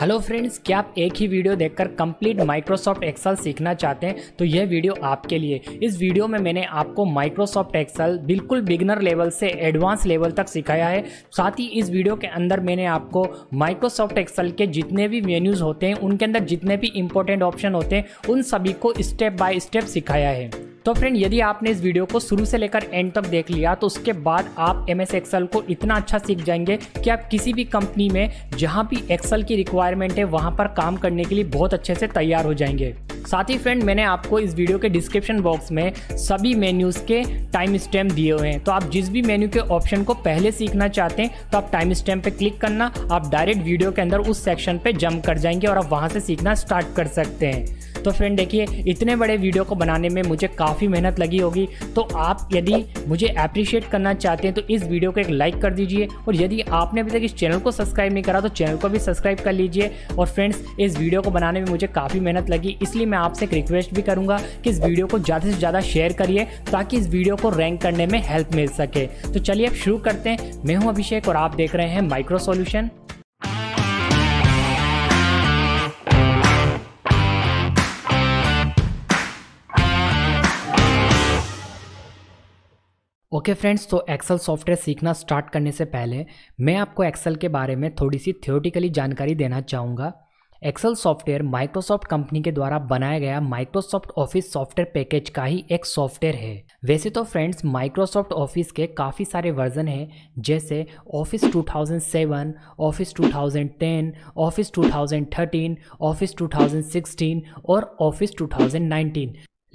Hello friends क्या आप एक ही वीडियो देखकर कंप्लीट माइक्रोसॉफ्ट एक्सेल सीखना चाहते हैं तो यह वीडियो आपके लिए इस वीडियो में मैंने आपको माइक्रोसॉफ्ट एक्सेल बिल्कुल बिगनर लेवल से एडवांस लेवल तक सिखाया है साथ ही इस वीडियो के अंदर मैंने आपको माइक्रोसॉफ्ट एक्सेल के जितने भी मेन्यूज़ होते हैं उनके अंदर जितने भी इंपॉर्टेंट ऑप्शन होते हैं उन सभी को स्टेप बाय स्टेप सिखाया है तो फ्रेंड यदि आपने इस वीडियो को शुरू से लेकर एंड तक देख लिया तो उसके बाद आप एम एस एक्सल को इतना अच्छा सीख जाएंगे कि आप किसी भी कंपनी में जहाँ भी एक्सल की रिक्वायरमेंट है वहाँ पर काम करने के लिए बहुत अच्छे से तैयार हो जाएंगे साथ ही फ्रेंड मैंने आपको इस वीडियो के डिस्क्रिप्शन बॉक्स में सभी मेन्यूज़ के टाइम स्टैम्प दिए हुए हैं तो आप जिस भी मेन्यू के ऑप्शन को पहले सीखना चाहते हैं तो आप टाइम स्टैम्प पे क्लिक करना आप डायरेक्ट वीडियो के अंदर उस सेक्शन पे जंप कर जाएंगे और आप वहाँ से सीखना स्टार्ट कर सकते हैं तो फ्रेंड देखिए इतने बड़े वीडियो को बनाने में मुझे काफ़ी काफ़ी मेहनत लगी होगी तो आप यदि मुझे अप्रिशिएट करना चाहते हैं तो इस वीडियो को एक लाइक कर दीजिए और यदि आपने अभी तक इस चैनल को सब्सक्राइब नहीं करा तो चैनल को भी सब्सक्राइब कर लीजिए और फ्रेंड्स इस वीडियो को बनाने में मुझे काफ़ी मेहनत लगी इसलिए मैं आपसे एक रिक्वेस्ट भी करूँगा कि इस वीडियो को ज़्यादा से ज़्यादा शेयर करिए ताकि इस वीडियो को रैंक करने में हेल्प मिल सके तो चलिए अब शुरू करते हैं मैं हूँ अभिषेक और आप देख रहे हैं micro solution okay okay friends तो एक्सेल सॉफ्टवेयर सीखना स्टार्ट करने से पहले मैं आपको एक्सेल के बारे में थोड़ी सी थियोटिकली जानकारी देना चाहूँगा एक्सेल सॉफ्टवेयर माइक्रोसॉफ्ट कंपनी के द्वारा बनाया गया माइक्रोसॉफ्ट ऑफिस सॉफ्टवेयर पैकेज का ही एक सॉफ्टवेयर है वैसे तो फ्रेंड्स माइक्रोसॉफ्ट ऑफिस के काफ़ी सारे वर्जन हैं जैसे ऑफिस 2007, ऑफिस 2010, ऑफिस 2013, ऑफिस 2016 और ऑफिस 2019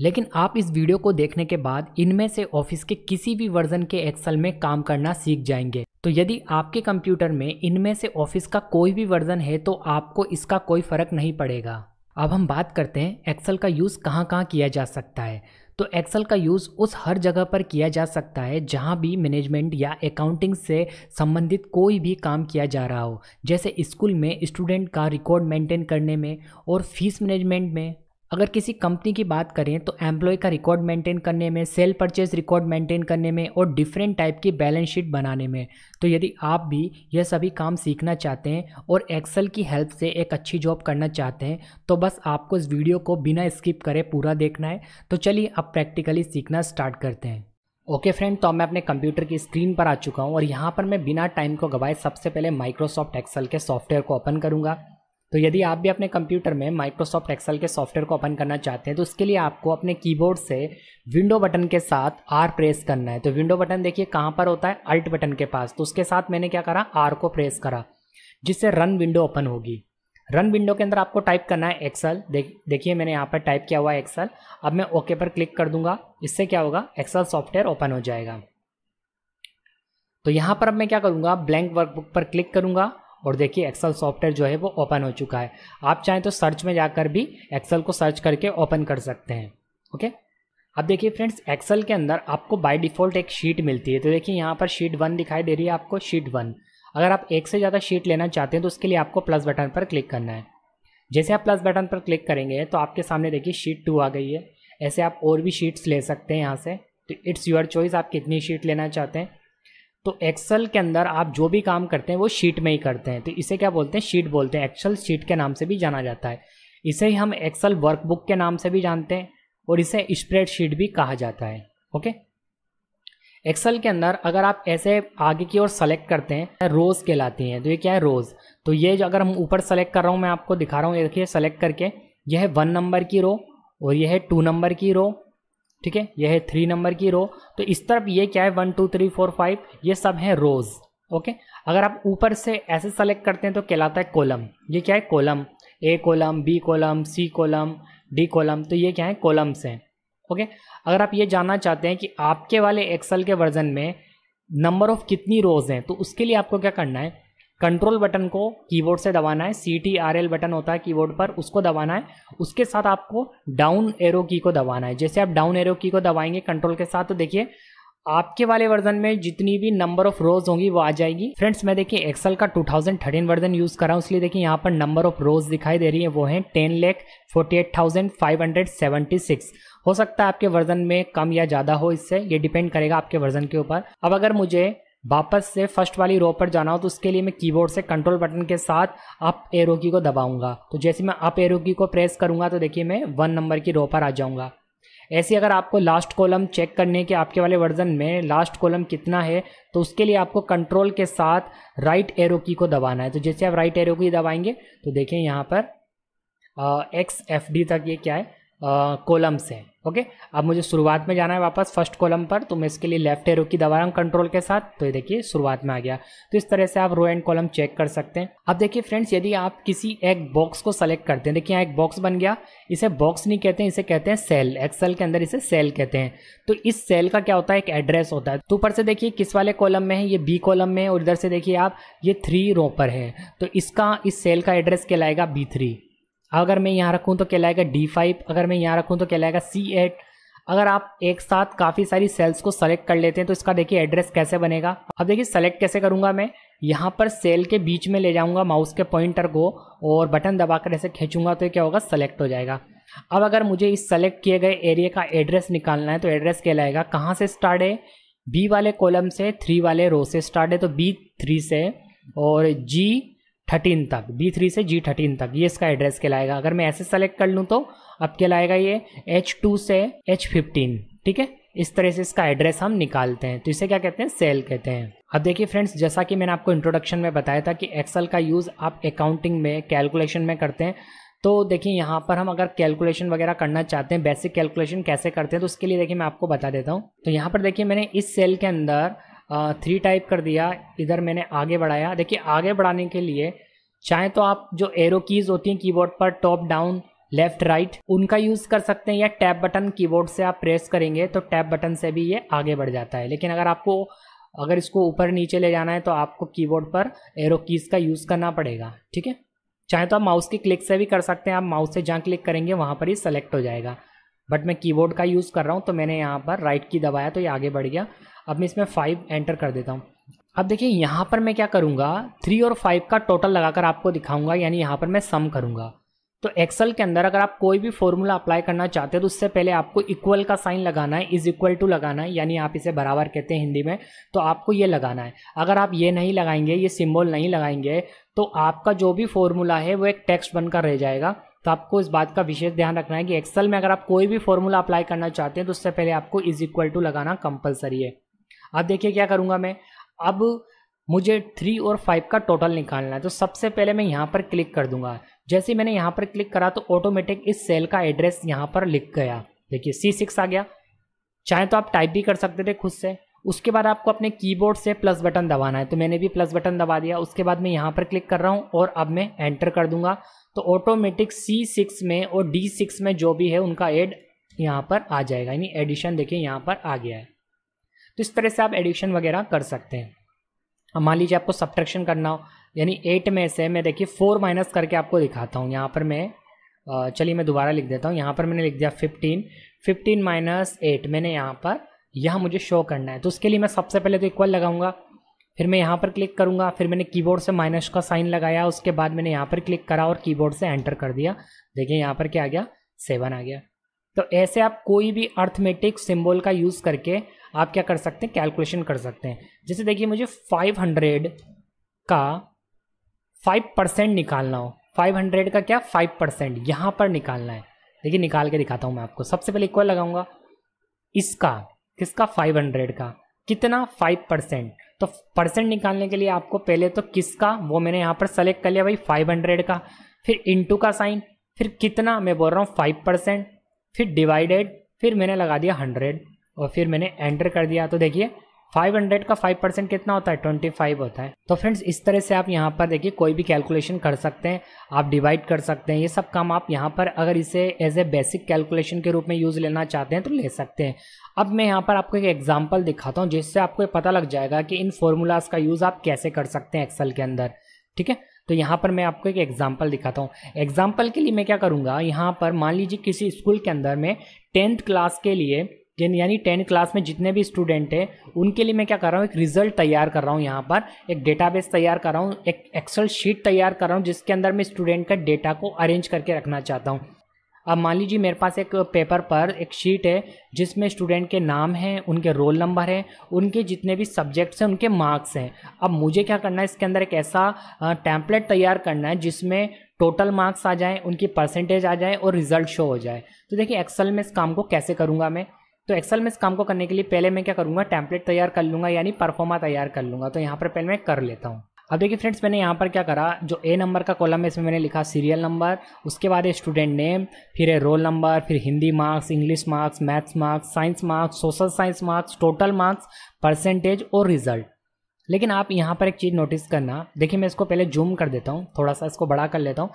लेकिन आप इस वीडियो को देखने के बाद इनमें से ऑफिस के किसी भी वर्जन के एक्सेल में काम करना सीख जाएंगे तो यदि आपके कंप्यूटर में इनमें से ऑफिस का कोई भी वर्जन है तो आपको इसका कोई फर्क नहीं पड़ेगा अब हम बात करते हैं एक्सेल का यूज़ कहाँ कहाँ किया जा सकता है तो एक्सेल का यूज़ उस हर जगह पर किया जा सकता है जहाँ भी मैनेजमेंट या अकाउंटिंग से संबंधित कोई भी काम किया जा रहा हो जैसे स्कूल में स्टूडेंट का रिकॉर्ड मेंटेन करने में और फीस मैनेजमेंट में अगर किसी कंपनी की बात करें तो एम्प्लॉय का रिकॉर्ड मेंटेन करने में सेल परचेज रिकॉर्ड मेंटेन करने में और डिफरेंट टाइप की बैलेंस शीट बनाने में तो यदि आप भी यह सभी काम सीखना चाहते हैं और एक्सेल की हेल्प से एक अच्छी जॉब करना चाहते हैं तो बस आपको इस वीडियो को बिना स्किप करे पूरा देखना है तो चलिए आप प्रैक्टिकली सीखना स्टार्ट करते हैं ओके okay फ्रेंड तो मैं अपने कंप्यूटर की स्क्रीन पर आ चुका हूँ और यहाँ पर मैं बिना टाइम को गवाए सबसे पहले माइक्रोसॉफ्ट एक्सेल के सॉफ्टवेयर को ओपन करूँगा तो यदि आप भी अपने कंप्यूटर में माइक्रोसॉफ्ट एक्सेल के सॉफ्टवेयर को ओपन करना चाहते हैं तो उसके लिए आपको अपने कीबोर्ड से विंडो बटन के साथ आर प्रेस करना है तो विंडो बटन देखिए कहाँ पर होता है अल्ट बटन के पास तो उसके साथ मैंने क्या करा आर को प्रेस करा जिससे रन विंडो ओपन होगी रन विंडो के अंदर आपको टाइप करना है एक्सल देखिए मैंने यहाँ पर टाइप किया हुआ है एक्सल अब मैं ओके पर क्लिक कर दूंगा इससे क्या होगा एक्सल सॉफ्टवेयर ओपन हो जाएगा तो यहाँ पर अब मैं क्या करूँगा ब्लैंक वर्कबुक पर क्लिक करूँगा और देखिए एक्सेल सॉफ्टवेयर जो है वो ओपन हो चुका है आप चाहें तो सर्च में जाकर भी एक्सेल को सर्च करके ओपन कर सकते हैं ओके अब देखिए फ्रेंड्स एक्सेल के अंदर आपको बाय डिफ़ॉल्ट एक शीट मिलती है तो देखिए यहाँ पर शीट वन दिखाई दे रही है आपको शीट वन अगर आप एक से ज़्यादा शीट लेना चाहते हैं तो उसके लिए आपको प्लस बटन पर क्लिक करना है जैसे आप प्लस बटन पर क्लिक करेंगे तो आपके सामने देखिए शीट टू आ गई है ऐसे आप और भी शीट्स ले सकते हैं यहाँ से तो इट्स योर चॉइस आप कितनी शीट लेना चाहते हैं तो एक्सेल के अंदर आप जो भी काम करते हैं वो शीट में ही करते हैं तो इसे क्या बोलते हैं शीट बोलते हैं एक्सेल शीट के नाम से भी जाना जाता है इसे ही हम एक्सेल वर्कबुक के नाम से भी जानते हैं और इसे स्प्रेडशीट भी कहा जाता है ओके एक्सेल के अंदर अगर आप ऐसे आगे की ओर सेलेक्ट करते हैं रोज़ तो कहलाती हैं तो ये क्या है रोज़ तो ये जो अगर हम ऊपर सेलेक्ट कर रहा हूँ मैं आपको दिखा रहा हूँ ये देखिए सेलेक्ट करके यह है वन नंबर की रो और यह है टू नंबर की रो ठीक है यह है थ्री नंबर की रो तो इस तरफ ये क्या है one two three four five ये सब है रोज ओके अगर आप ऊपर से ऐसे सेलेक्ट करते हैं तो कहलाता है कॉलम ये क्या है column A column B column C column D column तो ये क्या है कॉलम्स हैं ओके अगर आप ये जानना चाहते हैं कि आपके वाले एक्सल के वर्जन में नंबर ऑफ कितनी रोज हैं तो उसके लिए आपको क्या करना है कंट्रोल बटन को कीबोर्ड से दबाना है C T R L button होता है कीबोर्ड पर उसको दबाना है उसके साथ आपको डाउन एरो की को दबाना है जैसे आप डाउन एरो की को दबाएंगे कंट्रोल के साथ तो देखिए आपके वाले वर्जन में जितनी भी नंबर ऑफ रोज होंगी वो आ जाएगी फ्रेंड्स मैं देखिए एक्सल का 2013 वर्जन यूज कर रहा हूँ इसलिए देखिए यहाँ पर नंबर ऑफ रोज दिखाई दे रही है वो है ten lakh forty eight thousand five hundred seventy six हो सकता है आपके वर्जन में कम या ज़्यादा हो इससे ये डिपेंड करेगा आपके वर्जन के ऊपर अब अगर मुझे वापस से फर्स्ट वाली रो पर जाना हो तो उसके लिए मैं कीबोर्ड से कंट्रोल बटन के साथ अप एरो की को दबाऊंगा तो जैसे मैं अप एरो की को प्रेस करूंगा तो देखिए मैं वन नंबर की रो पर आ जाऊंगा ऐसे अगर आपको लास्ट कॉलम चेक करने के आपके वाले वर्जन में लास्ट कॉलम कितना है तो उसके लिए आपको कंट्रोल के साथ राइट एरो की को दबाना है तो जैसे आप राइट एरो की दबाएंगे तो देखें यहाँ पर एक्स एफ डी तक ये क्या है कॉलम्स हैं ओके अब मुझे शुरुआत में जाना है वापस फर्स्ट कॉलम पर तो मैं इसके लिए लेफ्ट एरो की दबा रहा हूँ कंट्रोल के साथ तो ये देखिए शुरुआत में आ गया तो इस तरह से आप रो एंड कॉलम चेक कर सकते हैं अब देखिए फ्रेंड्स यदि आप किसी एक बॉक्स को सेलेक्ट करते हैं देखिए यहाँ एक बॉक्स बन गया इसे बॉक्स नहीं कहते हैं इसे कहते हैं सेल एक्सेल के अंदर इसे सेल कहते हैं तो इस सेल का क्या होता है एक एड्रेस होता है तो ऊपर से देखिए किस वाले कॉलम में है ये बी कॉलम में और इधर से देखिए आप ये थ्री रो पर है तो इसका इस सेल का एड्रेस कहलाएगा बी थ्री अगर मैं यहाँ रखूँ तो क्या लाएगा डी फाइव अगर मैं यहाँ रखूँ तो क्या लाएगा सी एट अगर आप एक साथ काफ़ी सारी सेल्स को सेलेक्ट कर लेते हैं तो इसका देखिए एड्रेस कैसे बनेगा अब देखिए सेलेक्ट कैसे करूँगा मैं यहाँ पर सेल के बीच में ले जाऊँगा माउस के पॉइंटर को और बटन दबाकर ऐसे खींचूंगा तो क्या होगा सेलेक्ट हो जाएगा अब अगर मुझे इस सेलेक्ट किए गए एरिया का एड्रेस निकालना है तो एड्रेस क्या लाएगा कहाँ से स्टार्ट है बी वाले कॉलम से थ्री वाले रो से स्टार्ट है तो बी थ्री से और जी थर्टीन तक B3 से जी थर्टीन तक ये इसका एड्रेस कहलाएगा अगर मैं ऐसे सेलेक्ट कर लूँ तो अब कहलाएगा ये एच टू से एच फिफ्टीन ठीक है इस तरह से इसका एड्रेस हम निकालते हैं तो इसे क्या कहते हैं सेल कहते हैं अब देखिए फ्रेंड्स जैसा कि मैंने आपको इंट्रोडक्शन में बताया था कि एक्सल का यूज़ आप अकाउंटिंग में कैलकुलेशन में करते हैं तो देखिए यहाँ पर हम अगर कैलकुलेशन वगैरह करना चाहते हैं बेसिक कैलकुलेशन कैसे करते हैं तो उसके लिए देखिए मैं आपको बता देता हूँ तो यहाँ पर देखिए मैंने इस सेल के अंदर थ्री टाइप कर दिया इधर मैंने आगे बढ़ाया देखिए आगे बढ़ाने के लिए चाहे तो आप जो एरो कीज़ होती हैं कीबोर्ड पर टॉप डाउन लेफ्ट राइट उनका यूज़ कर सकते हैं या टैप बटन कीबोर्ड से आप प्रेस करेंगे तो टैप बटन से भी ये आगे बढ़ जाता है लेकिन अगर आपको अगर इसको ऊपर नीचे ले जाना है तो आपको कीबोर्ड पर एरो कीज़ का यूज़ करना पड़ेगा ठीक है चाहे तो आप माउस के क्लिक से भी कर सकते हैं आप माउस से जहाँ क्लिक करेंगे वहाँ पर ही सेलेक्ट हो जाएगा बट मैं कीबोर्ड का यूज़ कर रहा हूँ तो मैंने यहाँ पर राइट की दबाया तो ये आगे बढ़ गया अब मैं इसमें फाइव एंटर कर देता हूँ अब देखिए यहाँ पर मैं क्या करूँगा थ्री और फाइव का टोटल लगाकर आपको दिखाऊंगा यानी यहाँ पर मैं सम करूँगा तो एक्सेल के अंदर अगर आप कोई भी फॉर्मूला अप्लाई करना चाहते हो तो उससे पहले आपको इक्वल का साइन लगाना है इज इक्वल टू लगाना है यानी आप इसे बराबर कहते हैं हिंदी में तो आपको ये लगाना है अगर आप ये नहीं लगाएंगे ये सिम्बॉल नहीं लगाएंगे तो आपका जो भी फॉर्मूला है वो एक टेक्स्ट बनकर रह जाएगा तो आपको इस बात का विशेष ध्यान रखना है कि एक्सल में अगर आप कोई भी फॉर्मूला अप्लाई करना चाहते हैं तो उससे पहले आपको इज इक्वल टू लगाना कंपलसरी है अब देखिए क्या करूँगा मैं अब मुझे थ्री और फाइव का टोटल निकालना है तो सबसे पहले मैं यहाँ पर क्लिक कर दूंगा जैसे मैंने यहाँ पर क्लिक करा तो ऑटोमेटिक इस सेल का एड्रेस यहाँ पर लिख गया देखिए सी सिक्स आ गया चाहे तो आप टाइप भी कर सकते थे खुद से उसके बाद आपको अपने कीबोर्ड से प्लस बटन दबाना है तो मैंने भी प्लस बटन दबा दिया उसके बाद मैं यहाँ पर क्लिक कर रहा हूँ और अब मैं एंटर कर दूंगा तो ऑटोमेटिक सी सिक्स में और डी सिक्स में जो भी है उनका एड यहाँ पर आ जाएगा यानी एडिशन देखिए यहाँ पर आ गया है इस तरह से आप एडिक्शन वगैरह कर सकते हैं अब मान लीजिए आपको सब्ट्रैक्शन करना हो यानी एट में से मैं देखिए फोर माइनस करके आपको दिखाता हूँ यहाँ पर मैं चलिए मैं दोबारा लिख देता हूँ यहाँ पर मैंने लिख दिया फिफ्टीन फिफ्टीन माइनस एट मैंने यहाँ पर यह मुझे शो करना है तो उसके लिए मैं सबसे पहले तो इक्वल लगाऊंगा फिर मैं यहाँ पर क्लिक करूँगा फिर मैंने कीबोर्ड से माइनस का साइन लगाया उसके बाद मैंने यहाँ पर क्लिक करा और कीबोर्ड से एंटर कर दिया देखिए यहाँ पर क्या आ गया सेवन आ गया तो ऐसे आप कोई भी अर्थमेटिक सिम्बोल का यूज़ करके आप क्या कर सकते हैं कैलकुलेशन कर सकते हैं जैसे देखिए मुझे 500 का 5 परसेंट निकालना हो 500 का क्या 5 परसेंट यहाँ पर निकालना है देखिए निकाल के दिखाता हूँ मैं आपको सबसे पहले इक्वल लगाऊंगा इसका किसका 500 का कितना 5 परसेंट तो परसेंट निकालने के लिए आपको पहले तो किसका वो मैंने यहाँ पर सेलेक्ट कर लिया भाई हंड्रेड का फिर इंटू का साइन फिर कितना मैं बोल रहा हूँ फाइव परसेंट फिर डिवाइडेड फिर मैंने लगा दिया हंड्रेड और फिर मैंने एंटर कर दिया तो देखिए 500 का 5 परसेंट कितना होता है 25 होता है तो फ्रेंड्स इस तरह से आप यहाँ पर देखिए कोई भी कैलकुलेशन कर सकते हैं आप डिवाइड कर सकते हैं ये सब काम आप यहाँ पर अगर इसे एज ए बेसिक कैलकुलेशन के रूप में यूज़ लेना चाहते हैं तो ले सकते हैं अब मैं यहाँ पर आपको एक एग्जाम्पल दिखाता हूँ जिससे आपको पता लग जाएगा कि इन फॉर्मूलाज का यूज़ आप कैसे कर सकते हैं एक्सल के अंदर ठीक है तो यहाँ पर मैं आपको एक एग्जाम्पल दिखाता हूँ एग्जाम्पल के लिए मैं क्या करूँगा यहाँ पर मान लीजिए किसी स्कूल के अंदर में टेंथ क्लास के लिए जिन यानी टेंथ क्लास में जितने भी स्टूडेंट हैं उनके लिए मैं क्या कर रहा हूँ एक रिजल्ट तैयार कर रहा हूँ यहाँ पर एक डेटाबेस तैयार कर रहा हूँ एक एक्सेल शीट तैयार कर रहा हूँ जिसके अंदर मैं स्टूडेंट का डेटा को अरेंज करके रखना चाहता हूँ अब मान लीजिए मेरे पास एक पेपर पर एक शीट है जिसमें स्टूडेंट के नाम हैं उनके रोल नंबर हैं उनके जितने भी सब्जेक्ट्स हैं उनके मार्क्स हैं अब मुझे क्या करना है इसके अंदर एक ऐसा टैंपलेट तैयार करना है जिसमें टोटल मार्क्स आ जाएं उनकी परसेंटेज आ जाए और रिजल्ट शो हो जाए तो देखिए एक्सल में इस काम को कैसे करूँगा मैं तो एक्सेल में इस काम को करने के लिए पहले मैं क्या करूँगा टैंपलेट तैयार कर लूँगा यानी परफॉर्मा तैयार कर लूँगा तो यहाँ पर पहले मैं कर लेता हूँ अब देखिए फ्रेंड्स मैंने यहाँ पर क्या करा जो ए नंबर का कॉलम है इसमें मैंने लिखा सीरियल नंबर उसके बाद है स्टूडेंट नेम फिर है रोल नंबर फिर Hindi marks English marks maths marks science marks social science marks total marks percentage और रिजल्ट लेकिन आप यहाँ पर एक चीज़ नोटिस करना देखिए मैं इसको पहले जूम कर देता हूँ थोड़ा सा इसको बड़ा कर लेता हूँ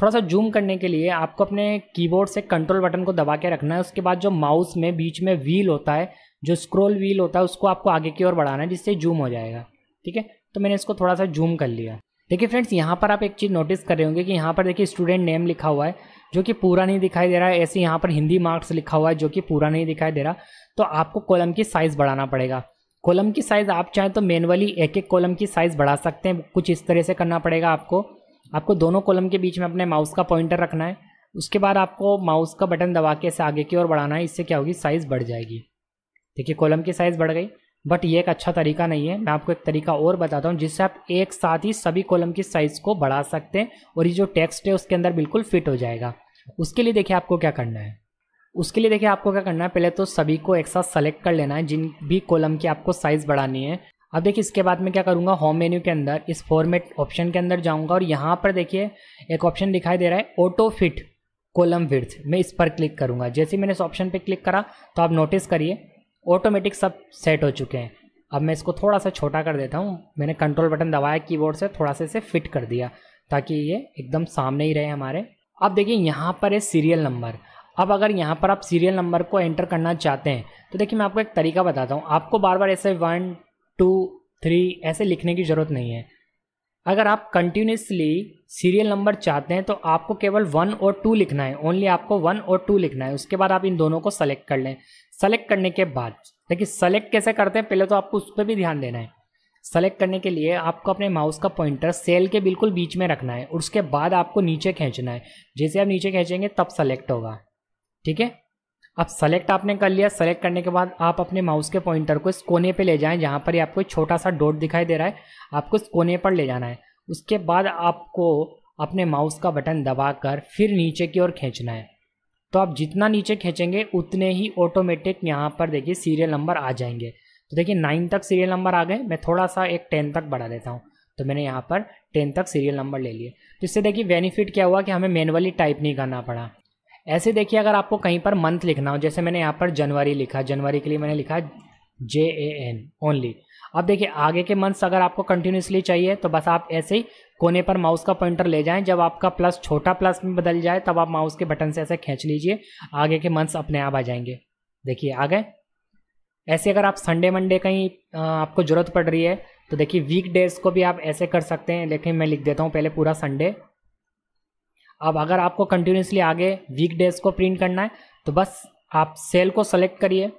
थोड़ा सा जूम करने के लिए आपको अपने कीबोर्ड से कंट्रोल बटन को दबा के रखना है उसके बाद जो माउस में बीच में व्हील होता है जो स्क्रोल व्हील होता है उसको आपको आगे की ओर बढ़ाना है जिससे जूम हो जाएगा ठीक है तो मैंने इसको थोड़ा सा जूम कर लिया देखिए फ्रेंड्स यहाँ पर आप एक चीज़ नोटिस कर रहे होंगे कि यहाँ पर देखिए स्टूडेंट नेम लिखा हुआ है जो कि पूरा नहीं दिखाई दे रहा है ऐसे यहाँ पर हिंदी मार्क्स लिखा हुआ है जो कि पूरा नहीं दिखाई दे रहा तो आपको कॉलम की साइज़ बढ़ाना पड़ेगा कॉलम की साइज़ आप चाहें तो मैनुअली एक एक कॉलम की साइज़ बढ़ा सकते हैं कुछ इस तरह से करना पड़ेगा आपको आपको दोनों कॉलम के बीच में अपने माउस का पॉइंटर रखना है उसके बाद आपको माउस का बटन दबा के इसे आगे की ओर बढ़ाना है इससे क्या होगी साइज़ बढ़ जाएगी देखिए कॉलम की साइज़ बढ़ गई बट ये एक अच्छा तरीका नहीं है मैं आपको एक तरीका और बताता हूँ जिससे आप एक साथ ही सभी कॉलम की साइज़ को बढ़ा सकते हैं और ये जो टेक्स्ट है उसके अंदर बिल्कुल फिट हो जाएगा उसके लिए देखिए आपको क्या करना है उसके लिए देखिए आपको क्या करना है पहले तो सभी को एक साथ सेलेक्ट कर लेना है जिन भी कॉलम की आपको साइज़ बढ़ानी है अब देखिए इसके बाद मैं क्या करूँगा होम मेन्यू के अंदर इस फॉर्मेट ऑप्शन के अंदर जाऊँगा और यहाँ पर देखिए एक ऑप्शन दिखाई दे रहा है ऑटो फिट कोलम विर्थ मैं इस पर क्लिक करूँगा जैसे मैंने इस ऑप्शन पर क्लिक करा तो आप नोटिस करिए ऑटोमेटिक सब सेट हो चुके हैं अब मैं इसको थोड़ा सा छोटा कर देता हूँ मैंने कंट्रोल बटन दबाया कीबोर्ड से थोड़ा सा इसे फिट कर दिया ताकि ये एकदम सामने ही रहे हमारे अब देखिए यहाँ पर है सीरियल नंबर अब अगर यहाँ पर आप सीरियल नंबर को एंटर करना चाहते हैं तो देखिए मैं आपको एक तरीका बताता हूँ आपको बार बार ऐसे वन टू थ्री ऐसे लिखने की ज़रूरत नहीं है अगर आप कंटिन्यूसली सीरियल नंबर चाहते हैं तो आपको केवल वन और टू लिखना है ओनली आपको वन और टू लिखना है उसके बाद आप इन दोनों को सेलेक्ट कर लें सेलेक्ट करने के बाद देखिए सेलेक्ट कैसे करते हैं पहले तो आपको उस पर भी ध्यान देना है सेलेक्ट करने के लिए आपको अपने माउस का पॉइंटर सेल के बिल्कुल बीच में रखना है और उसके बाद आपको नीचे खींचना है जैसे आप नीचे खींचेंगे तब सेलेक्ट होगा ठीक है अब सेलेक्ट आपने कर लिया सेलेक्ट करने के बाद आप अपने माउस के पॉइंटर को इस कोने पे ले जाएं जहाँ पर ये आपको छोटा सा डॉट दिखाई दे रहा है आपको इस कोने पर ले जाना है उसके बाद आपको अपने माउस का बटन दबाकर फिर नीचे की ओर खींचना है तो आप जितना नीचे खींचेंगे उतने ही ऑटोमेटिक यहाँ पर देखिए सीरियल नंबर आ जाएंगे तो देखिए नाइन तक सीरियल नंबर आ गए मैं थोड़ा सा एक टेन तक बढ़ा देता हूँ तो मैंने यहाँ पर टेन तक सीरियल नंबर ले लिए तो इससे देखिए बेनिफिट क्या हुआ कि हमें मैनुअली टाइप नहीं करना पड़ा ऐसे देखिए अगर आपको कहीं पर मंथ लिखना हो जैसे मैंने यहाँ पर जनवरी लिखा जनवरी के लिए मैंने लिखा जे ए एन ओनली अब देखिए आगे के मंथ्स अगर आपको कंटिन्यूसली चाहिए तो बस आप ऐसे ही कोने पर माउस का पॉइंटर ले जाएं जब आपका प्लस छोटा प्लस में बदल जाए तब आप माउस के बटन से ऐसे खींच लीजिए आगे के मंथ्स अपने आप आ जाएंगे देखिए आ गए ऐसे अगर आप संडे मंडे कहीं आपको ज़रूरत पड़ रही है तो देखिए वीक डेज को भी आप ऐसे कर सकते हैं लेकिन मैं लिख देता हूँ पहले पूरा संडे अब अगर आपको कंटिन्यूसली आगे वीक डेज को प्रिंट करना है तो बस आप सेल को सेलेक्ट करिए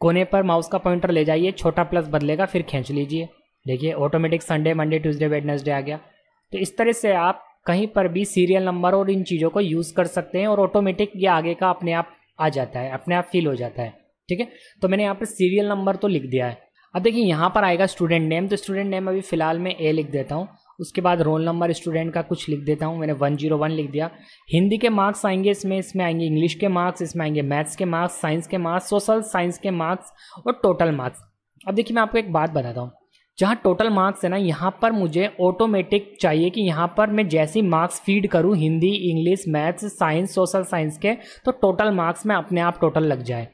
कोने पर माउस का पॉइंटर ले जाइए छोटा प्लस बदलेगा फिर खींच लीजिए देखिए automatic Sunday Monday Tuesday Wednesday आ गया तो इस तरह से आप कहीं पर भी सीरियल नंबर और इन चीज़ों को यूज़ कर सकते हैं और ऑटोमेटिक ये आगे का अपने आप आ जाता है अपने आप फील हो जाता है ठीक है तो मैंने यहाँ पर सीरियल नंबर तो लिख दिया है अब देखिए यहाँ पर आएगा स्टूडेंट नेम तो स्टूडेंट नेम अभी फ़िलहाल मैं ए लिख देता हूँ उसके बाद रोल नंबर स्टूडेंट का कुछ लिख देता हूँ मैंने वन जीरो वन लिख दिया हिंदी के मार्क्स आएंगे इसमें इसमें आएंगे इंग्लिश के मार्क्स इसमें आएंगे मैथ्स के मार्क्स साइंस के मार्क्स सोशल साइंस के मार्क्स और टोटल मार्क्स अब देखिए मैं आपको एक बात बताता हूँ जहाँ टोटल मार्क्स है ना यहाँ पर मुझे ऑटोमेटिक चाहिए कि यहाँ पर मैं जैसी मार्क्स फीड करूँ Hindi English maths science social science के तो टोटल मार्क्स में अपने आप टोटल लग जाए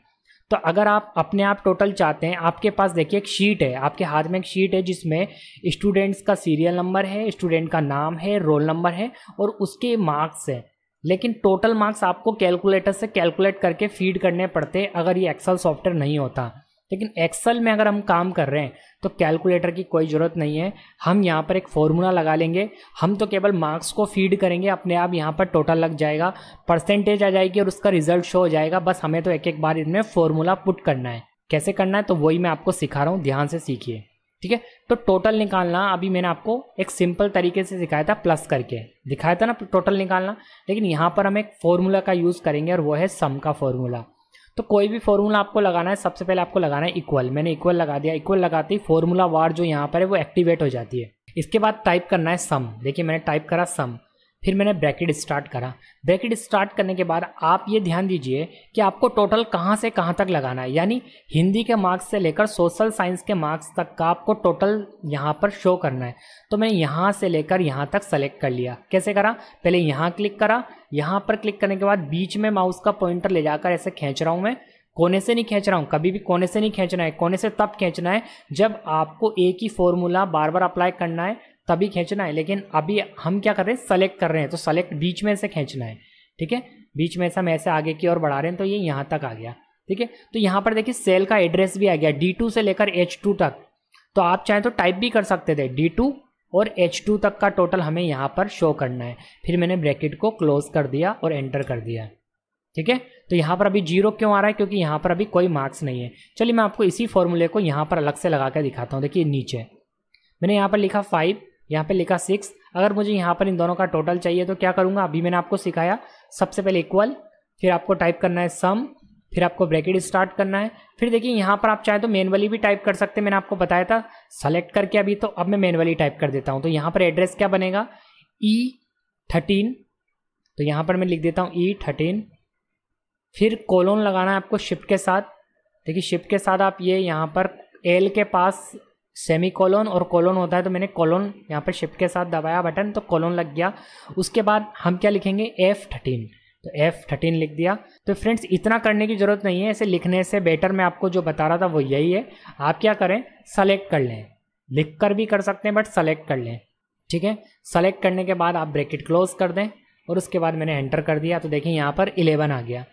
तो अगर आप अपने आप टोटल चाहते हैं आपके पास देखिए एक शीट है आपके हाथ में एक शीट है जिसमें स्टूडेंट्स का सीरियल नंबर है स्टूडेंट का नाम है रोल नंबर है और उसके मार्क्स है लेकिन टोटल मार्क्स आपको कैलकुलेटर से कैलकुलेट करके फीड करने पड़ते अगर ये एक्सल सॉफ्टवेयर नहीं होता लेकिन एक्सेल में अगर हम काम कर रहे हैं तो कैलकुलेटर की कोई ज़रूरत नहीं है हम यहाँ पर एक फॉर्मूला लगा लेंगे हम तो केवल मार्क्स को फीड करेंगे अपने आप यहाँ पर टोटल लग जाएगा परसेंटेज आ जाएगी और उसका रिजल्ट शो हो जाएगा बस हमें तो एक एक बार इनमें फॉर्मूला पुट करना है कैसे करना है तो वही मैं आपको सिखा रहा हूँ ध्यान से सीखिए ठीक है तो टोटल निकालना अभी मैंने आपको एक सिंपल तरीके से सिखाया था प्लस करके दिखाया था ना टोटल निकालना लेकिन यहाँ पर हम एक फॉर्मूला का यूज़ करेंगे और वो है सम का फॉर्मूला तो कोई भी फॉर्मूला आपको लगाना है सबसे पहले आपको लगाना है इक्वल मैंने इक्वल लगा दिया इक्वल लगाते ही फॉर्मूला वार जो यहाँ पर है वो एक्टिवेट हो जाती है इसके बाद टाइप करना है सम देखिए मैंने टाइप करा सम फिर मैंने ब्रैकेट स्टार्ट करा ब्रैकेट स्टार्ट करने के बाद आप ये ध्यान दीजिए कि आपको टोटल कहाँ से कहाँ तक लगाना है यानी हिंदी के मार्क्स से लेकर सोशल साइंस के मार्क्स तक का आपको टोटल यहाँ पर शो करना है तो मैंने यहाँ से लेकर यहाँ तक सेलेक्ट कर लिया कैसे करा पहले यहाँ क्लिक करा यहाँ पर क्लिक करने के बाद बीच में माउस का पॉइंटर ले जाकर ऐसे खींच रहा हूँ मैं कोने से नहीं खींच रहा हूँ कभी भी कोने से नहीं खींचना है कोने से तब खींचना है जब आपको एक ही फॉर्मूला बार बार अप्लाई करना है तभी खींचना है लेकिन अभी हम क्या कर रहे हैं सेलेक्ट कर रहे हैं तो सेलेक्ट बीच में से खींचना है ठीक है बीच में से हम ऐसे आगे की ओर बढ़ा रहे हैं तो ये यह यहाँ तक आ गया ठीक है तो यहाँ पर देखिए सेल का एड्रेस भी आ गया डी टू से लेकर एच टू तक तो आप चाहें तो टाइप भी कर सकते थे डी टू और एच टू तक का टोटल हमें यहाँ पर शो करना है फिर मैंने ब्रैकेट को क्लोज कर दिया और एंटर कर दिया ठीक है तो यहाँ पर अभी जीरो क्यों आ रहा है क्योंकि यहाँ पर अभी कोई मार्क्स नहीं है चलिए मैं आपको इसी फॉर्मूले को यहाँ पर अलग से लगा कर दिखाता हूँ देखिए नीचे मैंने यहाँ पर लिखा फाइव यहाँ पे लिखा सिक्स अगर मुझे यहाँ पर इन दोनों का टोटल चाहिए तो क्या करूँगा अभी मैंने आपको सिखाया सबसे पहले इक्वल फिर आपको टाइप करना है सम फिर आपको ब्रैकेट स्टार्ट करना है फिर देखिए यहाँ पर आप चाहे तो मैनुअली भी टाइप कर सकते हैं मैंने आपको बताया था सेलेक्ट करके अभी तो अब मैं मैनुअली टाइप कर देता हूँ तो यहाँ पर एड्रेस क्या बनेगा ई e थर्टीन तो यहाँ पर मैं लिख देता हूँ ई e थर्टीन फिर कोलोन लगाना है आपको शिफ्ट के साथ देखिए शिफ्ट के साथ आप ये यहाँ पर एल के पास सेमी कॉलोन और कॉलोन होता है तो मैंने कॉलोन यहाँ पर शिफ्ट के साथ दबाया बटन तो कॉलोन लग गया उसके बाद हम क्या लिखेंगे एफ थर्टीन तो एफ थर्टीन लिख दिया तो फ्रेंड्स इतना करने की ज़रूरत नहीं है ऐसे लिखने से बेटर मैं आपको जो बता रहा था वो यही है आप क्या करें सेलेक्ट कर लें लिख कर भी कर सकते हैं बट सेलेक्ट कर लें ठीक है सेलेक्ट करने के बाद आप ब्रैकेट क्लोज कर दें और उसके बाद मैंने एंटर कर दिया तो देखिए यहाँ पर इलेवन आ गया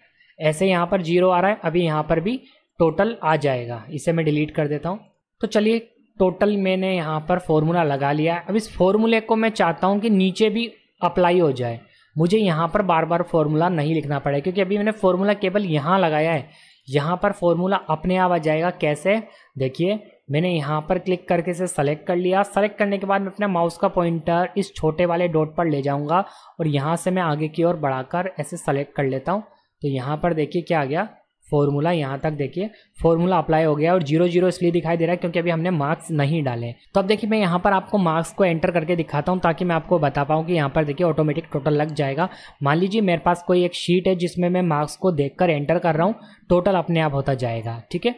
ऐसे यहाँ पर जीरो आ रहा है अभी यहाँ पर भी टोटल आ जाएगा इसे मैं डिलीट कर देता हूँ तो चलिए टोटल मैंने यहाँ पर फॉर्मूला लगा लिया अब इस फॉर्मूले को मैं चाहता हूँ कि नीचे भी अप्लाई हो जाए मुझे यहाँ पर बार बार फॉर्मूला नहीं लिखना पड़े क्योंकि अभी मैंने फॉर्मूला केवल यहाँ लगाया है यहाँ पर फॉर्मूला अपने आप आ जाएगा कैसे देखिए मैंने यहाँ पर क्लिक करके इसे सेलेक्ट कर लिया सेलेक्ट करने के बाद मैं अपने माउस का पॉइंटर इस छोटे वाले डॉट पर ले जाऊँगा और यहाँ से मैं आगे की ओर बढ़ाकर ऐसे सेलेक्ट कर लेता हूँ तो यहाँ पर देखिए क्या आ गया फॉर्मूला यहाँ तक देखिए फॉर्मूला अप्लाई हो गया और जीरो जीरो इसलिए दिखाई दे रहा है क्योंकि अभी हमने मार्क्स नहीं डाले तो अब देखिए मैं यहाँ पर आपको मार्क्स को एंटर करके दिखाता हूँ ताकि मैं आपको बता पाऊँ कि यहाँ पर देखिए ऑटोमेटिक टोटल लग जाएगा मान लीजिए मेरे पास कोई एक शीट है जिसमें मैं मार्क्स को देख कर एंटर कर रहा हूँ टोटल अपने आप होता जाएगा ठीक है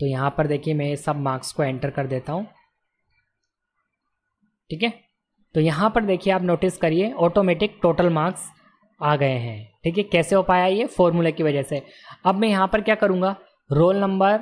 तो यहाँ पर देखिए मैं सब मार्क्स को एंटर कर देता हूँ ठीक है तो यहाँ पर देखिए आप नोटिस करिए ऑटोमेटिक टोटल मार्क्स आ गए हैं ठीक है कैसे हो पाया ये फॉर्मूले की वजह से अब मैं यहाँ पर क्या करूँगा रोल नंबर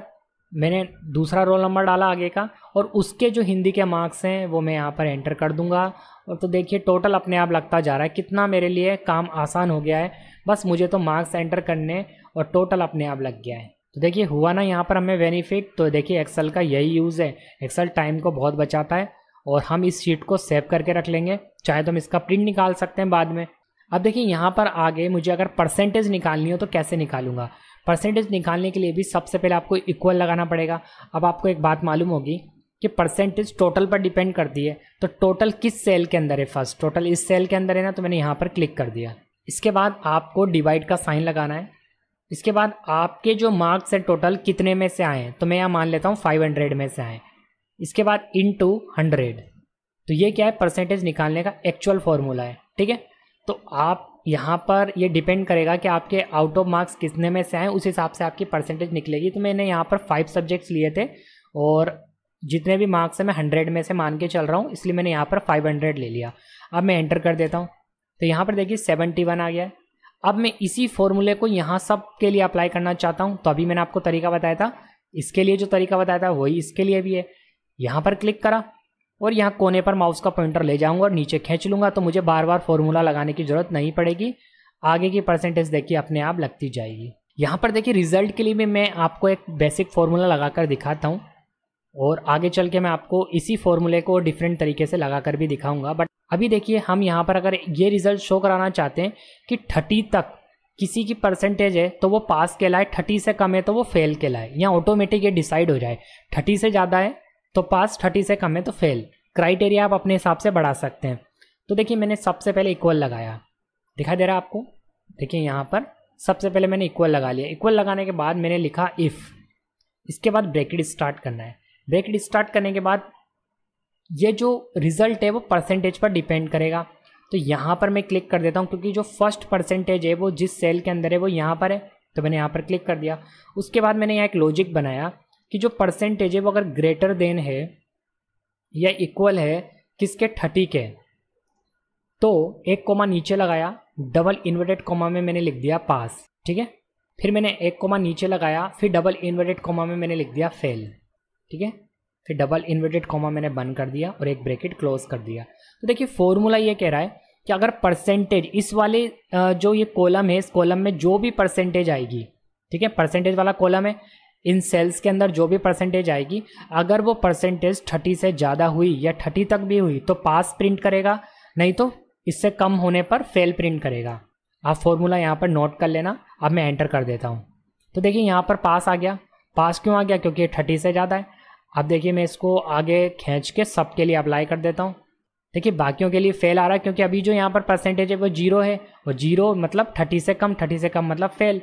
मैंने दूसरा रोल नंबर डाला आगे का और उसके जो हिंदी के मार्क्स हैं वो मैं यहाँ पर एंटर कर दूँगा और तो देखिए टोटल अपने आप लगता जा रहा है कितना मेरे लिए काम आसान हो गया है बस मुझे तो मार्क्स एंटर करने और टोटल अपने आप लग गया है तो देखिए हुआ ना यहाँ पर हमें बेनिफिट तो देखिए एक्सेल का यही यूज़ है एक्सेल टाइम को बहुत बचाता है और हम इस शीट को सेव करके रख लेंगे चाहे तो हम इसका प्रिंट निकाल सकते हैं बाद में अब देखिए यहाँ पर आगे मुझे अगर परसेंटेज निकालनी हो तो कैसे निकालूंगा परसेंटेज निकालने के लिए भी सबसे पहले आपको इक्वल लगाना पड़ेगा अब आपको एक बात मालूम होगी कि परसेंटेज टोटल पर डिपेंड करती है तो टोटल किस सेल के अंदर है फर्स्ट टोटल इस सेल के अंदर है ना तो मैंने यहाँ पर क्लिक कर दिया इसके बाद आपको डिवाइड का साइन लगाना है इसके बाद आपके जो मार्क्स हैं टोटल कितने में से आए हैं तो मैं यहाँ मान लेता हूँ फाइव हंड्रेड में से आए इसके बाद इन टू हंड्रेड तो ये क्या है परसेंटेज निकालने का एक्चुअल फॉर्मूला है ठीक है तो आप यहाँ पर ये डिपेंड करेगा कि आपके आउट ऑफ मार्क्स कितने में से हैं उस हिसाब से आपकी परसेंटेज निकलेगी तो मैंने यहाँ पर फाइव सब्जेक्ट्स लिए थे और जितने भी मार्क्स हैं मैं हंड्रेड में से मान के चल रहा हूँ इसलिए मैंने यहाँ पर फाइव हंड्रेड ले लिया अब मैं एंटर कर देता हूँ तो यहाँ पर देखिए सेवेंटी वन आ गया अब मैं इसी फॉर्मूले को यहाँ सब के लिए अप्लाई करना चाहता हूँ तो अभी मैंने आपको तरीका बताया था इसके लिए जो तरीका बताया था वही इसके लिए भी है यहाँ पर क्लिक करा और यहाँ कोने पर माउस का पॉइंटर ले जाऊँगा और नीचे खींच लूँगा तो मुझे बार बार फॉर्मूला लगाने की ज़रूरत नहीं पड़ेगी आगे की परसेंटेज देखिए अपने आप लगती जाएगी यहाँ पर देखिए रिजल्ट के लिए भी मैं आपको एक बेसिक फॉर्मूला लगाकर दिखाता हूँ और आगे चल के मैं आपको इसी फार्मूले को डिफरेंट तरीके से लगा कर भी दिखाऊंगा बट अभी देखिए हम यहाँ पर अगर ये रिजल्ट शो कराना चाहते हैं कि थर्टी तक किसी की परसेंटेज है तो वो पास कहलाए थर्टी से कम है तो वो फेल कहलाए या ऑटोमेटिक ये डिसाइड हो जाए थर्टी से ज़्यादा है तो पास थर्टी से कम है तो फेल क्राइटेरिया आप अपने हिसाब से बढ़ा सकते हैं तो देखिए मैंने सबसे पहले इक्वल लगाया दिखाई दे रहा आपको देखिए यहाँ पर सबसे पहले मैंने इक्वल लगा लिया इक्वल लगाने के बाद मैंने लिखा इफ़ इसके बाद ब्रैकेट स्टार्ट करना है ब्रैकेट स्टार्ट करने के बाद ये जो रिज़ल्ट है वो परसेंटेज पर डिपेंड करेगा तो यहाँ पर मैं क्लिक कर देता हूँ क्योंकि जो फर्स्ट परसेंटेज है वो जिस सेल के अंदर है वो यहाँ पर है तो मैंने यहाँ पर क्लिक कर दिया उसके बाद मैंने यहाँ एक लॉजिक बनाया कि जो परसेंटेज है वो अगर ग्रेटर देन है या इक्वल है किसके थर्टी के तो एक कोमा नीचे लगाया डबल इन्वर्टेड कोमा में मैंने लिख दिया पास ठीक है फिर मैंने एक कोमा नीचे लगाया फिर डबल इन्वर्टेड कोमा में मैंने लिख दिया फेल ठीक है फिर डबल इन्वर्टेड कोमा मैंने बंद कर दिया और एक ब्रैकेट क्लोज कर दिया तो देखिए फॉर्मूला ये कह रहा है कि अगर परसेंटेज इस वाले जो ये कॉलम है इस कॉलम में जो भी परसेंटेज आएगी ठीक है परसेंटेज वाला कॉलम है इन सेल्स के अंदर जो भी परसेंटेज आएगी अगर वो परसेंटेज थर्टी से ज़्यादा हुई या थर्टी तक भी हुई तो पास प्रिंट करेगा नहीं तो इससे कम होने पर फेल प्रिंट करेगा आप फॉर्मूला यहाँ पर नोट कर लेना अब मैं एंटर कर देता हूँ तो देखिए यहाँ पर पास आ गया पास क्यों आ गया क्योंकि थर्टी से ज़्यादा है अब देखिए मैं इसको आगे खींच के सब के लिए अप्लाई कर देता हूँ देखिए बाकियों के लिए फेल आ रहा है क्योंकि अभी जो यहाँ पर परसेंटेज है वो जीरो है और जीरो मतलब थर्टी से कम थर्टी से कम मतलब फेल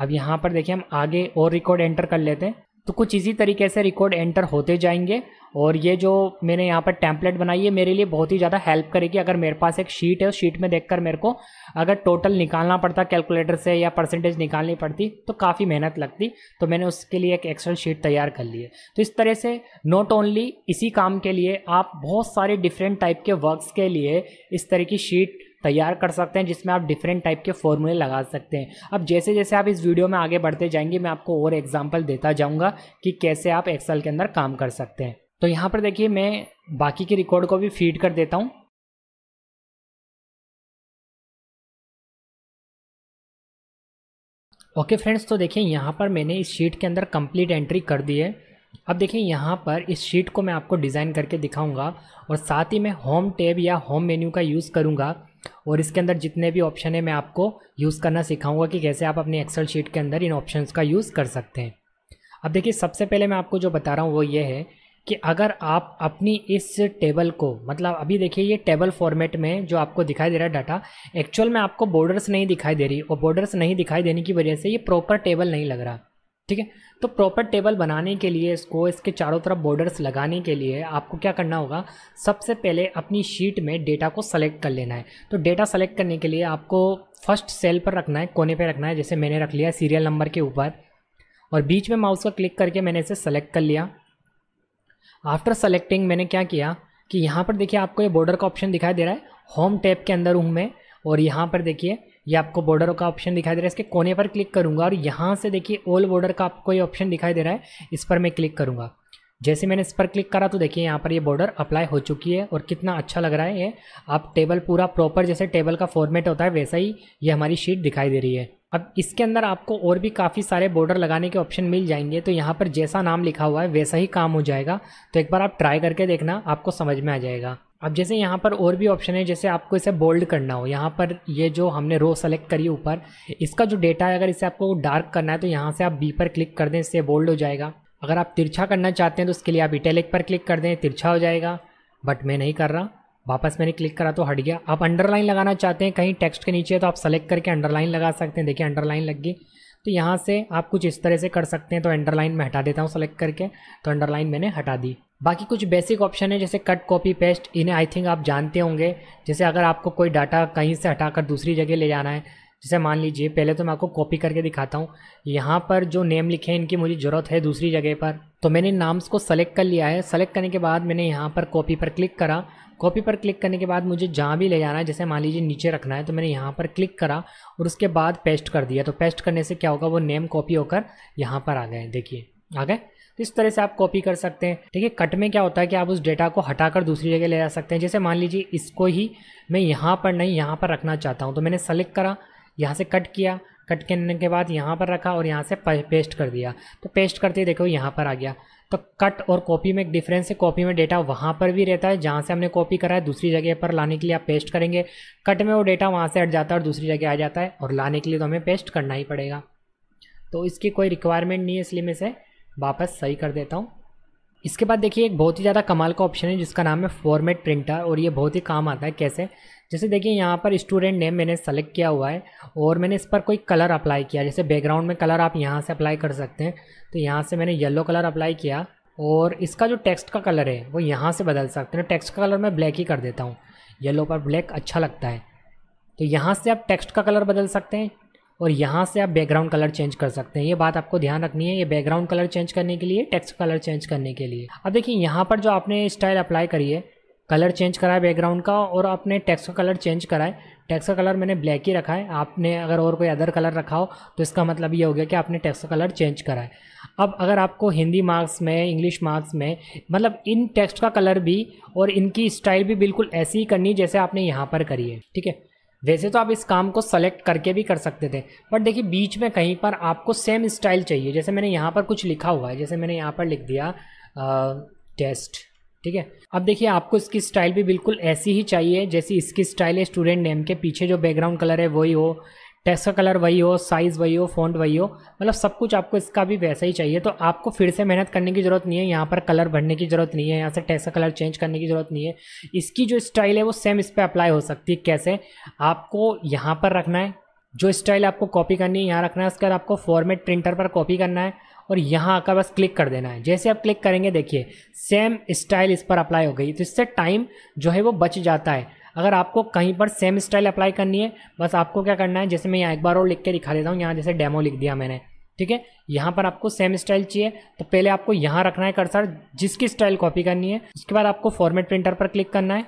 अब यहाँ पर देखिए हम आगे और रिकॉर्ड एंटर कर लेते हैं तो कुछ इसी तरीके से रिकॉर्ड एंटर होते जाएंगे और ये जो मैंने यहाँ पर टैंपलेट बनाई है मेरे लिए बहुत ही ज़्यादा हेल्प करेगी अगर मेरे पास एक शीट है उस शीट में देखकर मेरे को अगर टोटल निकालना पड़ता कैलकुलेटर से या परसेंटेज निकालनी पड़ती तो काफ़ी मेहनत लगती तो मैंने उसके लिए एक एक्सेल शीट तैयार कर ली है तो इस तरह से नॉट ओनली इसी काम के लिए आप बहुत सारे डिफरेंट टाइप के वर्क्स के लिए इस तरह की शीट तैयार कर सकते हैं जिसमें आप डिफरेंट टाइप के फॉर्मूले लगा सकते हैं अब जैसे जैसे आप इस वीडियो में आगे बढ़ते जाएंगे मैं आपको और एग्जाम्पल देता जाऊँगा कि कैसे आप एक्सल के अंदर काम कर सकते हैं तो यहाँ पर देखिए मैं बाकी के रिकॉर्ड को भी फीड कर देता हूँ ओके okay फ्रेंड्स तो देखिए यहाँ पर मैंने इस शीट के अंदर कंप्लीट एंट्री कर दी है अब देखिए यहाँ पर इस शीट को मैं आपको डिज़ाइन करके दिखाऊंगा और साथ ही मैं होम टैब या होम मेन्यू का यूज़ करूँगा और इसके अंदर जितने भी ऑप्शन है मैं आपको यूज़ करना सिखाऊंगा कि कैसे आप अपनी एक्सेल शीट के अंदर इन ऑप्शंस का यूज़ कर सकते हैं अब देखिए सबसे पहले मैं आपको जो बता रहा हूँ वो ये है कि अगर आप अपनी इस टेबल को मतलब अभी देखिए ये टेबल फॉर्मेट में जो आपको दिखाई दे रहा है डाटा एक्चुअल में आपको बॉर्डर्स नहीं दिखाई दे रही और बॉर्डर्स नहीं दिखाई देने की वजह से ये प्रॉपर टेबल नहीं लग रहा ठीक है तो प्रॉपर टेबल बनाने के लिए इसको इसके चारों तरफ बॉर्डर्स लगाने के लिए आपको क्या करना होगा सबसे पहले अपनी शीट में डेटा को सेलेक्ट कर लेना है तो डेटा सेलेक्ट करने के लिए आपको फर्स्ट सेल पर रखना है कोने पर रखना है जैसे मैंने रख लिया सीरियल नंबर के ऊपर और बीच में माउस का क्लिक करके मैंने इसे सेलेक्ट कर लिया आफ्टर सेलेक्टिंग मैंने क्या किया कि यहाँ पर देखिए आपको ये बॉर्डर का ऑप्शन दिखाई दे रहा है होम टैब के अंदर हूँ मैं और यहाँ पर देखिए ये आपको बॉर्डर का ऑप्शन दिखाई दे रहा है इसके कोने पर क्लिक करूंगा और यहाँ से देखिए ऑल बॉर्डर का आपको ये ऑप्शन दिखाई दे रहा है इस पर मैं क्लिक करूँगा जैसे मैंने इस पर क्लिक करा तो देखिए यहाँ पर ये बॉर्डर अप्लाई हो चुकी है और कितना अच्छा लग रहा है ये आप टेबल पूरा प्रॉपर जैसे टेबल का फॉर्मेट होता है वैसा ही ये हमारी शीट दिखाई दे रही है अब इसके अंदर आपको और भी काफ़ी सारे बॉर्डर लगाने के ऑप्शन मिल जाएंगे तो यहाँ पर जैसा नाम लिखा हुआ है वैसा ही काम हो जाएगा तो एक बार आप ट्राई करके देखना आपको समझ में आ जाएगा अब जैसे यहाँ पर और भी ऑप्शन है जैसे आपको इसे बोल्ड करना हो यहाँ पर ये जो हमने रो सेलेक्ट करी ऊपर इसका जो डेटा है अगर इसे आपको डार्क करना है तो यहाँ से आप बी पर क्लिक कर दें इससे बोल्ड हो जाएगा अगर आप तिरछा करना चाहते हैं तो उसके लिए आप इटैलिक पर क्लिक कर दें तिरछा हो जाएगा बट मैं नहीं कर रहा वापस मैंने क्लिक करा तो हट गया आप अंडरलाइन लगाना चाहते हैं कहीं टेक्स्ट के नीचे तो आप सेलेक्ट करके अंडरलाइन लगा सकते हैं देखिए अंडरलाइन लग गई तो यहाँ से आप कुछ इस तरह से कर सकते हैं तो अंडरलाइन मैं हटा देता हूँ सेलेक्ट करके तो अंडरलाइन मैंने हटा दी बाकी कुछ बेसिक ऑप्शन है जैसे कट कॉपी पेस्ट इन्हें आई थिंक आप जानते होंगे जैसे अगर आपको कोई डाटा कहीं से हटाकर दूसरी जगह ले जाना है जैसे मान लीजिए पहले तो मैं आपको कॉपी करके दिखाता हूँ यहाँ पर जो नेम लिखे हैं इनकी मुझे ज़रूरत है दूसरी जगह पर तो मैंने नाम्स को सेलेक्ट कर लिया है सेलेक्ट करने के बाद मैंने यहाँ पर कॉपी पर क्लिक करा कॉपी पर क्लिक करने के बाद मुझे जहाँ भी ले जाना है जैसे मान लीजिए नीचे रखना है तो मैंने यहाँ पर क्लिक करा और उसके बाद पेस्ट कर दिया तो पेस्ट करने से क्या होगा वो नेम कॉपी होकर यहाँ पर आ गए देखिए आ गए इस तरह से आप कॉपी कर सकते हैं ठीक है कट में क्या होता है कि आप उस डेटा को हटाकर दूसरी जगह ले जा सकते हैं जैसे मान लीजिए इसको ही मैं यहाँ पर नहीं यहाँ पर रखना चाहता हूँ तो मैंने सेलेक्ट करा यहाँ से कट किया कट करने के बाद यहाँ पर रखा और यहाँ से पेस्ट कर दिया तो पेस्ट करते ही देखो यहाँ पर आ गया तो कट और कॉपी में एक डिफरेंस है कॉपी में डेटा वहाँ पर भी रहता है जहाँ से हमने कॉपी करा है दूसरी जगह पर लाने के लिए आप पेस्ट करेंगे कट में वो डेटा वहाँ से हट जाता है और दूसरी जगह आ जाता है और लाने के लिए तो हमें पेस्ट करना ही पड़ेगा तो इसकी कोई रिक्वायरमेंट नहीं है इसलिए मैं इसे वापस सही कर देता हूँ इसके बाद देखिए एक बहुत ही ज़्यादा कमाल का ऑप्शन है जिसका नाम है फॉर्मेट प्रिंटर और ये बहुत ही काम आता है कैसे जैसे देखिए यहाँ पर स्टूडेंट नेम मैंने सेलेक्ट किया हुआ है और मैंने इस पर कोई कलर अप्लाई किया जैसे बैकग्राउंड में कलर आप यहाँ से अप्लाई कर सकते हैं तो यहाँ से मैंने येलो कलर अप्लाई किया और इसका जो टेक्स्ट का कलर है वो यहाँ से बदल सकते हैं टेक्स्ट का कलर मैं ब्लैक ही कर देता हूँ येलो पर ब्लैक अच्छा लगता है तो यहाँ से आप टेक्स्ट का कलर बदल सकते हैं और यहाँ से आप बैकग्राउंड कलर चेंज कर सकते हैं ये बात आपको ध्यान रखनी है ये बैकग्राउंड कलर चेंज करने के लिए टेक्स्ट कलर चेंज करने के लिए अब देखिए यहाँ पर जो आपने स्टाइल अप्लाई करी है कलर चेंज है बैकग्राउंड का और आपने टेक्स्ट का कलर चेंज है टेक्स्ट का कलर मैंने ब्लैक ही रखा है आपने अगर और कोई अदर कलर रखा हो तो इसका मतलब ये हो गया कि आपने टेक्स्ट का कलर चेंज है अब अगर आपको हिंदी मार्क्स में इंग्लिश मार्क्स में मतलब इन टेक्स्ट का कलर भी और इनकी स्टाइल भी बिल्कुल ऐसी ही करनी जैसे आपने यहाँ पर करी है ठीक है वैसे तो आप इस काम को सेलेक्ट करके भी कर सकते थे बट देखिए बीच में कहीं पर आपको सेम स्टाइल चाहिए जैसे मैंने यहाँ पर कुछ लिखा हुआ है जैसे मैंने यहाँ पर लिख दिया टेस्ट ठीक है अब देखिए आपको इसकी स्टाइल भी बिल्कुल ऐसी ही चाहिए जैसी इसकी स्टाइल है स्टूडेंट नेम के पीछे जो बैकग्राउंड कलर है वही हो टेक्स का कलर वही हो साइज़ वही हो फॉन्ट वही हो मतलब सब कुछ आपको इसका भी वैसा ही चाहिए तो आपको फिर से मेहनत करने की ज़रूरत नहीं है यहाँ पर कलर भरने की ज़रूरत नहीं है यहाँ से टेक्स का कलर चेंज करने की ज़रूरत नहीं है इसकी जो स्टाइल है वो सेम इस पर अप्लाई हो सकती है कैसे आपको यहाँ पर रखना है जो स्टाइल आपको कॉपी करनी है यहाँ रखना है उसके बाद आपको फॉर्मेट प्रिंटर पर कॉपी करना है और यहाँ आकर बस क्लिक कर देना है जैसे आप क्लिक करेंगे देखिए सेम स्टाइल इस पर अप्लाई हो गई तो इससे टाइम जो है वो बच जाता है अगर आपको कहीं पर सेम स्टाइल अप्लाई करनी है बस आपको क्या करना है जैसे मैं यहाँ एक बार और लिख के दिखा देता हूँ यहाँ जैसे डेमो लिख दिया मैंने ठीक है यहाँ पर आपको सेम स्टाइल चाहिए तो पहले आपको यहाँ रखना है कर्सर जिसकी स्टाइल कॉपी करनी है उसके बाद आपको फॉर्मेट प्रिंटर पर क्लिक करना है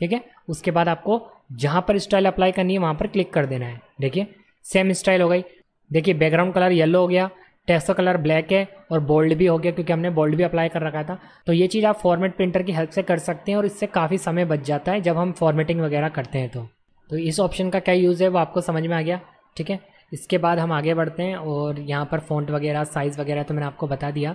ठीक है उसके बाद आपको जहाँ पर स्टाइल अप्लाई करनी है वहाँ पर क्लिक कर देना है देखिए सेम स्टाइल हो गई देखिए बैकग्राउंड कलर येलो हो गया टेस्टो कलर ब्लैक है और बोल्ड भी हो गया क्योंकि हमने बोल्ड भी अप्लाई कर रखा था तो ये चीज़ आप फॉर्मेट प्रिंटर की हेल्प से कर सकते हैं और इससे काफ़ी समय बच जाता है जब हम फॉर्मेटिंग वगैरह करते हैं तो तो इस ऑप्शन का क्या यूज़ है वो आपको समझ में आ गया ठीक है इसके बाद हम आगे बढ़ते हैं और यहाँ पर फ़ॉन्ट वगैरह साइज़ वगैरह तो मैंने आपको बता दिया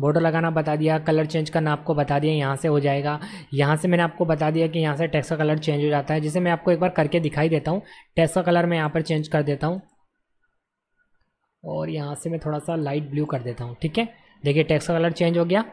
बॉर्डर लगाना बता दिया कलर चेंज करना आपको बता दिया यहाँ से हो जाएगा यहाँ से मैंने आपको बता दिया कि यहाँ से टेक्स्ट का कलर चेंज हो जाता है जिसे मैं आपको एक बार करके दिखाई देता हूँ टेक्स्ट का कलर मैं यहाँ पर चेंज कर देता हूँ और यहाँ से मैं थोड़ा सा लाइट ब्लू कर देता हूँ ठीक है देखिए टेक्स्ट का कलर चेंज हो गया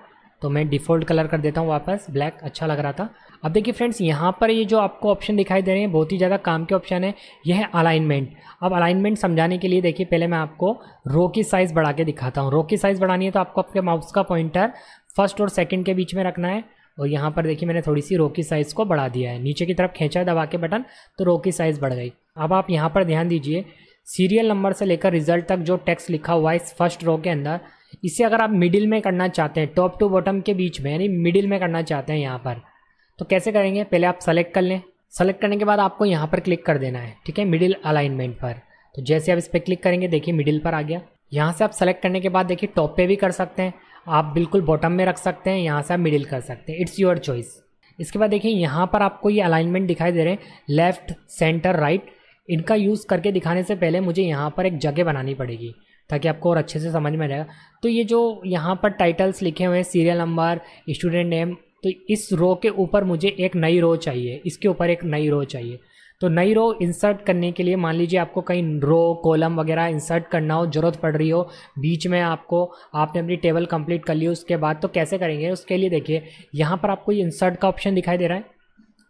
तो मैं डिफ़ॉल्ट कलर कर देता हूँ वापस ब्लैक अच्छा लग रहा था अब देखिए फ्रेंड्स यहाँ पर ये जो आपको ऑप्शन दिखाई दे रहे हैं बहुत ही ज़्यादा काम के ऑप्शन है यह है अलाइनमेंट अब अलाइनमेंट समझाने के लिए देखिए पहले मैं आपको रो की साइज़ बढ़ा के दिखाता हूँ रो की साइज़ बढ़ानी है तो आपको आपके माउस का पॉइंटर फर्स्ट और सेकेंड के बीच में रखना है और यहाँ पर देखिए मैंने थोड़ी सी रो की साइज़ को बढ़ा दिया है नीचे की तरफ खींचा दबा के बटन तो रो की साइज़ बढ़ गई अब आप यहाँ पर ध्यान दीजिए सीरियल नंबर से लेकर रिजल्ट तक जो टेक्स्ट लिखा हुआ है इस फर्स्ट रो के अंदर इसे अगर आप मिडिल में करना चाहते हैं टॉप टू बॉटम के बीच में यानी मिडिल में करना चाहते हैं यहाँ पर तो कैसे करेंगे पहले आप सेलेक्ट कर लें सेलेक्ट करने के बाद आपको यहाँ पर क्लिक कर देना है ठीक है मिडिल अलाइनमेंट पर तो जैसे आप इस पर क्लिक करेंगे देखिए मिडिल पर आ गया यहाँ से आप सेलेक्ट करने के बाद देखिए टॉप पे भी कर सकते हैं आप बिल्कुल बॉटम में रख सकते हैं यहाँ से आप मिडिल कर सकते हैं इट्स योर चॉइस इसके बाद देखिए यहाँ पर आपको ये अलाइनमेंट दिखाई दे रहे हैं लेफ्ट सेंटर राइट इनका यूज़ करके दिखाने से पहले मुझे यहाँ पर एक जगह बनानी पड़ेगी ताकि आपको और अच्छे से समझ में आएगा तो ये जो यहाँ पर टाइटल्स लिखे हुए हैं सीरियल नंबर स्टूडेंट नेम तो इस रो के ऊपर मुझे एक नई रो चाहिए इसके ऊपर एक नई रो चाहिए तो नई रो इंसर्ट करने के लिए मान लीजिए आपको कहीं रो कॉलम वगैरह इंसर्ट करना हो ज़रूरत पड़ रही हो बीच में आपको आपने अपनी टेबल कंप्लीट कर ली उसके बाद तो कैसे करेंगे उसके लिए देखिए यहाँ पर आपको ये इंसर्ट का ऑप्शन दिखाई दे रहा है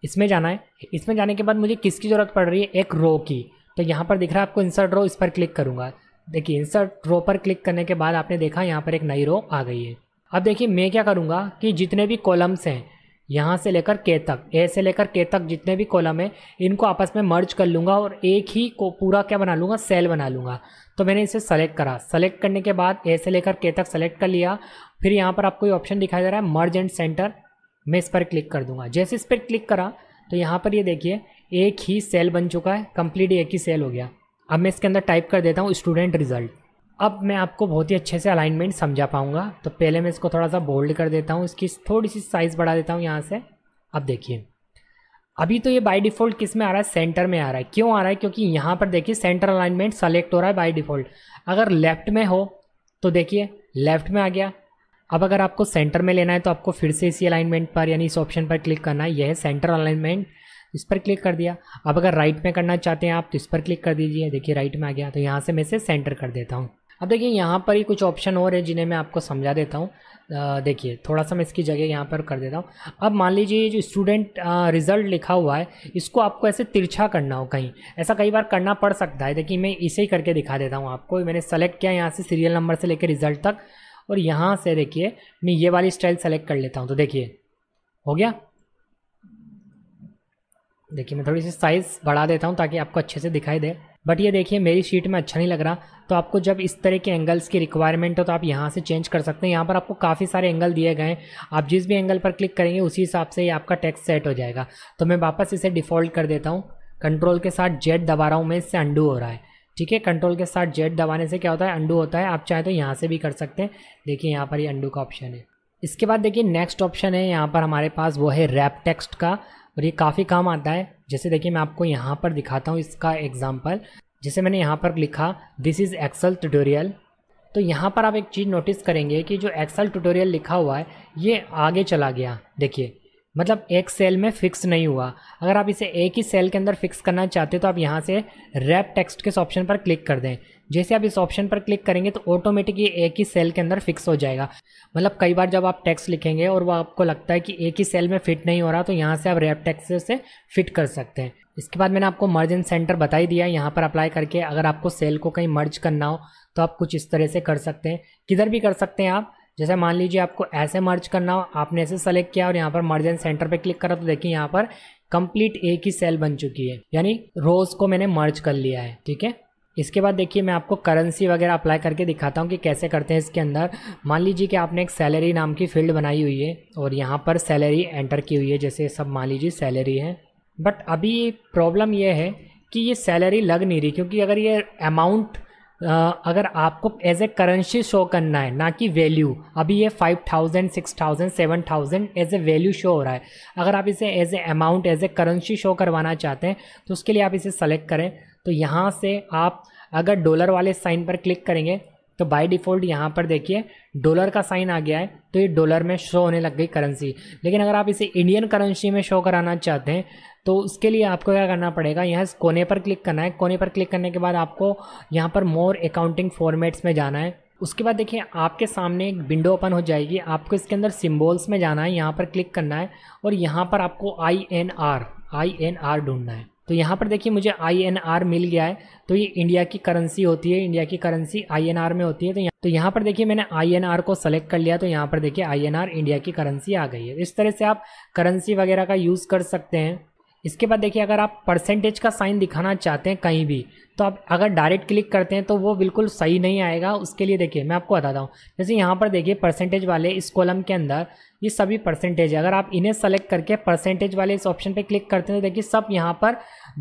इसमें जाना है इसमें जाने के बाद मुझे किसकी ज़रूरत पड़ रही है एक रो की तो यहाँ पर दिख रहा है आपको इंसर्ट रो इस पर क्लिक करूँगा देखिए इंसर्ट रो पर क्लिक करने के बाद आपने देखा यहाँ पर एक नई रो आ गई है अब देखिए मैं क्या करूँगा कि जितने भी कॉलम्स हैं यहाँ से लेकर के तक ए से लेकर के तक जितने भी कॉलम हैं इनको आपस में मर्ज कर लूँगा और एक ही को पूरा क्या बना लूँगा सेल बना लूँगा तो मैंने इसे सेलेक्ट करा सेलेक्ट करने के बाद ए से लेकर के तक सेलेक्ट कर लिया फिर यहाँ पर आपको ये ऑप्शन दिखाई दे रहा है मर्ज एंड सेंटर मैं इस पर क्लिक कर दूंगा जैसे इस पर क्लिक करा तो यहाँ पर ये यह देखिए एक ही सेल बन चुका है कंप्लीट एक ही सेल हो गया अब मैं इसके अंदर टाइप कर देता हूँ स्टूडेंट रिजल्ट अब मैं आपको बहुत ही अच्छे से अलाइनमेंट समझा पाऊँगा तो पहले मैं इसको थोड़ा सा बोल्ड कर देता हूँ इसकी थोड़ी सी साइज़ बढ़ा देता हूँ यहाँ से अब देखिए अभी तो ये बाय डिफ़ॉल्ट किस में आ रहा है सेंटर में आ रहा है क्यों आ रहा है क्योंकि यहाँ पर देखिए सेंटर अलाइनमेंट सेलेक्ट हो रहा है बाय डिफ़ॉल्ट अगर लेफ्ट में हो तो देखिए लेफ्ट में आ गया अब अगर आपको सेंटर में लेना है तो आपको फिर से इसी अलाइनमेंट पर यानी इस ऑप्शन पर क्लिक करना है यह है सेंटर अलाइनमेंट इस पर क्लिक कर दिया अब अगर राइट में करना चाहते हैं आप तो इस पर क्लिक कर दीजिए देखिए राइट में आ गया तो यहाँ से मैं इसे सेंटर कर देता हूँ अब देखिए यहाँ पर ही कुछ ऑप्शन और है जिन्हें मैं आपको समझा देता हूँ देखिए थोड़ा सा मैं इसकी जगह यहाँ पर कर देता हूँ अब मान लीजिए जो स्टूडेंट रिज़ल्ट लिखा हुआ है इसको आपको ऐसे तिरछा करना हो कहीं ऐसा कई बार करना पड़ सकता है देखिए मैं इसे ही करके दिखा देता हूँ आपको मैंने सेलेक्ट किया यहाँ से सीरियल नंबर से लेकर रिज़ल्ट तक और यहाँ से देखिए मैं ये वाली स्टाइल सेलेक्ट कर लेता हूँ तो देखिए हो गया देखिए मैं थोड़ी सी साइज़ बढ़ा देता हूँ ताकि आपको अच्छे से दिखाई दे बट ये देखिए मेरी शीट में अच्छा नहीं लग रहा तो आपको जब इस तरह के एंगल्स की रिक्वायरमेंट हो तो आप यहाँ से चेंज कर सकते हैं यहाँ पर आपको काफ़ी सारे एंगल दिए गए हैं आप जिस भी एंगल पर क्लिक करेंगे उसी हिसाब से आपका टैक्स सेट हो जाएगा तो मैं वापस इसे डिफ़ॉल्ट कर देता हूँ कंट्रोल के साथ जेड दबा रहा हूँ मैं इससे अंडू हो रहा है ठीक है कंट्रोल के साथ जेड दबाने से क्या होता है अंडू होता है आप चाहे तो यहाँ से भी कर सकते हैं देखिए यहाँ पर ही यह अंडू का ऑप्शन है इसके बाद देखिए नेक्स्ट ऑप्शन है यहाँ पर हमारे पास वो है रैप टेक्स्ट का और ये काफ़ी काम आता है जैसे देखिए मैं आपको यहाँ पर दिखाता हूँ इसका एग्जाम्पल जैसे मैंने यहाँ पर लिखा दिस इज़ एक्सल ट्यूटोरियल तो यहाँ पर आप एक चीज़ नोटिस करेंगे कि जो एक्सल ट्यूटोरियल लिखा हुआ है ये आगे चला गया देखिए मतलब एक सेल में फिक्स नहीं हुआ अगर आप इसे एक ही सेल के अंदर फिक्स करना चाहते तो आप यहाँ से रैप टेक्स्ट के इस ऑप्शन पर क्लिक कर दें जैसे आप इस ऑप्शन पर क्लिक करेंगे तो ऑटोमेटिक ये एक ही सेल के अंदर फिक्स हो जाएगा मतलब कई बार जब आप टेक्स्ट लिखेंगे और वो आपको लगता है कि एक ही सेल में फिट नहीं हो रहा तो यहाँ से आप रैप टेक्स से फिट कर सकते हैं इसके बाद मैंने आपको मर्ज इन सेंटर बता ही दिया यहाँ पर अप्लाई करके अगर आपको सेल को कहीं मर्ज करना हो तो आप कुछ इस तरह से कर सकते हैं किधर भी कर सकते हैं आप जैसे मान लीजिए आपको ऐसे मर्ज करना हो आपने ऐसे सेलेक्ट किया और यहाँ पर मर्ज एंड सेंटर पे क्लिक करा तो देखिए यहाँ पर कंप्लीट एक ही सेल बन चुकी है यानी रोज को मैंने मर्ज कर लिया है ठीक है इसके बाद देखिए मैं आपको करेंसी वगैरह अप्लाई करके दिखाता हूँ कि कैसे करते हैं इसके अंदर मान लीजिए कि आपने एक सैलरी नाम की फील्ड बनाई हुई है और यहाँ पर सैलरी एंटर की हुई है जैसे सब मान लीजिए सैलरी है बट अभी प्रॉब्लम यह है कि ये सैलरी लग नहीं रही क्योंकि अगर ये अमाउंट अगर आपको एज ए करेंसी शो करना है ना कि वैल्यू अभी ये five thousand six thousand seven thousand as a value show हो रहा है अगर आप इसे as a amount as a currency show करवाना चाहते हैं तो उसके लिए आप इसे सेलेक्ट करें तो यहाँ से आप अगर डॉलर वाले साइन पर क्लिक करेंगे तो बाय डिफ़ॉल्ट यहाँ पर देखिए डॉलर का साइन आ गया है तो ये डॉलर में शो होने लग गई करेंसी लेकिन अगर आप इसे इंडियन करेंसी में शो कराना चाहते हैं तो उसके लिए आपको क्या करना पड़ेगा यहाँ कोने पर क्लिक करना है कोने पर क्लिक करने के बाद आपको यहाँ पर मोर अकाउंटिंग फॉर्मेट्स में जाना है उसके बाद देखिए आपके सामने एक विंडो ओपन हो जाएगी आपको इसके अंदर सिम्बॉल्स में जाना है यहाँ पर क्लिक करना है और यहाँ पर आपको I N R I N R ढूंढना है तो यहाँ पर देखिए मुझे आई एन आर मिल गया है तो ये इंडिया की करेंसी होती है इंडिया की करेंसी आई एन आर में होती है तो यहाँ तो यहाँ पर देखिए मैंने आई एन आर को सेलेक्ट कर लिया तो यहाँ पर देखिए आई एन आर इंडिया की करेंसी आ गई है इस तरह से आप करेंसी वगैरह का यूज़ कर सकते हैं इसके बाद देखिए अगर आप परसेंटेज का साइन दिखाना चाहते हैं कहीं भी तो आप अगर डायरेक्ट क्लिक करते हैं तो वो बिल्कुल सही नहीं आएगा उसके लिए देखिए मैं आपको बताता हूँ जैसे यहाँ पर देखिए परसेंटेज वाले इस कॉलम के अंदर ये सभी परसेंटेज है अगर आप इन्हें सेलेक्ट करके परसेंटेज वाले इस ऑप्शन पर क्लिक करते हैं तो देखिए सब यहाँ पर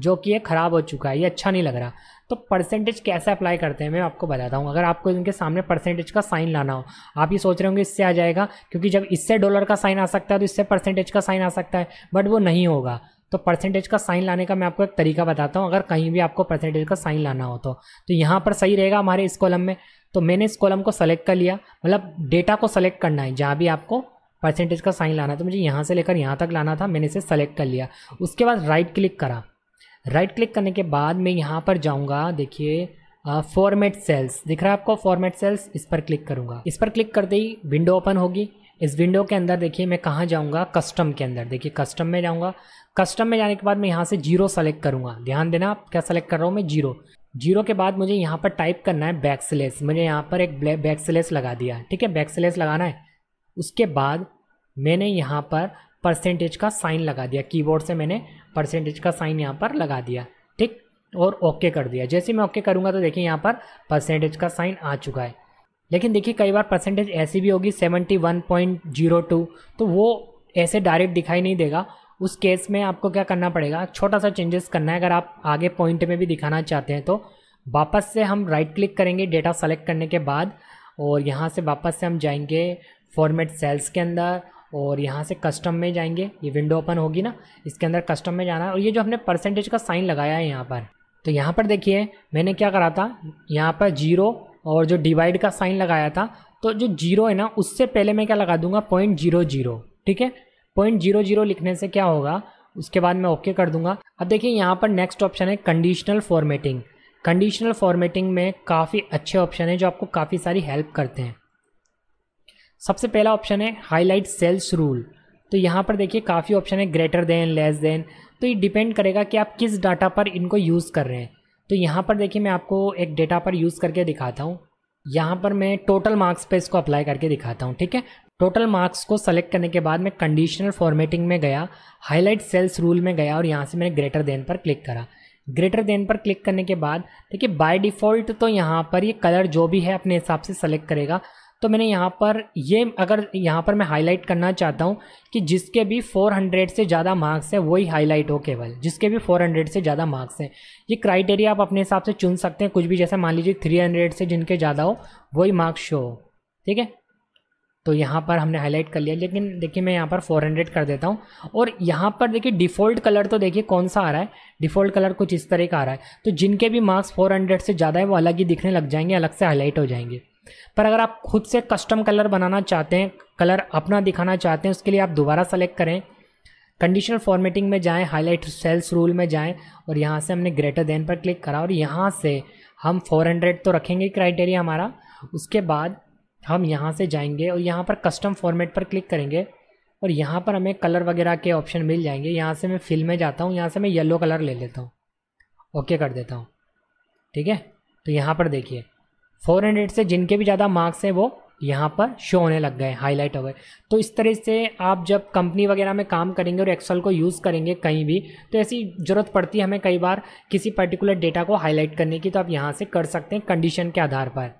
जो कि ये ख़राब हो चुका है ये अच्छा नहीं लग रहा तो परसेंटेज कैसे अप्लाई करते हैं मैं आपको बताता हूँ अगर आपको इनके सामने परसेंटेज का साइन लाना हो आप ये सोच रहे होंगे इससे आ जाएगा क्योंकि जब इससे डॉलर का साइन आ सकता है तो इससे परसेंटेज का साइन आ सकता है बट वो नहीं होगा तो परसेंटेज का साइन लाने का मैं आपको एक तरीका बताता हूँ अगर कहीं भी आपको परसेंटेज का साइन लाना हो तो तो यहाँ पर सही रहेगा हमारे इस कॉलम में तो मैंने इस कॉलम को सेलेक्ट कर लिया मतलब डेटा को सेलेक्ट करना है जहाँ भी आपको परसेंटेज का साइन लाना है तो मुझे यहाँ से लेकर यहाँ तक लाना था मैंने इसे सेलेक्ट कर लिया उसके बाद राइट क्लिक करा राइट क्लिक करने के बाद मैं यहाँ पर जाऊँगा देखिए फॉर्मेट सेल्स दिख रहा है आपको फॉर्मेट सेल्स इस पर क्लिक करूँगा इस पर क्लिक करते ही विंडो ओपन होगी इस विंडो के अंदर देखिए मैं कहाँ जाऊँगा कस्टम के अंदर देखिए कस्टम में जाऊँगा कस्टम में जाने के बाद मैं यहाँ से जीरो सेलेक्ट करूँगा ध्यान देना आप क्या सेलेक्ट कर रहा हूँ मैं जीरो जीरो के बाद मुझे यहाँ पर टाइप करना है बैक स्लेस मैंने यहाँ पर एक बैक स्लेस लगा दिया ठीक है बैक स्लेस लगाना है उसके बाद मैंने यहाँ पर परसेंटेज का साइन लगा दिया कीबोर्ड से मैंने परसेंटेज का साइन यहाँ पर लगा दिया ठीक और ओके कर दिया जैसे मैं ओके करूँगा तो देखिए यहाँ पर परसेंटेज का साइन आ चुका है लेकिन देखिए कई बार परसेंटेज ऐसी भी होगी seventy one point zero two तो वो ऐसे डायरेक्ट दिखाई नहीं देगा उस केस में आपको क्या करना पड़ेगा छोटा सा चेंजेस करना है अगर आप आगे पॉइंट में भी दिखाना चाहते हैं तो वापस से हम राइट क्लिक करेंगे डेटा सेलेक्ट करने के बाद और यहाँ से वापस से हम जाएंगे फॉर्मेट सेल्स के अंदर और यहाँ से कस्टम में जाएंगे ये विंडो ओपन होगी ना इसके अंदर कस्टम में जाना है और ये जो हमने परसेंटेज का साइन लगाया है यहाँ पर तो यहाँ पर देखिए मैंने क्या करा था यहाँ पर जीरो और जो डिवाइड का साइन लगाया था तो जो जीरो है ना उससे पहले मैं क्या लगा दूंगा पॉइंट जीरो जीरो ठीक है पॉइंट जीरो जीरो लिखने से क्या होगा उसके बाद मैं ओके कर दूंगा अब देखिए यहाँ पर नेक्स्ट ऑप्शन है कंडीशनल फॉर्मेटिंग कंडीशनल फॉर्मेटिंग में काफ़ी अच्छे ऑप्शन है जो आपको काफ़ी सारी हेल्प करते हैं सबसे पहला ऑप्शन है हाईलाइट सेल्स रूल तो यहाँ पर देखिए काफ़ी ऑप्शन है ग्रेटर देन लेस देन तो ये डिपेंड करेगा कि आप किस डाटा पर इनको यूज़ कर रहे हैं तो यहाँ पर देखिए मैं आपको एक डेटा पर यूज़ करके दिखाता हूँ यहाँ पर मैं टोटल मार्क्स पे इसको अप्लाई करके दिखाता हूँ ठीक है टोटल मार्क्स को सेलेक्ट करने के बाद मैं कंडीशनल फॉर्मेटिंग में गया हाईलाइट सेल्स रूल में गया और यहाँ से मैंने ग्रेटर देन पर क्लिक करा ग्रेटर देन पर क्लिक करने के बाद देखिए बाय डिफ़ॉल्ट तो यहाँ पर ये कलर जो भी है अपने हिसाब से सेलेक्ट करेगा तो मैंने यहाँ पर ये अगर यहाँ पर मैं हाईलाइट करना चाहता हूँ कि जिसके भी 400 से ज़्यादा मार्क्स है वही हाईलाइट हो केवल जिसके भी 400 से ज़्यादा मार्क्स हैं ये क्राइटेरिया आप अपने हिसाब से चुन सकते हैं कुछ भी जैसे मान लीजिए 300 से जिनके ज़्यादा हो वही मार्क्स शो हो ठीक है तो यहाँ पर हमने हाईलाइट कर लिया लेकिन देखिए मैं यहाँ पर 400 कर देता हूँ और यहाँ पर देखिए डिफ़ॉल्ट कलर तो देखिए कौन सा आ रहा है डिफ़ॉल्ट कलर कुछ इस तरह का आ रहा है तो जिनके भी मार्क्स 400 से ज़्यादा है वो अलग ही दिखने लग जाएंगे अलग से हाईलाइट हो जाएंगे पर अगर आप खुद से कस्टम कलर बनाना चाहते हैं कलर अपना दिखाना चाहते हैं उसके लिए आप दोबारा सेलेक्ट करें कंडीशनल फॉर्मेटिंग में जाएँ हाईलाइट सेल्स रूल में जाएँ और यहाँ से हमने ग्रेटर देन पर क्लिक करा और यहाँ से हम हंड्रेड तो रखेंगे क्राइटेरिया हमारा उसके बाद हम यहाँ से जाएंगे और यहाँ पर कस्टम फॉर्मेट पर क्लिक करेंगे और यहाँ पर हमें कलर वगैरह के ऑप्शन मिल जाएंगे यहाँ से मैं फिल में जाता हूँ यहाँ से मैं येलो कलर ले लेता हूँ ओके कर देता हूँ ठीक है तो यहाँ पर देखिए 400 से जिनके भी ज़्यादा मार्क्स हैं वो यहाँ पर शो होने लग गए हाईलाइट हो गए तो इस तरह से आप जब कंपनी वगैरह में काम करेंगे और एक्सेल को यूज़ करेंगे कहीं भी तो ऐसी ज़रूरत पड़ती है हमें कई बार किसी पर्टिकुलर डेटा को हाईलाइट करने की तो आप यहाँ से कर सकते हैं कंडीशन के आधार पर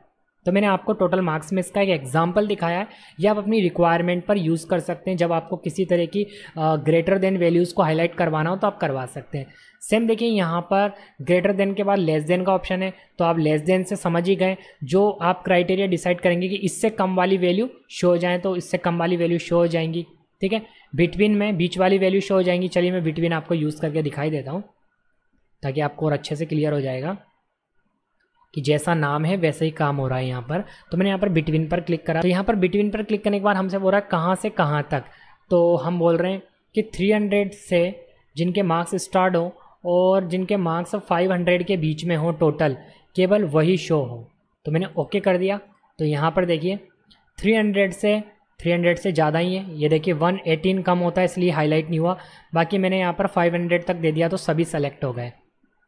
तो मैंने आपको टोटल मार्क्स में इसका एक एग्जाम्पल दिखाया है आप अपनी रिक्वायरमेंट पर यूज़ कर सकते हैं जब आपको किसी तरह की ग्रेटर देन वैल्यूज़ को हाईलाइट करवाना हो तो आप करवा सकते हैं सेम देखिए यहाँ पर ग्रेटर देन के बाद लेस देन का ऑप्शन है तो आप लेस देन से समझ ही गए जो आप क्राइटेरिया डिसाइड करेंगे कि इससे कम वाली वैल्यू शो हो जाए तो इससे कम वाली वैल्यू शो हो जाएंगी ठीक है बिटवीन में बीच वाली वैल्यू शो हो जाएंगी चलिए मैं बिटवीन आपको यूज़ करके दिखाई देता हूँ ताकि आपको और अच्छे से क्लियर हो जाएगा कि जैसा नाम है वैसे ही काम हो रहा है यहाँ पर तो मैंने यहाँ पर बिटवीन पर क्लिक करा तो यहाँ पर बिटवीन पर क्लिक करने के बाद हमसे बोल रहा है कहाँ से कहाँ तक तो हम बोल रहे हैं कि 300 से जिनके मार्क्स स्टार्ट हों और जिनके मार्क्स 500 के बीच में हों टोटल केवल वही शो हो तो मैंने ओके कर दिया तो यहाँ पर देखिए 300 से 300 से ज़्यादा ही है ये देखिए 118 कम होता है इसलिए हाईलाइट नहीं हुआ बाकी मैंने यहाँ पर 500 तक दे दिया तो सभी सेलेक्ट हो गए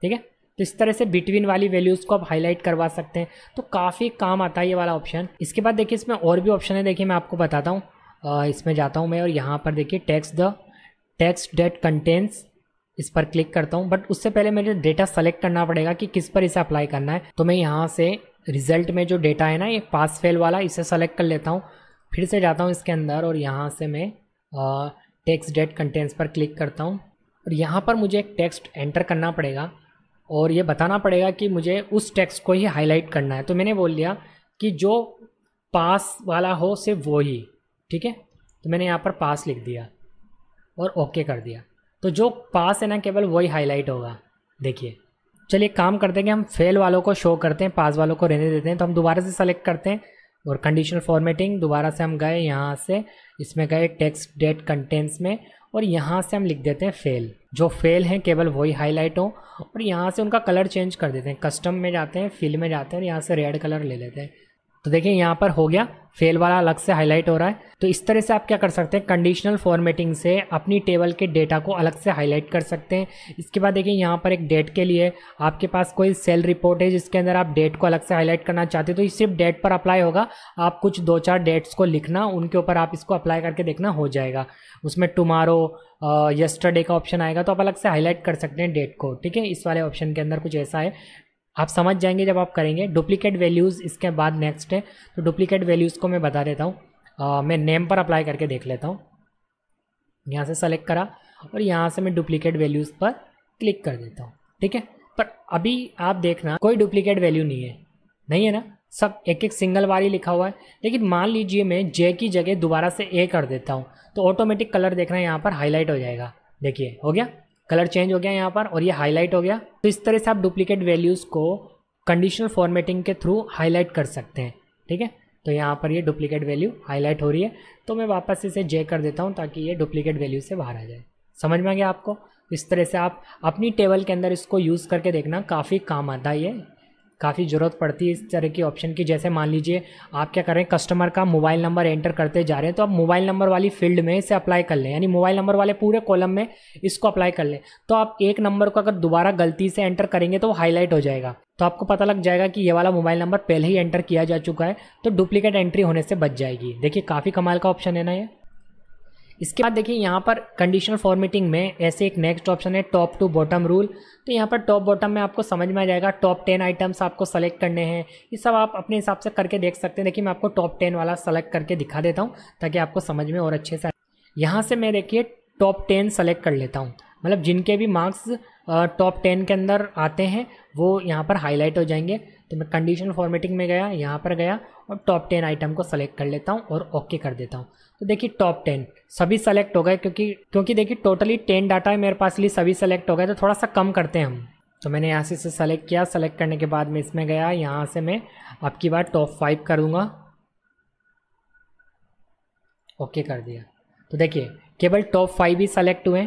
ठीक है तो इस तरह से बिटवीन वाली वैल्यूज़ को आप हाईलाइट करवा सकते हैं तो काफ़ी काम आता है ये वाला ऑप्शन इसके बाद देखिए इसमें और भी ऑप्शन है देखिए मैं आपको बताता हूँ इसमें जाता हूँ मैं और यहाँ पर देखिए text the text that contains इस पर क्लिक करता हूँ बट उससे पहले मुझे डेटा सेलेक्ट करना पड़ेगा कि किस पर इसे अप्लाई करना है तो मैं यहाँ से रिजल्ट में जो डेटा है ना ये पास फेल वाला इसे सेलेक्ट कर लेता हूँ फिर से जाता हूँ इसके अंदर और यहाँ से मैं टैक्स डेट कंटेंट्स पर क्लिक करता हूँ और यहाँ पर मुझे एक टेक्स्ट एंटर करना पड़ेगा और ये बताना पड़ेगा कि मुझे उस टेक्स्ट को ही हाईलाइट करना है तो मैंने बोल दिया कि जो पास वाला हो सिर्फ वो ही ठीक है तो मैंने यहाँ पर पास लिख दिया और ओके कर दिया तो जो पास है ना केवल वही हाईलाइट होगा देखिए चलिए काम करते हैं कि हम फेल वालों को शो करते हैं पास वालों को रहने देते हैं तो हम दोबारा से सेलेक्ट करते हैं और कंडीशनल फॉर्मेटिंग दोबारा से हम गए यहाँ से इसमें गए टेक्स्ट डेट कंटेंट्स में और यहाँ से हम लिख देते हैं फेल जो फेल हैं केवल वही हाईलाइट हो और यहाँ से उनका कलर चेंज कर देते हैं कस्टम में जाते हैं फिल में जाते हैं और यहाँ से रेड कलर ले लेते हैं तो देखिए यहाँ पर हो गया फेल वाला अलग से हाईलाइट हो रहा है तो इस तरह से आप क्या कर सकते हैं कंडीशनल फॉर्मेटिंग से अपनी टेबल के डेटा को अलग से हाईलाइट कर सकते हैं इसके बाद देखिए यहाँ पर एक डेट के लिए आपके पास कोई सेल रिपोर्ट है जिसके अंदर आप डेट को अलग से हाईलाइट करना चाहते हो तो सिर्फ डेट पर अप्लाई होगा आप कुछ दो चार डेट्स को लिखना उनके ऊपर आप इसको अप्लाई करके देखना हो जाएगा उसमें टुमारो यस्टरडे का ऑप्शन आएगा तो आप अलग से हाईलाइट कर सकते हैं डेट को ठीक है इस वाले ऑप्शन के अंदर कुछ ऐसा है आप समझ जाएंगे जब आप करेंगे डुप्लीकेट वैल्यूज़ इसके बाद नेक्स्ट है तो डुप्लीकेट वैल्यूज़ को मैं बता देता हूँ मैं नेम पर अप्लाई करके देख लेता हूँ यहाँ से सेलेक्ट करा और यहाँ से मैं डुप्लीकेट वैल्यूज़ पर क्लिक कर देता हूँ ठीक है पर अभी आप देखना कोई डुप्लीकेट वैल्यू नहीं है नहीं है ना सब एक एक सिंगल बार ही लिखा हुआ है लेकिन मान लीजिए मैं जे की जगह दोबारा से ए कर देता हूँ तो ऑटोमेटिक कलर देखना यहाँ पर हाईलाइट हो जाएगा देखिए हो गया कलर चेंज हो गया यहाँ पर और ये हाईलाइट हो गया तो इस तरह से आप डुप्लीकेट वैल्यूज़ को कंडीशनल फॉर्मेटिंग के थ्रू हाईलाइट कर सकते हैं ठीक है तो यहाँ पर ये डुप्लीकेट वैल्यू हाईलाइट हो रही है तो मैं वापस इसे जे कर देता हूँ ताकि ये डुप्लीकेट वैल्यू से बाहर आ जाए समझ में आ गया आपको इस तरह से आप अपनी टेबल के अंदर इसको यूज़ करके देखना काफ़ी काम आता है ये काफ़ी ज़रूरत पड़ती है इस तरह की ऑप्शन की जैसे मान लीजिए आप क्या करें कस्टमर का मोबाइल नंबर एंटर करते जा रहे हैं तो आप मोबाइल नंबर वाली फील्ड में इसे अप्लाई कर लें यानी मोबाइल नंबर वाले पूरे कॉलम में इसको अप्लाई कर लें तो आप एक नंबर को अगर दोबारा गलती से एंटर करेंगे तो वो हाईलाइट हो जाएगा तो आपको पता लग जाएगा कि ये वाला मोबाइल नंबर पहले ही एंटर किया जा चुका है तो डुप्लीकेट एंट्री होने से बच जाएगी देखिए काफ़ी कमाल का ऑप्शन है ना ये इसके बाद देखिए यहाँ पर कंडीशनल फॉर्मेटिंग में ऐसे एक नेक्स्ट ऑप्शन है टॉप टू बॉटम रूल तो यहाँ पर टॉप बॉटम में आपको समझ में आ जाएगा टॉप टेन आइटम्स आपको सेलेक्ट करने हैं ये सब आप अपने हिसाब से करके देख सकते हैं देखिए मैं आपको टॉप टेन वाला सेलेक्ट करके दिखा देता हूँ ताकि आपको समझ में और अच्छे से यहाँ से मैं देखिए टॉप टेन सेलेक्ट कर लेता हूँ मतलब जिनके भी मार्क्स टॉप टेन के अंदर आते हैं वो यहाँ पर हाईलाइट हो जाएंगे तो मैं कंडीशन फॉर्मेटिंग में गया यहाँ पर गया और टॉप टेन आइटम को सेलेक्ट कर लेता हूँ और ओके कर देता हूँ तो देखिए टॉप टेन सभी सेलेक्ट हो गए क्योंकि क्योंकि देखिए टोटली टेन डाटा है मेरे पास लिए सभी सेलेक्ट हो गए तो थोड़ा सा कम करते हैं हम तो मैंने यहाँ से इसे सेलेक्ट किया सेलेक्ट करने के बाद मैं इसमें गया यहाँ से मैं अब की बार टॉप फाइव करूँगा ओके कर दिया तो देखिए केवल टॉप फाइव ही सेलेक्ट हुए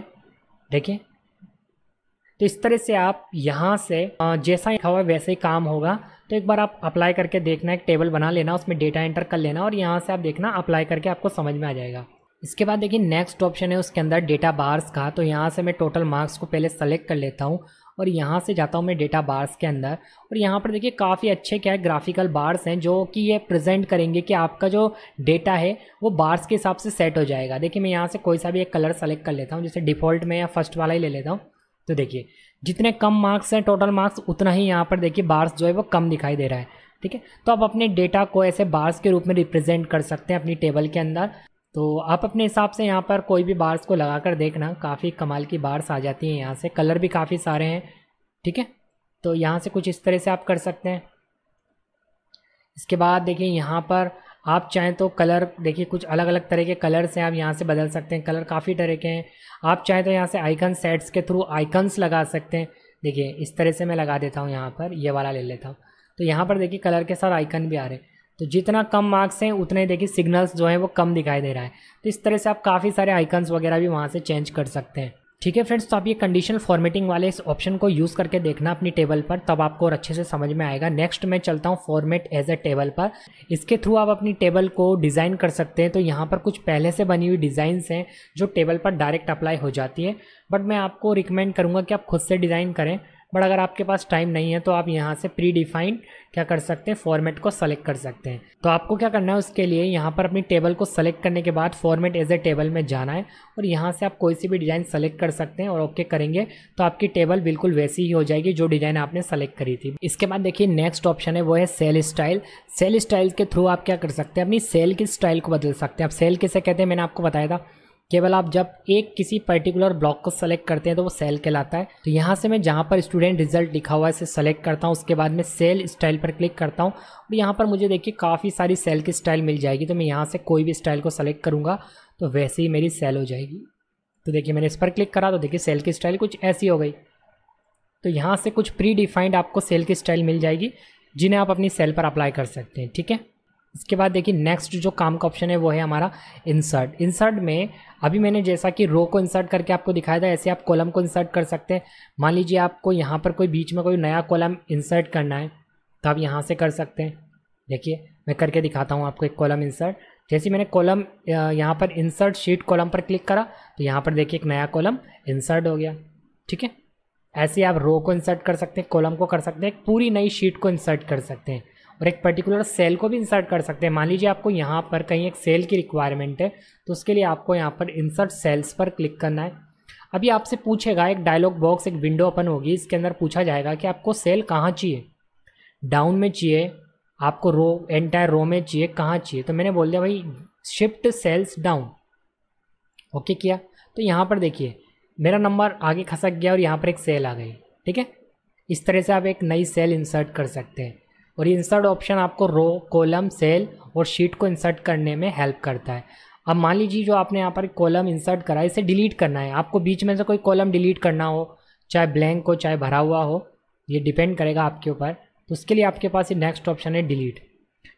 देखिए तो इस तरह से आप यहाँ से जैसा लिखा हुआ वैसे ही काम होगा तो एक बार आप अप्लाई करके देखना एक टेबल बना लेना उसमें डेटा एंटर कर लेना और यहाँ से आप देखना अप्लाई करके आपको समझ में आ जाएगा इसके बाद देखिए नेक्स्ट ऑप्शन है उसके अंदर डेटा बार्स का तो यहाँ से मैं टोटल मार्क्स को पहले सेलेक्ट कर लेता हूँ और यहाँ से जाता हूँ मैं डेटा बार्स के अंदर और यहाँ पर देखिए काफ़ी अच्छे क्या है ग्राफिकल बार्स हैं जो कि ये प्रेजेंट करेंगे कि आपका जो डेटा है वो बार्स के हिसाब से सेट हो जाएगा देखिए मैं यहाँ से कोई सा भी एक कलर सेलेक्ट कर लेता हूँ जैसे डिफ़ॉल्ट में या फर्स्ट वाला ही ले लेता हूँ तो देखिए जितने कम मार्क्स हैं टोटल मार्क्स उतना ही यहाँ पर देखिए बार्स जो है वो कम दिखाई दे रहा है ठीक है तो आप अपने डेटा को ऐसे बार्स के रूप में रिप्रेजेंट कर सकते हैं अपनी टेबल के अंदर तो आप अपने हिसाब से यहाँ पर कोई भी बार्स को लगा कर देखना काफ़ी कमाल की बार्स आ जाती हैं यहाँ से कलर भी काफ़ी सारे हैं ठीक है तो यहाँ से कुछ इस तरह से आप कर सकते हैं इसके बाद देखिए यहाँ पर आप चाहें तो कलर देखिए कुछ अलग अलग तरह के कलर्स हैं आप यहाँ से बदल सकते हैं कलर काफ़ी तरह के हैं आप चाहें तो यहाँ से आइकन सेट्स के थ्रू आइकन्स लगा सकते हैं देखिए इस तरह से मैं लगा देता हूँ यहाँ पर ये वाला ले लेता हूँ तो यहाँ पर देखिए कलर के साथ आइकन भी आ रहे हैं तो जितना कम मार्क्स हैं उतने देखिए सिग्नल्स जो हैं वो कम दिखाई दे रहा है तो इस तरह से आप काफ़ी सारे आइकन्स वगैरह भी वहाँ से चेंज कर सकते हैं ठीक है फ्रेंड्स तो आप ये कंडीशनल फॉर्मेटिंग वाले इस ऑप्शन को यूज़ करके देखना अपनी टेबल पर तब आपको और अच्छे से समझ में आएगा नेक्स्ट मैं चलता हूँ फॉर्मेट एज अ टेबल पर इसके थ्रू आप अपनी टेबल को डिज़ाइन कर सकते हैं तो यहाँ पर कुछ पहले से बनी हुई डिज़ाइंस हैं जो टेबल पर डायरेक्ट अप्लाई हो जाती है बट मैं आपको रिकमेंड करूँगा कि आप खुद से डिज़ाइन करें बट अगर आपके पास टाइम नहीं है तो आप यहाँ से प्री डिफाइंड क्या कर सकते हैं फॉर्मेट को सेलेक्ट कर सकते हैं तो आपको क्या करना है उसके लिए यहाँ पर अपनी टेबल को सेलेक्ट करने के बाद फॉर्मेट एज ए टेबल में जाना है और यहाँ से आप कोई सी भी डिज़ाइन सेलेक्ट कर सकते हैं और ओके करेंगे तो आपकी टेबल बिल्कुल वैसी ही हो जाएगी जो डिज़ाइन आपने सेलेक्ट करी थी इसके बाद देखिए नेक्स्ट ऑप्शन है वो है सेल स्टाइल सेल स्टाइल के थ्रू आप क्या कर सकते हैं अपनी सेल की स्टाइल को बदल सकते हैं आप सेल किसे कहते हैं मैंने आपको बताया था केवल आप जब एक किसी पर्टिकुलर ब्लॉक को सेलेक्ट करते हैं तो वो सेल कहलाता है तो यहाँ से मैं जहाँ पर स्टूडेंट रिजल्ट लिखा हुआ है इसे सेलेक्ट करता हूँ उसके बाद में सेल स्टाइल पर क्लिक करता हूँ और यहाँ पर मुझे देखिए काफ़ी सारी सेल की स्टाइल मिल जाएगी तो मैं यहाँ से कोई भी स्टाइल को सेलेक्ट करूँगा तो वैसे ही मेरी सेल हो जाएगी तो देखिए मैंने इस पर क्लिक करा तो देखिए सेल की स्टाइल कुछ ऐसी हो गई तो यहाँ से कुछ प्री डिफाइंड आपको सेल की स्टाइल मिल जाएगी जिन्हें आप अपनी सेल पर अप्लाई कर सकते हैं ठीक है इसके बाद देखिए नेक्स्ट जो काम का ऑप्शन है वो है हमारा इंसर्ट इंसर्ट में अभी मैंने जैसा कि रो को इंसर्ट करके आपको दिखाया था ऐसे आप कॉलम को इंसर्ट कर सकते हैं मान लीजिए आपको यहाँ पर कोई बीच में कोई नया कॉलम इंसर्ट करना है तो आप यहाँ से कर सकते हैं देखिए मैं करके दिखाता हूँ आपको एक कॉलम इंसर्ट जैसे मैंने कॉलम यहाँ पर इंसर्ट शीट कॉलम पर क्लिक करा तो यहाँ पर देखिए एक नया कॉलम इंसर्ट हो गया ठीक है ऐसे आप रो को इंसर्ट कर सकते हैं कॉलम को कर सकते हैं पूरी नई शीट को इंसर्ट कर सकते हैं और एक पर्टिकुलर सेल को भी इंसर्ट कर सकते हैं मान लीजिए आपको यहाँ पर कहीं एक सेल की रिक्वायरमेंट है तो उसके लिए आपको यहाँ पर इंसर्ट सेल्स पर क्लिक करना है अभी आपसे पूछेगा एक डायलॉग बॉक्स एक विंडो ओपन होगी इसके अंदर पूछा जाएगा कि आपको सेल कहाँ चाहिए डाउन में चाहिए आपको रो एंटायर रो में चाहिए कहाँ चाहिए तो मैंने बोल दिया भाई शिफ्ट सेल्स डाउन ओके किया तो यहाँ पर देखिए मेरा नंबर आगे खसक गया और यहाँ पर एक सेल आ गई ठीक है इस तरह से आप एक नई सेल इंसर्ट कर सकते हैं और ये इंसर्ट ऑप्शन आपको रो कॉलम सेल और शीट को इंसर्ट करने में हेल्प करता है अब मान लीजिए जो आपने यहाँ पर कॉलम इंसर्ट करा है इसे डिलीट करना है आपको बीच में से कोई कॉलम डिलीट करना हो चाहे ब्लैंक हो चाहे भरा हुआ हो ये डिपेंड करेगा आपके ऊपर तो उसके लिए आपके पास ये नेक्स्ट ऑप्शन है डिलीट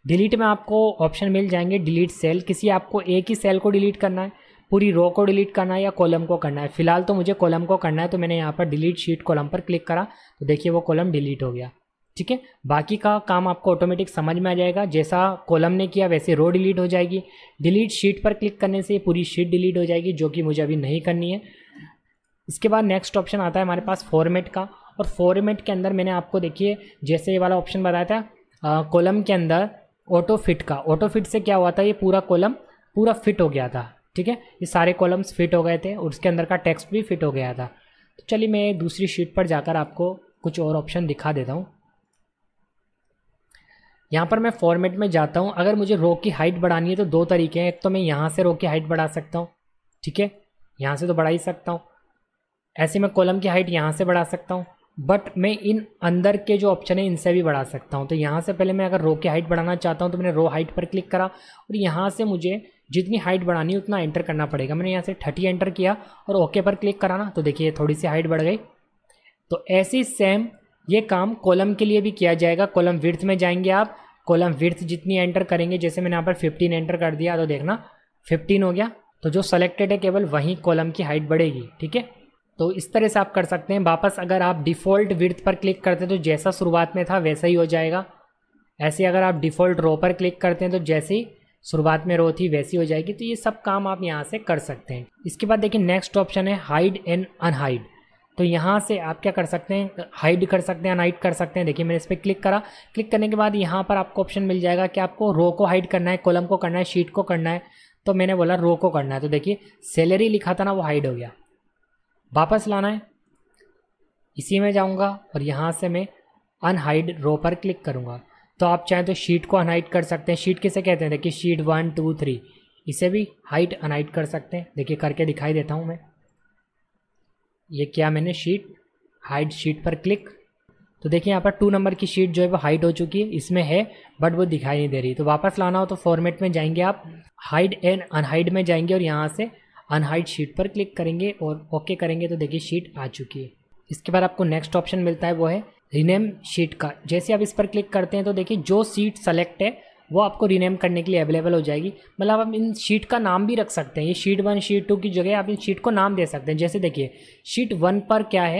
डिलीट में आपको ऑप्शन मिल जाएंगे डिलीट सेल किसी आपको एक ही सेल को डिलीट करना है पूरी रो को डिलीट करना है या कॉलम को करना है फिलहाल तो मुझे कॉलम को करना है तो मैंने यहाँ पर डिलीट शीट कॉलम पर क्लिक करा तो देखिए वो कॉलम डिलीट हो गया ठीक है बाकी का काम आपको ऑटोमेटिक समझ में आ जाएगा जैसा कॉलम ने किया वैसे रो डिलीट हो जाएगी डिलीट शीट पर क्लिक करने से पूरी शीट डिलीट हो जाएगी जो कि मुझे अभी नहीं करनी है इसके बाद नेक्स्ट ऑप्शन आता है हमारे पास फॉर्मेट का और फॉर्मेट के अंदर मैंने आपको देखिए जैसे ये वाला ऑप्शन बताया था कॉलम के अंदर ऑटो फिट का ऑटो फिट से क्या हुआ था ये पूरा कॉलम पूरा फिट हो गया था ठीक है ये सारे कॉलम्स फिट हो गए थे और उसके अंदर का टेक्स्ट भी फिट हो गया था तो चलिए मैं दूसरी शीट पर जाकर आपको कुछ और ऑप्शन दिखा देता हूँ यहाँ पर मैं फॉर्मेट में जाता हूँ अगर मुझे रो की हाइट बढ़ानी है तो दो तरीके हैं एक तो मैं यहाँ से रो की हाइट बढ़ा सकता हूँ ठीक है यहाँ से तो बढ़ा ही सकता हूँ ऐसे मैं कॉलम की हाइट यहाँ से बढ़ा सकता हूँ बट मैं इन अंदर के जो ऑप्शन है इनसे भी बढ़ा सकता हूँ तो यहाँ से पहले मैं अगर रो की हाइट बढ़ाना चाहता हूँ तो मैंने रो हाइट पर क्लिक करा और यहाँ से मुझे जितनी हाइट बढ़ानी है उतना एंटर करना पड़ेगा मैंने यहाँ से थर्टी एंटर किया और ओके पर क्लिक कराना तो देखिए थोड़ी सी हाइट बढ़ गई तो ऐसी सेम ये काम कॉलम के लिए भी किया जाएगा कॉलम विर्थ में जाएंगे आप कॉलम विर्थ जितनी एंटर करेंगे जैसे मैंने यहाँ पर 15 एंटर कर दिया तो देखना 15 हो गया तो जो सेलेक्टेड है केवल वहीं कॉलम की हाइट बढ़ेगी ठीक है तो इस तरह से आप कर सकते हैं वापस अगर आप डिफ़ॉल्ट विर्थ पर क्लिक करते हैं तो जैसा शुरुआत में था वैसा ही हो जाएगा ऐसे अगर आप डिफ़ॉल्ट रो पर क्लिक करते हैं तो जैसी शुरुआत में रो थी वैसी हो जाएगी तो ये सब काम आप यहाँ से कर सकते हैं इसके बाद देखिए नेक्स्ट ऑप्शन है हाइड एंड अनहाइड तो यहाँ से आप क्या कर सकते हैं हाइड कर सकते हैं अनहाइट कर सकते हैं देखिए मैंने इस पर क्लिक करा क्लिक करने के बाद यहाँ पर आपको ऑप्शन मिल जाएगा कि आपको रो को हाइड करना है कॉलम को करना है शीट को करना है तो मैंने बोला रो को करना है तो देखिए सैलरी लिखा था ना वो हाइड हो गया वापस लाना है इसी में जाऊँगा और यहाँ से मैं अनहाइड रो पर क्लिक करूँगा तो आप चाहें तो शीट को अनहाइड कर सकते हैं शीट किसे कहते हैं देखिए शीट वन टू थ्री इसे भी हाइट अनहाइट कर सकते हैं देखिए करके दिखाई देता हूँ मैं ये किया मैंने शीट हाइड शीट पर क्लिक तो देखिए यहाँ पर टू नंबर की शीट जो है वो हाइड हो चुकी है इसमें है बट वो दिखाई नहीं दे रही तो वापस लाना हो तो फॉर्मेट में जाएंगे आप हाइड एंड अनहाइड में जाएंगे और यहाँ से अनहाइड शीट पर क्लिक करेंगे और ओके करेंगे तो देखिए शीट आ चुकी है इसके बाद आपको नेक्स्ट ऑप्शन मिलता है वो है रिनेम शीट का जैसे आप इस पर क्लिक करते हैं तो देखिए जो सीट सेलेक्ट है वो आपको रीनेम करने के लिए अवेलेबल हो जाएगी मतलब आप इन शीट का नाम भी रख सकते हैं ये शीट वन शीट टू की जगह आप इन शीट को नाम दे सकते हैं जैसे देखिए शीट वन पर क्या है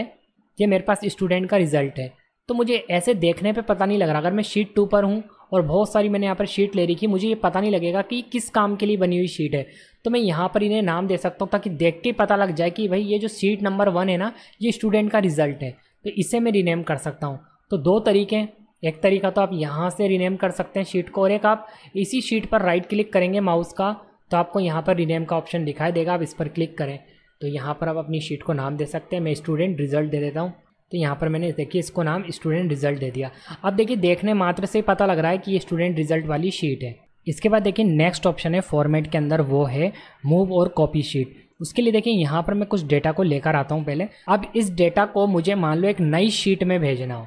ये मेरे पास स्टूडेंट का रिजल्ट है तो मुझे ऐसे देखने पे पता नहीं लग रहा अगर मैं शीट टू पर हूँ और बहुत सारी मैंने यहाँ पर शीट ले रही थी मुझे ये पता नहीं लगेगा कि किस काम के लिए बनी हुई शीट है तो मैं यहाँ पर इन्हें नाम दे सकता हूँ ताकि देख के पता लग जाए कि भाई ये जो शीट नंबर वन है ना ये स्टूडेंट का रिजल्ट है तो इसे मैं रीनेम कर सकता हूँ तो दो तरीके एक तरीका तो आप यहाँ से रीनेम कर सकते हैं शीट को और एक आप इसी शीट पर राइट क्लिक करेंगे माउस का तो आपको यहाँ पर रीनेम का ऑप्शन दिखाई देगा आप इस पर क्लिक करें तो यहाँ पर आप अपनी शीट को नाम दे सकते हैं मैं स्टूडेंट रिजल्ट दे देता हूँ तो यहाँ पर मैंने देखिए इसको नाम स्टूडेंट रिजल्ट दे दिया अब देखिए देखने मात्र से पता लग रहा है कि ये स्टूडेंट रिजल्ट वाली शीट है इसके बाद देखिए नेक्स्ट ऑप्शन है फॉर्मेट के अंदर वो है मूव और कॉपी शीट उसके लिए देखिए यहाँ पर मैं कुछ डेटा को लेकर आता हूँ पहले अब इस डेटा को मुझे मान लो एक नई शीट में भेजना हो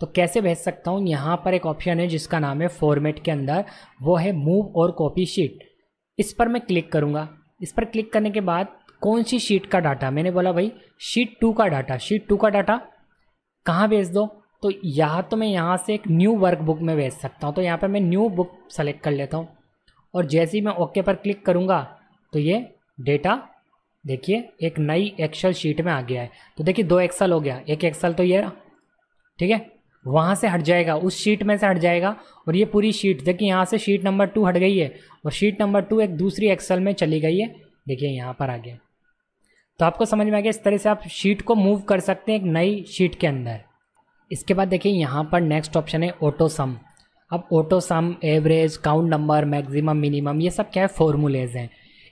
तो कैसे भेज सकता हूँ यहाँ पर एक ऑप्शन है जिसका नाम है फॉर्मेट के अंदर वो है मूव और कॉपी शीट इस पर मैं क्लिक करूँगा इस पर क्लिक करने के बाद कौन सी शीट का डाटा मैंने बोला भाई शीट टू का डाटा शीट टू का डाटा कहाँ भेज दो तो यहाँ तो मैं यहाँ से एक न्यू वर्क बुक में भेज सकता हूँ तो यहाँ पर मैं न्यू बुक सेलेक्ट कर लेता हूँ और जैसे ही मैं ओके पर क्लिक करूँगा तो ये डेटा देखिए एक नई एक्सेल शीट में आ गया है तो देखिए दो एक्सेल हो गया एक एक्सेल तो ये रहा ठीक है वहाँ से हट जाएगा उस शीट में से हट जाएगा और ये पूरी शीट देखिए यहाँ से शीट नंबर टू हट गई है और शीट नंबर टू एक दूसरी एक्सेल में चली गई है देखिए यहाँ पर आ गया तो आपको समझ में आ गया इस तरह से आप शीट को मूव कर सकते हैं एक नई शीट के अंदर इसके बाद देखिए यहाँ पर नेक्स्ट ऑप्शन है ऑटो सम अब autosum average count number maximum minimum ये सब क्या है फॉर्मूलेज हैं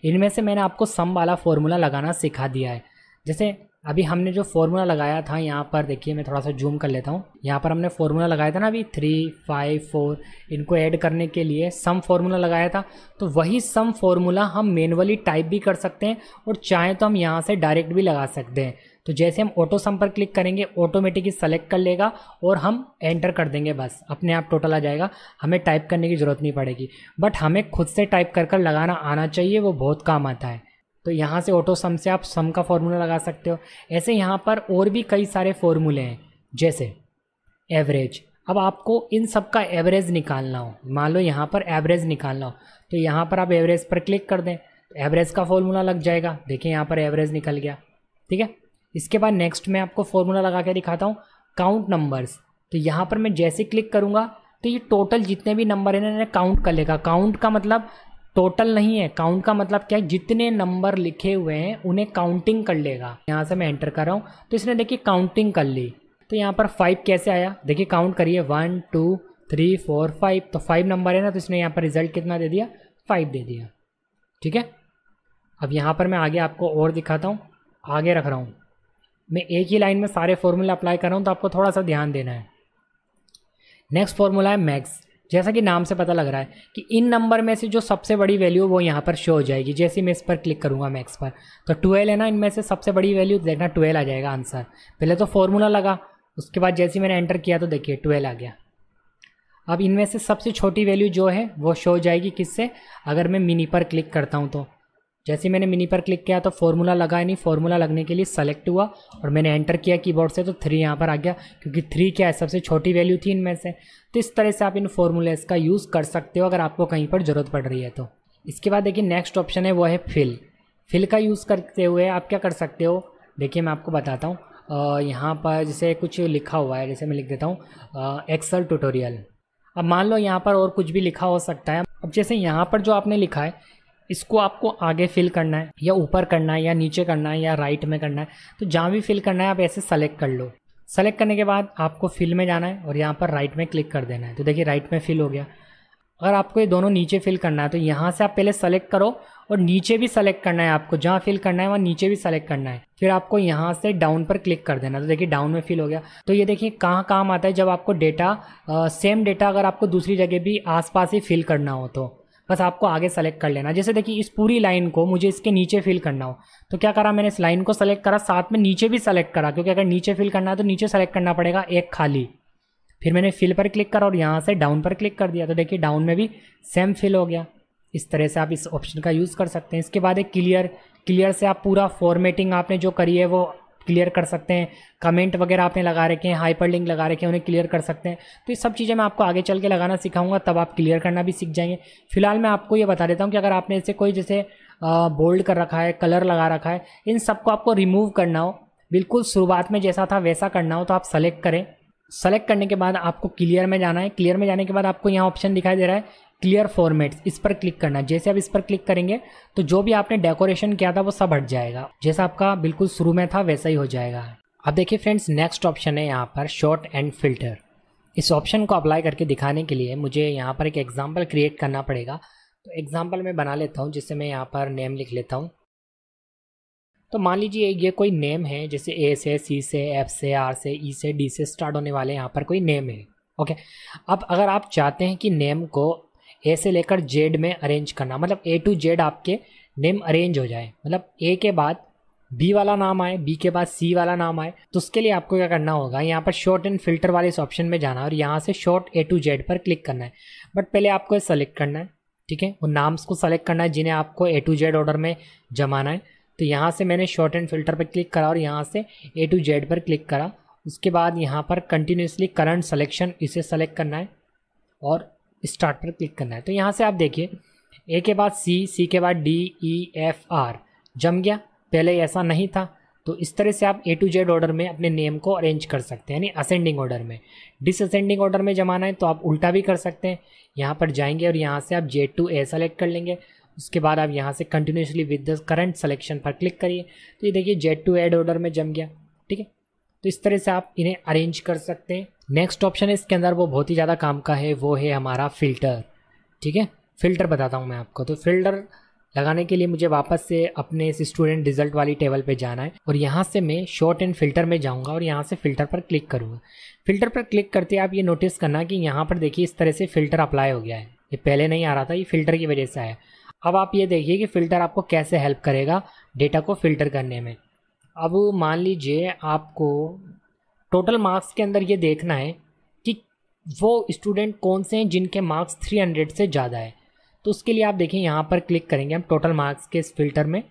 इनमें से मैंने आपको सम वाला फॉर्मूला लगाना सिखा दिया है जैसे अभी हमने जो फॉर्मूला लगाया था यहाँ पर देखिए मैं थोड़ा सा जूम कर लेता हूँ यहाँ पर हमने फॉर्मूला लगाया था ना अभी थ्री फाइव फोर इनको ऐड करने के लिए सम फॉर्मूला लगाया था तो वही सम फॉर्मूला हम मेनुअली टाइप भी कर सकते हैं और चाहें तो हम यहाँ से डायरेक्ट भी लगा सकते हैं तो जैसे हम ऑटो सम पर क्लिक करेंगे ऑटोमेटिकली सेलेक्ट कर लेगा और हम एंटर कर देंगे बस अपने आप टोटल आ जाएगा हमें टाइप करने की ज़रूरत नहीं पड़ेगी बट हमें खुद से टाइप कर कर लगाना आना चाहिए वो बहुत काम आता है तो यहाँ से ऑटो सम से आप सम का फॉर्मूला लगा सकते हो ऐसे यहाँ पर और भी कई सारे फॉर्मूले हैं जैसे एवरेज अब आपको इन सब का एवरेज निकालना हो मान लो यहाँ पर एवरेज निकालना हो तो यहाँ पर आप एवरेज पर क्लिक कर दें तो एवरेज का फॉर्मूला लग जाएगा देखिए यहाँ पर एवरेज निकल गया ठीक है इसके बाद नेक्स्ट मैं आपको फॉर्मूला लगा के दिखाता हूँ काउंट नंबर्स तो यहाँ पर मैं जैसे क्लिक करूँगा तो ये टोटल जितने भी नंबर हैं ना काउंट कर लेगा काउंट का मतलब टोटल नहीं है काउंट का मतलब क्या है जितने नंबर लिखे हुए हैं उन्हें काउंटिंग कर लेगा यहाँ से मैं एंटर कर रहा हूँ तो इसने देखिए काउंटिंग कर ली तो यहाँ पर फाइव कैसे आया देखिए काउंट करिए one two three four five तो फाइव नंबर है ना तो इसने यहाँ पर रिजल्ट कितना दे दिया फाइव दे दिया ठीक है अब यहाँ पर मैं आगे आपको और दिखाता हूँ आगे रख रहा हूँ मैं एक ही लाइन में सारे फॉर्मूला अप्लाई कर रहा हूँ तो आपको थोड़ा सा ध्यान देना है नेक्स्ट फॉर्मूला है मैक्स जैसा कि नाम से पता लग रहा है कि इन नंबर में से जो सबसे बड़ी वैल्यू वो यहाँ पर शो हो जाएगी जैसे मैं इस पर क्लिक करूँगा मैक्स पर तो ट्वेल्व है ना इनमें से सबसे बड़ी वैल्यू देखना ट्वेल्व आ जाएगा आंसर पहले तो फॉर्मूला लगा उसके बाद जैसे मैंने एंटर किया तो देखिए ट्वेल्व आ गया अब इनमें से सबसे छोटी वैल्यू जो है वो शो हो जाएगी किससे अगर मैं मिनी पर क्लिक करता हूँ तो जैसे मैंने मिनी पर क्लिक किया तो फॉर्मूला लगा नहीं फॉर्मूला लगने के लिए सेलेक्ट हुआ और मैंने एंटर किया कीबोर्ड से तो थ्री यहाँ पर आ गया क्योंकि थ्री क्या है सबसे छोटी वैल्यू थी इनमें से तो इस तरह से आप इन फॉर्मूलेस का यूज़ कर सकते हो अगर आपको कहीं पर ज़रूरत पड़ रही है तो इसके बाद देखिए नेक्स्ट ऑप्शन है वो है फिल फिल का यूज़ करते हुए आप क्या कर सकते हो देखिए मैं आपको बताता हूँ यहाँ पर जैसे कुछ लिखा हुआ है जैसे मैं लिख देता हूँ एक्सल ट्यूटोरियल अब मान लो यहाँ पर और कुछ भी लिखा हो सकता है अब जैसे यहाँ पर जो आपने लिखा है इसको आपको आगे फिल करना है या ऊपर करना है या नीचे करना है या राइट में करना है तो जहाँ भी फिल करना है आप ऐसे सेलेक्ट कर लो सेलेक्ट करने के बाद आपको फिल में जाना है और यहाँ पर राइट में क्लिक कर देना है तो देखिए राइट में फिल हो गया अगर आपको ये दोनों नीचे फिल करना है तो यहाँ से आप पहले सेलेक्ट करो और नीचे भी सेलेक्ट करना है आपको जहाँ फिल करना है वहाँ नीचे भी सेलेक्ट करना है फिर आपको यहाँ से डाउन पर क्लिक कर देना तो देखिए डाउन में फिल हो गया तो ये देखिए कहाँ काम आता है जब आपको डेटा सेम डेटा अगर आपको दूसरी जगह भी आसपास ही फिल करना हो तो बस आपको आगे सेलेक्ट कर लेना जैसे देखिए इस पूरी लाइन को मुझे इसके नीचे फिल करना हो तो क्या करा मैंने इस लाइन को सेलेक्ट करा साथ में नीचे भी सेलेक्ट करा क्योंकि अगर नीचे फिल करना है तो नीचे सेलेक्ट करना पड़ेगा एक खाली फिर मैंने फिल पर क्लिक करा और यहाँ से डाउन पर क्लिक कर दिया तो देखिए डाउन में भी सेम फिल हो गया इस तरह से आप इस ऑप्शन का यूज़ कर सकते हैं इसके बाद एक क्लियर क्लियर से आप पूरा फॉर्मेटिंग आपने जो करी है वो क्लियर कर सकते हैं कमेंट वगैरह आपने लगा रखे हैं हाइपर लिंक लगा रखे हैं उन्हें क्लियर कर सकते हैं तो ये सब चीज़ें मैं आपको आगे चल के लगाना सिखाऊंगा तब आप क्लियर करना भी सीख जाएंगे फिलहाल मैं आपको ये बता देता हूँ कि अगर आपने इसे कोई जैसे बोल्ड कर रखा है कलर लगा रखा है इन सबको आपको रिमूव करना हो बिल्कुल शुरुआत में जैसा था वैसा करना हो तो आप सेलेक्ट करें सेलेक्ट करने के बाद आपको क्लियर में जाना है क्लियर में जाने के बाद आपको यहाँ ऑप्शन दिखाई दे रहा है क्लियर फॉर्मेट्स इस पर क्लिक करना जैसे आप इस पर क्लिक करेंगे तो जो भी आपने डेकोरेशन किया था वो सब हट जाएगा जैसा आपका बिल्कुल शुरू में था वैसा ही हो जाएगा अब देखिए फ्रेंड्स नेक्स्ट ऑप्शन है यहाँ पर शॉर्ट एंड फिल्टर इस ऑप्शन को अप्लाई करके दिखाने के लिए मुझे यहाँ पर एक एग्ज़ाम्पल क्रिएट करना पड़ेगा तो एग्ज़ाम्पल मैं बना लेता हूँ जिससे मैं यहाँ पर नेम लिख लेता हूँ तो मान लीजिए ये कोई नेम है जैसे ए से सी से एफ से आर से ई e से डी से स्टार्ट होने वाले यहाँ पर कोई नेम है ओके अब अगर आप चाहते हैं कि नेम को ए से लेकर जेड में अरेंज करना मतलब ए टू जेड आपके नेम अरेंज हो जाए मतलब ए के बाद बी वाला नाम आए बी के बाद सी वाला नाम आए तो उसके लिए आपको क्या करना होगा यहाँ पर शॉर्ट एंड फिल्टर वाले इस ऑप्शन में जाना है और यहाँ से शॉर्ट ए टू जेड पर क्लिक करना है बट पहले आपको ये सेलेक्ट करना है ठीक है उन नाम्स को सेलेक्ट करना है जिन्हें आपको ए टू जेड ऑर्डर में जमाना है तो यहाँ से मैंने शॉर्ट एंड फिल्टर पर क्लिक करा और यहाँ से ए टू जेड पर क्लिक करा उसके बाद यहाँ पर कंटिन्यूसली करंट सलेक्शन इसे सेलेक्ट करना है और स्टार्ट पर क्लिक करना है तो यहाँ से आप देखिए ए के बाद सी सी के बाद डी ई एफ आर जम गया पहले ऐसा नहीं था तो इस तरह से आप ए टू जेड ऑर्डर में अपने नेम को अरेंज कर सकते हैं यानी असेंडिंग ऑर्डर में डिसअसेंडिंग ऑर्डर में जमाना है तो आप उल्टा भी कर सकते हैं यहाँ पर जाएंगे और यहाँ से आप जे टू ए सेलेक्ट कर लेंगे उसके बाद आप यहाँ से continuously with the current selection पर क्लिक करिए तो ये देखिए जेड टू एड ऑर्डर में जम गया ठीक है तो इस तरह से आप इन्हें अरेंज कर सकते हैं नेक्स्ट ऑप्शन इसके अंदर वो बहुत ही ज़्यादा काम का है वो है हमारा फ़िल्टर ठीक है फ़िल्टर बताता हूँ मैं आपको तो फ़िल्टर लगाने के लिए मुझे वापस से अपने इस स्टूडेंट रिजल्ट वाली टेबल पे जाना है और यहाँ से मैं शॉर्ट एंड फिल्टर में जाऊँगा और यहाँ से फिल्टर पर क्लिक करूँगा फिल्टर पर क्लिक करते आप ये नोटिस करना कि यहाँ पर देखिए इस तरह से फिल्टर अप्लाई हो गया है ये पहले नहीं आ रहा था ये फिल्टर की वजह से आया अब आप ये देखिए कि फ़िल्टर आपको कैसे हेल्प करेगा डेटा को फ़िल्टर करने में अब मान लीजिए आपको टोटल मार्क्स के अंदर ये देखना है कि वो स्टूडेंट कौन से हैं जिनके मार्क्स 300 से ज़्यादा है तो उसके लिए आप देखें यहाँ पर क्लिक करेंगे हम टोटल मार्क्स के इस फिल्टर में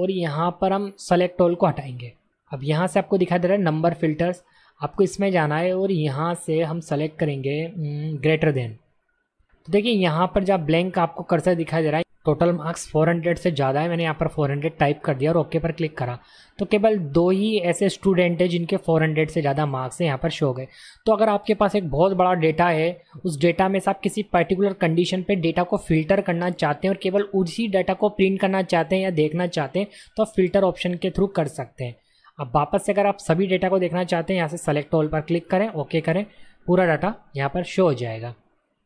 और यहाँ पर हम सेलेक्ट ऑल को हटाएंगे अब यहाँ से आपको दिखाई दे रहा है नंबर फिल्टर्स आपको इसमें जाना है और यहाँ से हम सेलेक्ट करेंगे ग्रेटर हम्म, देन तो देखिए यहाँ पर जब ब्लैंक आपको कर्सर दिखाई दे रहा है टोटल मार्क्स 400 से ज़्यादा है मैंने यहाँ पर 400 टाइप कर दिया और ओके पर क्लिक करा तो केवल दो ही ऐसे स्टूडेंट हैं जिनके 400 से ज़्यादा मार्क्स हैं यहाँ पर शो गए तो अगर आपके पास एक बहुत बड़ा डेटा है उस डेटा में से आप किसी पर्टिकुलर कंडीशन पे डेटा को फिल्टर करना चाहते हैं और केवल उसी डेटा को प्रिंट करना चाहते हैं या देखना चाहते हैं तो आप फिल्टर ऑप्शन के थ्रू कर सकते हैं अब वापस से अगर आप सभी डेटा को देखना चाहते हैं यहाँ से सेलेक्ट ऑल पर क्लिक करें ओके करें पूरा डाटा यहाँ पर शो हो जाएगा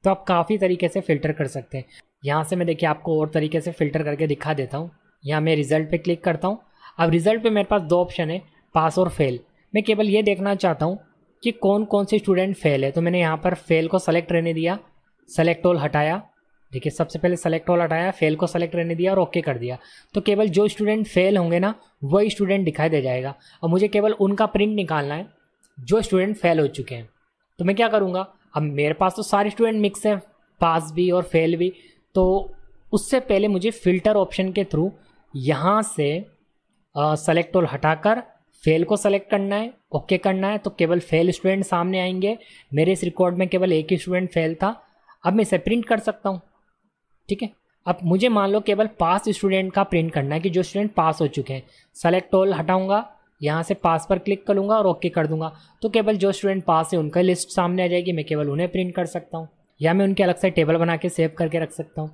तो आप काफ़ी तरीके से फ़िल्टर कर सकते हैं यहाँ से मैं देखिए आपको और तरीके से फ़िल्टर करके दिखा देता हूँ यहाँ मैं रिज़ल्ट पे क्लिक करता हूँ अब रिज़ल्ट पे मेरे पास दो ऑप्शन है पास और फेल मैं केवल ये देखना चाहता हूँ कि कौन कौन से स्टूडेंट फेल है तो मैंने यहाँ पर फेल को सेलेक्ट रहने दिया सेलेक्ट ऑल हटाया देखिए सबसे पहले सेलेक्ट ऑल हटाया फेल को सेलेक्ट रहने दिया और ओके कर दिया तो केवल जो स्टूडेंट फेल होंगे ना वही स्टूडेंट दिखाई दे जाएगा और मुझे केवल उनका प्रिंट निकालना है जो स्टूडेंट फेल हो चुके हैं तो मैं क्या करूँगा अब मेरे पास तो सारे स्टूडेंट मिक्स हैं पास भी और फेल भी तो उससे पहले मुझे फ़िल्टर ऑप्शन के थ्रू यहाँ से सेलेक्ट ऑल हटाकर फेल को सेलेक्ट करना है ओके okay करना है तो केवल फेल स्टूडेंट सामने आएंगे मेरे इस रिकॉर्ड में केवल एक ही स्टूडेंट फेल था अब मैं इसे प्रिंट कर सकता हूँ ठीक है अब मुझे मान लो केवल पास स्टूडेंट का प्रिंट करना है कि जो स्टूडेंट पास हो चुके हैं सेलेक्ट ऑल हटाऊंगा यहाँ से पास पर क्लिक करूँगा और ओके okay कर दूंगा तो केवल जो स्टूडेंट पास है उनका लिस्ट सामने आ जाएगी मैं केवल उन्हें प्रिंट कर सकता हूँ या मैं उनके अलग से टेबल बना के सेव करके रख सकता हूँ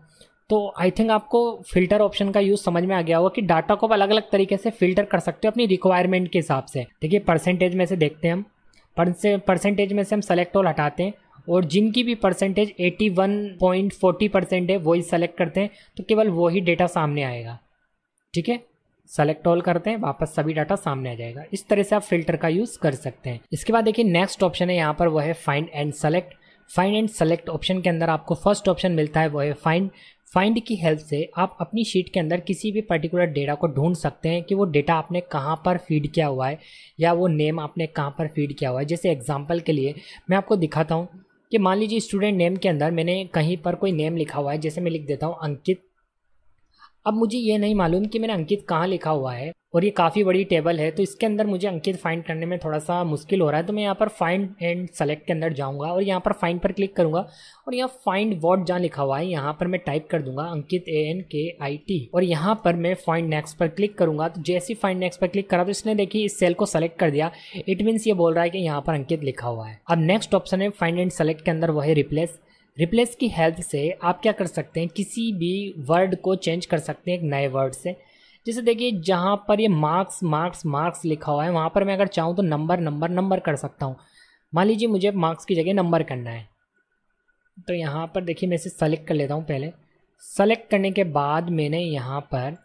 तो आई थिंक आपको फिल्टर ऑप्शन का यूज़ समझ में आ गया होगा कि डाटा को आप अलग अलग तरीके से फिल्टर कर सकते हो अपनी रिक्वायरमेंट के हिसाब से देखिए परसेंटेज में से देखते हैं हम परसेंटेज में से हम सेलेक्ट ऑल हटाते हैं और जिनकी भी परसेंटेज 81.40 परसेंट है वही सेलेक्ट करते हैं तो केवल वही डेटा सामने आएगा ठीक है सेलेक्ट ऑल करते हैं वापस सभी डाटा सामने आ जाएगा इस तरह से आप फिल्टर का यूज़ कर सकते हैं इसके बाद देखिए नेक्स्ट ऑप्शन है यहाँ पर वो है find and select find and select option के अंदर आपको फर्स्ट ऑप्शन मिलता है वो है फाइंड फाइंड की हेल्प से आप अपनी शीट के अंदर किसी भी पर्टिकुलर डेटा को ढूंढ सकते हैं कि वो डेटा आपने कहाँ पर फीड किया हुआ है या वो नेम आपने कहाँ पर फीड किया हुआ है जैसे एग्जाम्पल के लिए मैं आपको दिखाता हूँ कि मान लीजिए स्टूडेंट नेम के अंदर मैंने कहीं पर कोई नेम लिखा हुआ है जैसे मैं लिख देता हूँ अंकित अब मुझे ये नहीं मालूम कि मैंने अंकित कहाँ लिखा हुआ है और ये काफ़ी बड़ी टेबल है तो इसके अंदर मुझे अंकित फाइंड करने में थोड़ा सा मुश्किल हो रहा है तो मैं यहाँ पर फाइंड एंड सेलेक्ट के अंदर जाऊँगा और यहाँ पर फाइंड पर क्लिक करूँगा और यहाँ फाइंड वॉट जहाँ लिखा हुआ है यहाँ पर मैं टाइप कर दूंगा अंकित ए एन के आई टी और यहाँ पर मैं फाइंड नेक्स्ट पर क्लिक करूँगा तो जैसे ही फाइंड नेक्स्ट पर क्लिक करा तो इसने देखिए इस सेल को सेलेक्ट कर दिया इट मीन्स ये बोल रहा है कि यहाँ पर अंकित लिखा हुआ है अब नेक्स्ट ऑप्शन है फाइंड एंड सेलेक्ट के अंदर वह है रिप्लेस रिप्लेस की हेल्प से आप क्या कर सकते हैं किसी भी वर्ड को चेंज कर सकते हैं एक नए वर्ड से जैसे देखिए जहाँ पर ये मार्क्स मार्क्स मार्क्स लिखा हुआ है वहाँ पर मैं अगर चाहूँ तो नंबर नंबर नंबर कर सकता हूँ मान लीजिए मुझे मार्क्स की जगह नंबर करना है तो यहाँ पर देखिए मैं इसे सेलेक्ट कर लेता हूँ पहले सेलेक्ट करने के बाद मैंने यहाँ पर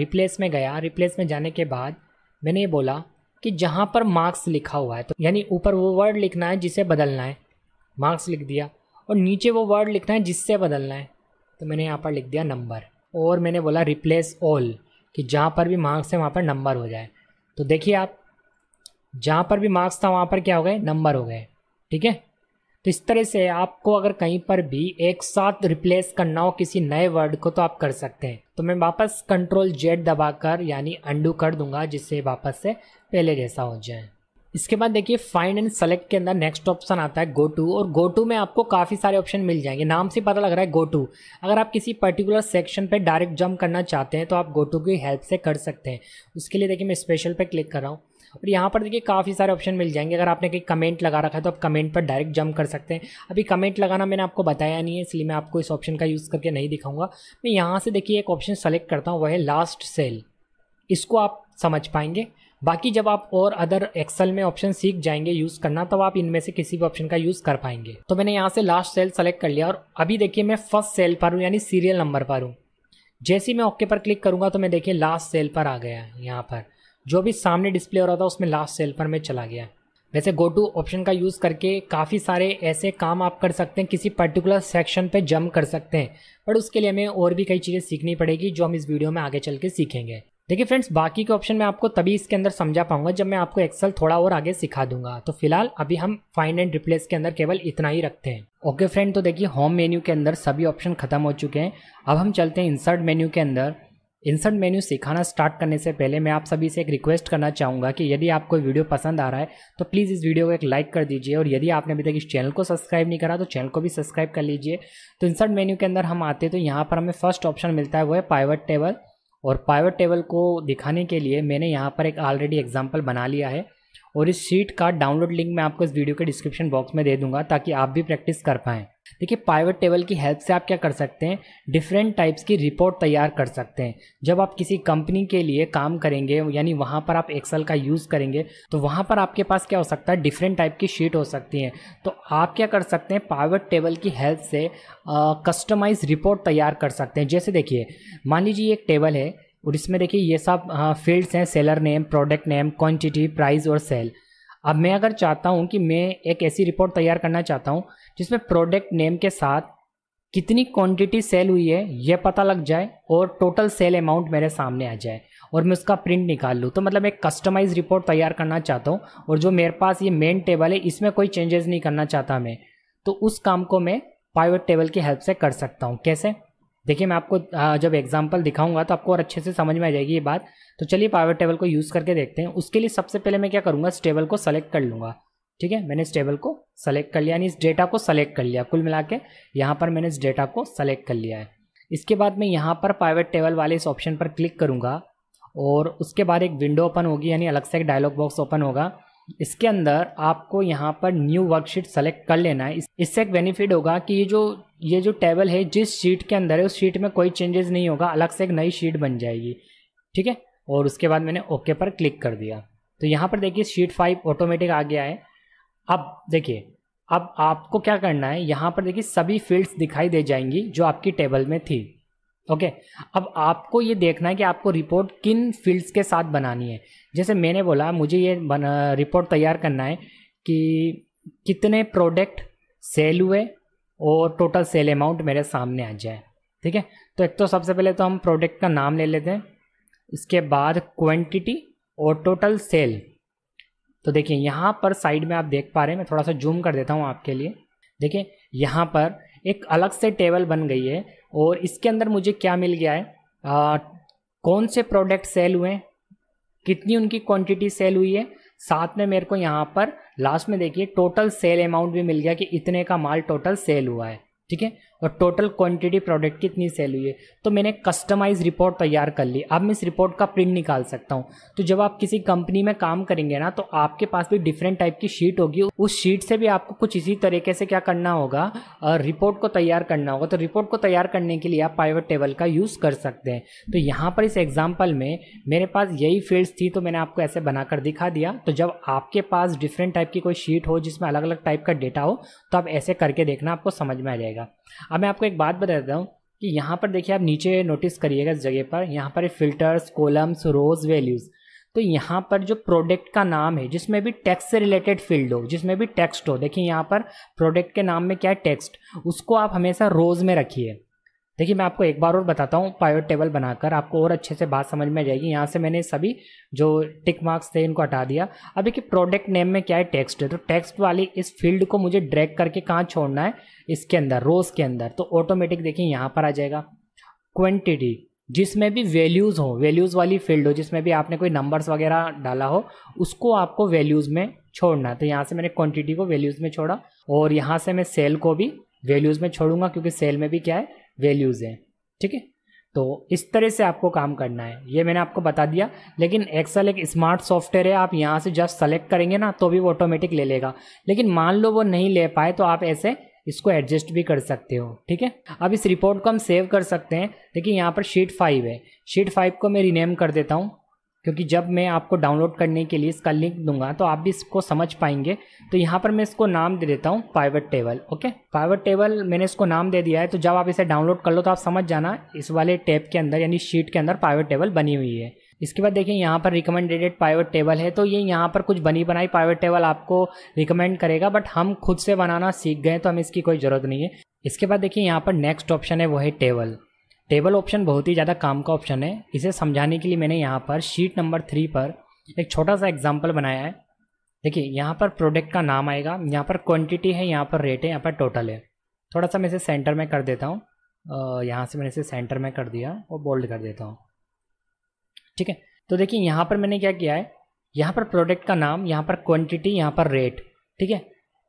रिप्लेस में गया रिप्लेस में जाने के बाद मैंने ये बोला कि जहाँ पर मार्क्स लिखा हुआ है तो यानी ऊपर वो वर्ड लिखना है जिसे बदलना है मार्क्स लिख दिया और नीचे वो वर्ड लिखना है जिससे बदलना है तो मैंने यहाँ पर लिख दिया नंबर और मैंने बोला रिप्लेस ऑल कि जहाँ पर भी मार्क्स है वहाँ पर नंबर हो जाए तो देखिए आप जहाँ पर भी मार्क्स था वहाँ पर क्या हो गए नंबर हो गए ठीक है तो इस तरह से आपको अगर कहीं पर भी एक साथ रिप्लेस करना हो किसी नए वर्ड को तो आप कर सकते हैं तो मैं वापस कंट्रोल जेड दबाकर यानी अंडू कर दूंगा जिससे वापस से पहले जैसा हो जाए इसके बाद देखिए फाइंड एंड सेलेक्ट के अंदर नेक्स्ट ऑप्शन आता है गो टू और गो टू में आपको काफ़ी सारे ऑप्शन मिल जाएंगे नाम से पता लग रहा है गो टू अगर आप किसी पर्टिकुलर सेक्शन पे डायरेक्ट जंप करना चाहते हैं तो आप गो टू की हेल्प से कर सकते हैं उसके लिए देखिए मैं स्पेशल पे क्लिक कर रहा हूँ और यहाँ पर देखिए काफ़ी सारे ऑप्शन मिल जाएंगे अगर आपने कहीं कमेंट लगा रखा है तो आप कमेंट पर डायरेक्ट जंप कर सकते हैं अभी कमेंट लगाना मैंने आपको बताया नहीं है इसलिए मैं आपको इस ऑप्शन का यूज़ करके नहीं दिखाऊंगा मैं यहाँ से देखिए एक ऑप्शन सेलेक्ट करता हूँ वह है लास्ट सेल इसको आप समझ पाएंगे बाकी जब आप और अदर एक्सेल में ऑप्शन सीख जाएंगे यूज करना तब तो आप इनमें से किसी भी ऑप्शन का यूज कर पाएंगे तो मैंने यहाँ से लास्ट सेल सेलेक्ट कर लिया और अभी देखिए मैं फर्स्ट सेल पर हूँ यानी सीरियल नंबर पर हूँ जैसे ही मैं ओके पर क्लिक करूँगा तो मैं देखिए लास्ट सेल पर आ गया यहाँ पर जो भी सामने डिस्प्ले हो रहा था उसमें लास्ट सेल पर मैं चला गया वैसे गो टू ऑप्शन का यूज़ करके काफ़ी सारे ऐसे काम आप कर सकते हैं किसी पर्टिकुलर सेक्शन पे जंप कर सकते हैं बट उसके लिए हमें और भी कई चीज़ें सीखनी पड़ेगी जो हम इस वीडियो में आगे चल के सीखेंगे देखिए फ्रेंड्स बाकी के ऑप्शन मैं आपको तभी इसके अंदर समझा पाऊंगा जब मैं आपको एक्सेल थोड़ा और आगे सिखा दूंगा तो फिलहाल अभी हम फाइंड एंड रिप्लेस के अंदर केवल इतना ही रखते हैं ओके फ्रेंड तो देखिए होम मेन्यू के अंदर सभी ऑप्शन खत्म हो चुके हैं अब हम चलते हैं इंसर्ट मेन्यू के अंदर इंसर्ट मेन्यू सिखाना स्टार्ट करने से पहले मैं आप सभी से एक रिक्वेस्ट करना चाहूँगा कि यदि आपको वीडियो पसंद आ रहा है तो प्लीज़ इस वीडियो को एक लाइक कर दीजिए और यदि आपने अभी तक इस चैनल को सब्सक्राइब नहीं करा तो चैनल को भी सब्सक्राइब कर लीजिए तो इंसर्ट मेन्यू के अंदर हम आते तो यहाँ पर हमें फर्स्ट ऑप्शन मिलता है वो है पाइवट टेबल और पाइवट टेबल को दिखाने के लिए मैंने यहाँ पर एक ऑलरेडी एग्जाम्पल बना लिया है और इस शीट का डाउनलोड लिंक मैं आपको इस वीडियो के डिस्क्रिप्शन बॉक्स में दे दूंगा ताकि आप भी प्रैक्टिस कर पाएँ देखिए पाइवट टेबल की हेल्प से आप क्या कर सकते हैं डिफरेंट टाइप्स की रिपोर्ट तैयार कर सकते हैं जब आप किसी कंपनी के लिए काम करेंगे यानी वहाँ पर आप एक्सेल का यूज़ करेंगे तो वहाँ पर आपके पास क्या हो सकता है डिफरेंट टाइप की शीट हो सकती हैं तो आप क्या कर सकते हैं पाइवट टेबल की हेल्प से कस्टमाइज रिपोर्ट तैयार कर सकते हैं जैसे देखिए मान लीजिए एक टेबल है और इसमें देखिए ये सब फील्ड्स हैं seller name product name quantity price और सेल अब मैं अगर चाहता हूँ कि मैं एक ऐसी रिपोर्ट तैयार करना चाहता हूँ जिसमें प्रोडक्ट नेम के साथ कितनी क्वांटिटी सेल हुई है यह पता लग जाए और टोटल सेल अमाउंट मेरे सामने आ जाए और मैं उसका प्रिंट निकाल लूँ तो मतलब एक कस्टमाइज रिपोर्ट तैयार करना चाहता हूँ और जो मेरे पास ये मेन टेबल है इसमें कोई चेंजेस नहीं करना चाहता मैं तो उस काम को मैं पाइवट टेबल की हेल्प से कर सकता हूँ कैसे देखिए मैं आपको जब एग्जाम्पल दिखाऊंगा तो आपको और अच्छे से समझ में आ जाएगी ये बात तो चलिए पावर टेबल को यूज़ करके देखते हैं उसके लिए सबसे पहले मैं क्या करूँगा इस टेबल को सेलेक्ट कर लूँगा ठीक है मैंने इस टेबल को सेलेक्ट कर लिया यानी इस डेटा को सेलेक्ट कर लिया कुल मिला के यहाँ पर मैंने इस डेटा को सेलेक्ट कर लिया है इसके बाद मैं यहाँ पर प्राइवेट टेबल वाले इस ऑप्शन पर क्लिक करूँगा और उसके बाद एक विंडो ओपन होगी यानी अलग से एक डायलॉग बॉक्स ओपन होगा इसके अंदर आपको यहाँ पर न्यू वर्कशीट सेलेक्ट कर लेना है इससे एक बेनिफिट होगा कि ये जो ये जो टेबल है जिस शीट के अंदर है उस शीट में कोई चेंजेस नहीं होगा अलग से एक नई शीट बन जाएगी ठीक है और उसके बाद मैंने ओके पर क्लिक कर दिया तो यहाँ पर देखिए शीट फाइव ऑटोमेटिक आ गया है अब देखिए अब आपको क्या करना है यहाँ पर देखिए सभी फील्ड्स दिखाई दे जाएंगी जो आपकी टेबल में थी ओके अब आपको ये देखना है कि आपको रिपोर्ट किन फील्ड्स के साथ बनानी है जैसे मैंने बोला मुझे ये बना, रिपोर्ट तैयार करना है कि कितने प्रोडक्ट सेल हुए और टोटल सेल अमाउंट मेरे सामने आ जाए ठीक है तो एक तो सबसे पहले तो हम प्रोडक्ट का नाम ले लेते हैं इसके बाद क्वान्टिटी और टोटल सेल तो देखिए यहाँ पर साइड में आप देख पा रहे हैं मैं थोड़ा सा जूम कर देता हूँ आपके लिए देखिए यहाँ पर एक अलग से टेबल बन गई है और इसके अंदर मुझे क्या मिल गया है आ, कौन से प्रोडक्ट सेल हुए हैं कितनी उनकी क्वांटिटी सेल हुई है साथ में मेरे को यहाँ पर लास्ट में देखिए टोटल सेल अमाउंट भी मिल गया कि इतने का माल टोटल सेल हुआ है ठीक है और टोटल क्वांटिटी प्रोडक्ट की इतनी सेल हुई है तो मैंने कस्टमाइज रिपोर्ट तैयार कर ली अब मैं इस रिपोर्ट का प्रिंट निकाल सकता हूँ तो जब आप किसी कंपनी में काम करेंगे ना तो आपके पास भी डिफरेंट टाइप की शीट होगी उस शीट से भी आपको कुछ इसी तरीके से क्या करना होगा रिपोर्ट को तैयार करना होगा तो रिपोर्ट को तैयार करने के लिए आप पाइवर टेबल का यूज़ कर सकते हैं तो यहाँ पर इस एग्जाम्पल में मेरे पास यही फील्ड्स थी तो मैंने आपको ऐसे बनाकर दिखा दिया तो जब आपके पास डिफरेंट टाइप की कोई शीट हो जिसमें अलग अलग टाइप का डेटा हो तो आप ऐसे करके देखना आपको समझ में आ जाएगा अब मैं आपको एक बात बता देता हूँ कि यहाँ पर देखिए आप नीचे नोटिस करिएगा इस जगह पर यहाँ पर फिल्टर्स कोलम्स रोज वैल्यूज़ तो यहाँ पर जो प्रोडक्ट का नाम है जिसमें भी टैक्स से रिलेटेड फील्ड हो जिसमें भी टेक्स्ट हो देखिए यहाँ पर प्रोडक्ट के नाम में क्या है टेक्स्ट उसको आप हमेशा रोज में रखिए देखिए मैं आपको एक बार और बताता हूँ पायोट टेबल बनाकर आपको और अच्छे से बात समझ में आ जाएगी यहाँ से मैंने सभी जो टिक मार्क्स थे इनको हटा दिया अब देखिए प्रोडक्ट नेम में क्या है टेक्स्ट है तो टेक्स्ट वाली इस फील्ड को मुझे ड्रैग करके कहाँ छोड़ना है इसके अंदर रोज के अंदर तो ऑटोमेटिक देखिए यहाँ पर आ जाएगा क्वान्टिटी जिसमें भी वैल्यूज़ हो वैल्यूज़ वाली फील्ड हो जिसमें भी आपने कोई नंबर्स वगैरह डाला हो उसको आपको वैल्यूज़ में छोड़ना है तो यहाँ से मैंने क्वांटिटी को वैल्यूज़ में छोड़ा और यहाँ से मैं सेल को भी वैल्यूज़ में छोड़ूंगा क्योंकि सेल में भी क्या है वैल्यूज़ हैं ठीक है तो इस तरह से आपको काम करना है ये मैंने आपको बता दिया लेकिन एक्सेल एक स्मार्ट सॉफ्टवेयर है आप यहाँ से जस्ट सेलेक्ट करेंगे ना तो भी वो ऑटोमेटिक ले लेगा लेकिन मान लो वो नहीं ले पाए तो आप ऐसे इसको एडजस्ट भी कर सकते हो ठीक है अब इस रिपोर्ट को हम सेव कर सकते हैं देखिए यहाँ पर शीट फाइव है शीट फाइव को मैं रीनेम कर देता हूँ क्योंकि जब मैं आपको डाउनलोड करने के लिए इसका लिंक दूंगा तो आप भी इसको समझ पाएंगे तो यहाँ पर मैं इसको नाम दे देता हूँ pivot table okay pivot table मैंने इसको नाम दे दिया है तो जब आप इसे डाउनलोड कर लो तो आप समझ जाना इस वाले टैब के अंदर यानी शीट के अंदर पाइवट टेबल बनी हुई है इसके बाद देखिए यहाँ पर रिकमेंडेडेड पाइवट टेबल है तो ये यहाँ पर कुछ बनी बनाई पाइवट टेबल आपको रिकमेंड करेगा बट हम खुद से बनाना सीख गए तो हमें इसकी कोई ज़रूरत नहीं है इसके बाद देखिए यहाँ पर नेक्स्ट ऑप्शन है वो है टेबल टेबल ऑप्शन बहुत ही ज़्यादा काम का ऑप्शन है इसे समझाने के लिए मैंने यहाँ पर शीट नंबर थ्री पर एक छोटा सा एग्जाम्पल बनाया है देखिए यहाँ पर प्रोडक्ट का नाम आएगा यहाँ पर क्वांटिटी है यहाँ पर रेट है यहाँ पर टोटल है थोड़ा सा मैं इसे सेंटर में कर देता हूँ यहाँ से मैंने इसे सेंटर में कर दिया और बोल्ड कर देता हूँ ठीक है तो देखिए यहाँ पर मैंने क्या किया है यहाँ पर प्रोडक्ट का नाम यहाँ पर क्वांटिटी यहाँ पर रेट ठीक है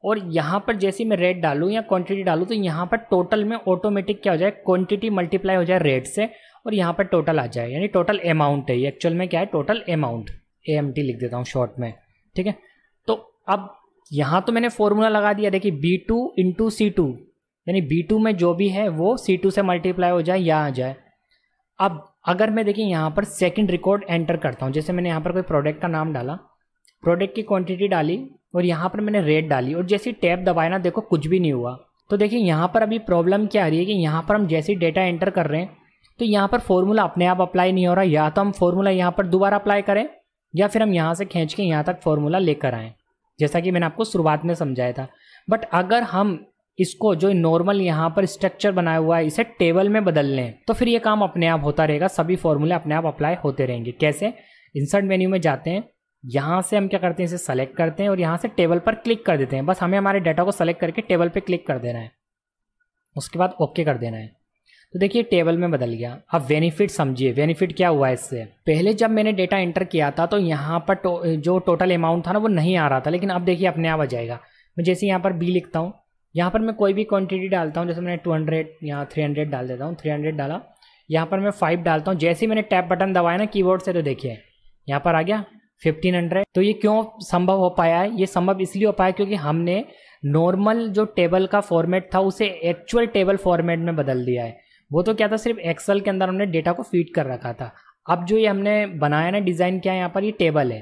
और यहाँ पर जैसे मैं रेट डालूँ या क्वांटिटी डालूँ तो यहाँ पर टोटल में ऑटोमेटिक क्या हो जाए क्वांटिटी मल्टीप्लाई हो जाए रेट से और यहाँ पर टोटल आ जाए यानी टोटल अमाउंट है ये एक्चुअल में क्या है total amount A M T लिख देता हूँ शॉर्ट में ठीक है तो अब यहाँ तो मैंने फॉर्मूला लगा दिया देखिए B two into C two यानी बी टू में जो भी है वो सी टू से मल्टीप्लाई हो जाए या आ जाए अब अगर मैं देखिए यहाँ पर सेकेंड रिकॉर्ड एंटर करता हूँ जैसे मैंने यहाँ पर कोई प्रोडक्ट का नाम डाला प्रोडक्ट की क्वांटिटी डाली और यहाँ पर मैंने रेड डाली और जैसी टैब दबाया ना देखो कुछ भी नहीं हुआ तो देखिए यहाँ पर अभी प्रॉब्लम क्या आ रही है कि यहाँ पर हम जैसे डेटा एंटर कर रहे हैं तो यहाँ पर फॉर्मूला अपने आप अप्लाई नहीं हो रहा या तो हम फॉर्मूला यहाँ पर दोबारा अप्लाई करें या फिर हम यहाँ से खींच के यहाँ तक फॉर्मूला लेकर आएँ जैसा कि मैंने आपको शुरुआत में समझाया था बट अगर हम इसको जो नॉर्मल यहाँ पर स्ट्रक्चर बनाया हुआ है इसे टेबल में बदल लें तो फिर ये काम अपने आप होता रहेगा सभी फॉर्मूले अपने आप अप्लाई होते रहेंगे कैसे इंसर्ट मेन्यू में जाते हैं यहाँ से हम क्या करते हैं इसे सेलेक्ट करते हैं और यहाँ से टेबल पर क्लिक कर देते हैं बस हमें हमारे डाटा को सेलेक्ट करके टेबल पर क्लिक कर देना है उसके बाद ओके कर देना है तो देखिए टेबल में बदल गया अब बेनिफिट समझिए बेनिफिट क्या हुआ इससे पहले जब मैंने डेटा एंटर किया था तो यहाँ पर तो, जो टोटल अमाउंट था ना वो नहीं आ रहा था लेकिन अब देखिए अपने आप आ जाएगा मैं जैसे यहाँ पर बी लिखता हूँ यहाँ पर मैं कोई भी क्वांटिटी डालता हूँ जैसे मैंने टू हंड्रेड या थ्री हंड्रेड डाल देता हूँ थ्री हंड्रेड डाला यहाँ पर मैं फाइव डालता हूँ जैसे ही मैंने टैप बटन दबाया ना कीबोर्ड से तो देखिए यहाँ पर आ गया 1500 तो ये क्यों संभव हो पाया है ये संभव इसलिए हो पाया क्योंकि हमने नॉर्मल जो टेबल का फॉर्मेट था उसे एक्चुअल टेबल फॉर्मेट में बदल दिया है वो तो क्या था सिर्फ एक्सेल के अंदर हमने डेटा को फीड कर रखा था अब जो ये हमने बनाया ना डिज़ाइन किया है यहाँ पर ये टेबल है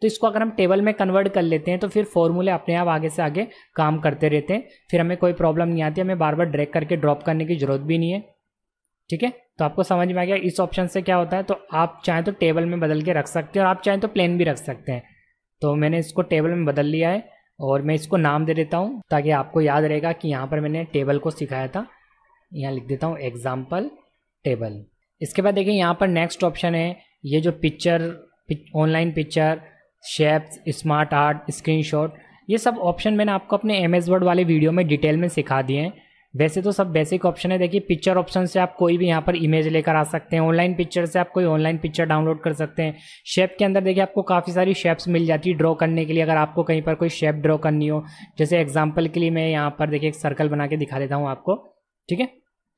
तो इसको अगर हम टेबल में कन्वर्ट कर लेते हैं तो फिर फॉर्मूले अपने आप आगे से आगे काम करते रहते हैं फिर हमें कोई प्रॉब्लम नहीं आती हमें बार बार ड्रैग करके ड्रॉप करने की ज़रूरत भी नहीं है ठीक है तो आपको समझ में आ गया इस ऑप्शन से क्या होता है तो आप चाहें तो टेबल में बदल के रख सकते हैं और आप चाहें तो प्लेन भी रख सकते हैं तो मैंने इसको टेबल में बदल लिया है और मैं इसको नाम दे देता हूँ ताकि आपको याद रहेगा कि यहाँ पर मैंने टेबल को सिखाया था यहाँ लिख देता हूँ एग्जाम्पल टेबल इसके बाद देखिए यहाँ पर नेक्स्ट ऑप्शन है ये जो picture online picture shapes smart art screenshot ये सब ऑप्शन मैंने आपको अपने एम एस वर्ड वाले वीडियो में डिटेल में सिखा दिए हैं वैसे तो सब बेसिक ऑप्शन है देखिए पिक्चर ऑप्शन से आप कोई भी यहाँ पर इमेज लेकर आ सकते हैं ऑनलाइन पिक्चर से आप कोई ऑनलाइन पिक्चर डाउनलोड कर सकते हैं शेप के अंदर देखिए आपको काफ़ी सारी शेप्स मिल जाती है ड्रॉ करने के लिए अगर आपको कहीं पर कोई शेप ड्रॉ करनी हो जैसे एग्जाम्पल के लिए मैं यहाँ पर देखिए एक सर्कल बना के दिखा देता हूँ आपको ठीक है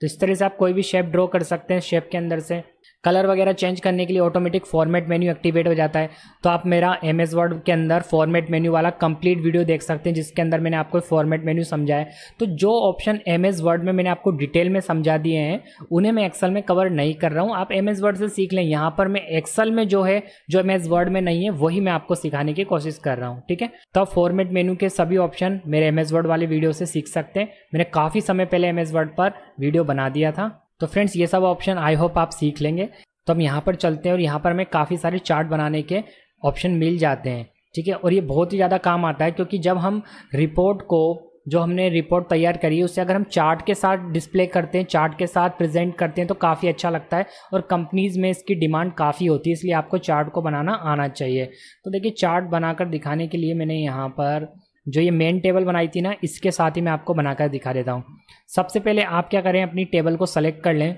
तो इस तरह से आप कोई भी शेप ड्रॉ कर सकते हैं शेप के अंदर से कलर वगैरह चेंज करने के लिए ऑटोमेटिक फॉर्मेट मेन्यू एक्टिवेट हो जाता है तो आप मेरा एम एस वर्ड के अंदर फॉर्मेट मेन्यू वाला कंप्लीट वीडियो देख सकते हैं जिसके अंदर मैंने आपको फॉर्मेट मेन्यू समझा है तो जो ऑप्शन एम एस वर्ड में मैंने आपको डिटेल में समझा दिए हैं उन्हें मैं एक्सल में कवर नहीं कर रहा हूँ आप एम एस वर्ड से सीख लें यहाँ पर मैं एक्सल में जो है जो एम एस वर्ड में नहीं है वही मैं आपको सिखाने की कोशिश कर रहा हूँ ठीक है तो आप फॉर्मेट मेन्यू के सभी ऑप्शन मेरे एम एस वर्ड वाले वीडियो से सीख सकते हैं मैंने काफ़ी समय पहले एम एस वर्ड पर वीडियो बना दिया था तो फ्रेंड्स ये सब ऑप्शन आई होप आप सीख लेंगे तो हम यहाँ पर चलते हैं और यहाँ पर हमें काफ़ी सारे चार्ट बनाने के ऑप्शन मिल जाते हैं ठीक है और ये बहुत ही ज़्यादा काम आता है क्योंकि जब हम रिपोर्ट को जो हमने रिपोर्ट तैयार करी है उसे अगर हम चार्ट के साथ डिस्प्ले करते हैं चार्ट के साथ प्रेजेंट करते हैं तो काफ़ी अच्छा लगता है और कंपनीज़ में इसकी डिमांड काफ़ी होती है इसलिए आपको चार्ट को बनाना आना चाहिए तो देखिए चार्ट बनाकर दिखाने के लिए मैंने यहाँ पर जो ये मेन टेबल बनाई थी ना इसके साथ ही मैं आपको बनाकर दिखा देता हूँ सबसे पहले आप क्या करें अपनी टेबल को सेलेक्ट कर लें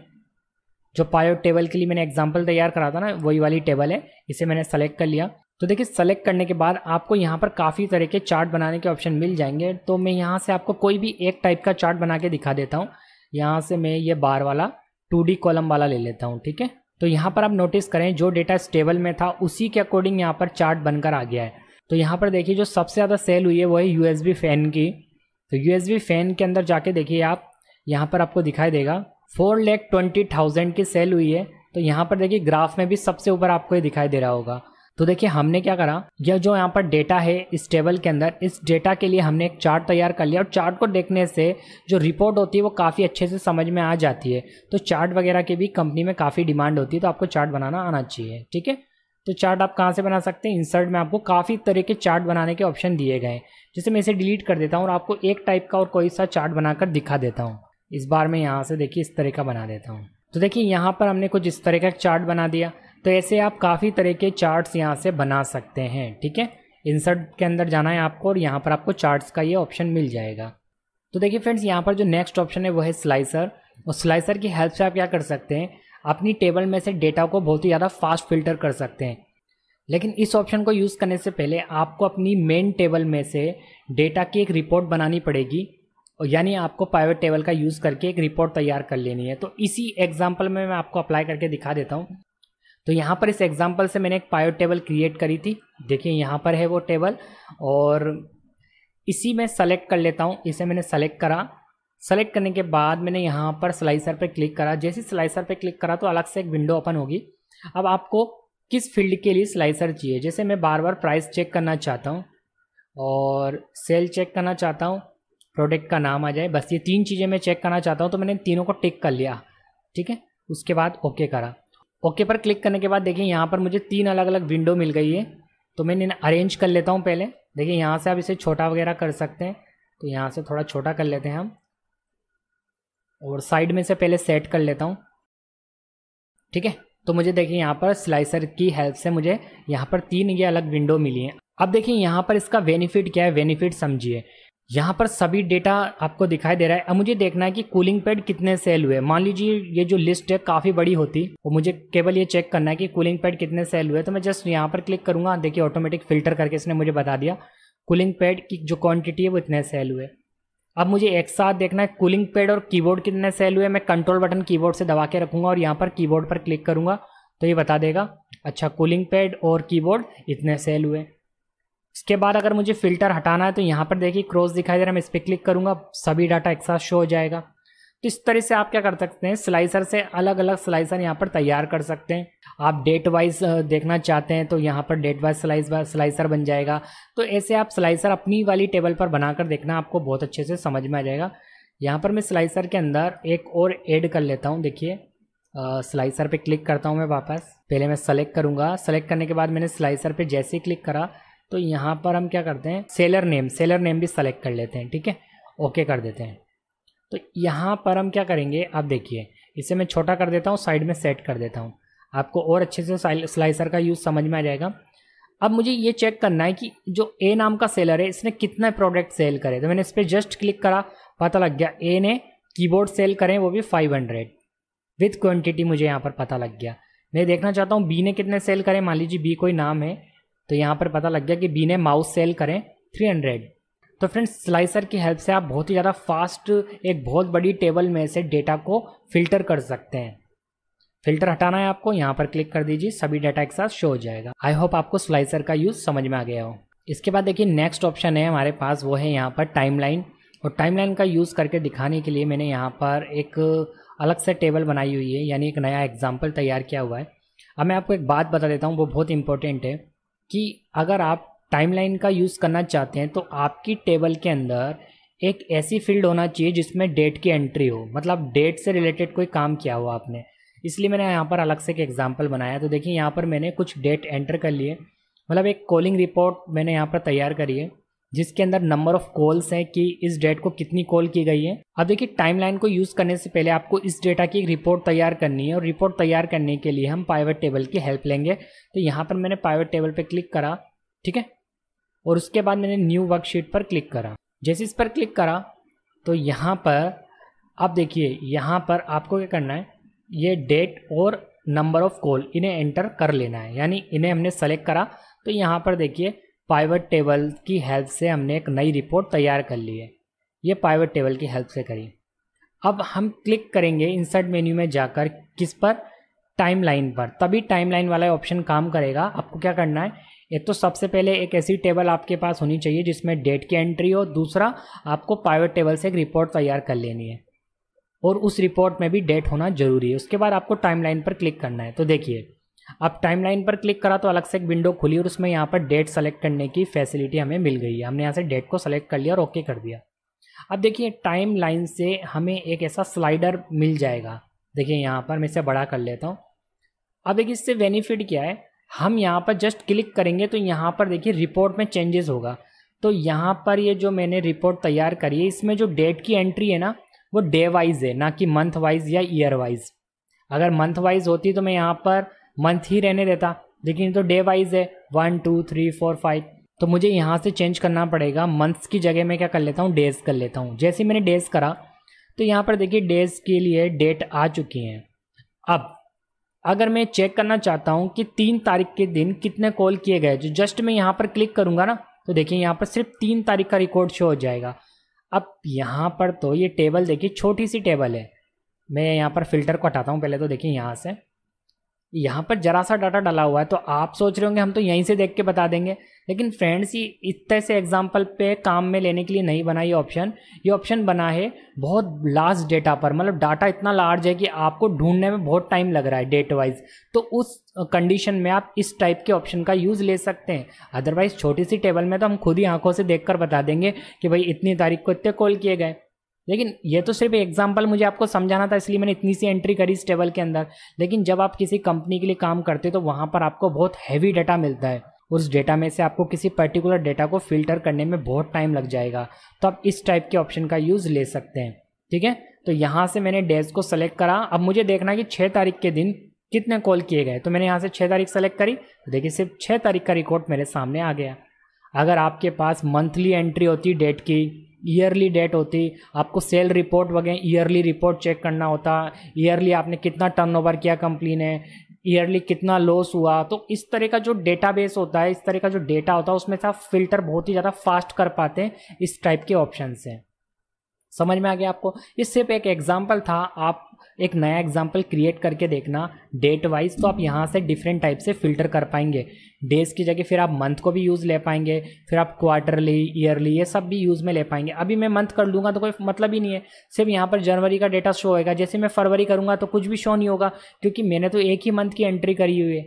जो पायो टेबल के लिए मैंने एग्जाम्पल तैयार करा था ना वही वाली टेबल है इसे मैंने सेलेक्ट कर लिया तो देखिए सेलेक्ट करने के बाद आपको यहाँ पर काफ़ी तरह के चार्ट बनाने के ऑप्शन मिल जाएंगे तो मैं यहाँ से आपको कोई भी एक टाइप का चार्ट बना के दिखा देता हूँ यहाँ से मैं ये बार वाला टू कॉलम वाला ले लेता हूँ ठीक है तो यहाँ पर आप नोटिस करें जो डेटा स्टेबल में था उसी के अकॉर्डिंग यहाँ पर चार्ट बनकर आ गया है तो यहाँ पर देखिए जो सबसे ज़्यादा सेल हुई है वो है यू फ़ैन की तो यू फ़ैन के अंदर जाके देखिए आप यहाँ पर आपको दिखाई देगा फोर लैख ट्वेंटी थाउजेंड की सेल हुई है तो यहाँ पर देखिए ग्राफ में भी सबसे ऊपर आपको ये दिखाई दे रहा होगा तो देखिए हमने क्या करा यह जो यहाँ पर डेटा है इस टेबल के अंदर इस डेटा के लिए हमने एक चार्ट तैयार कर लिया और चार्ट को देखने से जो रिपोर्ट होती है वो काफ़ी अच्छे से समझ में आ जाती है तो चार्ट वगैरह की भी कंपनी में काफ़ी डिमांड होती है तो आपको चार्ट बनाना आना चाहिए ठीक है तो चार्ट आप कहाँ से बना सकते हैं इंसर्ट में आपको काफ़ी तरह के चार्ट बनाने के ऑप्शन दिए गए हैं जैसे मैं इसे डिलीट कर देता हूँ और आपको एक टाइप का और कोई सा चार्ट बनाकर दिखा देता हूँ इस बार मैं यहाँ से देखिए इस तरह का बना देता हूँ तो देखिए यहाँ पर हमने कुछ इस तरह का चार्ट बना दिया तो ऐसे आप काफ़ी तरह के चार्ट्स यहाँ से बना सकते हैं ठीक है इंसर्ट के अंदर जाना है आपको और यहाँ पर आपको चार्ट्स का ये ऑप्शन मिल जाएगा तो देखिए फ्रेंड्स यहाँ पर जो नेक्स्ट ऑप्शन है वो है स्लाइसर और स्लाइसर की हेल्प से आप क्या कर सकते हैं अपनी टेबल में से डेटा को बहुत ही ज़्यादा फास्ट फिल्टर कर सकते हैं लेकिन इस ऑप्शन को यूज़ करने से पहले आपको अपनी मेन टेबल में से डेटा की एक रिपोर्ट बनानी पड़ेगी यानी आपको प्राइवेट टेबल का यूज़ करके एक रिपोर्ट तैयार कर लेनी है तो इसी एग्जाम्पल में मैं आपको अप्लाई करके दिखा देता हूँ तो यहाँ पर इस एग्जाम्पल से मैंने एक पाइवेट टेबल क्रिएट करी थी देखिए यहाँ पर है वो टेबल और इसी में सेलेक्ट कर लेता हूँ इसे मैंने सेलेक्ट करा सेलेक्ट करने के बाद मैंने यहाँ पर स्लाइसर पर क्लिक करा जैसे स्लाइसर पर क्लिक करा तो अलग से एक विंडो ओपन होगी अब आपको किस फील्ड के लिए स्लाइसर चाहिए जैसे मैं बार बार प्राइस चेक करना चाहता हूँ और सेल चेक करना चाहता हूँ प्रोडक्ट का नाम आ जाए बस ये तीन चीज़ें मैं चेक करना चाहता हूँ तो मैंने तीनों को टिक कर लिया ठीक है उसके बाद ओके करा ओके पर क्लिक करने के बाद देखिए यहाँ पर मुझे तीन अलग अलग विंडो मिल गई है तो मैंने इन्हें अरेंज कर लेता हूँ पहले देखिए यहाँ से आप इसे छोटा वगैरह कर सकते हैं तो यहाँ से थोड़ा छोटा कर लेते हैं हम और साइड में से पहले सेट कर लेता हूँ ठीक है तो मुझे देखिए यहाँ पर स्लाइसर की हेल्प से मुझे यहाँ पर तीन ये अलग विंडो मिली है अब देखिए यहाँ पर इसका बेनिफिट क्या है बेनिफिट समझिए यहाँ पर सभी डेटा आपको दिखाई दे रहा है अब मुझे देखना है कि कूलिंग पैड कितने सेल हुए मान लीजिए ये जो लिस्ट है काफ़ी बड़ी होती और मुझे केवल ये चेक करना है कि कूलिंग पैड कितने सेल हुए तो मैं जस्ट यहाँ पर क्लिक करूँगा देखिए ऑटोमेटिक फिल्टर करके इसने मुझे बता दिया कूलिंग पैड की जो क्वांटिटी है वो इतने सेल हुए अब मुझे एक साथ देखना है कूलिंग पैड और कीबोर्ड कितने सेल हुए मैं कंट्रोल बटन कीबोर्ड से दबा के रखूंगा और यहाँ पर कीबोर्ड पर क्लिक करूंगा तो ये बता देगा अच्छा कूलिंग पैड और कीबोर्ड इतने सेल हुए इसके बाद अगर मुझे फ़िल्टर हटाना है तो यहाँ पर देखिए क्रॉस दिखाई दे रहा है मैं इस पर क्लिक करूँगा सभी डाटा एक साथ शो हो जाएगा तो इस तरह से आप क्या कर सकते हैं स्लाइसर से अलग अलग स्लाइसर यहाँ पर तैयार कर सकते हैं आप डेट वाइज देखना चाहते हैं तो यहाँ पर डेट वाइज स्लाइस स्लाइसर बन जाएगा तो ऐसे आप स्लाइसर अपनी वाली टेबल पर बनाकर देखना आपको बहुत अच्छे से समझ में आ जाएगा यहाँ पर मैं स्लाइसर के अंदर एक और ऐड कर लेता हूँ देखिए स्लाइसर पे क्लिक करता हूँ मैं वापस पहले मैं सेलेक्ट करूँगा सेलेक्ट करने के बाद मैंने स्लाइसर पे जैसे ही क्लिक करा तो यहाँ पर हम क्या करते हैं सेलर नेम सेलर नेम भी सेलेक्ट कर लेते हैं ठीक है ओके कर देते हैं तो यहाँ पर हम क्या करेंगे आप देखिए इसे मैं छोटा कर देता हूँ साइड में सेट कर देता हूँ आपको और अच्छे से स्लाइसर का यूज़ समझ में आ जाएगा अब मुझे ये चेक करना है कि जो ए नाम का सेलर है इसने कितना प्रोडक्ट सेल करे तो मैंने इस पर जस्ट क्लिक करा पता लग गया ए ने कीबोर्ड सेल करें वो भी 500 विथ क्वान्टिटी मुझे यहाँ पर पता लग गया मैं देखना चाहता हूँ बी ने कितने सेल करें मान लीजिए बी कोई नाम है तो यहाँ पर पता लग गया कि बी ने माउस सेल करें 300 तो फ्रेंड्स स्लाइसर की हेल्प से आप बहुत ही ज़्यादा फास्ट एक बहुत बड़ी टेबल में से डेटा को फिल्टर कर सकते हैं फिल्टर हटाना है आपको यहाँ पर क्लिक कर दीजिए सभी डाटा एक साथ शो हो जाएगा आई होप आपको स्लाइसर का यूज़ समझ में आ गया हो इसके बाद देखिए नेक्स्ट ऑप्शन है हमारे पास वो है यहाँ पर टाइमलाइन और टाइमलाइन का यूज़ करके दिखाने के लिए मैंने यहाँ पर एक अलग से टेबल बनाई हुई है यानी एक नया एग्जाम्पल तैयार किया हुआ है अब मैं आपको एक बात बता देता हूँ वो बहुत इंपॉर्टेंट है कि अगर आप टाइमलाइन का यूज़ करना चाहते हैं तो आपकी टेबल के अंदर एक ऐसी फील्ड होना चाहिए जिसमें डेट की एंट्री हो मतलब डेट से रिलेटेड कोई काम किया हो आपने इसलिए मैंने यहाँ पर अलग से एक एग्जाम्पल बनाया तो देखिए यहाँ पर मैंने कुछ डेट एंटर कर लिए मतलब एक कॉलिंग रिपोर्ट मैंने यहाँ पर तैयार करी है जिसके अंदर नंबर ऑफ कॉल्स हैं कि इस डेट को कितनी कॉल की गई है अब देखिए टाइमलाइन को यूज़ करने से पहले आपको इस डेटा की एक रिपोर्ट तैयार करनी है और रिपोर्ट तैयार करने के लिए हम पाइवेट टेबल की हेल्प लेंगे तो यहाँ पर मैंने पाइवेट टेबल पर क्लिक करा ठीक है और उसके बाद मैंने न्यू वर्कशीट पर क्लिक करा जैसे इस पर क्लिक करा तो यहाँ पर अब देखिए यहाँ पर आपको क्या करना है ये डेट और नंबर ऑफ कॉल इन्हें एंटर कर लेना है यानी इन्हें हमने सेलेक्ट करा तो यहाँ पर देखिए पाइवट टेबल की हेल्प से हमने एक नई रिपोर्ट तैयार कर ली है ये पाइवट टेबल की हेल्प से करी अब हम क्लिक करेंगे इंसर्ट मेन्यू में जाकर किस पर टाइमलाइन पर तभी टाइमलाइन वाला ऑप्शन काम करेगा आपको क्या करना है एक तो सबसे पहले एक ऐसी टेबल आपके पास होनी चाहिए जिसमें डेट की एंट्री हो दूसरा आपको पाइवेट टेबल से एक रिपोर्ट तैयार कर लेनी है और उस रिपोर्ट में भी डेट होना जरूरी है उसके बाद आपको टाइमलाइन पर क्लिक करना है तो देखिए अब टाइमलाइन पर क्लिक करा तो अलग से एक विंडो खुली और उसमें यहाँ पर डेट सेलेक्ट करने की फैसिलिटी हमें मिल गई है हमने यहाँ से डेट को सेलेक्ट कर लिया और ओके कर दिया अब देखिए टाइम लाइन से हमें एक ऐसा स्लाइडर मिल जाएगा देखिए यहाँ पर मैं इसे बड़ा कर लेता हूँ अब देखिए इससे बेनिफिट क्या है हम यहाँ पर जस्ट क्लिक करेंगे तो यहाँ पर देखिए रिपोर्ट में चेंजेस होगा तो यहाँ पर ये जो मैंने रिपोर्ट तैयार करी है इसमें जो डेट की एंट्री है ना वो डे वाइज है ना कि मंथ वाइज या ईयर वाइज अगर मंथ वाइज होती तो मैं यहाँ पर मंथ ही रहने देता लेकिन तो डे वाइज है one two three four five तो मुझे यहाँ से चेंज करना पड़ेगा मंथ्स की जगह मैं क्या कर लेता हूँ डेज कर लेता हूँ जैसे मैंने डेज करा तो यहाँ पर देखिए डेज के लिए डेट आ चुकी हैं अब अगर मैं चेक करना चाहता हूँ कि तीन तारीख के दिन कितने कॉल किए गए जो जस्ट मैं यहाँ पर क्लिक करूँगा ना तो देखिए यहाँ पर सिर्फ तीन तारीख का रिकॉर्ड शो हो जाएगा अब यहाँ पर तो ये टेबल देखिए छोटी सी टेबल है मैं यहाँ पर फिल्टर को हटाता हूँ पहले तो देखिए यहाँ से यहाँ पर ज़रा सा डाटा डाला हुआ है तो आप सोच रहे होंगे हम तो यहीं से देख के बता देंगे लेकिन फ्रेंड्स ये इतने से एग्जाम्पल पे काम में लेने के लिए नहीं बना ये ऑप्शन ये ऑप्शन बना है बहुत लार्ज डेटा पर मतलब डाटा इतना लार्ज है कि आपको ढूंढने में बहुत टाइम लग रहा है डेट वाइज तो उस कंडीशन में आप इस टाइप के ऑप्शन का यूज़ ले सकते हैं अदरवाइज छोटी सी टेबल में तो हम खुद ही आंखों से देख कर बता देंगे कि भाई इतनी तारीख को इतने कॉल किए गए लेकिन ये तो सिर्फ एग्जाम्पल मुझे आपको समझाना था इसलिए मैंने इतनी सी एंट्री करी इस टेबल के अंदर लेकिन जब आप किसी कंपनी के लिए काम करते हो तो वहाँ पर आपको बहुत हैवी डाटा मिलता है उस डेटा में से आपको किसी पर्टिकुलर डेटा को फिल्टर करने में बहुत टाइम लग जाएगा तो आप इस टाइप के ऑप्शन का यूज़ ले सकते हैं ठीक है तो यहाँ से मैंने डेज को सेलेक्ट करा अब मुझे देखना कि छः तारीख के दिन कितने कॉल किए गए तो मैंने यहाँ से छः तारीख सेलेक्ट करी तो देखिए सिर्फ छः तारीख का रिकॉर्ड मेरे सामने आ गया अगर आपके पास मंथली एंट्री होती डेट की ईयरली डेट होती आपको सेल रिपोर्ट वगैरह ईयरली रिपोर्ट चेक करना होता ईयरली आपने कितना टर्नओवर किया कंपनी ने ईयरली कितना लॉस हुआ तो इस तरह का जो डेटाबेस होता है इस तरह का जो डेटा होता है उसमें से आप फिल्टर बहुत ही ज़्यादा फास्ट कर पाते हैं इस टाइप के ऑप्शन से समझ में आ गया आपको ये सिर्फ एक एग्जाम्पल था आप एक नया एग्जाम्पल क्रिएट करके देखना डेट वाइज तो आप यहाँ से डिफरेंट टाइप से फिल्टर कर पाएंगे डेज की जगह फिर आप मंथ को भी यूज़ ले पाएंगे फिर आप क्वार्टरली ईयरली ये सब भी यूज़ में ले पाएंगे अभी मैं मंथ कर लूँगा तो कोई मतलब ही नहीं है सिर्फ यहाँ पर जनवरी का डेटा शो होएगा जैसे मैं फरवरी करूँगा तो कुछ भी शो नहीं होगा क्योंकि मैंने तो एक ही मंथ की एंट्री करी हुई है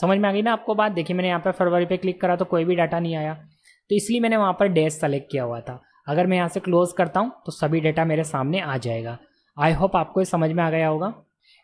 समझ में आ गई ना आपको बात देखिए मैंने यहाँ पर फरवरी पर क्लिक करा तो कोई भी डाटा नहीं आया तो इसलिए मैंने वहाँ पर डेज सेलेक्ट किया हुआ था अगर मैं यहाँ से क्लोज़ करता हूँ तो सभी डेटा मेरे सामने आ जाएगा आई होप आपको ये समझ में आ गया होगा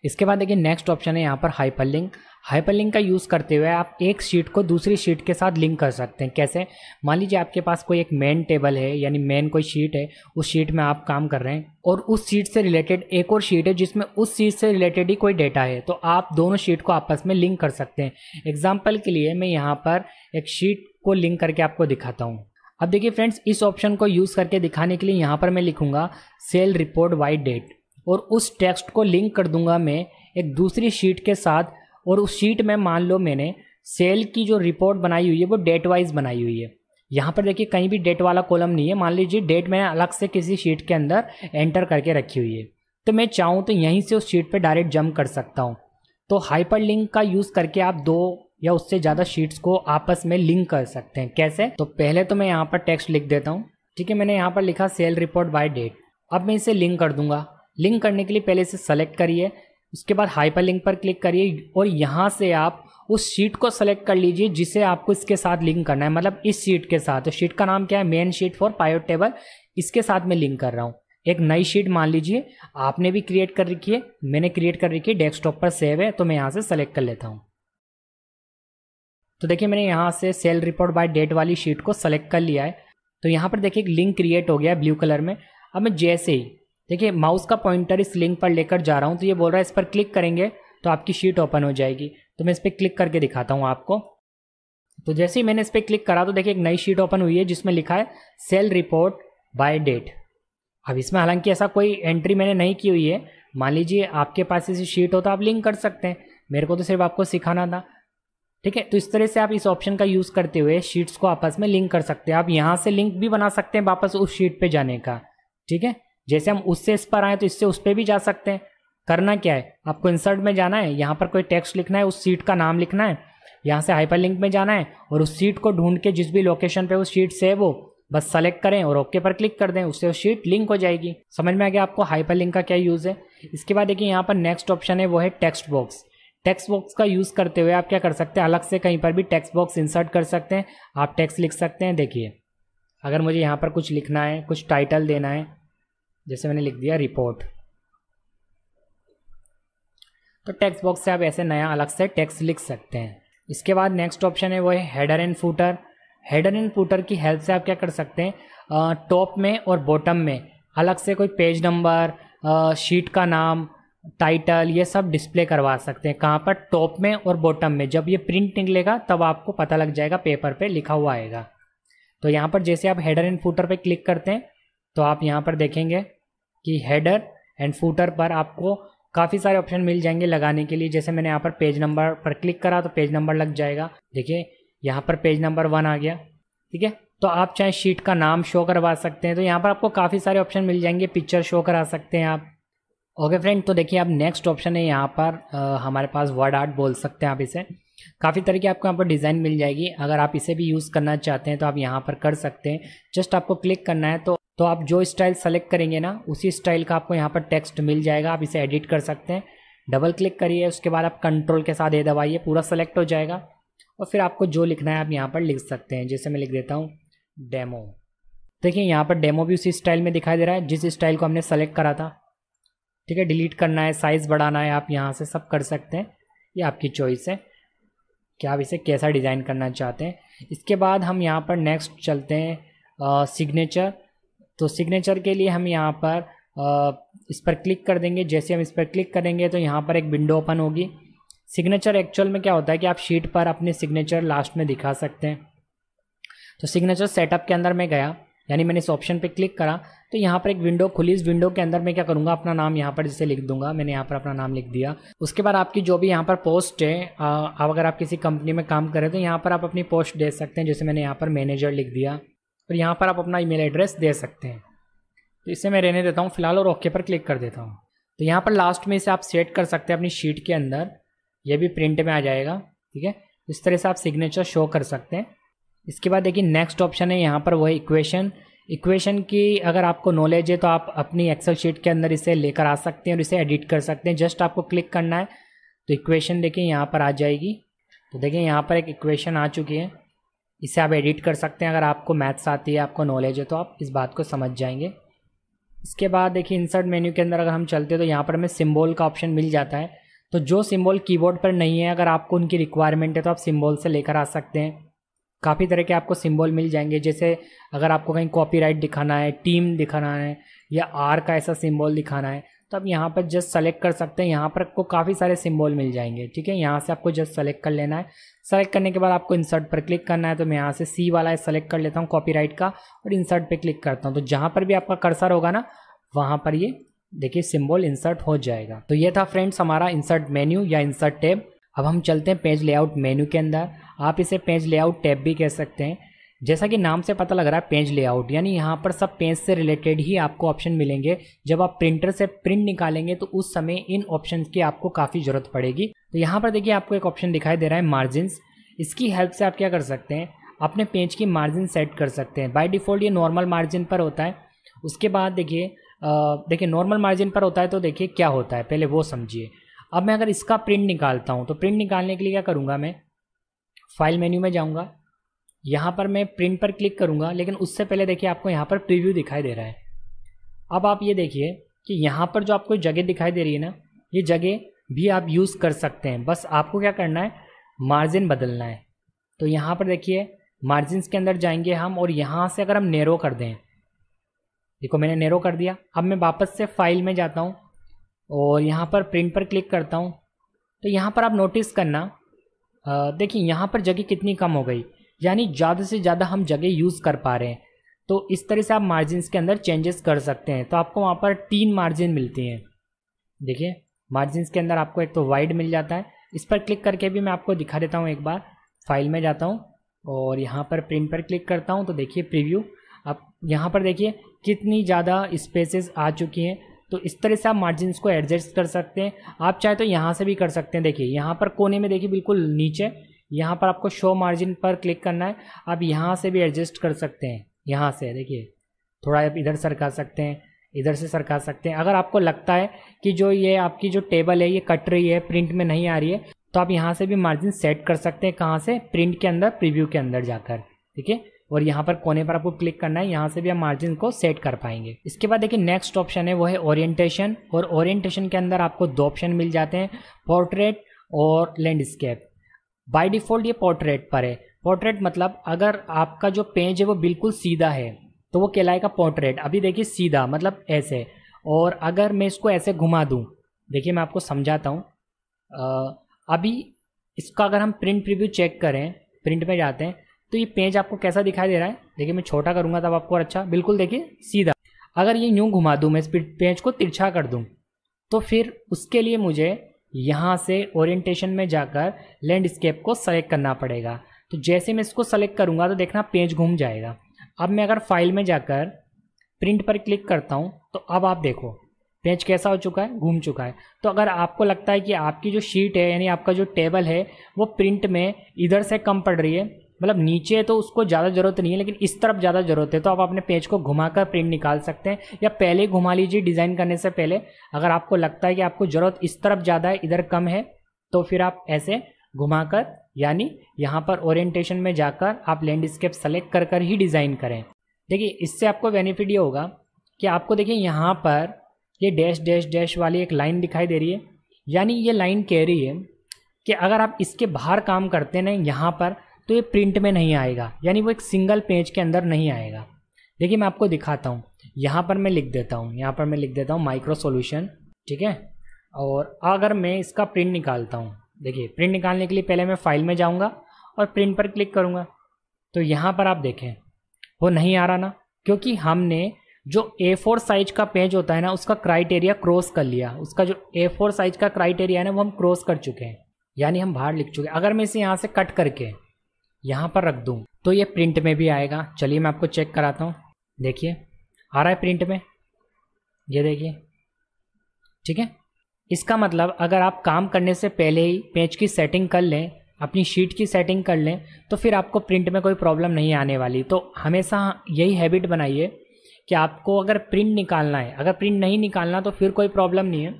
इसके बाद देखिए नेक्स्ट ऑप्शन है यहाँ पर हाइपर लिंक हाइपर लिंक का यूज़ करते हुए आप एक शीट को दूसरी शीट के साथ लिंक कर सकते हैं कैसे मान लीजिए आपके पास कोई एक मेन टेबल है यानी मेन कोई शीट है उस शीट में आप काम कर रहे हैं और उस शीट से रिलेटेड एक और शीट है जिसमें उस शीट से रिलेटेड ही कोई डेटा है तो आप दोनों शीट को आपस में लिंक कर सकते हैं एग्जाम्पल के लिए मैं यहाँ पर एक शीट को लिंक करके आपको दिखाता हूँ अब देखिए फ्रेंड्स इस ऑप्शन को यूज़ करके दिखाने के लिए यहाँ पर मैं लिखूँगा सेल रिपोर्ट वाइड डेट और उस टेक्स्ट को लिंक कर दूंगा मैं एक दूसरी शीट के साथ और उस शीट में मान लो मैंने सेल की जो रिपोर्ट बनाई हुई है वो डेट वाइज बनाई हुई है यहाँ पर देखिए कहीं भी डेट वाला कॉलम नहीं है मान लीजिए डेट मैंने अलग से किसी शीट के अंदर एंटर करके रखी हुई है तो मैं चाहूँ तो यहीं से उस शीट पर डायरेक्ट जम कर सकता हूँ तो हाइपर लिंक का यूज़ करके आप दो या उससे ज़्यादा शीट्स को आपस में लिंक कर सकते हैं कैसे तो पहले तो मैं यहाँ पर टेक्स्ट लिख देता हूँ ठीक है मैंने यहाँ पर लिखा सेल रिपोर्ट बाय डेट अब मैं इसे लिंक कर दूंगा लिंक करने के लिए पहले इसे सेलेक्ट करिए उसके बाद हाइपर लिंक पर क्लिक करिए और यहाँ से आप उस शीट को सेलेक्ट कर लीजिए जिसे आपको इसके साथ लिंक करना है मतलब इस शीट के साथ शीट तो का नाम क्या है main sheet for pivot table इसके साथ मैं लिंक कर रहा हूँ एक नई शीट मान लीजिए आपने भी क्रिएट कर रखी है मैंने क्रिएट कर रखी है डेस्कटॉप पर सेव है तो मैं यहाँ से सेलेक्ट कर लेता हूँ तो देखिए मैंने यहाँ से सेल रिपोर्ट बाय डेट वाली शीट को सेलेक्ट कर लिया है तो यहाँ पर देखिए एक लिंक क्रिएट हो गया है ब्लू कलर में अब मैं जैसे ही देखिए माउस का पॉइंटर इस लिंक पर लेकर जा रहा हूँ तो ये बोल रहा है इस पर क्लिक करेंगे तो आपकी शीट ओपन हो जाएगी तो मैं इस पर क्लिक करके दिखाता हूँ आपको तो जैसे ही मैंने इस पर क्लिक करा तो देखिए एक नई शीट ओपन हुई है जिसमें लिखा है सेल रिपोर्ट बाय डेट अब इसमें हालांकि ऐसा कोई एंट्री मैंने नहीं की हुई है मान लीजिए आपके पास ऐसी शीट हो तो आप लिंक कर सकते हैं मेरे को तो सिर्फ आपको सिखाना था ठीक है तो इस तरह से आप इस ऑप्शन का यूज़ करते हुए शीट्स को आपस में लिंक कर सकते हैं आप यहाँ से लिंक भी बना सकते हैं वापस उस शीट पर जाने का ठीक है जैसे हम उससे इस पर आए तो इससे उस पर भी जा सकते हैं करना क्या है आपको इंसर्ट में जाना है यहाँ पर कोई टेक्स्ट लिखना है उस सीट का नाम लिखना है यहाँ से हाइपर लिंक में जाना है और उस सीट को ढूंढ के जिस भी लोकेशन पे वो सीट सेव हो बस सेलेक्ट करें और ओके पर क्लिक कर दें उससे वो शीट लिंक हो जाएगी समझ में आ गया आपको हाइपर लिंक का क्या यूज़ है इसके बाद देखिए यहाँ पर नेक्स्ट ऑप्शन है वो है टेक्स्ट बॉक्स टेक्स्ट बॉक्स का यूज़ करते हुए आप क्या कर सकते हैं अलग से कहीं पर भी टेक्स्ट बॉक्स इंसर्ट कर सकते हैं आप टेक्स्ट लिख सकते हैं देखिए अगर मुझे यहाँ पर कुछ लिखना है कुछ टाइटल देना है जैसे मैंने लिख दिया रिपोर्ट तो टेक्स्ट बॉक्स से आप ऐसे नया अलग से टेक्स्ट लिख सकते हैं इसके बाद नेक्स्ट ऑप्शन है वो है header and footer header and footer की हेल्प से आप क्या कर सकते हैं टॉप में और बॉटम में अलग से कोई पेज नंबर शीट का नाम टाइटल ये सब डिस्प्ले करवा सकते हैं कहाँ पर टॉप में और बॉटम में जब ये प्रिंट निकलेगा तब आपको पता लग जाएगा पेपर पे लिखा हुआ आएगा तो यहाँ पर जैसे आप हेडर एंड फूटर पे क्लिक करते हैं तो आप यहाँ पर देखेंगे कि हेडर एंड फूटर पर आपको काफ़ी सारे ऑप्शन मिल जाएंगे लगाने के लिए जैसे मैंने यहाँ पर पेज नंबर पर क्लिक करा तो पेज नंबर लग जाएगा देखिए यहाँ पर पेज नंबर वन आ गया ठीक है तो आप चाहे शीट का नाम शो करवा सकते हैं तो यहाँ पर आपको काफ़ी सारे ऑप्शन मिल जाएंगे पिक्चर शो करा सकते हैं आप ओके फ्रेंड तो देखिए आप नेक्स्ट ऑप्शन है यहाँ पर आ, हमारे पास वर्ड आर्ट बोल सकते हैं आप इसे काफ़ी तरह की आपको यहाँ पर डिज़ाइन मिल जाएगी अगर आप इसे भी यूज़ करना चाहते हैं तो आप यहाँ पर कर सकते हैं जस्ट आपको क्लिक करना है तो तो आप जो स्टाइल सेलेक्ट करेंगे ना उसी स्टाइल का आपको यहाँ पर टेक्स्ट मिल जाएगा आप इसे एडिट कर सकते हैं डबल क्लिक करिए उसके बाद आप कंट्रोल के साथ ये दबाइए पूरा सेलेक्ट हो जाएगा और फिर आपको जो लिखना है आप यहाँ पर लिख सकते हैं जैसे मैं लिख देता हूँ डेमो देखिए यहाँ पर डेमो भी उसी स्टाइल में दिखाई दे रहा है जिस स्टाइल को हमने सेलेक्ट करा था ठीक है डिलीट करना है साइज़ बढ़ाना है आप यहाँ से सब कर सकते हैं ये आपकी चॉइस है कि आप इसे कैसा डिज़ाइन करना चाहते हैं इसके बाद हम यहाँ पर नेक्स्ट चलते हैं सिग्नेचर तो सिग्नेचर के लिए हम यहाँ पर इस पर क्लिक कर देंगे जैसे हम इस पर क्लिक करेंगे तो यहाँ पर एक विंडो ओपन होगी सिग्नेचर एक्चुअल में क्या होता है कि आप शीट पर अपने सिग्नेचर लास्ट में दिखा सकते हैं तो सिग्नेचर सेटअप के अंदर मैं गया यानी मैंने इस ऑप्शन पे क्लिक करा तो यहाँ पर एक विंडो खुली इस विंडो के अंदर मैं क्या करूँगा अपना नाम यहाँ पर जैसे लिख दूंगा मैंने यहाँ पर अपना नाम लिख दिया उसके बाद आपकी जो भी यहाँ पर पोस्ट है आप अगर आप किसी कंपनी में काम करें तो यहाँ पर आप अपनी पोस्ट दे सकते हैं जैसे मैंने यहाँ पर मैनेजर लिख दिया और यहाँ पर आप अपना ईमेल एड्रेस दे सकते हैं तो इसे मैं रहने देता हूँ फिलहाल और ओके पर क्लिक कर देता हूँ तो यहाँ पर लास्ट में इसे आप सेट कर सकते हैं अपनी शीट के अंदर यह भी प्रिंट में आ जाएगा ठीक है इस तरह से आप सिग्नेचर शो कर सकते हैं इसके बाद देखिए नेक्स्ट ऑप्शन है यहाँ पर वह इक्वेशन इक्वेशन की अगर आपको नॉलेज है तो आप अपनी एक्सेल शीट के अंदर इसे लेकर आ सकते हैं और इसे एडिट कर सकते हैं जस्ट आपको क्लिक करना है तो इक्वेशन देखिए यहाँ पर आ जाएगी तो देखिए यहाँ पर एक इक्वेशन आ चुकी है इसे आप एडिट कर सकते हैं अगर आपको मैथ्स आती है आपको नॉलेज है तो आप इस बात को समझ जाएंगे इसके बाद देखिए इंसर्ट मेन्यू के अंदर अगर हम चलते हैं तो यहाँ पर हमें सिम्बॉल का ऑप्शन मिल जाता है तो जो सिम्बॉल कीबोर्ड पर नहीं है अगर आपको उनकी रिक्वायरमेंट है तो आप सिम्बॉल से लेकर आ सकते हैं काफ़ी तरह के आपको सिम्बॉल मिल जाएंगे जैसे अगर आपको कहीं कॉपी दिखाना है टीम दिखाना है या आर का ऐसा सिम्बॉल दिखाना है तो आप यहाँ पर जस्ट सेलेक्ट कर सकते हैं यहाँ पर आपको काफ़ी सारे सिम्बॉल मिल जाएंगे ठीक है यहाँ से आपको जस्ट सेलेक्ट कर लेना है सेलेक्ट करने के बाद आपको इंसर्ट पर क्लिक करना है तो मैं यहाँ से सी वाला है सेलेक्ट कर लेता हूँ कॉपीराइट का और इंसर्ट पे क्लिक करता हूँ तो जहाँ पर भी आपका कर्सर होगा ना वहाँ पर ये देखिए सिंबल इंसर्ट हो जाएगा तो ये था फ्रेंड्स हमारा इंसर्ट मेन्यू या इंसर्ट टैब अब हम चलते हैं पेज लेआउट मेन्यू के अंदर आप इसे पेज लेआउट टैब भी कह सकते हैं जैसा कि नाम से पता लग रहा है पेज लेआउट यानी यहाँ पर सब पेज से रिलेटेड ही आपको ऑप्शन मिलेंगे जब आप प्रिंटर से प्रिंट निकालेंगे तो उस समय इन ऑप्शन की आपको काफ़ी ज़रूरत पड़ेगी तो यहाँ पर देखिए आपको एक ऑप्शन दिखाई दे रहा है मार्जिनस इसकी हेल्प से आप क्या कर सकते हैं अपने पेज की मार्जिन सेट कर सकते हैं बाई डिफ़ॉल्ट ये नॉर्मल मार्जिन पर होता है उसके बाद देखिए देखिए नॉर्मल मार्जिन पर होता है तो देखिए क्या होता है पहले वो समझिए अब मैं अगर इसका प्रिंट निकालता हूँ तो प्रिंट निकालने के लिए क्या करूँगा मैं फाइल मेन्यू में जाऊँगा यहाँ पर मैं प्रिंट पर क्लिक करूँगा लेकिन उससे पहले देखिए आपको यहाँ पर प्रीव्यू दिखाई दे रहा है अब आप ये देखिए कि यहाँ पर जो आपको जगह दिखाई दे रही है ना ये जगह भी आप यूज़ कर सकते हैं बस आपको क्या करना है मार्जिन बदलना है तो यहाँ पर देखिए मार्जिन के अंदर जाएंगे हम और यहाँ से अगर हम नेरो कर दें देखो मैंने नेरो कर दिया अब मैं वापस से फाइल में जाता हूँ और यहाँ पर प्रिंट पर क्लिक करता हूँ तो यहाँ पर आप नोटिस करना देखिए यहाँ पर जगह कितनी कम हो गई यानी ज़्यादा से ज़्यादा हम जगह यूज़ कर पा रहे हैं तो इस तरह से आप मार्जिन के अंदर चेंजेस कर सकते हैं तो आपको वहाँ पर तीन मार्जिन मिलती हैं देखिए मार्जिन के अंदर आपको एक तो वाइड मिल जाता है इस पर क्लिक करके भी मैं आपको दिखा देता हूँ एक बार फाइल में जाता हूँ और यहाँ पर प्रिंट पर क्लिक करता हूँ तो देखिए प्रीव्यू आप यहाँ पर देखिए कितनी ज़्यादा स्पेसेस आ चुकी हैं तो इस तरह से आप मार्जिन को एडजस्ट कर सकते हैं आप चाहे तो यहाँ से भी कर सकते हैं देखिए यहाँ पर कोने में देखिए बिल्कुल नीचे यहाँ पर आपको शो मार्जिन पर क्लिक करना है आप यहाँ से भी एडजस्ट कर सकते हैं यहाँ से देखिए थोड़ा आप इधर कर सकते हैं इधर से सरका सकते हैं अगर आपको लगता है कि जो ये आपकी जो टेबल है ये कट रही है प्रिंट में नहीं आ रही है तो आप यहाँ से भी मार्जिन सेट कर सकते हैं कहाँ से प्रिंट के अंदर प्रीव्यू के अंदर जाकर ठीक है और यहाँ पर कोने पर आपको क्लिक करना है यहाँ से भी आप मार्जिन को सेट कर पाएंगे इसके बाद देखिए नेक्स्ट ऑप्शन है वो है ओरिएंटेशन और ओरिएंटेशन के अंदर आपको दो ऑप्शन मिल जाते हैं पोर्ट्रेट और लैंडस्केप बाय डिफ़ॉल्ट ये पोर्ट्रेट पर है पोर्ट्रेट मतलब अगर आपका जो पेज है वो बिल्कुल सीधा है तो वो कहलाएगा पोर्ट्रेट अभी देखिए सीधा मतलब ऐसे और अगर मैं इसको ऐसे घुमा दूँ देखिए मैं आपको समझाता हूँ अभी इसका अगर हम प्रिंट प्रिव्यू चेक करें प्रिंट में जाते हैं तो ये पेज आपको कैसा दिखाई दे रहा है देखिए मैं छोटा करूँगा तब आपको और अच्छा बिल्कुल देखिए सीधा अगर ये यूँ घुमा दूँ मैं इस पेज को तिरछा कर दूँ तो फिर उसके लिए मुझे यहाँ से ओरिएंटेशन में जाकर लैंडस्केप को सेलेक्ट करना पड़ेगा तो जैसे मैं इसको सेलेक्ट करूँगा तो देखना पेज घूम जाएगा अब मैं अगर फाइल में जाकर प्रिंट पर क्लिक करता हूँ तो अब आप देखो पेज कैसा हो चुका है घूम चुका है तो अगर आपको लगता है कि आपकी जो शीट है यानी आपका जो टेबल है वो प्रिंट में इधर से कम पड़ रही है मतलब नीचे तो उसको ज़्यादा ज़रूरत नहीं है लेकिन इस तरफ ज़्यादा ज़रूरत है तो आप अपने पेज को घुमाकर प्रिंट निकाल सकते हैं या पहले घुमा लीजिए डिज़ाइन करने से पहले अगर आपको लगता है कि आपको ज़रूरत इस तरफ ज़्यादा है इधर कम है तो फिर आप ऐसे घुमाकर यानी यहाँ पर ओरिएंटेशन में जाकर आप लैंडस्केप सेलेक्ट कर कर ही डिज़ाइन करें देखिए इससे आपको बेनिफिट ये होगा कि आपको देखिए यहाँ पर ये डैश डैश डैश वाली एक लाइन दिखाई दे रही है यानी ये लाइन कह रही है कि अगर आप इसके बाहर काम करते ना यहाँ पर तो ये प्रिंट में नहीं आएगा यानी वो एक सिंगल पेज के अंदर नहीं आएगा देखिए मैं आपको दिखाता हूँ यहाँ पर मैं लिख देता हूँ यहाँ पर मैं लिख देता हूँ माइक्रो सोल्यूशन ठीक है और अगर मैं इसका प्रिंट निकालता हूँ देखिए प्रिंट निकालने के लिए पहले मैं फाइल में जाऊंगा और प्रिंट पर क्लिक करूंगा तो यहाँ पर आप देखें वो नहीं आ रहा ना क्योंकि हमने जो ए फोर साइज का पेज होता है ना उसका क्राइटेरिया क्रॉस कर लिया उसका जो ए फोर साइज का क्राइटेरिया है ना वो हम क्रॉस कर चुके हैं यानी हम बाहर लिख चुके हैं अगर मैं इसे यहाँ से कट करके यहाँ पर रख दूँ तो ये प्रिंट में भी आएगा चलिए मैं आपको चेक कराता हूँ देखिए आ रहा है प्रिंट में ये देखिए ठीक है इसका मतलब अगर आप काम करने से पहले ही पेज की सेटिंग कर लें अपनी शीट की सेटिंग कर लें तो फिर आपको प्रिंट में कोई प्रॉब्लम नहीं आने वाली तो हमेशा यही हैबिट बनाइए कि आपको अगर प्रिंट निकालना है अगर प्रिंट नहीं निकालना तो फिर कोई प्रॉब्लम नहीं है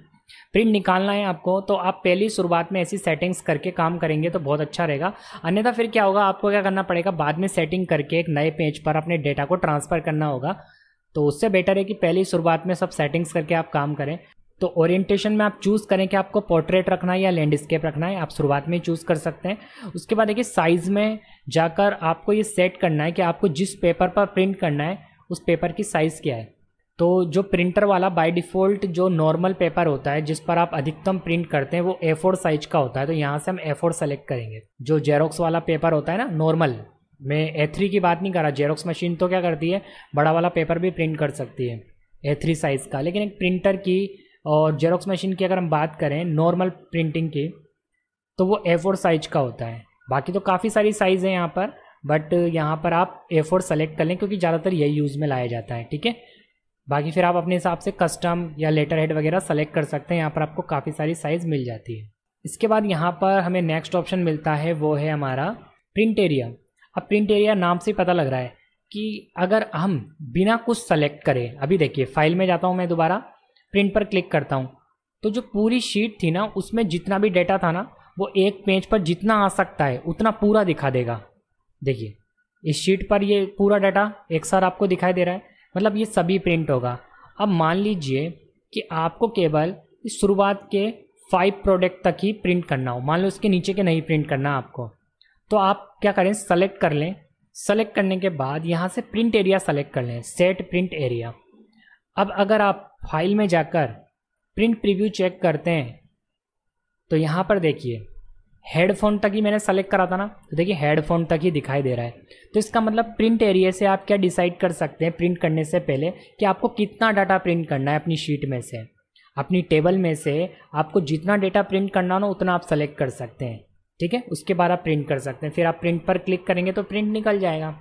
प्रिंट निकालना है आपको तो आप पहली शुरुआत में ऐसी सेटिंग्स करके काम करेंगे तो बहुत अच्छा रहेगा अन्यथा फिर क्या होगा आपको क्या करना पड़ेगा बाद में सेटिंग करके एक नए पेज पर अपने डेटा को ट्रांसफ़र करना होगा तो उससे बेटर है कि पहली शुरुआत में सब सेटिंग्स करके आप काम करें तो ओरिएंटेशन में आप चूज़ करें कि आपको पोर्ट्रेट रखना है या लैंडस्केप रखना है आप शुरुआत में चूज़ कर सकते हैं उसके बाद देखिए साइज़ में जाकर आपको ये सेट करना है कि आपको जिस पेपर पर प्रिंट करना है उस पेपर की साइज़ क्या है तो जो प्रिंटर वाला बाय डिफ़ॉल्ट जो नॉर्मल पेपर होता है जिस पर आप अधिकतम प्रिंट करते हैं वो ए फोर साइज का होता है तो यहाँ से हम ए फोर सेलेक्ट करेंगे जो जेरोक्स वाला पेपर होता है ना नॉर्मल मैं ए थ्री की बात नहीं कर रहा जेरोक्स मशीन तो क्या करती है बड़ा वाला पेपर भी प्रिंट कर सकती है ए थ्री साइज़ का लेकिन एक प्रिंटर की और जेरोक्स मशीन की अगर हम बात करें नॉर्मल प्रिंटिंग की तो वो ए फोर साइज का होता है बाकी तो काफ़ी सारी साइज़ है यहाँ पर बट यहाँ पर आप ए फोर सेलेक्ट कर लें क्योंकि ज़्यादातर यही यूज़ में लाया जाता है ठीक है बाकी फिर आप अपने हिसाब से कस्टम या लेटर हेड वगैरह सेलेक्ट कर सकते हैं यहाँ पर आपको काफ़ी सारी साइज़ मिल जाती है इसके बाद यहाँ पर हमें नेक्स्ट ऑप्शन मिलता है वो है हमारा प्रिंट एरिया अब प्रिंट एरिया नाम से पता लग रहा है कि अगर हम बिना कुछ सेलेक्ट करें अभी देखिए फाइल में जाता हूँ मैं दोबारा प्रिंट पर क्लिक करता हूँ तो जो पूरी शीट थी ना उसमें जितना भी डेटा था ना वो एक पेज पर जितना आ सकता है उतना पूरा दिखा देगा देखिए इस शीट पर ये पूरा डाटा एक सार आपको दिखाई दे रहा है मतलब ये सभी प्रिंट होगा अब मान लीजिए कि आपको केवल इस शुरुआत के फाइव प्रोडक्ट तक ही प्रिंट करना हो मान लो इसके नीचे के नहीं प्रिंट करना आपको तो आप क्या करें सेलेक्ट कर लें सेलेक्ट करने के बाद यहाँ से प्रिंट एरिया सेलेक्ट कर लें सेट प्रिंट एरिया अब अगर आप फाइल में जाकर प्रिंट प्रीव्यू चेक करते हैं तो यहाँ पर देखिए हेडफोन तक ही मैंने सेलेक्ट करा था ना तो देखिए हेडफोन तक ही दिखाई दे रहा है तो इसका मतलब प्रिंट एरिया से आप क्या डिसाइड कर सकते हैं प्रिंट करने से पहले कि आपको कितना डाटा प्रिंट करना है अपनी शीट में से अपनी टेबल में से आपको जितना डाटा प्रिंट करना हो उतना आप सेलेक्ट कर सकते हैं ठीक है उसके बाद आप प्रिंट कर सकते हैं फिर आप प्रिंट पर क्लिक करेंगे तो प्रिंट निकल जाएगा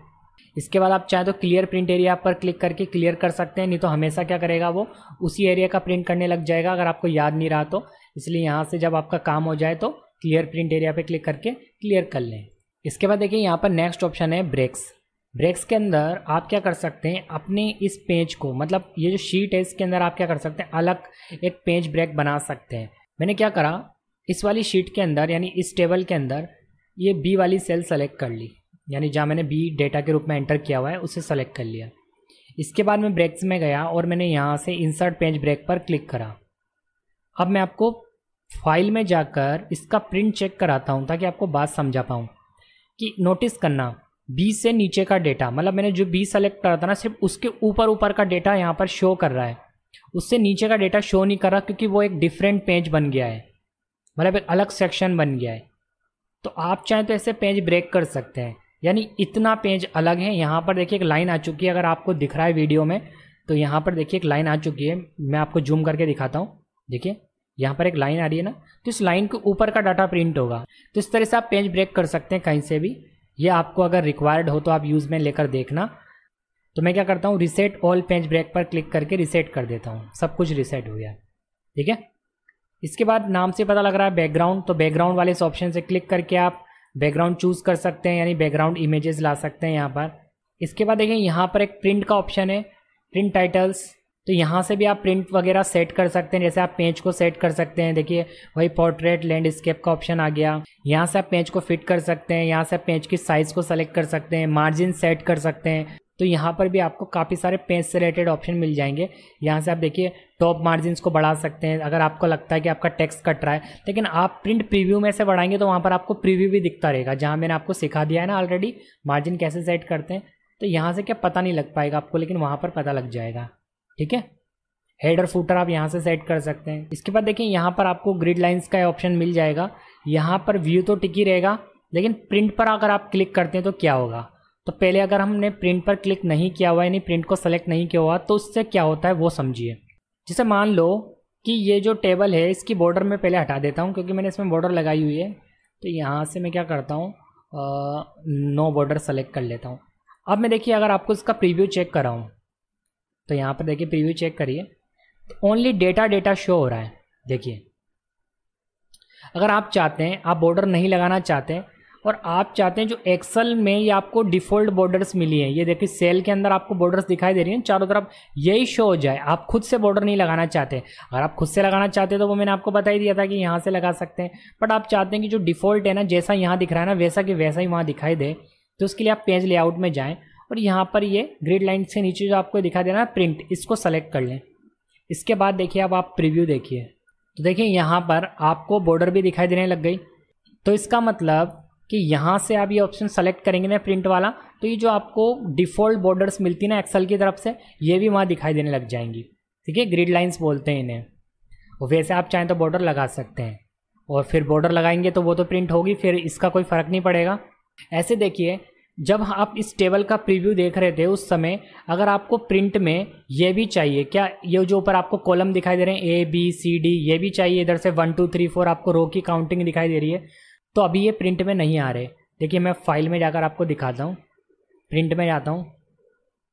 इसके बाद आप चाहे तो क्लियर प्रिंट एरिया पर क्लिक करके क्लियर कर सकते हैं नहीं तो हमेशा क्या करेगा वो उसी एरिया का प्रिंट करने लग जाएगा अगर आपको याद नहीं रहा तो इसलिए यहाँ से जब आपका काम हो जाए तो क्लियर प्रिंट एरिया पर क्लिक करके क्लियर कर लें इसके बाद देखिए यहाँ पर नेक्स्ट ऑप्शन है ब्रेक्स ब्रेक्स के अंदर आप क्या कर सकते हैं अपने इस पेज को मतलब ये जो शीट है इसके अंदर आप क्या कर सकते हैं अलग एक पेज ब्रेक बना सकते हैं मैंने क्या करा इस वाली शीट के अंदर यानी इस टेबल के अंदर ये बी वाली सेल सेलेक्ट कर ली यानी जहाँ मैंने बी डेटा के रूप में एंटर किया हुआ है उसे सेलेक्ट कर लिया इसके बाद मैं ब्रेक्स में गया और मैंने यहाँ से इंसर्ट पेज ब्रेक पर क्लिक करा अब मैं आपको फाइल में जाकर इसका प्रिंट चेक कराता हूँ ताकि आपको बात समझा पाऊँ कि नोटिस करना बी से नीचे का डेटा मतलब मैंने जो बी सेलेक्ट करा था ना सिर्फ उसके ऊपर ऊपर का डेटा यहाँ पर शो कर रहा है उससे नीचे का डेटा शो नहीं कर रहा क्योंकि वो एक डिफरेंट पेज बन गया है मतलब एक अलग सेक्शन बन गया है तो आप चाहें तो ऐसे पेज ब्रेक कर सकते हैं यानी इतना पेज अलग है यहाँ पर देखिए एक लाइन आ चुकी है अगर आपको दिख रहा है वीडियो में तो यहाँ पर देखिए एक लाइन आ चुकी है मैं आपको जूम करके दिखाता हूँ देखिए यहाँ पर एक लाइन आ रही है ना तो इस लाइन के ऊपर का डाटा प्रिंट होगा तो इस तरह से आप पेज ब्रेक कर सकते हैं कहीं से भी ये आपको अगर रिक्वायर्ड हो तो आप यूज़ में लेकर देखना तो मैं क्या करता हूँ रिसेट ऑल पेज ब्रेक पर क्लिक करके रिसेट कर देता हूँ सब कुछ रिसेट हो गया ठीक है इसके बाद नाम से पता लग रहा है बैकग्राउंड तो बैकग्राउंड वाले इस ऑप्शन से क्लिक करके आप बैकग्राउंड चूज़ कर सकते हैं यानी बैकग्राउंड इमेजेस ला सकते हैं यहाँ पर इसके बाद देखें यहाँ पर एक प्रिंट का ऑप्शन है प्रिंट टाइटल्स तो यहाँ से भी आप प्रिंट वगैरह सेट कर सकते हैं जैसे आप पेज को सेट कर सकते हैं देखिए वही पोर्ट्रेट लैंडस्केप का ऑप्शन आ गया यहाँ से आप पेज को फिट कर सकते हैं यहाँ से आप पेज की साइज़ को सेलेक्ट कर सकते हैं मार्जिन सेट कर सकते हैं तो यहाँ पर भी आपको काफ़ी सारे पेज से रिलेटेड ऑप्शन मिल जाएंगे यहाँ से आप देखिए टॉप मार्जिन को बढ़ा सकते हैं अगर आपको लगता है कि आपका टैक्स कट रहा है लेकिन आप प्रिंट प्रीव्यू में से बढ़ाएंगे तो वहाँ पर आपको प्रीव्यू भी दिखता रहेगा जहाँ मैंने आपको सिखा दिया है ना ऑलरेडी मार्जिन कैसे सेट करते हैं तो यहाँ से क्या पता नहीं लग पाएगा आपको लेकिन वहाँ पर पता लग जाएगा ठीक है हेडर फूटर आप यहाँ से सेट कर सकते हैं इसके बाद देखिए यहाँ पर आपको ग्रिड लाइन्स का ऑप्शन मिल जाएगा यहाँ पर व्यू तो टिकी रहेगा लेकिन प्रिंट पर अगर आप क्लिक करते हैं तो क्या होगा तो पहले अगर हमने प्रिंट पर क्लिक नहीं किया हुआ यानी प्रिंट को सेलेक्ट नहीं किया हुआ तो उससे क्या होता है वो समझिए जैसे मान लो कि ये जो टेबल है इसकी बॉर्डर मैं पहले हटा देता हूँ क्योंकि मैंने इसमें बॉर्डर लगाई हुई है तो यहाँ से मैं क्या करता हूँ नो बॉर्डर सेलेक्ट कर लेता हूँ अब मैं देखिए अगर आपको इसका प्रीव्यू चेक कराऊँ तो यहाँ पर देखिए प्रीव्यू चेक करिए तो ओनली डेटा डेटा शो हो रहा है देखिए अगर आप चाहते हैं आप बॉर्डर नहीं लगाना चाहते हैं और आप चाहते हैं जो एक्सल में ये आपको डिफ़ॉल्ट बॉर्डर्स मिली है ये देखिए सेल के अंदर आपको बॉर्डर्स दिखाई दे रही हैं चारों तरफ यही शो हो जाए आप खुद से बॉर्डर नहीं लगाना चाहते अगर आप खुद से लगाना चाहते तो वो मैंने आपको बता ही दिया था कि यहाँ से लगा सकते हैं बट आप चाहते हैं कि जो डिफ़ॉल्ट है ना जैसा यहाँ दिख रहा है ना वैसा कि वैसा ही वहाँ दिखाई दे तो उसके लिए आप पेज लेआउट में जाएँ और यहाँ पर ये ग्रिड लाइन से नीचे जो आपको दिखाई दे रहा है प्रिंट इसको सेलेक्ट कर लें इसके बाद देखिए अब आप प्रिव्यू देखिए तो देखिए यहाँ पर आपको बॉर्डर भी दिखाई देने लग गई तो इसका मतलब कि यहाँ से आप ये ऑप्शन सेलेक्ट करेंगे ना प्रिंट वाला तो ये जो आपको डिफ़ॉल्ट बॉर्डर्स मिलती ना एक्सल की तरफ से ये भी वहाँ दिखाई देने लग जाएंगी ठीक है ग्रिड लाइन्स बोलते हैं इन्हें और वैसे आप चाहें तो बॉर्डर लगा सकते हैं और फिर बॉर्डर लगाएंगे तो वो तो प्रिंट होगी फिर इसका कोई फ़र्क नहीं पड़ेगा ऐसे देखिए जब आप इस टेबल का प्रीव्यू देख रहे थे उस समय अगर आपको प्रिंट में ये भी चाहिए क्या ये जो ऊपर आपको कॉलम दिखाई दे रहे हैं ए बी सी डी ये भी चाहिए इधर से वन टू थ्री फोर आपको रो की काउंटिंग दिखाई दे रही है तो अभी ये प्रिंट में नहीं आ रहे देखिए मैं फाइल में जाकर आपको दिखाता हूँ प्रिंट में जाता हूँ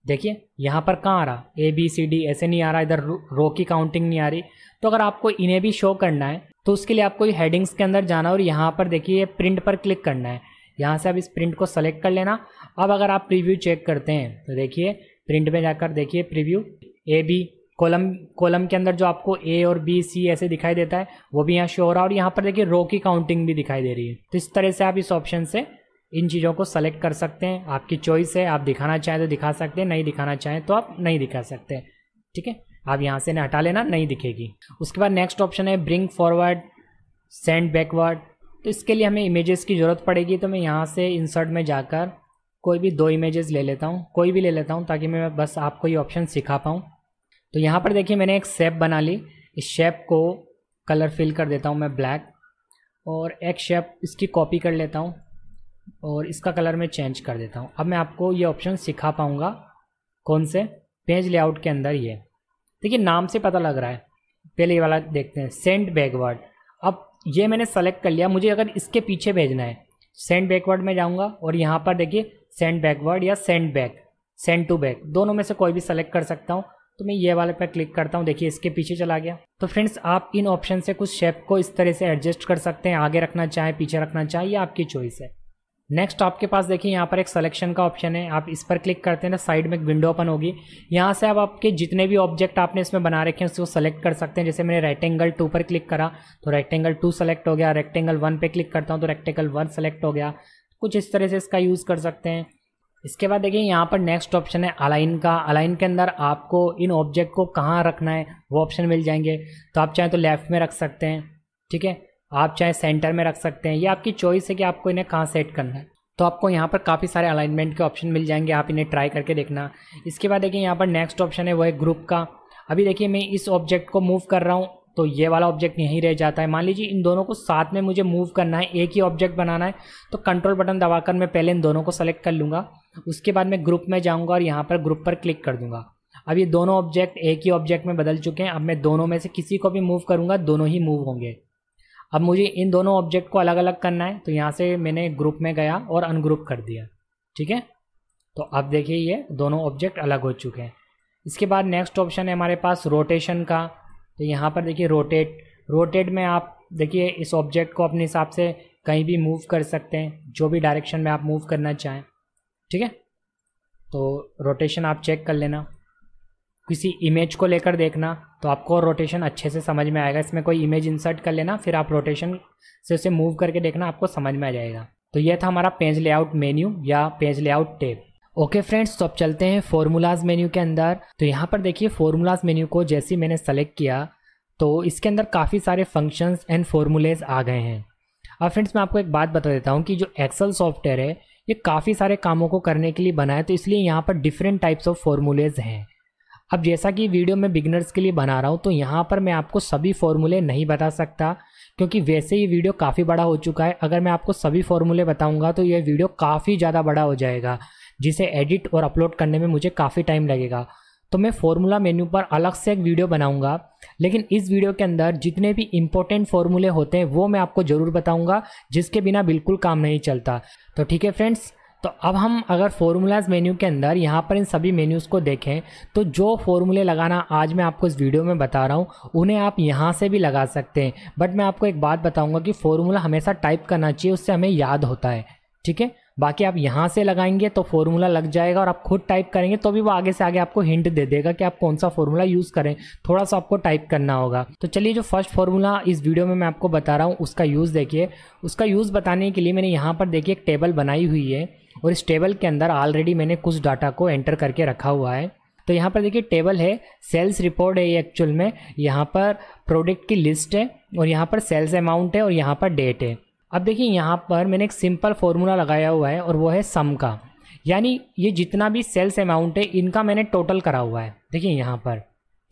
देखिए यहाँ पर कहाँ आ रहा ए बी सी डी ऐसे नहीं आ रहा इधर रो, रो की काउंटिंग नहीं आ रही तो अगर आपको इन्हें भी शो करना है तो उसके लिए आपको हेडिंग्स के अंदर जाना और यहाँ पर देखिए ये प्रिंट पर क्लिक करना है यहाँ से आप इस प्रिंट को सेलेक्ट कर लेना अब अगर आप प्रीव्यू चेक करते हैं तो देखिए प्रिंट में जाकर देखिए preview A B column column के अंदर जो आपको ए और बी सी ऐसे दिखाई देता है वो भी यहाँ शो हो रहा है और यहाँ पर देखिए रो की काउंटिंग भी दिखाई दे रही है तो इस तरह से आप इस ऑप्शन से इन चीज़ों को सेलेक्ट कर सकते हैं आपकी चॉइस है आप दिखाना चाहें तो दिखा सकते हैं नहीं दिखाना चाहें तो आप नहीं दिखा सकते ठीक है आप यहाँ से ना हटा लेना नहीं दिखेगी उसके बाद नेक्स्ट ऑप्शन है ब्रिंग फॉरवर्ड सेंड बैकवर्ड तो इसके लिए हमें इमेजेस की ज़रूरत पड़ेगी तो मैं यहाँ से इंसर्ट में जाकर कोई भी दो इमेजेस ले लेता हूँ कोई भी ले लेता हूँ ताकि मैं बस आपको ये ऑप्शन सिखा पाऊँ तो यहाँ पर देखिए मैंने एक शेप बना ली इस शेप को कलर फिल कर देता हूँ मैं ब्लैक और एक शेप इसकी कॉपी कर लेता हूँ और इसका कलर मैं चेंज कर देता हूँ अब मैं आपको ये ऑप्शन सिखा पाऊँगा कौन से पेज लेआउट के अंदर ये देखिए नाम से पता लग रहा है पहले ये वाला देखते हैं सेंड बैकवर्ड अब ये मैंने सेलेक्ट कर लिया मुझे अगर इसके पीछे भेजना है सेंड बैकवर्ड में जाऊँगा और यहाँ पर देखिए सेंड बैकवर्ड या send back send to back दोनों में से कोई भी सेलेक्ट कर सकता हूँ तो मैं ये वाले पर क्लिक करता हूँ देखिए इसके पीछे चला गया तो फ्रेंड्स आप इन ऑप्शन से कुछ शेप को इस तरह से एडजस्ट कर सकते हैं आगे रखना चाहें पीछे रखना चाहें ये आपकी चॉइस है नेक्स्ट आपके पास देखिए यहाँ पर एक सिलेक्शन का ऑप्शन है आप इस पर क्लिक करते हैं ना साइड में एक विंडो ओपन होगी यहाँ से आप आपके जितने भी ऑब्जेक्ट आपने इसमें बना रखे हैं उसको सेलेक्ट कर सकते हैं जैसे मैंने रेक्टेंगल टू पर क्लिक करा तो रेक्टेंगल टू सेलेक्ट हो गया रेक्टेंगल वन पे क्लिक करता हूँ तो रेक्टेंगल वन सेलेक्ट हो गया कुछ इस तरह से इसका यूज़ कर सकते हैं इसके बाद देखिए यहाँ पर नेक्स्ट ऑप्शन है अलाइन का अलाइन के अंदर आपको इन ऑब्जेक्ट को कहाँ रखना है वो ऑप्शन मिल जाएंगे तो आप चाहें तो लेफ्ट में रख सकते हैं ठीक है आप चाहे सेंटर में रख सकते हैं ये आपकी चॉइस है कि आपको इन्हें कहाँ सेट करना है तो आपको यहाँ पर काफ़ी सारे अलाइनमेंट के ऑप्शन मिल जाएंगे आप इन्हें ट्राई करके देखना इसके बाद देखिए यहाँ पर नेक्स्ट ऑप्शन है वो है ग्रुप का अभी देखिए मैं इस ऑब्जेक्ट को मूव कर रहा हूँ तो ये वाला ऑब्जेक्ट यहीं रह जाता है मान लीजिए इन दोनों को साथ में मुझे मूव करना है एक ही ऑब्जेक्ट बनाना है तो कंट्रोल बटन दबाकर मैं पहले इन दोनों को सेलेक्ट कर लूँगा उसके बाद मैं ग्रुप में जाऊँगा और यहाँ पर ग्रुप पर क्लिक कर दूँगा अब ये दोनों ऑब्जेक्ट एक ही ऑब्जेक्ट में बदल चुके हैं अब मैं दोनों में से किसी को भी मूव करूँगा दोनों ही मूव होंगे अब मुझे इन दोनों ऑब्जेक्ट को अलग अलग करना है तो यहाँ से मैंने ग्रुप में गया और अनग्रुप कर दिया ठीक है तो अब देखिए ये दोनों ऑब्जेक्ट अलग हो चुके हैं इसके बाद नेक्स्ट ऑप्शन है हमारे पास रोटेशन का तो यहाँ पर देखिए रोटेट रोटेट में आप देखिए इस ऑब्जेक्ट को अपने हिसाब से कहीं भी मूव कर सकते हैं जो भी डायरेक्शन में आप मूव करना चाहें ठीक है तो रोटेशन आप चेक कर लेना किसी इमेज को लेकर देखना तो आपको रोटेशन अच्छे से समझ में आएगा इसमें कोई इमेज इंसर्ट कर लेना फिर आप रोटेशन से उसे मूव करके देखना आपको समझ में आ जाएगा तो यह था हमारा पेज लेआउट मेन्यू या page layout tab okay friends तो अब चलते हैं फॉर्मूलाज मेन्यू के अंदर तो यहाँ पर देखिए फॉर्मूलाज मेन्यू को जैसे मैंने सेलेक्ट किया तो इसके अंदर काफ़ी सारे फंक्शंस एंड फॉर्मूलेज आ गए हैं अब फ्रेंड्स मैं आपको एक बात बता देता हूँ कि जो एक्सल सॉफ्टवेयर है ये काफ़ी सारे कामों को करने के लिए बना है तो इसलिए यहाँ पर डिफरेंट टाइप्स ऑफ फॉर्मूलेज हैं अब जैसा कि वीडियो मैं बिगनर्स के लिए बना रहा हूँ तो यहाँ पर मैं आपको सभी फॉर्मूले नहीं बता सकता क्योंकि वैसे ये वीडियो काफ़ी बड़ा हो चुका है अगर मैं आपको सभी फॉर्मूले बताऊँगा तो यह वीडियो काफ़ी ज़्यादा बड़ा हो जाएगा जिसे एडिट और अपलोड करने में मुझे काफ़ी टाइम लगेगा तो मैं फॉर्मूला मेन्यू पर अलग से एक वीडियो बनाऊंगा लेकिन इस वीडियो के अंदर जितने भी इंपॉर्टेंट फॉर्मूले होते हैं वो मैं आपको ज़रूर बताऊंगा जिसके बिना बिल्कुल काम नहीं चलता तो ठीक है फ्रेंड्स तो अब हम अगर फॉर्मूलाज मेन्यू के अंदर यहाँ पर इन सभी मेन्यूज़ को देखें तो जो फॉर्मूले लगाना आज मैं आपको इस वीडियो में बता रहा हूँ उन्हें आप यहाँ से भी लगा सकते हैं बट मैं आपको एक बात बताऊँगा कि फॉर्मूला हमेशा टाइप करना चाहिए उससे हमें याद होता है ठीक है बाकी आप यहाँ से लगाएंगे तो फॉर्मूला लग जाएगा और आप खुद टाइप करेंगे तो भी वो आगे से आगे आपको हिंट दे देगा कि आप कौन सा फॉर्मूला यूज़ करें थोड़ा सा आपको टाइप करना होगा तो चलिए जो फर्स्ट फॉर्मूला इस वीडियो में मैं आपको बता रहा हूँ उसका यूज़ देखिए उसका यूज़ बताने के लिए मैंने यहाँ पर देखिए एक टेबल बनाई हुई है और इस टेबल के अंदर ऑलरेडी मैंने कुछ डाटा को एंटर करके रखा हुआ है तो यहाँ पर देखिए टेबल है सेल्स रिपोर्ट है ये एक्चुअल में यहाँ पर प्रोडक्ट की लिस्ट है और यहाँ पर सेल्स अमाउंट है और यहाँ पर डेट है अब देखिए यहाँ पर मैंने एक सिंपल फॉर्मूला लगाया हुआ है और वो है सम का यानी ये जितना भी सेल्स अमाउंट है इनका मैंने टोटल करा हुआ है देखिए यहाँ पर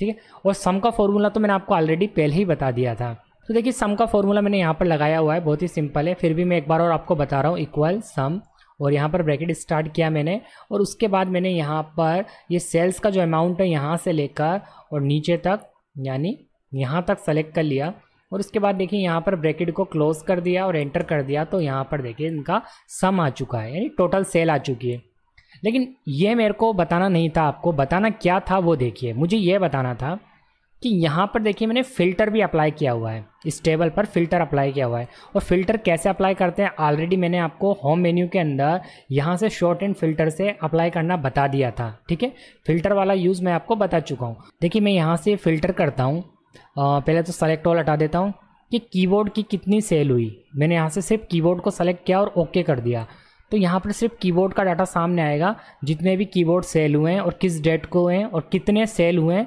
ठीक है और सम का फॉर्मूला तो मैंने आपको ऑलरेडी पहले ही बता दिया था तो देखिए सम का फॉर्मूला मैंने यहाँ पर लगाया हुआ है बहुत ही सिंपल है फिर भी मैं एक बार और आपको बता रहा हूँ इक्वल सम और यहाँ पर ब्रैकेट स्टार्ट किया मैंने और उसके बाद मैंने यहाँ पर ये सेल्स का जो अमाउंट है यहाँ से लेकर और नीचे तक यानी यहाँ तक सेलेक्ट कर लिया और उसके बाद देखिए यहाँ पर ब्रैकेट को क्लोज कर दिया और एंटर कर दिया तो यहाँ पर देखिए इनका सम आ चुका है यानी टोटल सेल आ चुकी है लेकिन ये मेरे को बताना नहीं था आपको बताना क्या था वो देखिए मुझे ये बताना था कि यहाँ पर देखिए मैंने फ़िल्टर भी अप्लाई किया हुआ है इस टेबल पर फ़िल्टर अप्लाई किया हुआ है और फ़िल्टर कैसे अप्लाई करते हैं ऑलरेडी मैंने आपको होम मेन्यू के अंदर यहाँ से शॉर्ट एंड फ़िल्टर से अप्लाई करना बता दिया था ठीक है फ़िल्टर वाला यूज़ मैं आपको बता चुका हूँ देखिए मैं यहाँ से फ़िल्टर करता हूँ पहले तो सेलेक्ट ऑल हटा देता हूँ कि कीबोर्ड की कितनी सेल हुई मैंने यहाँ से सिर्फ कीबोर्ड को सेलेक्ट किया और ओके कर दिया तो यहाँ पर सिर्फ कीबोर्ड का डाटा सामने आएगा जितने भी कीबोर्ड सेल हुए हैं और किस डेट को हुए हैं और कितने सेल हुए हैं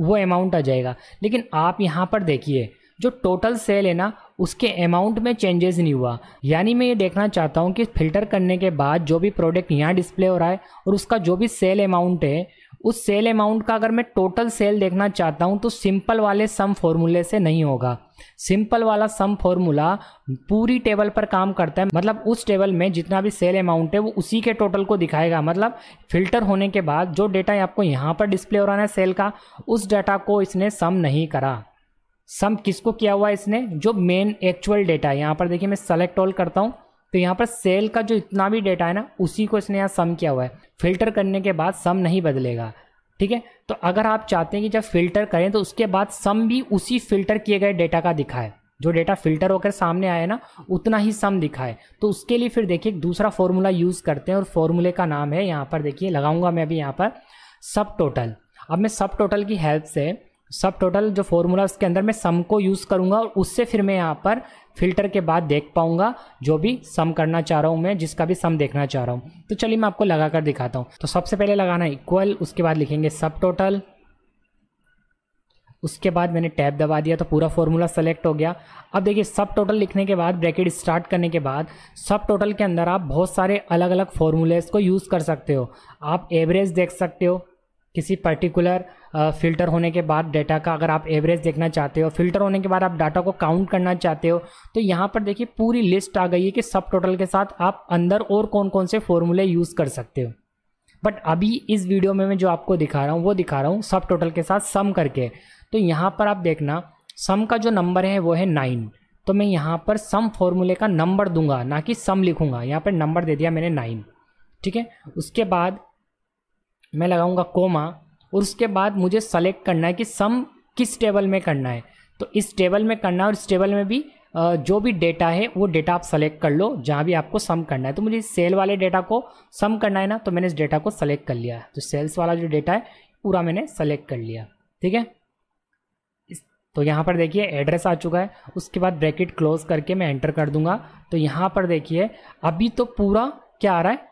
वो अमाउंट आ जाएगा लेकिन आप यहाँ पर देखिए जो टोटल सेल है ना उसके अमाउंट में चेंजेस नहीं हुआ यानी मैं ये देखना चाहता हूँ कि फिल्टर करने के बाद जो भी प्रोडक्ट यहाँ डिस्प्ले हो रहा है और उसका जो भी सेल अमाउंट है उस सेल अमाउंट का अगर मैं टोटल सेल देखना चाहता हूँ तो सिंपल वाले सम फॉर्मूले से नहीं होगा सिंपल वाला सम फॉर्मूला पूरी टेबल पर काम करता है मतलब उस टेबल में जितना भी सेल अमाउंट है वो उसी के टोटल को दिखाएगा मतलब फिल्टर होने के बाद जो डेटा आपको यहाँ पर डिस्प्ले हो रहा है सेल का उस डाटा को इसने सम नहीं करा सम किसको किया हुआ इसने जो मेन एक्चुअल डेटा है यहाँ पर देखिए मैं सेलेक्ट ऑल करता हूँ तो यहाँ पर सेल का जो इतना भी डेटा है ना उसी को इसने यहाँ सम किया हुआ है फिल्टर करने के बाद सम नहीं बदलेगा ठीक है तो अगर आप चाहते हैं कि जब फिल्टर करें तो उसके बाद सम भी उसी फिल्टर किए गए डेटा का दिखाए जो डेटा फिल्टर होकर सामने आया ना उतना ही सम दिखाए तो उसके लिए फिर देखिए दूसरा फॉर्मूला यूज़ करते हैं और फॉर्मूले का नाम है यहाँ पर देखिए लगाऊंगा मैं अभी यहाँ पर सब टोटल अब मैं सब टोटल की हेल्प से सब टोटल जो फॉर्मूला उसके अंदर मैं सम को यूज़ करूँगा और उससे फिर मैं यहाँ पर फिल्टर के बाद देख पाऊँगा जो भी सम करना चाह रहा हूँ मैं जिसका भी सम देखना चाह रहा हूँ तो चलिए मैं आपको लगा कर दिखाता हूँ तो सबसे पहले लगाना इक्वल उसके बाद लिखेंगे सब टोटल उसके बाद मैंने टैब दबा दिया तो पूरा फॉर्मूला सेलेक्ट हो गया अब देखिए सब टोटल लिखने के बाद ब्रैकेट स्टार्ट करने के बाद सब टोटल के अंदर आप बहुत सारे अलग अलग फॉर्मूलेज को यूज़ कर सकते हो आप एवरेज देख सकते हो किसी पर्टिकुलर फ़िल्टर होने के बाद डाटा का अगर आप एवरेज देखना चाहते हो फ़िल्टर होने के बाद आप डाटा को काउंट करना चाहते हो तो यहाँ पर देखिए पूरी लिस्ट आ गई है कि सब टोटल के साथ आप अंदर और कौन कौन से फॉर्मूले यूज़ कर सकते हो बट अभी इस वीडियो में मैं जो आपको दिखा रहा हूँ वो दिखा रहा हूँ सब टोटल के साथ सम करके तो यहाँ पर आप देखना सम का जो नंबर है वो है नाइन तो मैं यहाँ पर सम फॉर्मूले का नंबर दूंगा ना कि सम लिखूंगा यहाँ पर नंबर दे दिया मैंने नाइन ठीक है उसके बाद मैं लगाऊंगा कोमा और उसके बाद मुझे सेलेक्ट करना है कि सम किस टेबल में करना है तो इस टेबल में करना है और इस टेबल में भी जो भी डेटा है वो डेटा आप सेलेक्ट कर लो जहाँ भी आपको सम करना है तो मुझे इस सेल वाले डेटा को सम करना है ना तो मैंने इस डेटा को सेलेक्ट कर लिया तो सेल्स वाला जो डेटा है पूरा मैंने सेलेक्ट कर लिया ठीक है तो यहाँ पर देखिए एड्रेस आ चुका है उसके बाद ब्रैकेट क्लोज करके मैं एंटर कर दूंगा तो यहाँ पर देखिए अभी तो पूरा क्या आ रहा है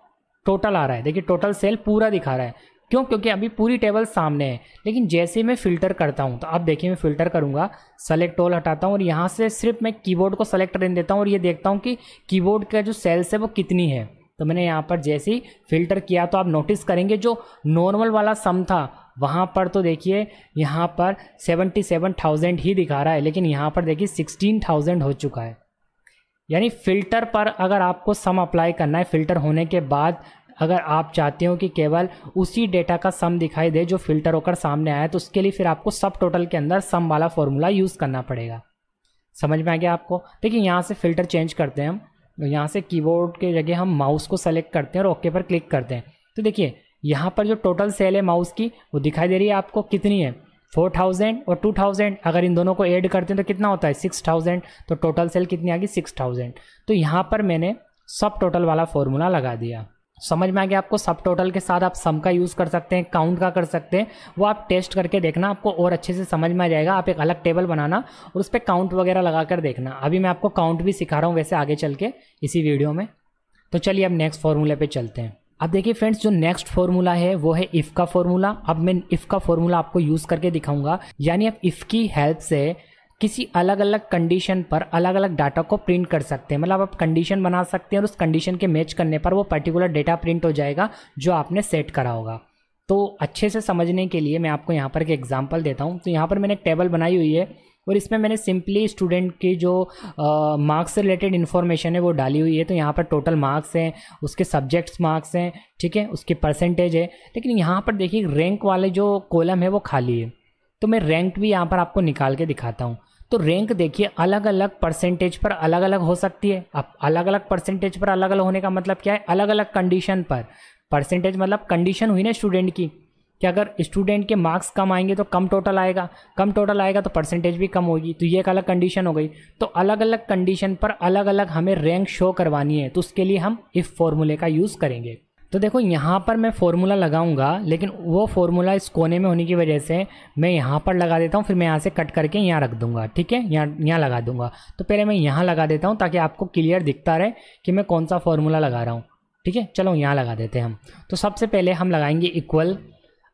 टोटल आ रहा है देखिए टोटल सेल पूरा दिखा रहा है क्यों क्योंकि अभी पूरी टेबल सामने है लेकिन जैसे मैं फ़िल्टर करता हूँ तो अब देखिए मैं फ़िल्टर करूँगा सेलेक्ट ऑल हटाता हूँ और यहाँ से सिर्फ मैं कीबोर्ड को सेलेक्ट रहने देता हूँ और ये देखता हूँ कि कीबोर्ड का जो सेल्स है वो कितनी है तो मैंने यहाँ पर जैसे ही फ़िल्टर किया तो आप नोटिस करेंगे जो नॉर्मल वाला सम था वहाँ पर तो देखिए यहाँ पर सेवेंटी सेवन थाउजेंड ही दिखा रहा है लेकिन यहाँ पर देखिए सिक्सटीन थाउजेंड हो चुका है यानी फ़िल्टर पर अगर आपको सम अप्लाई करना है फ़िल्टर होने के बाद अगर आप चाहते हो कि केवल उसी डेटा का सम दिखाई दे जो फिल्टर होकर सामने आया तो उसके लिए फिर आपको सब टोटल के अंदर सम वाला फॉर्मूला यूज़ करना पड़ेगा समझ में आ गया आपको देखिए यहाँ से फिल्टर चेंज करते हैं हम यहाँ से कीबोर्ड के जगह हम माउस को सेलेक्ट करते हैं और ओके पर क्लिक करते हैं तो देखिए यहाँ पर जो टोटल सेल है माउस की वो दिखाई दे रही है आपको कितनी है फोर थाउजेंड और टू थाउजेंड अगर इन दोनों को ऐड करते हैं तो कितना होता है सिक्स थाउजेंड तो टोटल सेल कितनी आ गई सिक्स थाउजेंड तो यहाँ पर मैंने सब टोटल वाला फॉर्मूला लगा दिया समझ में आ गया आपको सब टोटल के साथ आप सम का यूज़ कर सकते हैं काउंट का कर सकते हैं वो आप टेस्ट करके देखना आपको और अच्छे से समझ में आ जाएगा आप एक अलग टेबल बनाना और उस पर काउंट वगैरह लगा कर देखना अभी मैं आपको काउंट भी सिखा रहा हूँ वैसे आगे चल के इसी वीडियो में तो चलिए अब नेक्स्ट फॉर्मूले पर चलते हैं अब देखिए फ्रेंड्स जो नेक्स्ट फॉर्मूला है वो है इफ़ का फॉर्मूला अब मैं इफ़ का फॉर्मूला आपको यूज़ करके दिखाऊंगा यानी आप इफ़ की हेल्प से किसी अलग अलग कंडीशन पर अलग अलग डाटा को प्रिंट कर सकते हैं मतलब आप कंडीशन बना सकते हैं और उस कंडीशन के मैच करने पर वो पर्टिकुलर डेटा प्रिंट हो जाएगा जो आपने सेट करा होगा तो अच्छे से समझने के लिए मैं आपको यहाँ पर एक एग्जाम्पल देता हूँ तो यहाँ पर मैंने एक टेबल बनाई हुई है और इसमें मैंने सिंपली स्टूडेंट की जो मार्क्स से रिलेटेड इन्फॉर्मेशन है वो डाली हुई है तो यहाँ पर टोटल मार्क्स हैं उसके सब्जेक्ट्स मार्क्स हैं ठीक है उसकी परसेंटेज है लेकिन यहाँ पर देखिए रैंक वाले जो कॉलम है वो खाली है तो मैं रैंक भी यहाँ पर आपको निकाल के दिखाता हूँ तो रैंक देखिए अलग अलग परसेंटेज पर अलग अलग हो सकती है अब अलग अलग परसेंटेज पर अलग अलग होने का मतलब क्या है अलग अलग कंडीशन पर परसेंटेज मतलब कंडीशन हुई ना स्टूडेंट की कि अगर स्टूडेंट के मार्क्स कम आएंगे तो कम टोटल आएगा कम टोटल आएगा तो परसेंटेज भी कम होगी तो ये एक अलग कंडीशन हो गई तो अलग अलग कंडीशन पर अलग अलग हमें रैंक शो करवानी है तो उसके लिए हम इफ़ फॉर्मूले का यूज़ करेंगे तो देखो यहाँ पर मैं फॉर्मूला लगाऊंगा लेकिन वो फॉर्मूला इस कोने में होने की वजह से मैं यहाँ पर लगा देता हूँ फिर मैं यहाँ से कट करके यहाँ रख दूंगा ठीक है यहाँ यहाँ लगा दूंगा तो पहले मैं यहाँ लगा देता हूँ ताकि आपको क्लियर दिखता रहे कि मैं कौन सा फॉर्मूला लगा रहा हूँ ठीक है चलो यहाँ लगा देते हैं हम तो सबसे पहले हम लगाएंगे इक्वल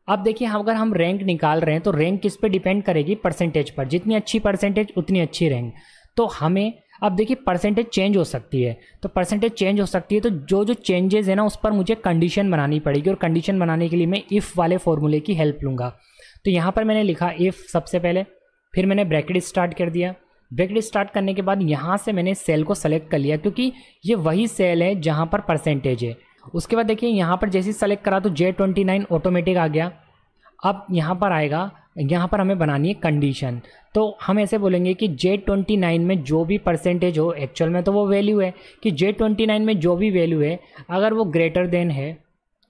अब देखिए अगर हम रैंक निकाल रहे हैं तो रैंक किस पर डिपेंड करेगी परसेंटेज पर जितनी अच्छी परसेंटेज उतनी अच्छी रैंक तो हमें अब देखिए परसेंटेज चेंज हो सकती है तो परसेंटेज चेंज हो सकती है तो जो जो चेंजेस है ना उस पर मुझे कंडीशन बनानी पड़ेगी और कंडीशन बनाने के लिए मैं इफ़ वाले फॉर्मूले की हेल्प लूँगा तो यहाँ पर मैंने लिखा इफ़ सबसे पहले फिर मैंने ब्रैकेट स्टार्ट कर दिया ब्रैकेट स्टार्ट करने के बाद यहाँ से मैंने सेल को सेलेक्ट कर लिया क्योंकि ये वही सेल है जहाँ पर परसेंटेज है उसके बाद देखिए यहाँ पर जैसे सेलेक्ट करा तो जे ट्वेंटी नाइन ऑटोमेटिक आ गया अब यहाँ पर आएगा यहाँ पर हमें बनानी है कंडीशन तो हम ऐसे बोलेंगे कि J29 ट्वेंटी नाइन में जो भी परसेंटेज हो एक्चुअल में तो वो वैल्यू है कि J29 ट्वेंटी नाइन में जो भी वैल्यू है अगर वो ग्रेटर देन है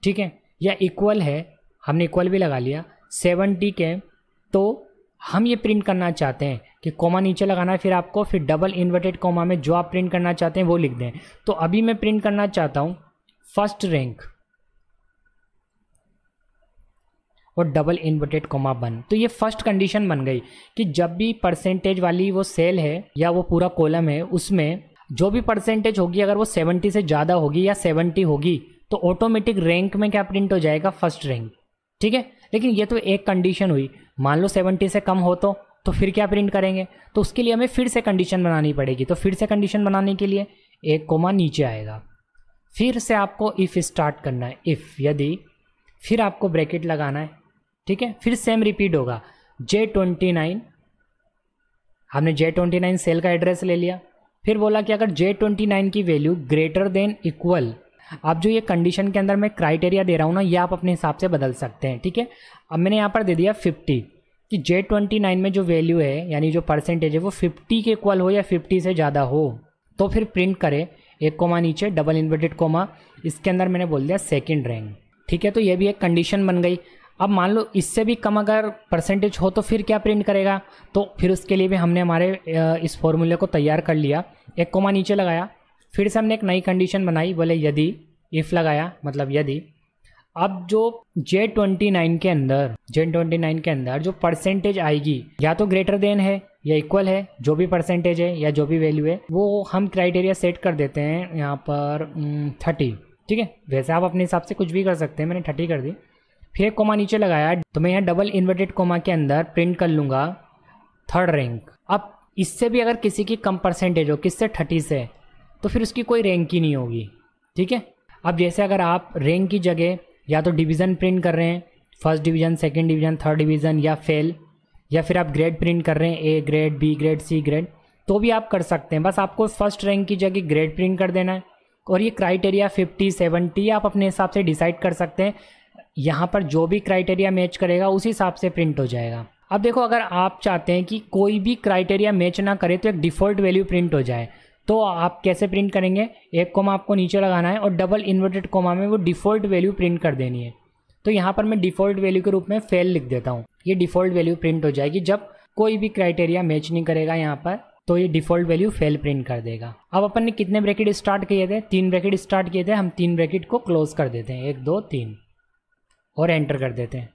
ठीक है या इक्वल है हमने इक्वल भी लगा लिया सेवेंटी के तो हम ये प्रिंट करना चाहते हैं कि कोमा नीचे लगाना है फिर आपको फिर डबल इन्वर्टेड कोमा में जो आप प्रिंट करना चाहते हैं वो लिख दें तो अभी मैं प्रिंट करना चाहता हूँ फर्स्ट रैंक और डबल इन्वर्टेड कोमा वन तो ये फर्स्ट कंडीशन बन गई कि जब भी परसेंटेज वाली वो सेल है या वो पूरा कॉलम है उसमें जो भी परसेंटेज होगी अगर वो 70 से ज़्यादा होगी या 70 होगी तो ऑटोमेटिक रैंक में क्या प्रिंट हो जाएगा फर्स्ट रैंक ठीक है लेकिन ये तो एक कंडीशन हुई मान लो 70 से कम हो तो तो फिर क्या प्रिंट करेंगे तो उसके लिए हमें फिर से कंडीशन बनानी पड़ेगी तो फिर से कंडीशन बनाने के लिए एक कोमा नीचे आएगा फिर से आपको इफ़ स्टार्ट करना है इफ़ यदि फिर आपको ब्रैकेट लगाना है ठीक है फिर सेम रिपीट होगा जे ट्वेंटी नाइन हमने जे ट्वेंटी नाइन सेल का एड्रेस ले लिया फिर बोला कि अगर जे ट्वेंटी नाइन की वैल्यू ग्रेटर देन इक्वल आप जो ये कंडीशन के अंदर मैं क्राइटेरिया दे रहा हूँ ना ये आप अपने हिसाब से बदल सकते हैं ठीक है अब मैंने यहाँ पर दे दिया फिफ्टी कि जे ट्वेंटी नाइन में जो वैल्यू है यानी जो परसेंटेज है वो फिफ्टी के इक्वल हो या फिफ्टी से ज़्यादा हो तो फिर प्रिंट करें एक कोमा नीचे डबल इन्वर्टेड कोमा इसके अंदर मैंने बोल दिया सेकेंड रैंक ठीक है तो ये भी एक कंडीशन बन गई अब मान लो इससे भी कम अगर परसेंटेज हो तो फिर क्या प्रिंट करेगा तो फिर उसके लिए भी हमने हमारे इस फॉर्मूले को तैयार कर लिया एक कोमा नीचे लगाया फिर से हमने एक नई कंडीशन बनाई बोले यदि इफ़ लगाया मतलब यदि अब जो जे ट्वेंटी नाइन के अंदर जे ट्वेंटी नाइन के अंदर जो परसेंटेज आएगी या तो ग्रेटर देन है या इक्वल है जो भी परसेंटेज है या जो भी वैल्यू है वो हम क्राइटेरिया सेट कर देते हैं यहाँ पर थर्टी ठीक है वैसे आप अपने हिसाब से कुछ भी कर सकते हैं मैंने थर्टी कर दी फिर कोमा नीचे लगाया तो मैं यहाँ डबल इन्वर्टेड कोमा के अंदर प्रिंट कर लूँगा थर्ड रैंक अब इससे भी अगर किसी की कम परसेंटेज हो किससे थर्टी से तो फिर उसकी कोई रैंक ही नहीं होगी ठीक है अब जैसे अगर आप रैंक की जगह या तो डिवीज़न प्रिंट कर रहे हैं first division second division third division या फेल या फिर आप ग्रेड प्रिंट कर रहे हैं A grade B grade C grade तो भी आप कर सकते हैं बस आपको फर्स्ट रैंक की जगह ग्रेड प्रिंट कर देना है और ये क्राइटेरिया 50, 70 आप अपने हिसाब से डिसाइड कर सकते हैं यहाँ पर जो भी क्राइटेरिया मैच करेगा उसी हिसाब से प्रिंट हो जाएगा अब देखो अगर आप चाहते हैं कि कोई भी क्राइटेरिया मैच ना करे तो एक डिफ़ॉल्ट वैल्यू प्रिंट हो जाए तो आप कैसे प्रिंट करेंगे एक कोमा आपको नीचे लगाना है और डबल इन्वर्टेड कोमा में वो डिफ़ॉल्ट वैल्यू प्रिंट कर देनी है तो यहाँ पर मैं डिफ़ॉल्ट वैल्यू के रूप में फेल लिख देता हूँ ये डिफ़ॉल्ट वैल्यू प्रिंट हो जाएगी जब कोई भी क्राइटेरिया मैच नहीं करेगा यहाँ पर तो ये डिफ़ॉल्ट वैल्यू फेल प्रिंट कर देगा अब अपन ने कितने ब्रैकेट स्टार्ट किए थे तीन ब्रैकेट स्टार्ट किए थे हम तीन ब्रैकेट को क्लोज कर देते हैं एक दो तीन और एंटर कर देते हैं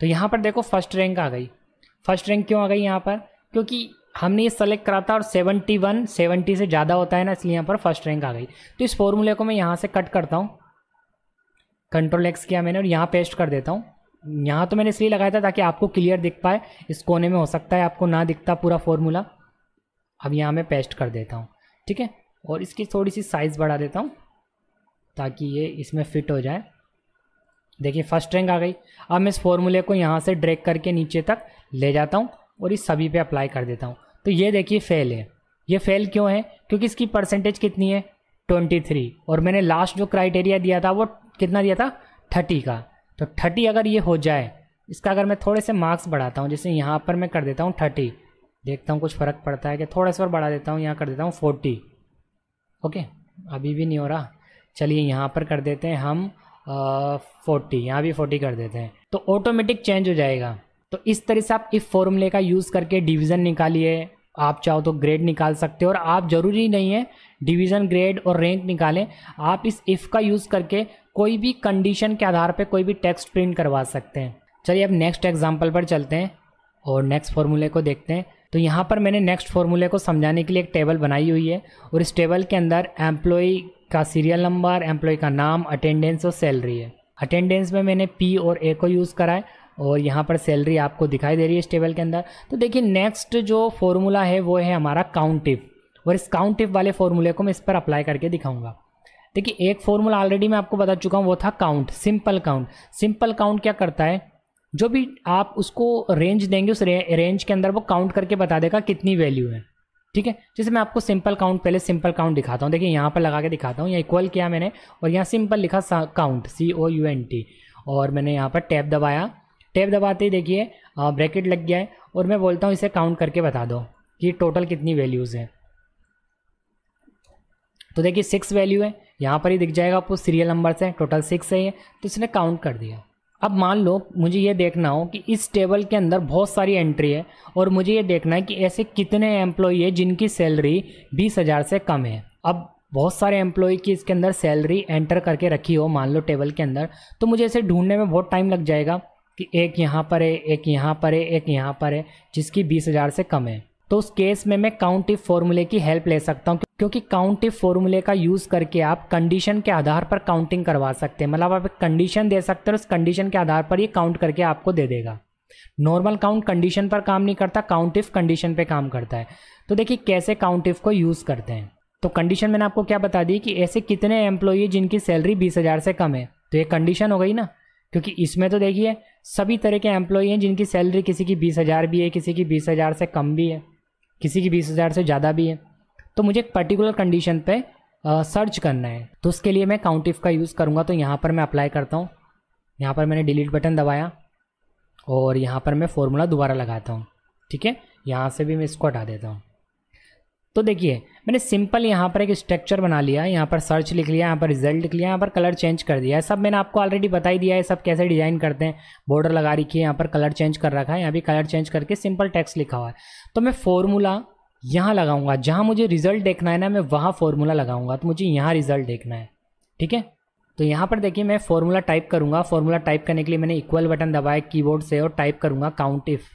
तो यहाँ पर देखो फर्स्ट रैंक आ गई फर्स्ट रैंक क्यों आ गई यहाँ पर क्योंकि हमने ये सेलेक्ट करा था और 71 70 से ज़्यादा होता है ना इसलिए यहाँ पर फर्स्ट रैंक आ गई तो इस फॉर्मूले को मैं यहाँ से कट करता हूँ कंट्रोल एक्स किया मैंने और यहाँ पेस्ट कर देता हूँ यहाँ तो मैंने इसलिए लगाया था ताकि आपको क्लियर दिख पाए इस कोने में हो सकता है आपको ना दिखता पूरा फॉर्मूला अब यहाँ मैं पेस्ट कर देता हूँ ठीक है और इसकी थोड़ी सी साइज़ बढ़ा देता हूँ ताकि ये इसमें फिट हो जाए देखिए फर्स्ट रैंक आ गई अब मैं इस फॉर्मूले को यहाँ से ड्रैग करके नीचे तक ले जाता हूँ और इस सभी पे अप्लाई कर देता हूँ तो ये देखिए फेल है ये फेल क्यों है क्योंकि इसकी परसेंटेज कितनी है 23 और मैंने लास्ट जो क्राइटेरिया दिया था वो कितना दिया था 30 का तो 30 अगर ये हो जाए इसका अगर मैं थोड़े से मार्क्स बढ़ाता हूँ जैसे यहाँ पर मैं कर देता हूँ थर्टी देखता हूँ कुछ फ़र्क पड़ता है कि थोड़ा सा बढ़ा देता हूँ यहाँ कर देता हूँ फोर्टी ओके अभी भी नहीं हो रहा चलिए यहाँ पर कर देते हैं हम फोर्टी यहाँ भी फोर्टी कर देते हैं तो ऑटोमेटिक चेंज हो जाएगा तो इस तरह से आप इस फॉर्मूले का यूज़ करके डिवीज़न निकालिए आप चाहो तो ग्रेड निकाल सकते हो और आप ज़रूरी नहीं है डिवीज़न ग्रेड और रैंक निकालें आप इस इफ़ का यूज़ करके कोई भी कंडीशन के आधार पर कोई भी टेक्स्ट प्रिंट करवा सकते हैं चलिए अब नेक्स्ट एग्जाम्पल पर चलते हैं और नेक्स्ट फार्मूले को देखते हैं तो यहाँ पर मैंने नेक्स्ट फार्मूले को समझाने के लिए एक टेबल बनाई हुई है और इस टेबल के अंदर एम्प्लॉई का सीरियल नंबर एम्प्लॉय का नाम अटेंडेंस और सैलरी है अटेंडेंस में मैंने पी और ए को यूज़ करा है और यहाँ पर सैलरी आपको दिखाई दे रही है इस टेबल के अंदर तो देखिए नेक्स्ट जो फॉर्मूला है वो है हमारा काउंटिव और इस काउंटिव वाले फॉर्मूले को मैं इस पर अप्लाई करके दिखाऊंगा देखिए एक फॉर्मूला ऑलरेडी मैं आपको बता चुका हूँ वो था count simple count simple count क्या करता है जो भी आप उसको रेंज देंगे उस रे, रेंज के अंदर वो काउंट करके बता देगा कितनी वैल्यू है ठीक है जैसे मैं आपको सिंपल काउंट पहले सिंपल काउंट दिखाता हूँ देखिए यहाँ पर लगा के दिखाता हूँ यहाँ इक्वल किया मैंने और यहाँ सिंपल लिखा count C O U N T और मैंने यहाँ पर टैप दबाया टैप दबाते ही देखिए ब्रैकेट लग गया है और मैं बोलता हूँ इसे काउंट करके बता दो कि टोटल कितनी वैल्यूज़ हैं तो देखिए सिक्स वैल्यू है यहाँ पर ही दिख जाएगा आपको सीरियल नंबर से टोटल सिक्स है तो इसने काउंट कर दिया अब मान लो मुझे ये देखना हो कि इस टेबल के अंदर बहुत सारी एंट्री है और मुझे ये देखना है कि ऐसे कितने एम्प्लॉई है जिनकी सैलरी बीस हज़ार से कम है अब बहुत सारे एम्प्लॉय की इसके अंदर सैलरी एंटर करके रखी हो मान लो टेबल के अंदर तो मुझे इसे ढूंढने में बहुत टाइम लग जाएगा कि एक यहाँ पर है एक यहाँ पर है एक यहाँ पर है जिसकी बीस हज़ार से कम है तो उस केस में मैं काउंटिव फॉर्मूले की हेल्प ले सकता हूँ क्योंकि काउंटिव फॉर्मूले का यूज़ करके आप कंडीशन के आधार पर काउंटिंग करवा सकते हैं मतलब आप एक कंडीशन दे सकते हैं उस कंडीशन के आधार पर ये काउंट करके आपको दे देगा नॉर्मल काउंट कंडीशन पर काम नहीं करता काउंट इफ कंडीशन पे काम करता है तो देखिए कैसे काउंट इफ को यूज़ करते हैं तो कंडीशन मैंने आपको क्या बता दी कि ऐसे कितने एम्प्लॉई जिनकी सैलरी बीस हज़ार से कम है तो ये कंडीशन हो गई ना क्योंकि इसमें तो देखिए सभी तरह के एम्प्लॉई हैं जिनकी सैलरी किसी की बीस हज़ार भी है किसी की बीस हज़ार से कम भी है किसी की बीस हज़ार से ज़्यादा भी है तो मुझे एक पर्टिकुलर कंडीशन पे सर्च करना है तो उसके लिए मैं काउंटिफ का यूज़ करूँगा तो यहाँ पर मैं अप्लाई करता हूँ यहाँ पर मैंने डिलीट बटन दबाया और यहाँ पर मैं फॉर्मूला दोबारा लगाता हूँ ठीक है यहाँ से भी मैं इसको हटा देता हूँ तो देखिए मैंने सिंपल यहाँ पर एक स्ट्रक्चर बना लिया यहाँ पर सर्च लिख लिया यहाँ पर रिजल्ट लिख लिया यहाँ पर कलर चेंज कर दिया है सब मैंने आपको ऑलरेडी बताई दिया है सब कैसे डिजाइन करते हैं बॉर्डर लगा रखी है यहाँ पर कलर चेंज कर रखा है यहाँ भी कलर चेंज करके सिंपल टेक्स्ट लिखा हुआ है तो मैं फॉर्मूला यहाँ लगाऊंगा जहाँ मुझे रिजल्ट देखना है ना मैं वहाँ फॉर्मूला लगाऊंगा तो मुझे यहाँ रिजल्ट देखना है ठीक है तो यहाँ पर देखिए मैं फॉर्मूला टाइप करूँगा फॉर्मूला टाइप करने के लिए मैंने इक्वल बटन दबाया कीबोर्ड से और टाइप करूँगा काउंट इफ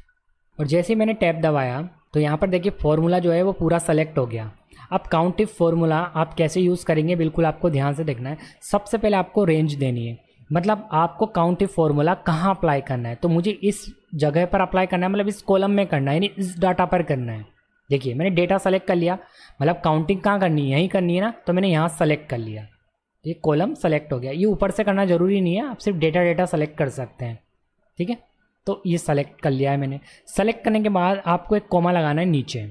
और जैसे ही मैंने टैप दबाया तो यहाँ पर देखिए फॉर्मूला जो है वो पूरा सेलेक्ट हो गया अब काउंट इफ फॉर्मूला आप कैसे यूज़ करेंगे बिल्कुल आपको ध्यान से देखना है सबसे पहले आपको रेंज देनी है मतलब आपको काउंट इफ फॉर्मूला कहाँ अप्लाई करना है तो मुझे इस जगह पर अप्लाई करना है मतलब इस कॉलम में करना है यानी इस डाटा पर करना है देखिए मैंने डेटा सेलेक्ट कर लिया मतलब काउंटिंग कहाँ करनी है यहीं करनी है ना तो मैंने यहाँ सेलेक्ट कर लिया ये कॉलम सेलेक्ट हो गया ये ऊपर से करना ज़रूरी नहीं है आप सिर्फ डेटा डेटा सेलेक्ट कर सकते हैं ठीक है तो ये सेलेक्ट कर लिया है मैंने सेलेक्ट करने के बाद आपको एक कोमा लगाना है नीचे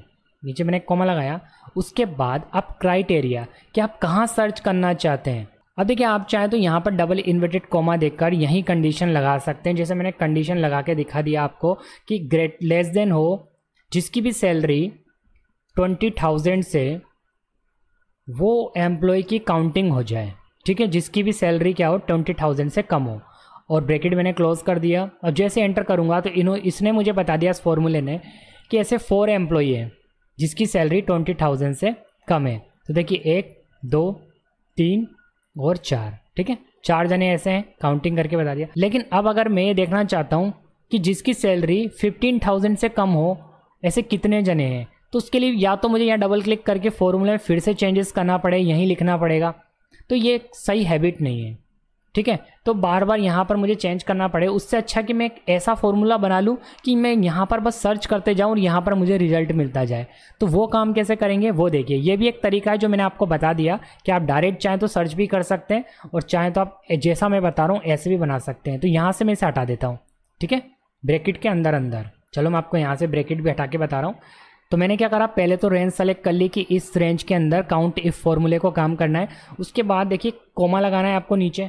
नीचे मैंने एक कोमा लगाया उसके बाद आप क्राइटेरिया कि आप कहाँ सर्च करना चाहते हैं अब देखिए आप चाहें तो यहाँ पर डबल इन्वर्टेड कोमा देखकर यहीं कंडीशन लगा सकते हैं जैसे मैंने कंडीशन लगा के दिखा दिया आपको कि ग्रेट लेस देन हो जिसकी भी सैलरी ट्वेंटी थाउजेंड से वो एम्प्लॉय की काउंटिंग हो जाए ठीक है जिसकी भी सैलरी क्या हो ट्वेंटी थाउजेंड से कम हो और ब्रैकेट मैंने क्लोज कर दिया और जैसे एंटर करूँगा तो इन्हों इसने मुझे बता दिया इस फॉर्मूले ने कि ऐसे फोर एम्प्लॉई हैं जिसकी सैलरी ट्वेंटी थाउजेंड से कम है तो देखिए एक दो तीन और चार ठीक है चार जने ऐसे हैं काउंटिंग करके बता दिया लेकिन अब अगर मैं ये देखना चाहता हूँ कि जिसकी सैलरी फिफ्टीन थाउजेंड से कम हो ऐसे कितने जने हैं तो उसके लिए या तो मुझे यहाँ डबल क्लिक करके फॉर्मूला में फिर से चेंजेस करना पड़े यहीं लिखना पड़ेगा तो ये सही हैबिट नहीं है ठीक है तो बार बार यहाँ पर मुझे चेंज करना पड़े उससे अच्छा कि मैं एक ऐसा फॉर्मूला बना लूँ कि मैं यहाँ पर बस सर्च करते जाऊँ और यहाँ पर मुझे रिजल्ट मिलता जाए तो वो काम कैसे करेंगे वो देखिए ये भी एक तरीका है जो मैंने आपको बता दिया कि आप डायरेक्ट चाहें तो सर्च भी कर सकते हैं और चाहें तो आप जैसा मैं बता रहा हूँ ऐसे भी बना सकते हैं तो यहाँ से मैं इसे हटा देता हूँ ठीक है ब्रैकेट के अंदर अंदर चलो मैं आपको यहाँ से ब्रैकेट भी हटा के बता रहा हूँ तो मैंने क्या करा पहले तो रेंज सेलेक्ट कर ली कि इस रेंज के अंदर काउंट इफ फॉर्मूले को काम करना है उसके बाद देखिए कोमा लगाना है आपको नीचे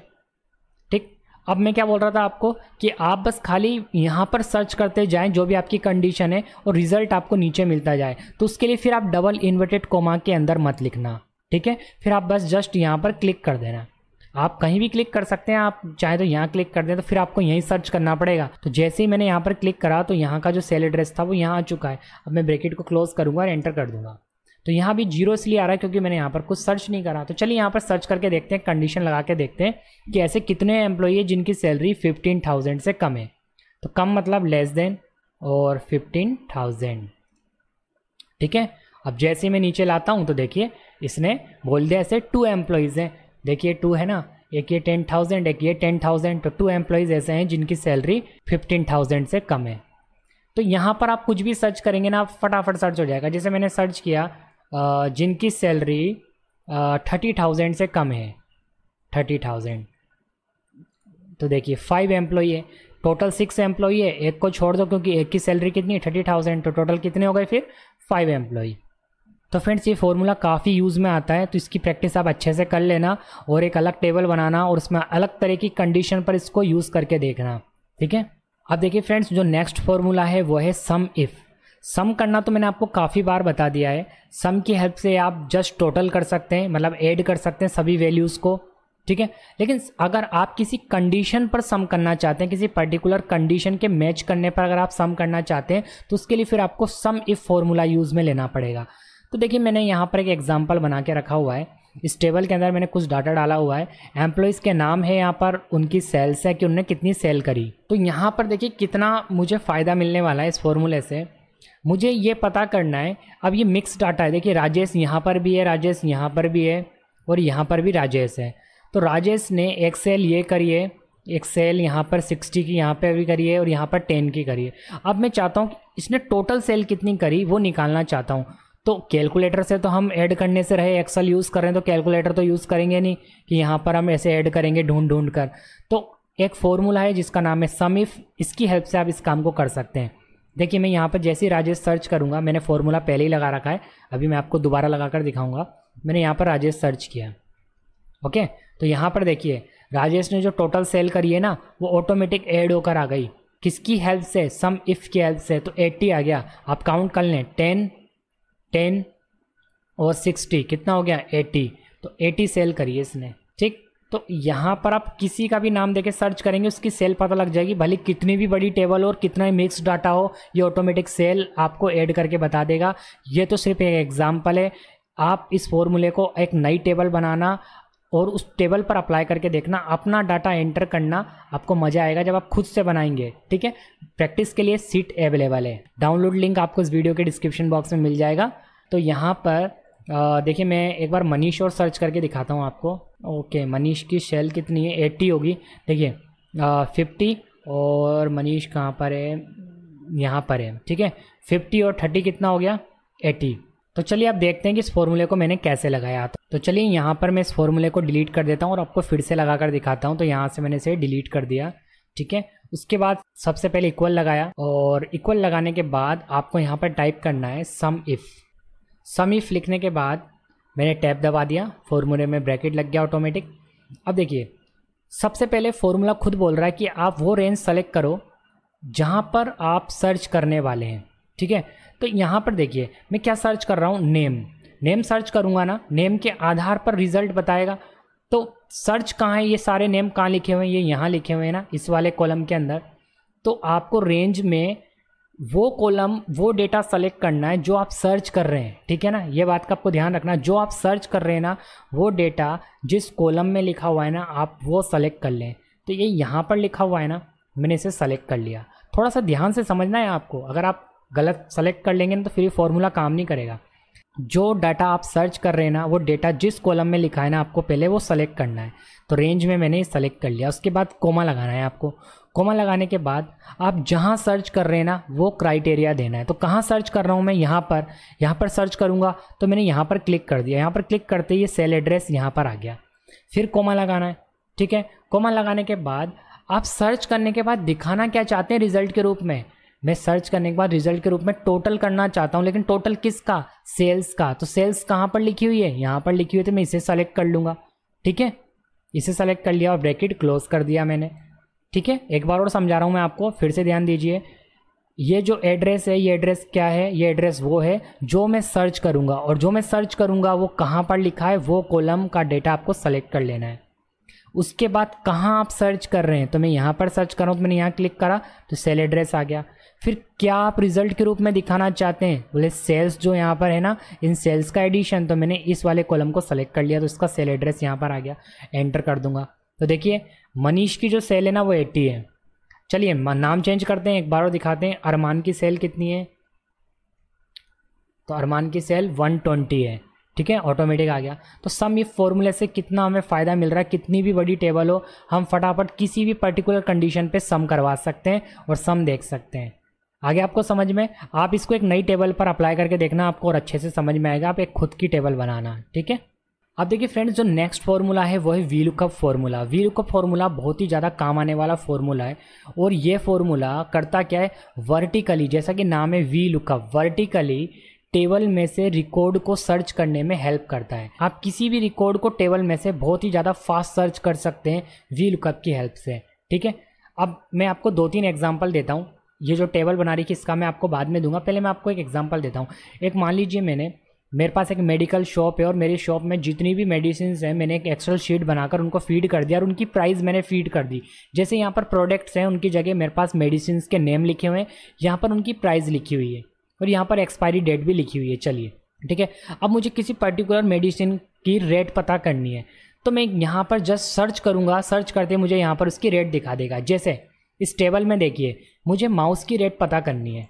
ठीक अब मैं क्या बोल रहा था आपको कि आप बस खाली यहाँ पर सर्च करते जाएं जो भी आपकी कंडीशन है और रिजल्ट आपको नीचे मिलता जाए तो उसके लिए फिर आप डबल इन्वर्टेड कोमा के अंदर मत लिखना ठीक है फिर आप बस जस्ट यहाँ पर क्लिक कर देना आप कहीं भी क्लिक कर सकते हैं आप चाहे तो यहाँ क्लिक कर दें तो फिर आपको यहीं सर्च करना पड़ेगा तो जैसे ही मैंने यहाँ पर क्लिक करा तो यहाँ का जो सेल एड्रेस था वो यहाँ आ चुका है अब मैं ब्रैकेट को क्लोज करूँगा और एंटर कर दूंगा तो यहाँ भी जीरो इसलिए आ रहा है क्योंकि मैंने यहाँ पर कुछ सर्च नहीं करा तो चलिए यहाँ पर सर्च करके देखते हैं कंडीशन लगा के देखते हैं कि ऐसे कितने एम्प्लॉई है जिनकी सैलरी फिफ्टीन थाउजेंड से कम है तो कम मतलब लेस देन और फिफ्टीन थाउजेंड ठीक है अब जैसे मैं नीचे लाता हूँ तो देखिए इसने बोल दिया ऐसे टू एम्प्लॉयज़ हैं देखिए टू है ना एक ये टेन थाउजेंड एक ये टेन थाउजेंड तो टू एम्प्लॉयज़ ऐसे हैं जिनकी सैलरी फिफ्टीन थाउजेंड से कम है तो यहाँ पर आप कुछ भी सर्च करेंगे ना फटाफट सर्च हो जाएगा जैसे मैंने सर्च किया जिनकी सैलरी थर्टी थाउजेंड से कम है थर्टी थाउजेंड तो देखिए फाइव एम्प्लॉई है टोटल सिक्स एम्प्लॉई है एक को छोड़ दो क्योंकि एक की सैलरी कितनी है थर्टी थाउजेंड तो टोटल कितने हो गए फिर फाइव एम्प्लॉई तो फ्रेंड्स ये फॉर्मूला काफ़ी यूज़ में आता है तो इसकी प्रैक्टिस आप अच्छे से कर लेना और एक अलग टेबल बनाना और उसमें अलग तरह की कंडीशन पर इसको यूज़ करके देखना ठीक है अब देखिए फ्रेंड्स जो नेक्स्ट फॉर्मूला है वो है सम इफ़ सम करना तो मैंने आपको काफ़ी बार बता दिया है सम की हेल्प से आप जस्ट टोटल कर सकते हैं मतलब ऐड कर सकते हैं सभी वैल्यूज़ को ठीक है लेकिन अगर आप किसी कंडीशन पर सम करना चाहते हैं किसी पर्टिकुलर कंडीशन के मैच करने पर अगर आप सम करना चाहते हैं तो उसके लिए फिर आपको सम इफ़ फॉर्मूला यूज़ में लेना पड़ेगा तो देखिए मैंने यहाँ पर एक एग्जाम्पल बना के रखा हुआ है इस टेबल के अंदर मैंने कुछ डाटा डाला हुआ है एम्प्लॉयज़ के नाम है यहाँ पर उनकी सेल्स है कि उनने कितनी सेल करी तो यहाँ पर देखिए कितना मुझे फ़ायदा मिलने वाला है इस फॉर्मूले से मुझे ये पता करना है अब ये मिक्स डाटा है देखिए राजेश यहाँ पर भी है राजेश यहाँ पर भी है और यहाँ पर भी राजेश है तो राजेश ने एक सेल ये करिए एक सेल यहाँ पर सिक्सटी की यहाँ पर भी करिए और यहाँ पर टेन की करिए अब मैं चाहता हूँ इसने टोटल सेल कितनी करी वो निकालना चाहता हूँ तो कैलकुलेटर से तो हम ऐड करने से रहे एक्सल यूज़ कर रहे हैं तो कैलकुलेटर तो यूज़ करेंगे नहीं कि यहाँ पर हम ऐसे ऐड करेंगे ढूंढ ढूंढ कर तो एक फॉर्मूला है जिसका नाम है समिफ इसकी हेल्प से आप इस काम को कर सकते हैं देखिए मैं यहाँ पर जैसे ही राजेश सर्च करूँगा मैंने फॉर्मूला पहले ही लगा रखा है अभी मैं आपको दोबारा लगा कर दिखाऊँगा मैंने यहाँ पर राजेश सर्च किया ओके तो यहाँ पर देखिए राजेश ने जो टोटल सेल करी है ना वो ऑटोमेटिक ऐड होकर आ गई किसकी हेल्प से सम इफ़ की हेल्प से तो 80 आ गया आप काउंट कर लें 10 टेन और सिक्सटी कितना हो गया एटी तो एटी सेल करिए इसने ठीक तो यहाँ पर आप किसी का भी नाम देके सर्च करेंगे उसकी सेल पता लग जाएगी भले कितनी भी बड़ी टेबल और कितना ही मिक्स डाटा हो ये ऑटोमेटिक सेल आपको ऐड करके बता देगा ये तो सिर्फ एक एग्जाम्पल है आप इस फॉर्मूले को एक नई टेबल बनाना और उस टेबल पर अप्लाई करके देखना अपना डाटा एंटर करना आपको मज़ा आएगा जब आप खुद से बनाएंगे ठीक है प्रैक्टिस के लिए सीट अवेलेबल है डाउनलोड लिंक आपको इस वीडियो के डिस्क्रिप्शन बॉक्स में मिल जाएगा तो यहाँ पर देखिए मैं एक बार मनीष और सर्च करके दिखाता हूँ आपको ओके मनीष की शेल कितनी है एट्टी होगी देखिए फिफ्टी और मनीष कहाँ पर है यहाँ पर है ठीक है फिफ्टी और थर्टी कितना हो गया एटी तो चलिए आप देखते हैं कि इस फॉर्मूले को मैंने कैसे लगाया था तो चलिए यहाँ पर मैं इस फॉर्मूले को डिलीट कर देता हूँ और आपको फिर से लगा कर दिखाता हूँ तो यहाँ से मैंने इसे डिलीट कर दिया ठीक है उसके बाद सबसे पहले इक्वल लगाया और इक्वल लगाने के बाद आपको यहाँ पर टाइप करना है सम इफ़ सम इफ़ लिखने के बाद मैंने टैप दबा दिया फॉर्मूले में ब्रैकेट लग गया ऑटोमेटिक अब देखिए सबसे पहले फॉर्मूला खुद बोल रहा है कि आप वो रेंज सेलेक्ट करो जहाँ पर आप सर्च करने वाले हैं ठीक है तो यहाँ पर देखिए मैं क्या सर्च कर रहा हूँ नेम नेम सर्च करूँगा ना नेम के आधार पर रिजल्ट बताएगा तो सर्च कहाँ है ये सारे नेम कहाँ लिखे हुए हैं ये यहाँ लिखे हुए हैं ना इस वाले कॉलम के अंदर तो आपको रेंज में वो कॉलम वो डेटा सेलेक्ट करना है जो आप सर्च कर रहे हैं ठीक है ना ये बात का आपको ध्यान रखना जो आप सर्च कर रहे हैं ना वो डेटा जिस कॉलम में लिखा हुआ है ना आप वो सेलेक्ट कर लें तो ये यहाँ पर लिखा हुआ है ना मैंने इसे सेलेक्ट कर लिया थोड़ा सा ध्यान से समझना है आपको अगर आप गलत सेलेक्ट कर लेंगे ना तो फिर ये फॉर्मूला काम नहीं करेगा जो डाटा आप सर्च कर रहे हैं ना वो डेटा जिस कॉलम में लिखा है ना आपको पहले वो सेलेक्ट करना है तो रेंज में मैंने सेलेक्ट कर लिया उसके बाद कोमा लगाना है आपको कोमा लगाने के बाद आप जहाँ सर्च कर रहे हैं ना वो क्राइटेरिया देना है तो कहाँ सर्च कर रहा हूँ मैं यहाँ पर यहाँ पर सर्च करूँगा तो मैंने यहाँ पर क्लिक कर दिया यहाँ पर क्लिक करते ही सेल एड्रेस यहाँ पर आ गया फिर कोमा लगाना है ठीक है कोमा लगाने के बाद आप सर्च करने के बाद दिखाना क्या चाहते हैं रिजल्ट के रूप में मैं सर्च करने के बाद रिजल्ट के रूप में टोटल करना चाहता हूँ लेकिन टोटल किसका सेल्स का तो सेल्स कहाँ पर लिखी हुई है यहाँ पर लिखी हुई है तो मैं इसे सेलेक्ट कर लूँगा ठीक है इसे सेलेक्ट कर लिया और ब्रैकेट क्लोज कर दिया मैंने ठीक है एक बार और समझा रहा हूँ मैं आपको फिर से ध्यान दीजिए ये जो एड्रेस है ये एड्रेस क्या है ये एड्रेस वो है जो मैं सर्च करूँगा और जो मैं सर्च करूँगा वो कहाँ पर लिखा है वो कॉलम का डेटा आपको सेलेक्ट कर लेना है उसके बाद कहाँ आप सर्च कर रहे हैं तो मैं यहाँ पर सर्च कर रहा हूँ तो मैंने यहाँ क्लिक करा तो सेल एड्रेस आ गया फिर क्या आप रिजल्ट के रूप में दिखाना चाहते हैं बोले सेल्स जो यहाँ पर है ना इन सेल्स का एडिशन तो मैंने इस वाले कॉलम को सेलेक्ट कर लिया तो इसका सेल एड्रेस यहाँ पर आ गया एंटर कर दूंगा तो देखिए मनीष की जो सेल है ना वो एट्टी है चलिए नाम चेंज करते हैं एक बार और दिखाते हैं अरमान की सेल कितनी है तो अरमान की सेल वन ट्वेंटी है ठीक है ऑटोमेटिक आ गया तो सम ये फॉर्मूले से कितना हमें फ़ायदा मिल रहा है कितनी भी बड़ी टेबल हो हम फटाफट किसी भी पर्टिकुलर कंडीशन पे सम करवा सकते हैं और सम देख सकते हैं आगे आपको समझ में आप इसको एक नई टेबल पर अप्लाई करके देखना आपको और अच्छे से समझ में आएगा आप एक खुद की टेबल बनाना ठीक है अब देखिए फ्रेंड्स जो नेक्स्ट फॉर्मूला है वो है V lookup formula V lookup formula बहुत ही ज़्यादा काम आने वाला फॉर्मूला है और ये फॉर्मूला करता क्या है वर्टिकली जैसा कि नाम है वी लुकअप वर्टिकली टेबल में से रिकॉर्ड को सर्च करने में हेल्प करता है आप किसी भी रिकॉर्ड को टेबल में से बहुत ही ज़्यादा फास्ट सर्च कर सकते हैं वी लुकअप की हेल्प से ठीक है अब मैं आपको दो तीन एग्जाम्पल देता हूँ ये जो टेबल बना रही थी इसका मैं आपको बाद में दूंगा पहले मैं आपको एक एग्जाम्पल देता हूँ एक मान लीजिए मैंने मेरे पास एक मेडिकल शॉप है और मेरी शॉप में जितनी भी मेडिसिन हैं मैंने एक एक्सेल शीट बनाकर उनको फीड कर दिया और उनकी प्राइस मैंने फीड कर दी जैसे यहाँ पर प्रोडक्ट्स हैं उनकी जगह मेरे पास मेडिसिन के नेम लिखे हुए हैं यहाँ पर उनकी प्राइस लिखी हुई है और यहाँ पर एक्सपायरी डेट भी लिखी हुई है चलिए ठीक है अब मुझे किसी पर्टिकुलर मेडिसिन की रेट पता करनी है तो मैं यहाँ पर जस्ट सर्च करूँगा सर्च करते मुझे यहाँ पर उसकी रेट दिखा देगा जैसे इस टेबल में देखिए मुझे माउस की रेट पता करनी है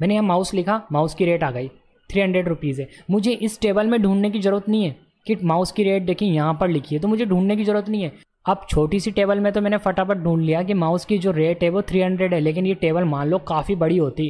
मैंने यहाँ माउस लिखा माउस की रेट आ गई थ्री हंड्रेड रुपीज़ है मुझे इस टेबल में ढूंढने की ज़रूरत नहीं है कि माउस की रेट देखिए यहाँ पर लिखी है तो मुझे ढूंढने की ज़रूरत नहीं है अब छोटी सी टेबल में तो मैंने फटाफट ढूंढ लिया कि माउस की जो रेट है वो थ्री हंड्रेड है लेकिन ये टेबल मान लो काफ़ी बड़ी होती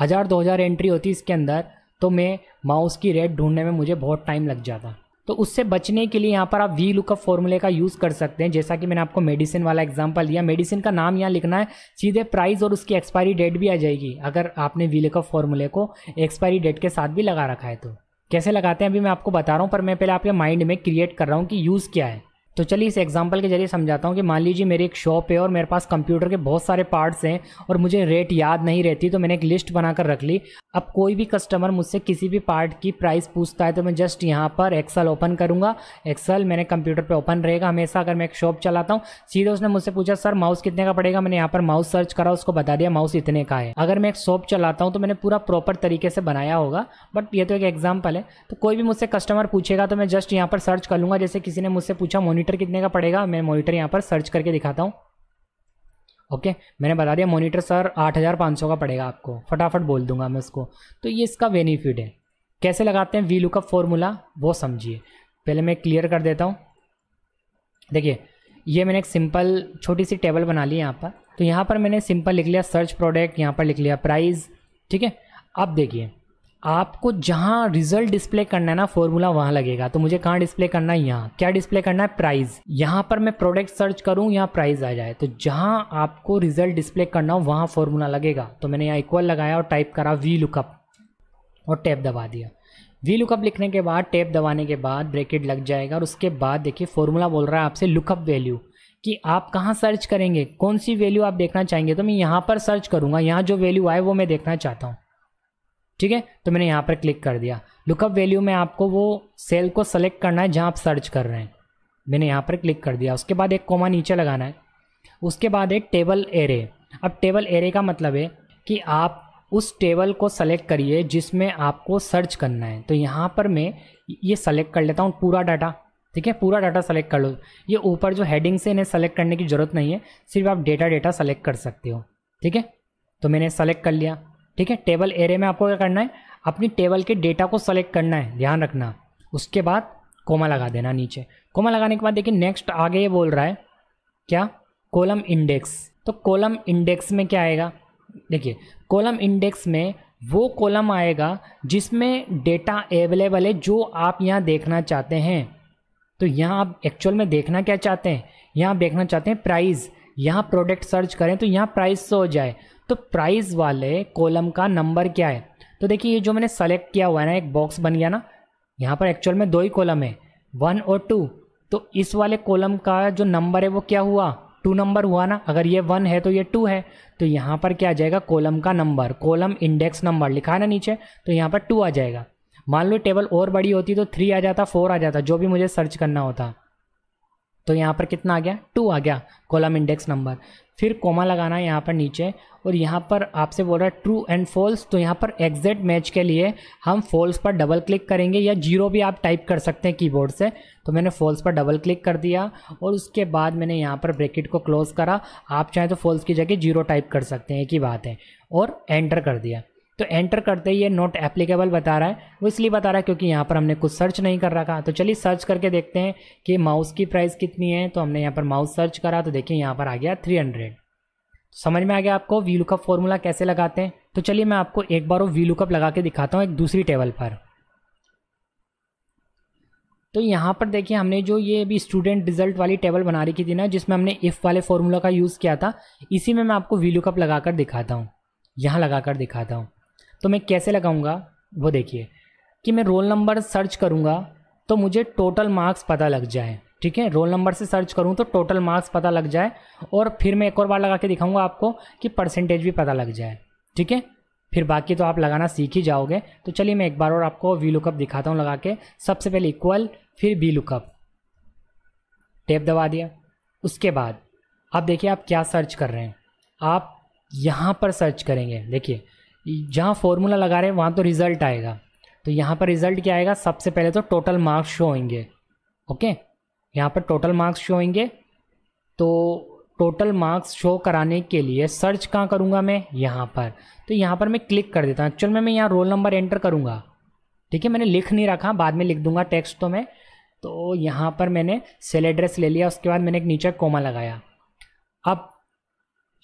हज़ार दो हज़ार एंट्री होती इसके अंदर तो मैं माउस की रेट ढूंढने में मुझे बहुत टाइम लग जाता तो उससे बचने के लिए यहाँ पर आप वी लुकअप फॉर्मूले का यूज़ कर सकते हैं जैसा कि मैंने आपको मेडिसिन वाला एग्जाम्पल दिया मेडिसिन का नाम यहाँ लिखना है सीधे प्राइस और उसकी एक्सपायरी डेट भी आ जाएगी अगर आपने वी लुकअप फॉर्मूले को एक्सपायरी डेट के साथ भी लगा रखा है तो कैसे लगाते हैं अभी मैं आपको बता रहा हूँ पर मैं पहले आपके माइंड में क्रिएट कर रहा हूँ कि यूज़ क्या है तो चलिए इस एग्जांपल के जरिए समझाता हूँ कि मान लीजिए मेरी एक शॉप है और मेरे पास कंप्यूटर के बहुत सारे पार्ट्स हैं और मुझे रेट याद नहीं रहती तो मैंने एक लिस्ट बनाकर रख ली अब कोई भी कस्टमर मुझसे किसी भी पार्ट की प्राइस पूछता है तो मैं जस्ट यहाँ पर एक्सल ओपन करूँगा एक्सल मैंने कंप्यूटर पर ओपन रहेगा हमेशा अगर मैं एक शॉप चलाता हूँ सीधे उसने मुझसे पूछा सर माउस कितने का पड़ेगा मैंने यहाँ पर माउस सर्च करा उसको बता दिया माउस इतने का है अगर मैं एक शॉप चलाता हूँ तो मैंने पूरा प्रॉपर तरीके से बनाया होगा बट ये तो एक एग्जाम्पल है तो कोई भी मुझसे कस्टमर पूछेगा तो मैं जस्ट यहाँ पर सर्च कर लूँगा जैसे किसी ने मुझसे पूछा मोनी मोनीटर कितने का पड़ेगा मैं मोनीटर यहाँ पर सर्च करके दिखाता हूँ ओके मैंने बता दिया मॉनिटर सर 8500 का पड़ेगा आपको फटाफट बोल दूंगा मैं उसको तो ये इसका बेनिफिट है कैसे लगाते हैं वी लुकअप फॉर्मूला वो समझिए पहले मैं क्लियर कर देता हूँ देखिए ये मैंने एक सिंपल छोटी सी टेबल बना ली यहाँ पर तो यहाँ पर मैंने सिंपल लिख लिया सर्च प्रोडक्ट यहाँ पर लिख लिया प्राइज़ ठीक है अब देखिए आपको जहाँ रिजल्ट डिस्प्ले करना है ना फॉर्मूला वहाँ लगेगा तो मुझे कहाँ डिस्प्ले करना है यहाँ क्या डिस्प्ले करना है प्राइस यहाँ पर मैं प्रोडक्ट सर्च करूँ यहाँ प्राइस आ जाए तो जहाँ आपको रिजल्ट डिस्प्ले करना हो वहाँ फॉर्मूला लगेगा तो मैंने यहाँ इक्वल लगाया और टाइप करा वी लुकअप और टैप दबा दिया वी लुकअप लिखने के बाद टैप दबाने के बाद ब्रेकेट लग जाएगा और उसके बाद देखिए फॉर्मूला बोल रहा है आपसे लुकअप वैल्यू कि आप कहाँ सर्च करेंगे कौन सी वैल्यू आप देखना चाहेंगे तो मैं यहाँ पर सर्च करूँगा यहाँ जो वैल्यू आए वो मैं देखना चाहता हूँ ठीक है तो मैंने यहाँ पर क्लिक कर दिया लुकअप वैल्यू में आपको वो सेल को सेलेक्ट करना है जहाँ आप सर्च कर रहे हैं मैंने यहाँ पर क्लिक कर दिया उसके बाद एक कोमा नीचे लगाना है उसके बाद एक टेबल एरे अब टेबल एरे का मतलब है कि आप उस टेबल को सेलेक्ट करिए जिसमें आपको सर्च करना है तो यहाँ पर मैं ये सेलेक्ट कर लेता हूँ पूरा डाटा ठीक है पूरा डाटा सेलेक्ट कर लो ये ऊपर जो हेडिंग से इन्हें सेलेक्ट करने की ज़रूरत नहीं है सिर्फ आप डेटा डेटा सेलेक्ट कर सकते हो ठीक है तो मैंने सेलेक्ट कर लिया ठीक है टेबल एरे में आपको क्या करना है अपनी टेबल के डेटा को सेलेक्ट करना है ध्यान रखना उसके बाद कोमा लगा देना नीचे कोमा लगाने के बाद देखिए नेक्स्ट आगे ये बोल रहा है क्या कॉलम इंडेक्स तो कॉलम इंडेक्स में क्या आएगा देखिए कॉलम इंडेक्स में वो कॉलम आएगा जिसमें डेटा अवेलेबल है जो आप यहाँ देखना चाहते हैं तो यहाँ आप एक्चुअल में देखना क्या चाहते हैं यहाँ देखना चाहते हैं प्राइस यहाँ प्रोडक्ट सर्च करें तो यहाँ प्राइस हो जाए तो प्राइस वाले कॉलम का नंबर क्या है तो देखिए ये जो मैंने सेलेक्ट किया हुआ है ना एक बॉक्स बन गया ना यहाँ पर एक्चुअल में दो ही कॉलम है वन और टू तो इस वाले कॉलम का जो नंबर है वो क्या हुआ टू नंबर हुआ ना अगर ये वन है तो ये टू है तो यहाँ पर क्या आ जाएगा कॉलम का नंबर कॉलम इंडेक्स नंबर लिखा है ना नीचे तो यहाँ पर टू आ जाएगा मान लो टेबल और बड़ी होती तो थ्री आ जाता फोर आ जाता जो भी मुझे सर्च करना होता तो यहाँ पर कितना आ गया टू आ गया कॉलम इंडेक्स नंबर फिर कोमा लगाना है यहाँ पर नीचे और यहाँ पर आपसे बोल रहा है ट्रू एंड फॉल्स तो यहाँ पर एग्जैक्ट मैच के लिए हम फॉल्स पर डबल क्लिक करेंगे या जीरो भी आप टाइप कर सकते हैं कीबोर्ड से तो मैंने फॉल्स पर डबल क्लिक कर दिया और उसके बाद मैंने यहाँ पर ब्रैकेट को क्लोज़ करा आप चाहें तो फॉल्स की जगह जीरो टाइप कर सकते हैं एक ही बात है और एंटर कर दिया तो एंटर करते ही ये नॉट एप्लीकेबल बता रहा है वो इसलिए बता रहा है क्योंकि यहाँ पर हमने कुछ सर्च नहीं कर रखा तो चलिए सर्च करके देखते हैं कि माउस की प्राइस कितनी है तो हमने यहाँ पर माउस सर्च करा तो देखिए यहाँ पर आ गया थ्री हंड्रेड समझ में आ गया आपको वी लुकअप फॉर्मूला कैसे लगाते हैं तो चलिए मैं आपको एक बार वो वी लुकअप लगा के दिखाता हूँ एक दूसरी टेबल पर तो यहाँ पर देखिए हमने जो ये अभी स्टूडेंट रिजल्ट वाली टेबल बना रखी थी ना जिसमें हमने इफ़ वाले फॉर्मूला का यूज़ किया था इसी में मैं आपको वी लुकअप लगा कर दिखाता हूँ यहाँ लगा कर दिखाता हूँ तो मैं कैसे लगाऊंगा वो देखिए कि मैं रोल नंबर सर्च करूंगा तो मुझे टोटल मार्क्स पता लग जाए ठीक है रोल नंबर से सर्च करूँ तो टोटल मार्क्स पता लग जाए और फिर मैं एक और बार लगा के दिखाऊंगा आपको कि परसेंटेज भी पता लग जाए ठीक है फिर बाकी तो आप लगाना सीख ही जाओगे तो चलिए मैं एक बार और आपको वी लुकअप दिखाता हूँ लगा के सबसे पहले इक्वल फिर वी लुकअप टेप दबा दिया उसके बाद अब देखिए आप क्या सर्च कर रहे हैं आप यहाँ पर सर्च करेंगे देखिए जहाँ फॉर्मूला लगा रहे हैं वहाँ तो रिज़ल्ट आएगा तो यहाँ पर रिज़ल्ट क्या आएगा सबसे पहले तो टोटल मार्क्स शो होंगे ओके यहाँ पर टोटल मार्क्स शो होंगे तो टोटल मार्क्स शो कराने के लिए सर्च कहाँ करूँगा मैं यहाँ पर तो यहाँ पर मैं क्लिक कर देता हूँ एक्चुअल में मैं यहाँ रोल नंबर एंटर करूँगा ठीक है मैंने लिख नहीं रखा बाद में लिख दूंगा टेक्स्ट तो मैं तो यहाँ पर मैंने सेल एड्रेस ले लिया उसके बाद मैंने एक नीचे कोमा लगाया अब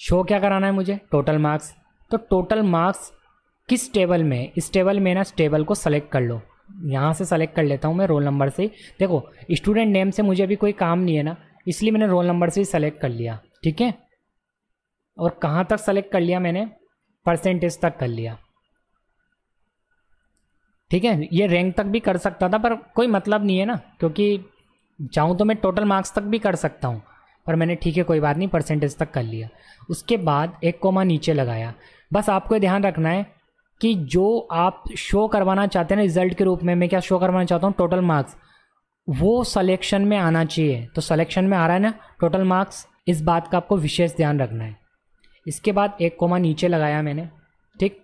शो क्या कराना है मुझे टोटल मार्क्स तो टोटल मार्क्स किस टेबल में इस टेबल में ना टेबल को सेलेक्ट कर लो यहाँ से सेलेक्ट कर लेता हूँ मैं रोल नंबर से देखो स्टूडेंट नेम से मुझे अभी कोई काम नहीं है ना इसलिए मैंने रोल नंबर से ही सेलेक्ट कर लिया ठीक है और कहाँ तक सेलेक्ट कर लिया मैंने परसेंटेज तक कर लिया ठीक है ये रैंक तक भी कर सकता था पर कोई मतलब नहीं है ना क्योंकि जाऊँ तो मैं टोटल मार्क्स तक भी कर सकता हूँ पर मैंने ठीक है कोई बात नहीं परसेंटेज तक कर लिया उसके बाद एक कोमा नीचे लगाया बस आपको ध्यान रखना है कि जो आप शो करवाना चाहते हैं रिजल्ट के रूप में मैं क्या शो करवाना चाहता हूँ टोटल मार्क्स वो सलेक्शन में आना चाहिए तो सलेक्शन में आ रहा है ना टोटल मार्क्स इस बात का आपको विशेष ध्यान रखना है इसके बाद एक कोमा नीचे लगाया मैंने ठीक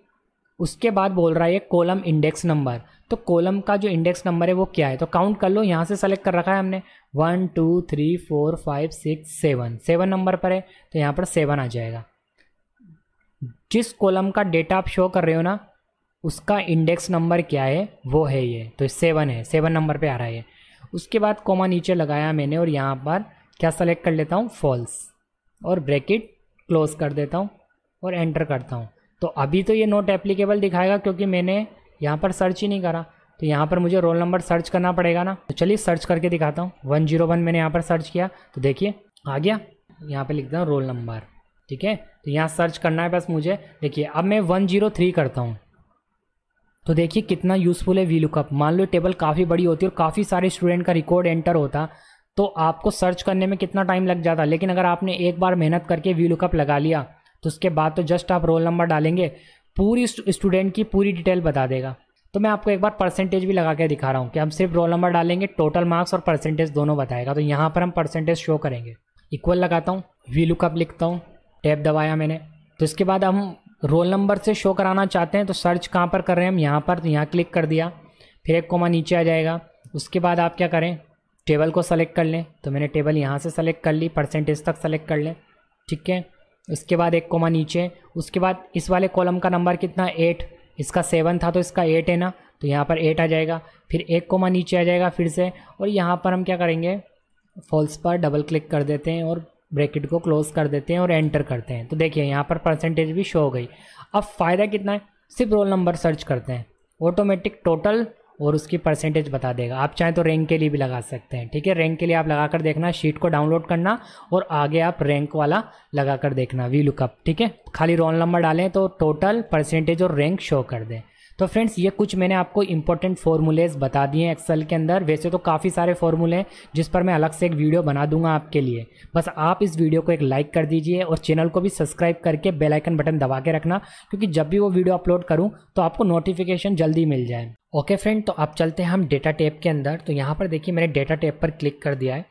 उसके बाद बोल रहा है कॉलम इंडेक्स नंबर तो कॉलम का जो इंडेक्स नंबर है वो क्या है तो काउंट कर लो यहाँ से सेलेक्ट कर रखा है हमने one two three four five six seven seven number पर है तो यहाँ पर सेवन आ जाएगा जिस कॉलम का डेटा आप शो कर रहे हो ना उसका इंडेक्स नंबर क्या है वो है ये तो सेवन है सेवन नंबर पे आ रहा है उसके बाद कॉमा नीचे लगाया मैंने और यहाँ पर क्या सेलेक्ट कर लेता हूँ फॉल्स और ब्रैकेट क्लोज कर देता हूँ और एंटर करता हूँ तो अभी तो ये नोट एप्लीकेबल दिखाएगा क्योंकि मैंने यहाँ पर सर्च ही नहीं करा तो यहाँ पर मुझे रोल नंबर सर्च करना पड़ेगा ना तो चलिए सर्च करके दिखाता हूँ वन जीरो वन मैंने यहाँ पर सर्च किया तो देखिए आ गया यहाँ पर लिखता हूँ रोल नंबर ठीक है तो यहाँ सर्च करना है बस मुझे देखिए अब मैं वन जीरो थ्री करता हूँ तो देखिए कितना यूज़फुल है वी लुकअप मान लो टेबल काफ़ी बड़ी होती है और काफ़ी सारे स्टूडेंट का रिकॉर्ड एंटर होता तो आपको सर्च करने में कितना टाइम लग जाता लेकिन अगर आपने एक बार मेहनत करके वी लुकअप लगा लिया तो उसके बाद तो जस्ट आप रोल नंबर डालेंगे पूरी स्टूडेंट की पूरी डिटेल बता देगा तो मैं आपको एक बार परसेंटेज भी लगा के दिखा रहा हूँ कि हम सिर्फ रोल नंबर डालेंगे टोटल मार्क्स और परसेंटेज दोनों बताएगा तो यहाँ पर हम परसेंटेज शो करेंगे इक्वल लगाता हूँ वी लुकअप लिखता हूँ टैब दबाया मैंने तो इसके बाद हम रोल नंबर से शो कराना चाहते हैं तो सर्च कहाँ पर कर रहे हैं हम यहाँ पर तो यहाँ क्लिक कर दिया फिर एक कोमा नीचे आ जाएगा उसके बाद आप क्या करें टेबल को सेलेक्ट कर लें तो मैंने टेबल यहाँ से सेलेक्ट कर ली परसेंटेज तक सेलेक्ट कर लें ठीक है उसके बाद एक कोमा नीचे उसके बाद इस वाले कॉलम का नंबर कितना एट इसका सेवन था तो इसका एट है ना तो यहाँ पर एट आ जाएगा फिर एक कोमा नीचे आ जाएगा फिर से और यहाँ पर हम क्या करेंगे फॉल्स पर डबल क्लिक कर देते हैं और ब्रैकेट को क्लोज कर देते हैं और एंटर करते हैं तो देखिए यहाँ पर परसेंटेज भी शो हो गई अब फ़ायदा कितना है सिर्फ रोल नंबर सर्च करते हैं ऑटोमेटिक टोटल और उसकी परसेंटेज बता देगा आप चाहें तो रैंक के लिए भी लगा सकते हैं ठीक है रैंक के लिए आप लगा कर देखना शीट को डाउनलोड करना और आगे आप रैंक वाला लगा कर देखना वी लुकअप ठीक है खाली रोल नंबर डालें तो टोटल परसेंटेज और रैंक शो कर दें तो फ्रेंड्स ये कुछ मैंने आपको इंपॉर्टेंट फॉर्मूलेज बता दिए हैं एक्सेल के अंदर वैसे तो काफ़ी सारे फॉर्मूले हैं जिस पर मैं अलग से एक वीडियो बना दूंगा आपके लिए बस आप इस वीडियो को एक लाइक कर दीजिए और चैनल को भी सब्सक्राइब करके बेलाइकन बटन दबा के रखना क्योंकि जब भी वो वीडियो अपलोड करूँ तो आपको नोटिफिकेशन जल्दी मिल जाए ओके फ्रेंड तो आप चलते हैं हम डेटा टेप के अंदर तो यहाँ पर देखिए मैंने डेटा टेप पर क्लिक कर दिया है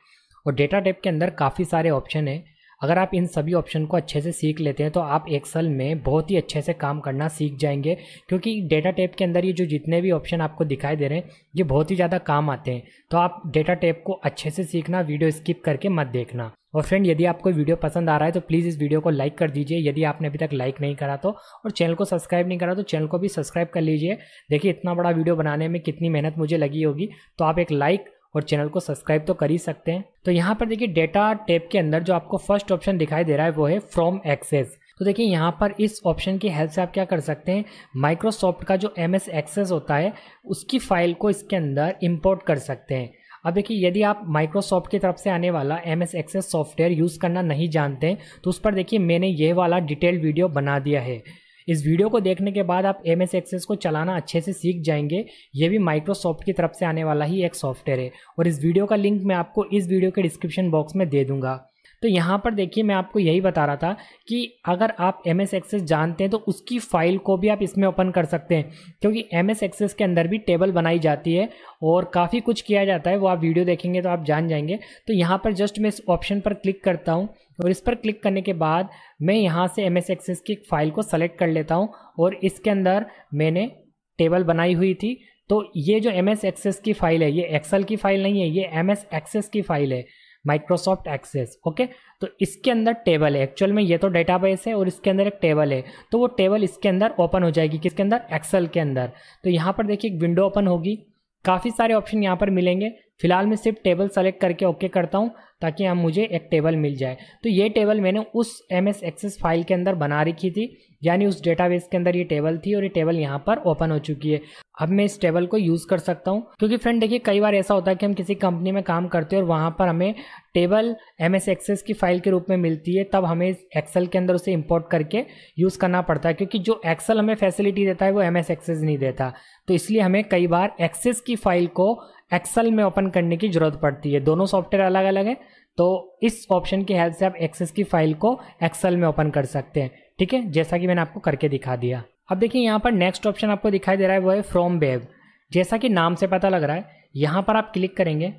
और डेटा टेप के अंदर काफ़ी सारे ऑप्शन है अगर आप इन सभी ऑप्शन को अच्छे से सीख लेते हैं तो आप एक्सेल में बहुत ही अच्छे से काम करना सीख जाएंगे क्योंकि डेटा टेप के अंदर ये जो जितने भी ऑप्शन आपको दिखाई दे रहे हैं ये बहुत ही ज़्यादा काम आते हैं तो आप डेटा टेप को अच्छे से सीखना वीडियो स्किप करके मत देखना और फ्रेंड यदि आपको वीडियो पसंद आ रहा है तो प्लीज़ इस वीडियो को लाइक कर दीजिए यदि आपने अभी तक लाइक नहीं करा तो और चैनल को सब्सक्राइब नहीं करा तो चैनल को भी सब्सक्राइब कर लीजिए देखिए इतना बड़ा वीडियो बनाने में कितनी मेहनत मुझे लगी होगी तो आप एक लाइक और चैनल को सब्सक्राइब तो कर ही सकते हैं तो यहाँ पर देखिए डेटा टैब के अंदर जो आपको फर्स्ट ऑप्शन दिखाई दे रहा है वो है फ्रॉम एक्सेस तो देखिए यहाँ पर इस ऑप्शन की हेल्प से आप क्या कर सकते हैं माइक्रोसॉफ्ट का जो एम एस एक्सेस होता है उसकी फाइल को इसके अंदर इम्पोर्ट कर सकते हैं अब देखिए यदि आप माइक्रोसॉफ्ट की तरफ से आने वाला M S Access software use करना नहीं जानते हैं तो उस पर देखिए मैंने ये वाला डिटेल वीडियो बना दिया है इस वीडियो को देखने के बाद आप एम एस एक्सेस को चलाना अच्छे से सीख जाएंगे ये भी माइक्रोसॉफ्ट की तरफ से आने वाला ही एक सॉफ्टवेयर है और इस वीडियो का लिंक मैं आपको इस वीडियो के डिस्क्रिप्शन बॉक्स में दे दूंगा तो यहाँ पर देखिए मैं आपको यही बता रहा था कि अगर आप एम एस एक्सेस जानते हैं तो उसकी फ़ाइल को भी आप इसमें ओपन कर सकते हैं क्योंकि एम एस एक्सेस के अंदर भी टेबल बनाई जाती है और काफ़ी कुछ किया जाता है वो आप वीडियो देखेंगे तो आप जान जाएंगे तो यहाँ पर जस्ट मैं इस ऑप्शन पर क्लिक करता हूँ और इस पर क्लिक करने के बाद मैं यहाँ से एम एस एक्सेस की फ़ाइल को सेलेक्ट कर लेता हूँ और इसके अंदर मैंने टेबल बनाई हुई थी तो ये जो एम एस एक्सेस की फ़ाइल है ये एक्सेल की फ़ाइल नहीं है ये एम एस एक्सेस की फ़ाइल है माइक्रोसॉफ्ट एक्सेस ओके तो इसके अंदर टेबल है एक्चुअल में ये तो डेटाबेस है और इसके अंदर एक टेबल है तो वो टेबल इसके अंदर ओपन हो जाएगी किसके अंदर एक्सेल के अंदर तो यहाँ पर देखिए एक विंडो ओपन होगी काफ़ी सारे ऑप्शन यहाँ पर मिलेंगे फिलहाल मैं सिर्फ टेबल सेलेक्ट करके ओके okay करता हूँ ताकि हम मुझे एक टेबल मिल जाए तो ये टेबल मैंने उस एम एस एक्सेस फाइल के अंदर बना रखी थी यानी उस डेटाबेस के अंदर ये टेबल थी और ये टेबल यहाँ पर ओपन हो चुकी है अब मैं इस टेबल को यूज़ कर सकता हूँ क्योंकि फ्रेंड देखिए कई बार ऐसा होता है कि हम किसी कंपनी में काम करते हैं और वहाँ पर हमें टेबल एम एस एक्सेस की फाइल के रूप में मिलती है तब हमें एक्सेल के अंदर उसे इंपोर्ट करके यूज़ करना पड़ता है क्योंकि जो एक्सेल हमें फैसिलिटी देता है वो एम एस एक्सेस नहीं देता तो इसलिए हमें कई बार एक्सेस की फाइल को एक्सेल में ओपन करने की ज़रूरत पड़ती है दोनों सॉफ्टवेयर अलग अलग है तो इस ऑप्शन की हेल्प से आप एक्सेस की फाइल को एक्सेल में ओपन कर सकते हैं ठीक है जैसा कि मैंने आपको करके दिखा दिया अब देखिए यहाँ पर नेक्स्ट ऑप्शन आपको दिखाई दे रहा है वो है फ्रॉम वेब जैसा कि नाम से पता लग रहा है यहाँ पर आप क्लिक करेंगे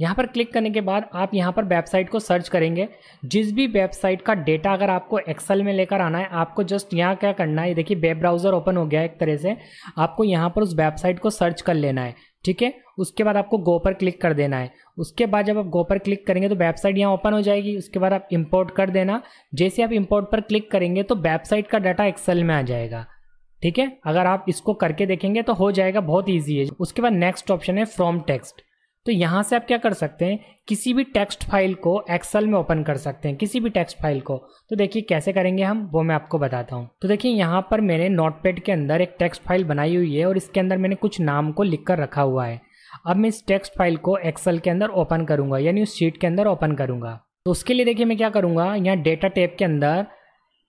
यहाँ पर क्लिक करने के बाद आप यहाँ पर वेबसाइट को सर्च करेंगे जिस भी वेबसाइट का डेटा अगर आपको एक्सेल में लेकर आना है आपको जस्ट यहाँ क्या करना है देखिए वेब ब्राउज़र ओपन हो गया एक तरह से आपको यहाँ पर उस वेबसाइट को सर्च कर लेना है ठीक है उसके बाद आपको गो पर क्लिक कर देना है उसके बाद जब आप गो पर क्लिक करेंगे तो वेबसाइट यहाँ ओपन हो जाएगी उसके बाद आप इंपोर्ट कर देना जैसे आप इंपोर्ट पर क्लिक करेंगे तो वेबसाइट का डाटा एक्सेल में आ जाएगा ठीक है अगर आप इसको करके देखेंगे तो हो जाएगा बहुत ईजी है उसके बाद नेक्स्ट ऑप्शन है फ्रॉम टेक्स्ट तो यहाँ से आप क्या कर सकते हैं किसी भी टेक्स्ट फाइल को एक्सेल में ओपन कर सकते हैं किसी भी टेक्स्ट फाइल को तो देखिए कैसे करेंगे हम वो मैं आपको बताता हूँ तो देखिए यहाँ पर मैंने नोटपैड के अंदर एक टेक्स्ट फाइल बनाई हुई है और इसके अंदर मैंने कुछ नाम को लिख कर रखा हुआ है अब मैं इस टेक्स्ट फाइल को एक्सेल के अंदर ओपन करूँगा यानी उस शीट के अंदर ओपन करूँगा तो उसके लिए देखिए मैं क्या करूँगा यहाँ डेटा टेप के अंदर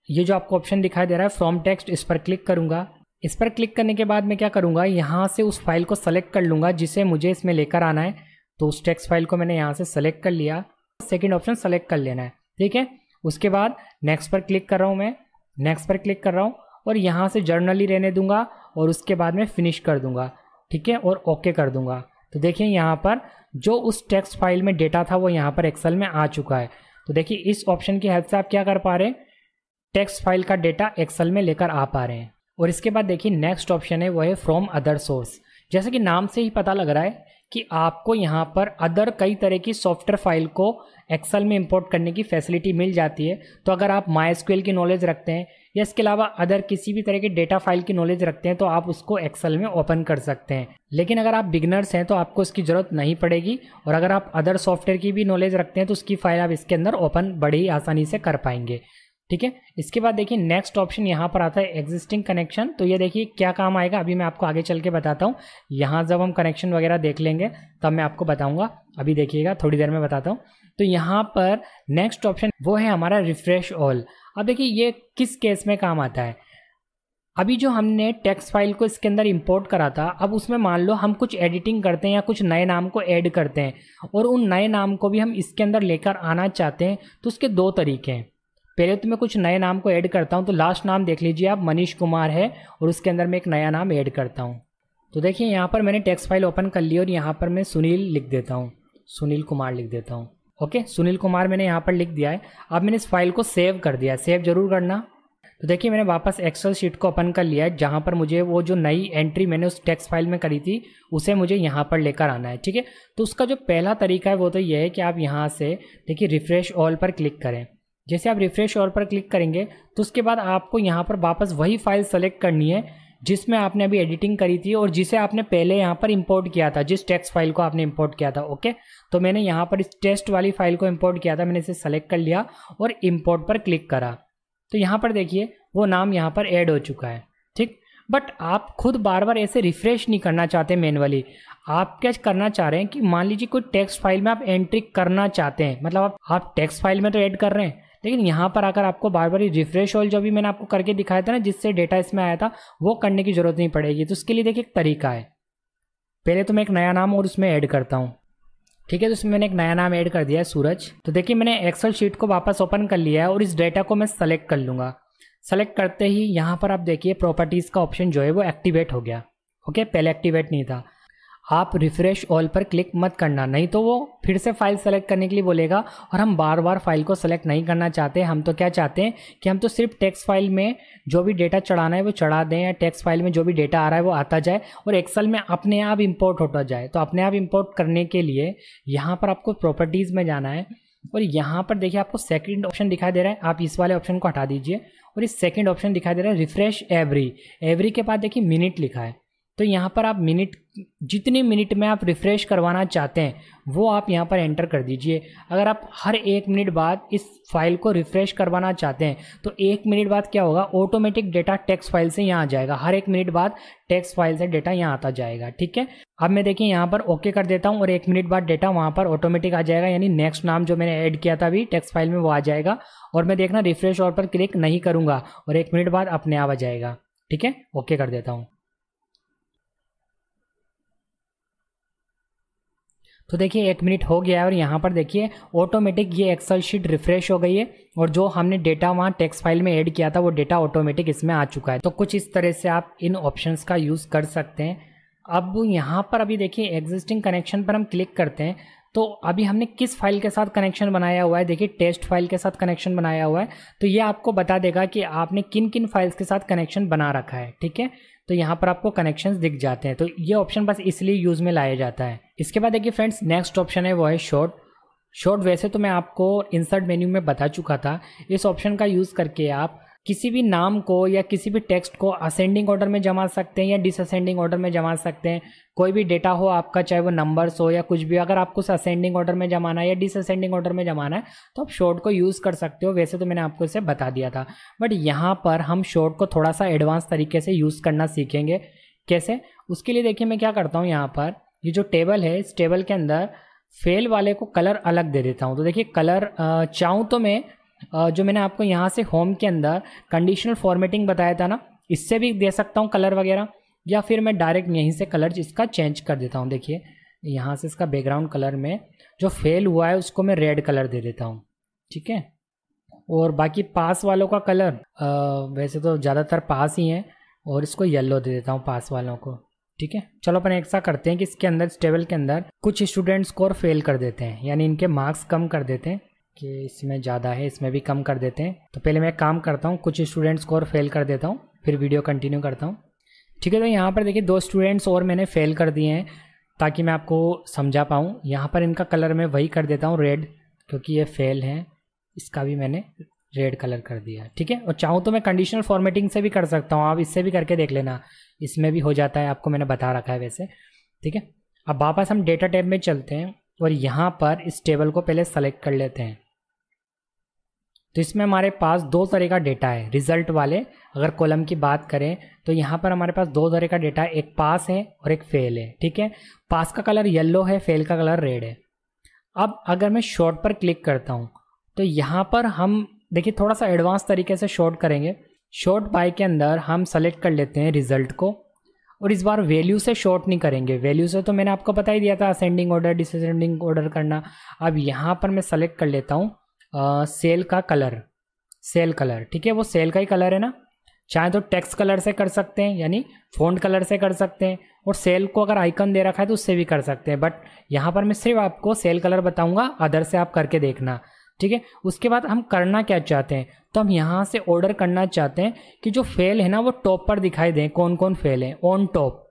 ये जो आपको ऑप्शन दिखाई दे रहा है फ्रॉम टेक्स्ट इस पर क्लिक करूँगा इस पर क्लिक करने के बाद मैं क्या करूँगा यहाँ से उस फाइल को सेलेक्ट कर लूँगा जिसे मुझे इसमें लेकर आना है तो उस टेक्स्ट फाइल को मैंने यहाँ से सेलेक्ट कर लिया सेकेंड ऑप्शन सेलेक्ट कर लेना है ठीक है उसके बाद नेक्स्ट पर क्लिक कर रहा हूँ मैं नेक्स्ट पर क्लिक कर रहा हूँ और यहाँ से जर्नली रहने दूंगा और उसके बाद मैं फिनिश कर दूंगा ठीक है और ओके कर दूंगा तो देखिए यहाँ पर जो उस टेक्स फाइल में डेटा था वो यहाँ पर एक्सेल में आ चुका है तो देखिए इस ऑप्शन की हेल्प से आप क्या कर पा रहे हैं टेक्स फाइल का डेटा एक्सेल में लेकर आ पा रहे हैं और इसके बाद देखिए नेक्स्ट ऑप्शन है वो है फ्रॉम अदर सोर्स जैसे कि नाम से ही पता लग रहा है कि आपको यहाँ पर अदर कई तरह की सॉफ्टवेयर फाइल को एक्सेल में इंपोर्ट करने की फैसिलिटी मिल जाती है तो अगर आप माई की नॉलेज रखते हैं या इसके अलावा अदर किसी भी तरह के डेटा फाइल की नॉलेज रखते हैं तो आप उसको एक्सेल में ओपन कर सकते हैं लेकिन अगर आप बिगनर्स हैं तो आपको इसकी ज़रूरत नहीं पड़ेगी और अगर आप अदर सॉफ्टवेयर की भी नॉलेज रखते हैं तो उसकी फाइल आप इसके अंदर ओपन बड़ी आसानी से कर पाएंगे ठीक है इसके बाद देखिए नेक्स्ट ऑप्शन यहाँ पर आता है एग्जिस्टिंग कनेक्शन तो ये देखिए क्या काम आएगा अभी मैं आपको आगे चल के बताता हूँ यहाँ जब हम कनेक्शन वगैरह देख लेंगे तब मैं आपको बताऊँगा अभी देखिएगा थोड़ी देर में बताता हूँ तो यहाँ पर नेक्स्ट ऑप्शन वो है हमारा रिफ्रेश ऑल अब देखिए ये किस केस में काम आता है अभी जो हमने टेक्स्ट फाइल को इसके अंदर इंपोर्ट करा था अब उसमें मान लो हम कुछ एडिटिंग करते हैं या कुछ नए नाम को ऐड करते हैं और उन नए नाम को भी हम इसके अंदर लेकर आना चाहते हैं तो उसके दो तरीके हैं पहले तो मैं कुछ नए नाम को ऐड करता हूँ तो लास्ट नाम देख लीजिए आप मनीष कुमार है और उसके अंदर मैं एक नया नाम ऐड करता हूँ तो देखिए यहाँ पर मैंने टैक्स फाइल ओपन कर ली और यहाँ पर मैं सुनील लिख देता हूँ सुनील कुमार लिख देता हूँ ओके सुनील कुमार मैंने यहाँ पर लिख दिया है अब मैंने इस फाइल को सेव कर दिया है सेव जरूर करना तो देखिए मैंने वापस एक्सेल शीट को ओपन कर लिया है जहाँ पर मुझे वो जो नई एंट्री मैंने उस टेक्स्ट फाइल में करी थी उसे मुझे यहाँ पर लेकर आना है ठीक है तो उसका जो पहला तरीका है वो तो ये है कि आप यहाँ से देखिए रिफ्रेश ऑल पर क्लिक करें जैसे आप रिफ्रेश ऑल पर क्लिक करेंगे तो उसके बाद आपको यहाँ पर वापस वही फाइल सेलेक्ट करनी है जिसमें आपने अभी एडिटिंग करी थी और जिसे आपने पहले यहाँ पर इंपोर्ट किया था जिस टेक्स्ट फाइल को आपने इंपोर्ट किया था ओके तो मैंने यहाँ पर इस टेस्ट वाली फाइल को इंपोर्ट किया था मैंने इसे सेलेक्ट कर लिया और इम्पोर्ट पर क्लिक करा तो यहाँ पर देखिए वो नाम यहाँ पर ऐड हो चुका है ठीक बट आप खुद बार बार ऐसे रिफ्रेश नहीं करना चाहते मैनुअली आप क्या करना चाह रहे हैं कि मान लीजिए कोई टेक्स्ट फाइल में आप एंट्री करना चाहते हैं मतलब आप आप टेक्स्ट फाइल में तो ऐड कर रहे हैं लेकिन यहाँ पर आकर आपको बार बार ये रिफ्रेश ऑयल जो भी मैंने आपको करके दिखाया था ना जिससे डेटा इसमें आया था वो करने की ज़रूरत नहीं पड़ेगी तो उसके लिए देखिए एक तरीका है पहले तो मैं एक नया नाम और उसमें ऐड करता हूँ ठीक है तो उसमें मैंने एक नया नाम ऐड कर दिया है सूरज तो देखिए मैंने एक्सेल शीट को वापस ओपन कर लिया है और इस डेटा को मैं सेलेक्ट कर लूँगा सेलेक्ट करते ही यहाँ पर आप देखिए प्रॉपर्टीज़ का ऑप्शन जो है वो एक्टिवेट हो गया ओके पहले एक्टिवेट नहीं था आप रिफ्रेश ऑल पर क्लिक मत करना नहीं तो वो फिर से फाइल सेलेक्ट करने के लिए बोलेगा और हम बार बार फाइल को सेलेक्ट नहीं करना चाहते हम तो क्या चाहते हैं कि हम तो सिर्फ टेक्स्ट फाइल में जो भी डेटा चढ़ाना है वो चढ़ा दें या टेक्स्ट फाइल में जो भी डेटा आ रहा है वो आता जाए और एक्सल में अपने आप इम्पोर्ट होता जाए तो अपने आप इम्पोर्ट करने के लिए यहाँ पर आपको प्रॉपर्टीज़ में जाना है और यहाँ पर देखिए आपको सेकेंड ऑप्शन दिखाई दे रहा है आप इस वाले ऑप्शन को हटा दीजिए और इस सेकेंड ऑप्शन दिखाई दे रहा है रिफ्रेश एवरी एवरी के बाद देखिए मिनट लिखा है तो यहाँ पर आप मिनट जितने मिनट में आप रिफ़्रेश करवाना चाहते हैं वो आप यहाँ पर एंटर कर दीजिए अगर आप हर एक मिनट बाद इस फाइल को रिफ़्रेश करवाना चाहते हैं तो एक मिनट बाद क्या होगा ऑटोमेटिक डेटा टेक्स्ट फाइल से यहाँ आ जाएगा हर एक मिनट बाद टेक्स्ट फाइल से डेटा यहाँ आता जाएगा ठीक है अब मैं देखिए यहाँ पर ओके कर देता हूँ और एक मिनट बाद डेटा वहाँ पर ऑटोमेटिक आ जाएगा यानी नेक्स्ट नाम जो मैंने ऐड किया था अभी टेक्स्ट फाइल में वो आ जाएगा और मैं देखना रिफ़्रेश और पर क्लिक नहीं करूँगा और एक मिनट बाद अपने आप आ जाएगा ठीक है ओके कर देता हूँ तो देखिए एक मिनट हो गया है और यहाँ पर देखिए ऑटोमेटिक ये एक्सेल शीट रिफ्रेश हो गई है और जो हमने डेटा वहाँ टेक्स्ट फाइल में ऐड किया था वो डेटा ऑटोमेटिक इसमें आ चुका है तो कुछ इस तरह से आप इन ऑप्शंस का यूज़ कर सकते हैं अब यहाँ पर अभी देखिए एग्जिस्टिंग कनेक्शन पर हम क्लिक करते हैं तो अभी हमने किस फाइल के साथ कनेक्शन बनाया हुआ है देखिए टेस्ट फाइल के साथ कनेक्शन बनाया हुआ है तो ये आपको बता देगा कि आपने किन किन फाइल्स के साथ कनेक्शन बना रखा है ठीक है तो यहाँ पर आपको कनेक्शन दिख जाते हैं तो ये ऑप्शन बस इसलिए यूज़ में लाया जाता है इसके बाद देखिए फ्रेंड्स नेक्स्ट ऑप्शन है वो है शॉर्ट शॉर्ट वैसे तो मैं आपको इंसर्ट मेन्यू में बता चुका था इस ऑप्शन का यूज़ करके आप किसी भी नाम को या किसी भी टेक्स्ट को असेंडिंग ऑर्डर में जमा सकते हैं या डिसअसेंडिंग ऑर्डर में जमा सकते हैं कोई भी डेटा हो आपका चाहे वो नंबर्स हो या कुछ भी अगर आपको असेंडिंग ऑर्डर में जमाना है या डिसअसेंडिंग ऑर्डर में जमाना है तो आप शॉर्ट को यूज़ कर सकते हो वैसे तो मैंने आपको इसे बता दिया था बट यहाँ पर हम शॉर्ट को थोड़ा सा एडवांस तरीके से यूज़ करना सीखेंगे कैसे उसके लिए देखिए मैं क्या करता हूँ यहाँ पर ये जो टेबल है इस टेबल के अंदर फेल वाले को कलर अलग दे देता हूँ तो देखिए कलर चाहूँ तो मैं जो मैंने आपको यहाँ से होम के अंदर कंडीशनल फॉर्मेटिंग बताया था ना इससे भी दे सकता हूँ कलर वगैरह या फिर मैं डायरेक्ट यहीं से कलर इसका चेंज कर देता हूँ देखिए यहाँ से इसका बैकग्राउंड कलर में जो फेल हुआ है उसको मैं रेड कलर दे देता हूँ ठीक है और बाकी पास वालों का कलर आ, वैसे तो ज़्यादातर पास ही हैं और इसको येलो दे देता हूँ पास वालों को ठीक है चलो अपन ऐसा करते हैं कि इसके अंदर इस टेबल के अंदर कुछ स्टूडेंट्स को और फेल कर देते हैं यानी इनके मार्क्स कम कर देते हैं कि इसमें ज़्यादा है इसमें भी कम कर देते हैं तो पहले मैं काम करता हूँ कुछ स्टूडेंट्स को और फेल कर देता हूँ फिर वीडियो कंटिन्यू करता हूँ ठीक है तो यहाँ पर देखिए दो स्टूडेंट्स और मैंने फेल कर दिए हैं ताकि मैं आपको समझा पाऊँ यहाँ पर इनका कलर मैं वही कर देता हूँ रेड क्योंकि ये फेल है इसका भी मैंने रेड कलर कर दिया ठीक है और चाहूँ तो मैं कंडीशनल फॉर्मेटिंग से भी कर सकता हूँ आप इससे भी करके देख लेना इसमें भी हो जाता है आपको मैंने बता रखा है वैसे ठीक है अब वापस हम डेटा टैब में चलते हैं और यहाँ पर इस टेबल को पहले सेलेक्ट कर लेते हैं तो इसमें हमारे पास दो तरह का डेटा है रिजल्ट वाले अगर कॉलम की बात करें तो यहाँ पर हमारे पास दो तरह का डेटा है एक पास है और एक फेल है ठीक है पास का कलर येल्लो है फेल का कलर रेड है अब अगर मैं शॉर्ट पर क्लिक करता हूँ तो यहाँ पर हम देखिए थोड़ा सा एडवांस तरीके से शॉर्ट करेंगे शॉर्ट बाय के अंदर हम सेलेक्ट कर लेते हैं रिजल्ट को और इस बार वैल्यू से शॉर्ट नहीं करेंगे वैल्यू से तो मैंने आपको बता ही दिया था असेंडिंग ऑर्डर डिसेंडिंग ऑर्डर करना अब यहाँ पर मैं सेलेक्ट कर लेता हूँ सेल का कलर सेल कलर ठीक है वो सेल का ही कलर है ना चाहे तो टेक्स्ट कलर से कर सकते हैं यानी फोन कलर से कर सकते हैं और सेल को अगर आइकन दे रखा है तो उससे भी कर सकते हैं बट यहाँ पर मैं सिर्फ आपको सेल कलर बताऊँगा अदर से आप करके देखना ठीक है उसके बाद हम करना क्या चाहते हैं तो हम यहाँ से ऑर्डर करना चाहते हैं कि जो फेल है ना वो टॉप पर दिखाई दें कौन कौन फेल है ऑन टॉप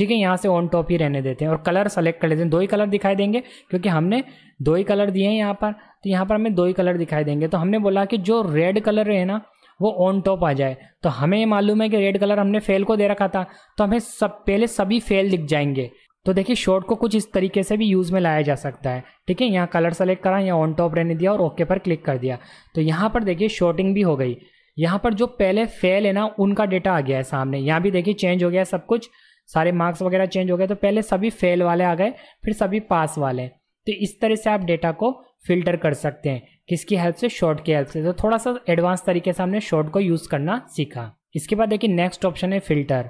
ठीक है यहाँ से ऑन टॉप ही रहने देते हैं और कलर सेलेक्ट कर लेते हैं दो ही कलर दिखाई देंगे क्योंकि हमने दो ही कलर दिए हैं यहाँ पर तो यहाँ पर हमें दो ही कलर दिखाई देंगे तो हमने बोला कि जो रेड कलर है ना वो ऑन टॉप आ जाए तो हमें ये मालूम है कि रेड कलर हमने फेल को दे रखा था तो हमें सब पहले सभी फेल दिख जाएंगे तो देखिए शॉर्ट को कुछ इस तरीके से भी यूज़ में लाया जा सकता है ठीक है यहाँ कलर सेलेक्ट करा यहाँ ऑन टॉप रहने दिया और ओके पर क्लिक कर दिया तो यहाँ पर देखिए शॉर्टिंग भी हो गई यहाँ पर जो पहले फेल है ना उनका डेटा आ गया है सामने यहाँ भी देखिए चेंज हो गया है सब कुछ सारे मार्क्स वगैरह चेंज हो गए तो पहले सभी फेल वाले आ गए फिर सभी पास वाले तो इस तरह से आप डेटा को फिल्टर कर सकते हैं किसकी हेल्प से शॉर्ट की हेल्प से तो थोड़ा सा एडवांस तरीके से हमने शॉर्ट को यूज़ करना सीखा इसके बाद देखिए नेक्स्ट ऑप्शन है फिल्टर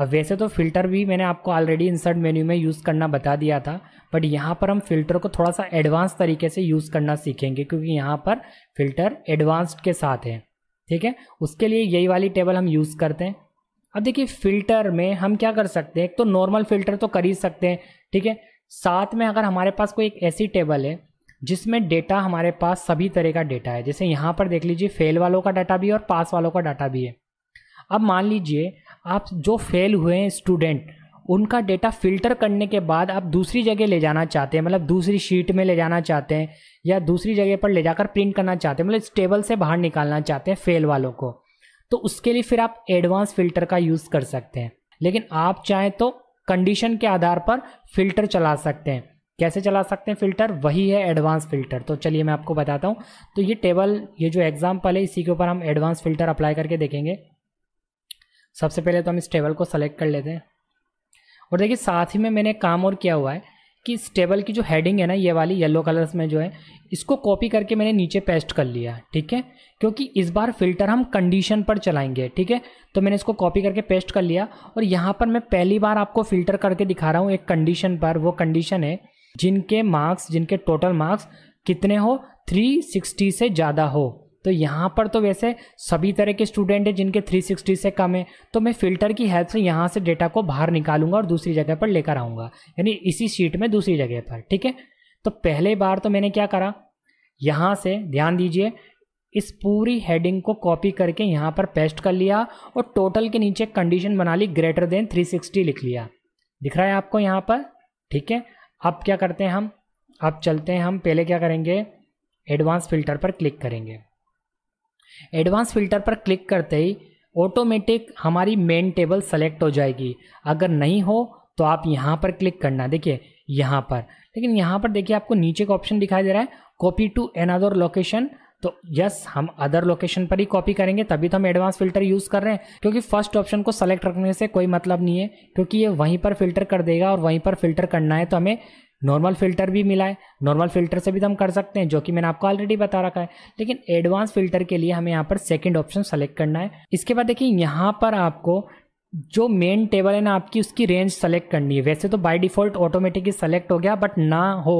अब वैसे तो फिल्टर भी मैंने आपको ऑलरेडी इंसर्ट मेन्यू में यूज़ करना बता दिया था बट यहाँ पर हम फिल्टर को थोड़ा सा एडवांस तरीके से यूज़ करना सीखेंगे क्योंकि यहाँ पर फिल्टर एडवांस्ड के साथ है ठीक है उसके लिए यही वाली टेबल हम यूज़ करते हैं अब देखिए फिल्टर में हम क्या कर सकते हैं एक तो नॉर्मल फिल्टर तो कर ही सकते हैं ठीक है साथ में अगर हमारे पास कोई एक ऐसी टेबल है जिसमें डेटा हमारे पास सभी तरह का डेटा है जैसे यहाँ पर देख लीजिए फेल वालों का डाटा भी है और पास वालों का डाटा भी है अब मान लीजिए आप जो फेल हुए हैं स्टूडेंट उनका डेटा फिल्टर करने के बाद आप दूसरी जगह ले जाना चाहते हैं मतलब दूसरी शीट में ले जाना चाहते हैं या दूसरी जगह पर ले जाकर प्रिंट करना चाहते हैं मतलब इस टेबल से बाहर निकालना चाहते हैं फेल वालों को तो उसके लिए फिर आप एडवांस फिल्टर का यूज़ कर सकते हैं लेकिन आप चाहें तो कंडीशन के आधार पर फिल्टर चला सकते हैं कैसे चला सकते हैं फिल्टर वही है एडवांस फिल्टर तो चलिए मैं आपको बताता हूँ तो ये टेबल ये जो एग्जाम्पल है इसी के ऊपर हम एडवांस फिल्टर अप्लाई करके देखेंगे सबसे पहले तो हम इस टेबल को सेलेक्ट कर लेते हैं और देखिए साथ ही में मैंने काम और किया हुआ है कि इस टेबल की जो हेडिंग है ना ये वाली येलो कलर्स में जो है इसको कॉपी करके मैंने नीचे पेस्ट कर लिया ठीक है क्योंकि इस बार फिल्टर हम कंडीशन पर चलाएंगे ठीक है तो मैंने इसको कॉपी करके पेस्ट कर लिया और यहाँ पर मैं पहली बार आपको फिल्टर करके दिखा रहा हूँ एक कंडीशन पर वो कंडीशन है जिनके मार्क्स जिनके टोटल मार्क्स कितने हो 360 से ज़्यादा हो तो यहाँ पर तो वैसे सभी तरह के स्टूडेंट हैं जिनके 360 से कम है तो मैं फ़िल्टर की हेल्प से यहाँ से डेटा को बाहर निकालूंगा और दूसरी जगह पर लेकर आऊँगा यानी इसी शीट में दूसरी जगह पर ठीक है तो पहले बार तो मैंने क्या करा यहाँ से ध्यान दीजिए इस पूरी हेडिंग को कॉपी करके यहाँ पर पेस्ट कर लिया और टोटल के नीचे कंडीशन बना ली ग्रेटर देन 360 लिख लिया दिख रहा है आपको यहाँ पर ठीक है अब क्या करते हैं हम अब चलते हैं हम पहले क्या करेंगे एडवांस फिल्टर पर क्लिक करेंगे एडवांस फिल्टर पर क्लिक करते ही ऑटोमेटिक हमारी मेन टेबल सेलेक्ट हो जाएगी अगर नहीं हो तो आप यहाँ पर क्लिक करना देखिए यहाँ पर लेकिन यहाँ पर देखिए आपको नीचे का ऑप्शन दिखाई दे रहा है कॉपी टू अदर लोकेशन तो यस हम अदर लोकेशन पर ही कॉपी करेंगे तभी तो हम एडवांस फिल्टर यूज़ कर रहे हैं क्योंकि फर्स्ट ऑप्शन को सेलेक्ट रखने से कोई मतलब नहीं है क्योंकि ये वहीं पर फिल्टर कर देगा और वहीं पर फिल्टर करना है तो हमें नॉर्मल फिल्टर भी मिला है नॉर्मल फिल्टर से भी तो हम कर सकते हैं जो कि मैंने आपको ऑलरेडी बता रखा है लेकिन एडवांस फिल्टर के लिए हमें यहाँ पर सेकेंड ऑप्शन सेलेक्ट करना है इसके बाद देखिए यहाँ पर आपको जो मेन टेबल है ना आपकी उसकी रेंज सेलेक्ट करनी है वैसे तो बाय डिफॉल्ट ऑटोमेटिकली सेलेक्ट हो गया बट ना हो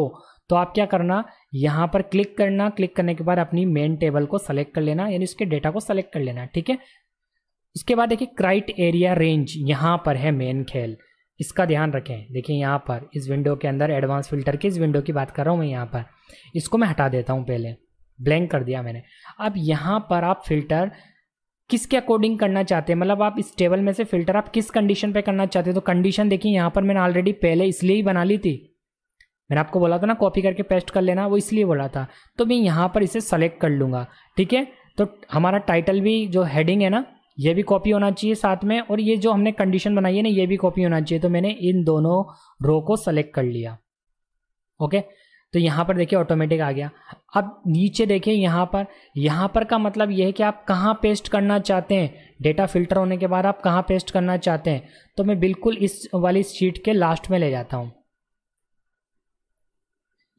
तो आप क्या करना यहाँ पर क्लिक करना क्लिक करने के बाद अपनी मेन टेबल को सेलेक्ट कर लेना यानी उसके डेटा को सेलेक्ट कर लेना ठीक है उसके बाद देखिए क्राइट एरिया रेंज यहाँ पर है मेन खेल इसका ध्यान रखें देखिए यहाँ पर इस विंडो के अंदर एडवांस फिल्टर की इस विंडो की बात कर रहा हूँ मैं यहाँ पर इसको मैं हटा देता हूँ पहले ब्लैंक कर दिया मैंने अब यहाँ पर आप फिल्टर किसके अकॉर्डिंग करना चाहते हैं मतलब आप इस टेबल में से फिल्टर आप किस कंडीशन पे करना चाहते हैं तो कंडीशन देखिए यहाँ पर मैंने ऑलरेडी पहले इसलिए ही बना ली थी मैंने आपको बोला था ना कॉपी करके पेस्ट कर लेना वो इसलिए बोला था तो मैं यहाँ पर इसे सेलेक्ट कर लूँगा ठीक है तो हमारा टाइटल भी जो हेडिंग है ना ये भी कॉपी होना चाहिए साथ में और ये जो हमने कंडीशन बनाई है ना ये भी कॉपी होना चाहिए तो मैंने इन दोनों रो को सेलेक्ट कर लिया ओके तो यहाँ पर देखिए ऑटोमेटिक आ गया अब नीचे देखिए यहाँ पर यहाँ पर का मतलब यह है कि आप कहाँ पेस्ट करना चाहते हैं डेटा फिल्टर होने के बाद आप कहाँ पेस्ट करना चाहते हैं तो मैं बिल्कुल इस वाली शीट के लास्ट में ले जाता हूँ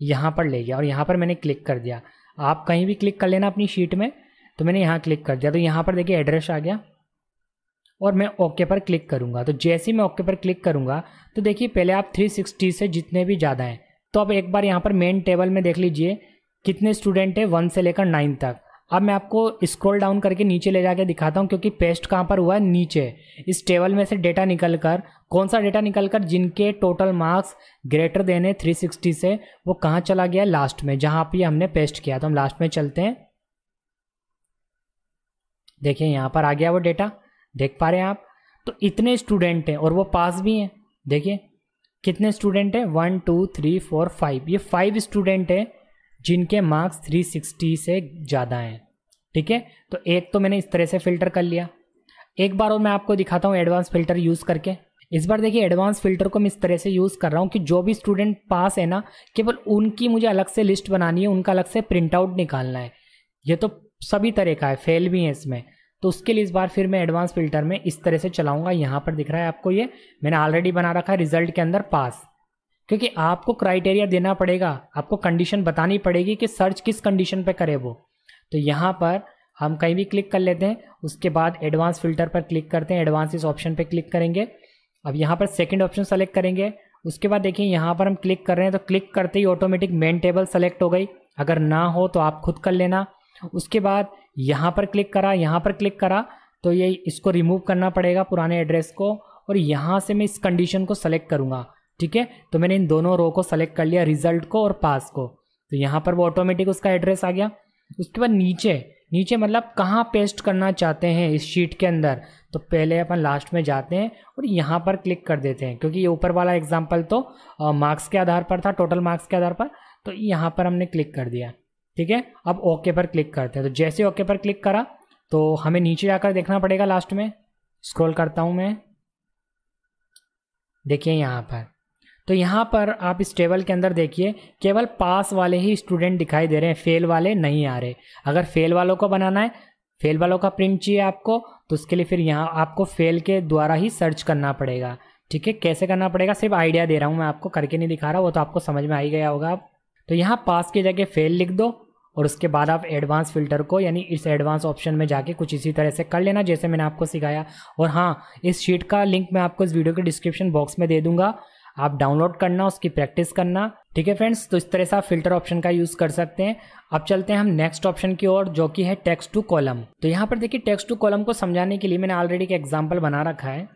यहाँ पर ले गया और यहाँ पर मैंने क्लिक कर दिया आप कहीं भी क्लिक कर लेना अपनी शीट में तो मैंने यहाँ क्लिक कर दिया तो यहाँ पर देखिए एड्रेस आ गया और मैं ओके पर क्लिक करूँगा तो जैसे ही मैं ओके पर क्लिक करूँगा तो देखिए पहले आप 360 से जितने भी ज़्यादा हैं तो आप एक बार यहाँ पर मेन टेबल में देख लीजिए कितने स्टूडेंट हैं वन से लेकर नाइन तक अब मैं आपको स्क्रॉल डाउन करके नीचे ले जाके दिखाता हूँ क्योंकि पेस्ट कहाँ पर हुआ है नीचे इस टेबल में से डेटा निकल कर कौन सा डेटा निकल कर जिनके टोटल मार्क्स ग्रेटर देने 360 से वो कहाँ चला गया लास्ट में जहाँ पर हमने पेस्ट किया तो हम लास्ट में चलते हैं देखिए यहाँ पर आ गया वो डेटा देख पा रहे हैं आप तो इतने स्टूडेंट हैं और वो पास भी हैं देखिए कितने स्टूडेंट हैं one two three four five ये फाइव स्टूडेंट हैं जिनके मार्क्स थ्री सिक्सटी से ज़्यादा हैं ठीक है तो एक तो मैंने इस तरह से फ़िल्टर कर लिया एक बार और मैं आपको दिखाता हूँ एडवांस फ़िल्टर यूज़ करके इस बार देखिए एडवांस फ़िल्टर को मैं इस तरह से यूज़ कर रहा हूँ कि जो भी स्टूडेंट पास है ना केवल उनकी मुझे अलग से लिस्ट बनानी है उनका अलग से प्रिंट आउट निकालना है ये तो सभी तरह का है फेल भी है इसमें तो उसके लिए इस बार फिर मैं एडवांस फिल्टर में इस तरह से चलाऊंगा यहाँ पर दिख रहा है आपको ये मैंने ऑलरेडी बना रखा है रिजल्ट के अंदर पास क्योंकि आपको क्राइटेरिया देना पड़ेगा आपको कंडीशन बतानी पड़ेगी कि सर्च किस कंडीशन पर करे वो तो यहाँ पर हम कहीं भी क्लिक कर लेते हैं उसके बाद एडवांस फिल्टर पर क्लिक करते हैं एडवांस इस ऑप्शन पर क्लिक करेंगे अब यहाँ पर सेकेंड ऑप्शन सेलेक्ट करेंगे उसके बाद देखिए यहाँ पर हम क्लिक कर रहे हैं तो क्लिक करते ही ऑटोमेटिक मेन टेबल सेलेक्ट हो गई अगर ना हो तो आप खुद कर लेना उसके बाद यहाँ पर क्लिक करा यहाँ पर क्लिक करा तो ये इसको रिमूव करना पड़ेगा पुराने एड्रेस को और यहाँ से मैं इस कंडीशन को सेलेक्ट करूँगा ठीक है तो मैंने इन दोनों रो को सेलेक्ट कर लिया रिजल्ट को और पास को तो यहाँ पर वो ऑटोमेटिक उसका एड्रेस आ गया उसके बाद नीचे नीचे मतलब कहाँ पेस्ट करना चाहते हैं इस शीट के अंदर तो पहले अपन लास्ट में जाते हैं और यहाँ पर क्लिक कर देते हैं क्योंकि ये ऊपर वाला एग्जाम्पल तो मार्क्स के आधार पर था टोटल मार्क्स के आधार पर तो यहाँ पर हमने क्लिक कर दिया ठीक है अब ओके पर क्लिक करते हैं तो जैसे ओके पर क्लिक करा तो हमें नीचे जाकर देखना पड़ेगा लास्ट में स्क्रॉल करता हूं मैं देखिए यहां पर तो यहां पर आप इस टेबल के अंदर देखिए केवल पास वाले ही स्टूडेंट दिखाई दे रहे हैं फेल वाले नहीं आ रहे अगर फेल वालों को बनाना है फेल वालों का प्रिंट चाहिए आपको तो उसके लिए फिर यहाँ आपको फेल के द्वारा ही सर्च करना पड़ेगा ठीक है कैसे करना पड़ेगा सिर्फ आइडिया दे रहा हूँ मैं आपको करके नहीं दिखा रहा वो तो आपको समझ में आ ही गया होगा आप तो यहाँ पास की जगह फेल लिख दो और उसके बाद आप एडवांस फिल्टर को यानी इस एडवांस ऑप्शन में जाके कुछ इसी तरह से कर लेना जैसे मैंने आपको सिखाया और हाँ इस शीट का लिंक मैं आपको इस वीडियो के डिस्क्रिप्शन बॉक्स में दे दूंगा आप डाउनलोड करना उसकी प्रैक्टिस करना ठीक है फ्रेंड्स तो इस तरह से आप फिल्टर ऑप्शन का यूज़ कर सकते हैं अब चलते हैं हम नेक्स्ट ऑप्शन की ओर जो कि है टेक्स्ट टू कॉलम तो यहाँ पर देखिए टेक्स्ट टू कॉलम को समझाने के लिए मैंने ऑलरेडी एक एग्जाम्पल बना रखा है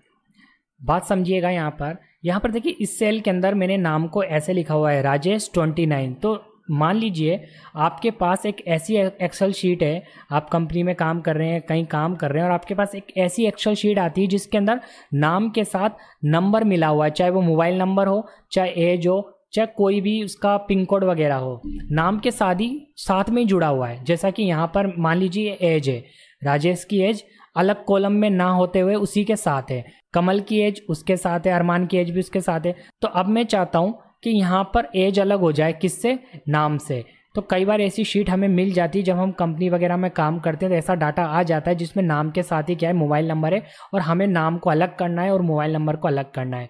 बात समझिएगा यहाँ पर यहाँ पर देखिए इस सेल के अंदर मैंने नाम को ऐसे लिखा हुआ है राजेश ट्वेंटी नाइन तो मान लीजिए आपके पास एक ऐसी एक्सेल शीट है आप कंपनी में काम कर रहे हैं कहीं काम कर रहे हैं और आपके पास एक ऐसी एक्सेल शीट आती है जिसके अंदर नाम के साथ नंबर मिला हुआ है चाहे वो मोबाइल नंबर हो चाहे एज हो चाहे कोई भी उसका पिन कोड वगैरह हो नाम के साथ ही साथ में ही जुड़ा हुआ है जैसा कि यहाँ पर मान लीजिए एज है राजेश की एज अलग कॉलम में ना होते हुए उसी के साथ है कमल की एज उसके साथ है अरमान की एज भी उसके साथ है तो अब मैं चाहता हूँ कि यहाँ पर एज अलग हो जाए किससे नाम से तो कई बार ऐसी शीट हमें मिल जाती है जब हम कंपनी वगैरह में काम करते हैं तो ऐसा डाटा आ जाता है जिसमें नाम के साथ ही क्या है मोबाइल नंबर है और हमें नाम को अलग करना है और मोबाइल नंबर को अलग करना है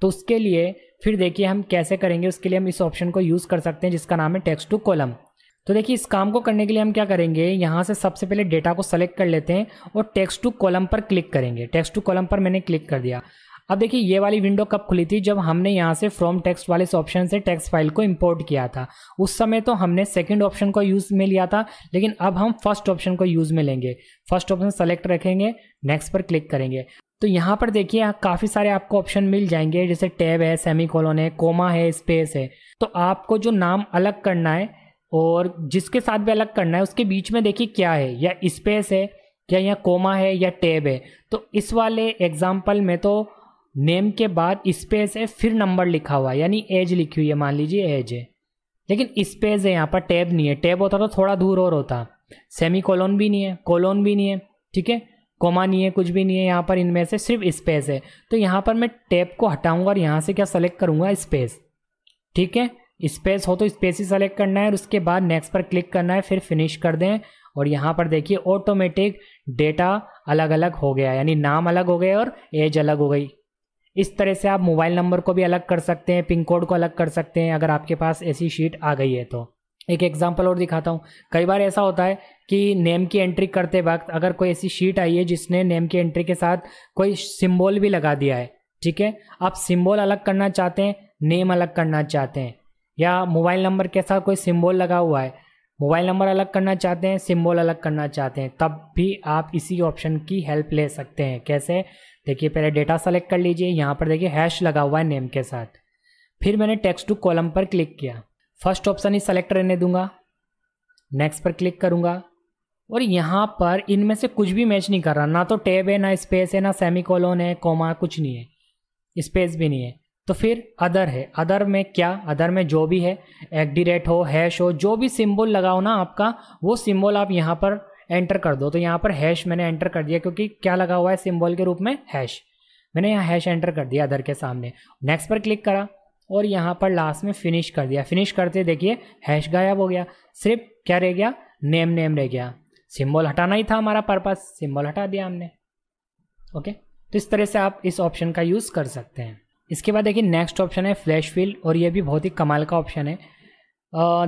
तो उसके लिए फिर देखिए हम कैसे करेंगे उसके लिए हम इस ऑप्शन को यूज़ कर सकते हैं जिसका नाम है टेक्स्ट टू कॉलम तो देखिए इस काम को करने के लिए हम क्या करेंगे यहाँ से सबसे पहले डेटा को सेलेक्ट कर लेते हैं और टेक्स्ट टू कॉलम पर क्लिक करेंगे टेक्स्ट टू कॉलम पर मैंने क्लिक कर दिया अब देखिए ये वाली विंडो कब खुली थी जब हमने यहाँ से फ्रॉम टेक्स्ट वाले ऑप्शन से टेक्स्ट फाइल को इंपोर्ट किया था उस समय तो हमने सेकंड ऑप्शन को यूज़ में लिया था लेकिन अब हम फर्स्ट ऑप्शन को यूज़ में लेंगे फर्स्ट ऑप्शन सेलेक्ट रखेंगे नेक्स्ट पर क्लिक करेंगे तो यहाँ पर देखिए काफ़ी सारे आपको ऑप्शन मिल जाएंगे जैसे टैब है सेमी कॉलोन है कोमा है स्पेस है तो आपको जो नाम अलग करना है और जिसके साथ भी अलग करना है उसके बीच में देखिए क्या है या स्पेस है या यहाँ कोमा है या टैब है तो इस वाले एग्जाम्पल में तो नेम के बाद स्पेस है फिर नंबर लिखा हुआ है यानी एज लिखी हुई है मान लीजिए एज है लेकिन स्पेस है यहाँ पर टैब नहीं है टैब होता तो थोड़ा दूर और होता सेमी कॉलोन भी नहीं है कॉलोन भी नहीं है ठीक है कोमा नहीं है कुछ भी नहीं है यहाँ पर इनमें से सिर्फ स्पेस है तो यहाँ पर मैं टैब को हटाऊंगा और यहाँ से क्या सेलेक्ट करूँगा स्पेस ठीक है स्पेस हो तो स्पेस ही सेलेक्ट करना है और उसके बाद नेक्स्ट पर क्लिक करना है फिर फिनिश कर दें और यहाँ पर देखिए ऑटोमेटिक डेटा अलग अलग हो गया यानी नाम अलग हो गया और एज अलग हो गई इस तरह से आप मोबाइल नंबर को भी अलग कर सकते हैं पिन कोड को अलग कर सकते हैं अगर आपके पास ऐसी शीट आ गई है तो एक एग्जाम्पल और दिखाता हूँ कई बार ऐसा होता है कि नेम की एंट्री करते वक्त अगर कोई ऐसी शीट आई है जिसने नेम की एंट्री के साथ कोई सिम्बॉल भी लगा दिया है ठीक है आप सिम्बॉल अलग करना चाहते हैं नेम अलग करना चाहते हैं या मोबाइल नंबर के साथ कोई सिम्बॉल लगा हुआ है मोबाइल नंबर अलग करना चाहते हैं सिम्बॉल अलग करना चाहते हैं तब भी आप इसी ऑप्शन की हेल्प ले सकते हैं कैसे देखिए पहले डेटा सेलेक्ट कर लीजिए यहाँ पर देखिए हैश लगा हुआ है नेम के साथ फिर मैंने टेक्स्ट टू कॉलम पर क्लिक किया फर्स्ट ऑप्शन ही सेलेक्ट रहने दूंगा नेक्स्ट पर क्लिक करूंगा और यहाँ पर इनमें से कुछ भी मैच नहीं कर रहा ना तो टेब है ना स्पेस है ना सेमी कॉलोन है कॉमा कुछ नहीं है स्पेस भी नहीं है तो फिर अदर है अदर में क्या अदर में जो भी है रेट हो हैश हो जो भी सिंबल लगाओ ना आपका वो सिंबल आप यहाँ पर एंटर कर दो तो यहाँ पर हैश मैंने एंटर कर दिया क्योंकि क्या लगा हुआ है सिम्बॉल के रूप में हैश मैंने यहाँ हैश एंटर कर दिया अधर के सामने नेक्स्ट पर क्लिक करा और यहाँ पर लास्ट में फिनिश कर दिया फिनिश करते देखिए हैश गायब हो गया सिर्फ क्या रह गया नेम नेम रह गया सिम्बॉल हटाना ही था हमारा पर्पज़ सिम्बॉल हटा दिया हमने ओके तो इस तरह से आप इस ऑप्शन का यूज़ कर सकते हैं इसके बाद देखिए नेक्स्ट ऑप्शन है फ्लैश फिल और ये भी बहुत ही कमाल का ऑप्शन है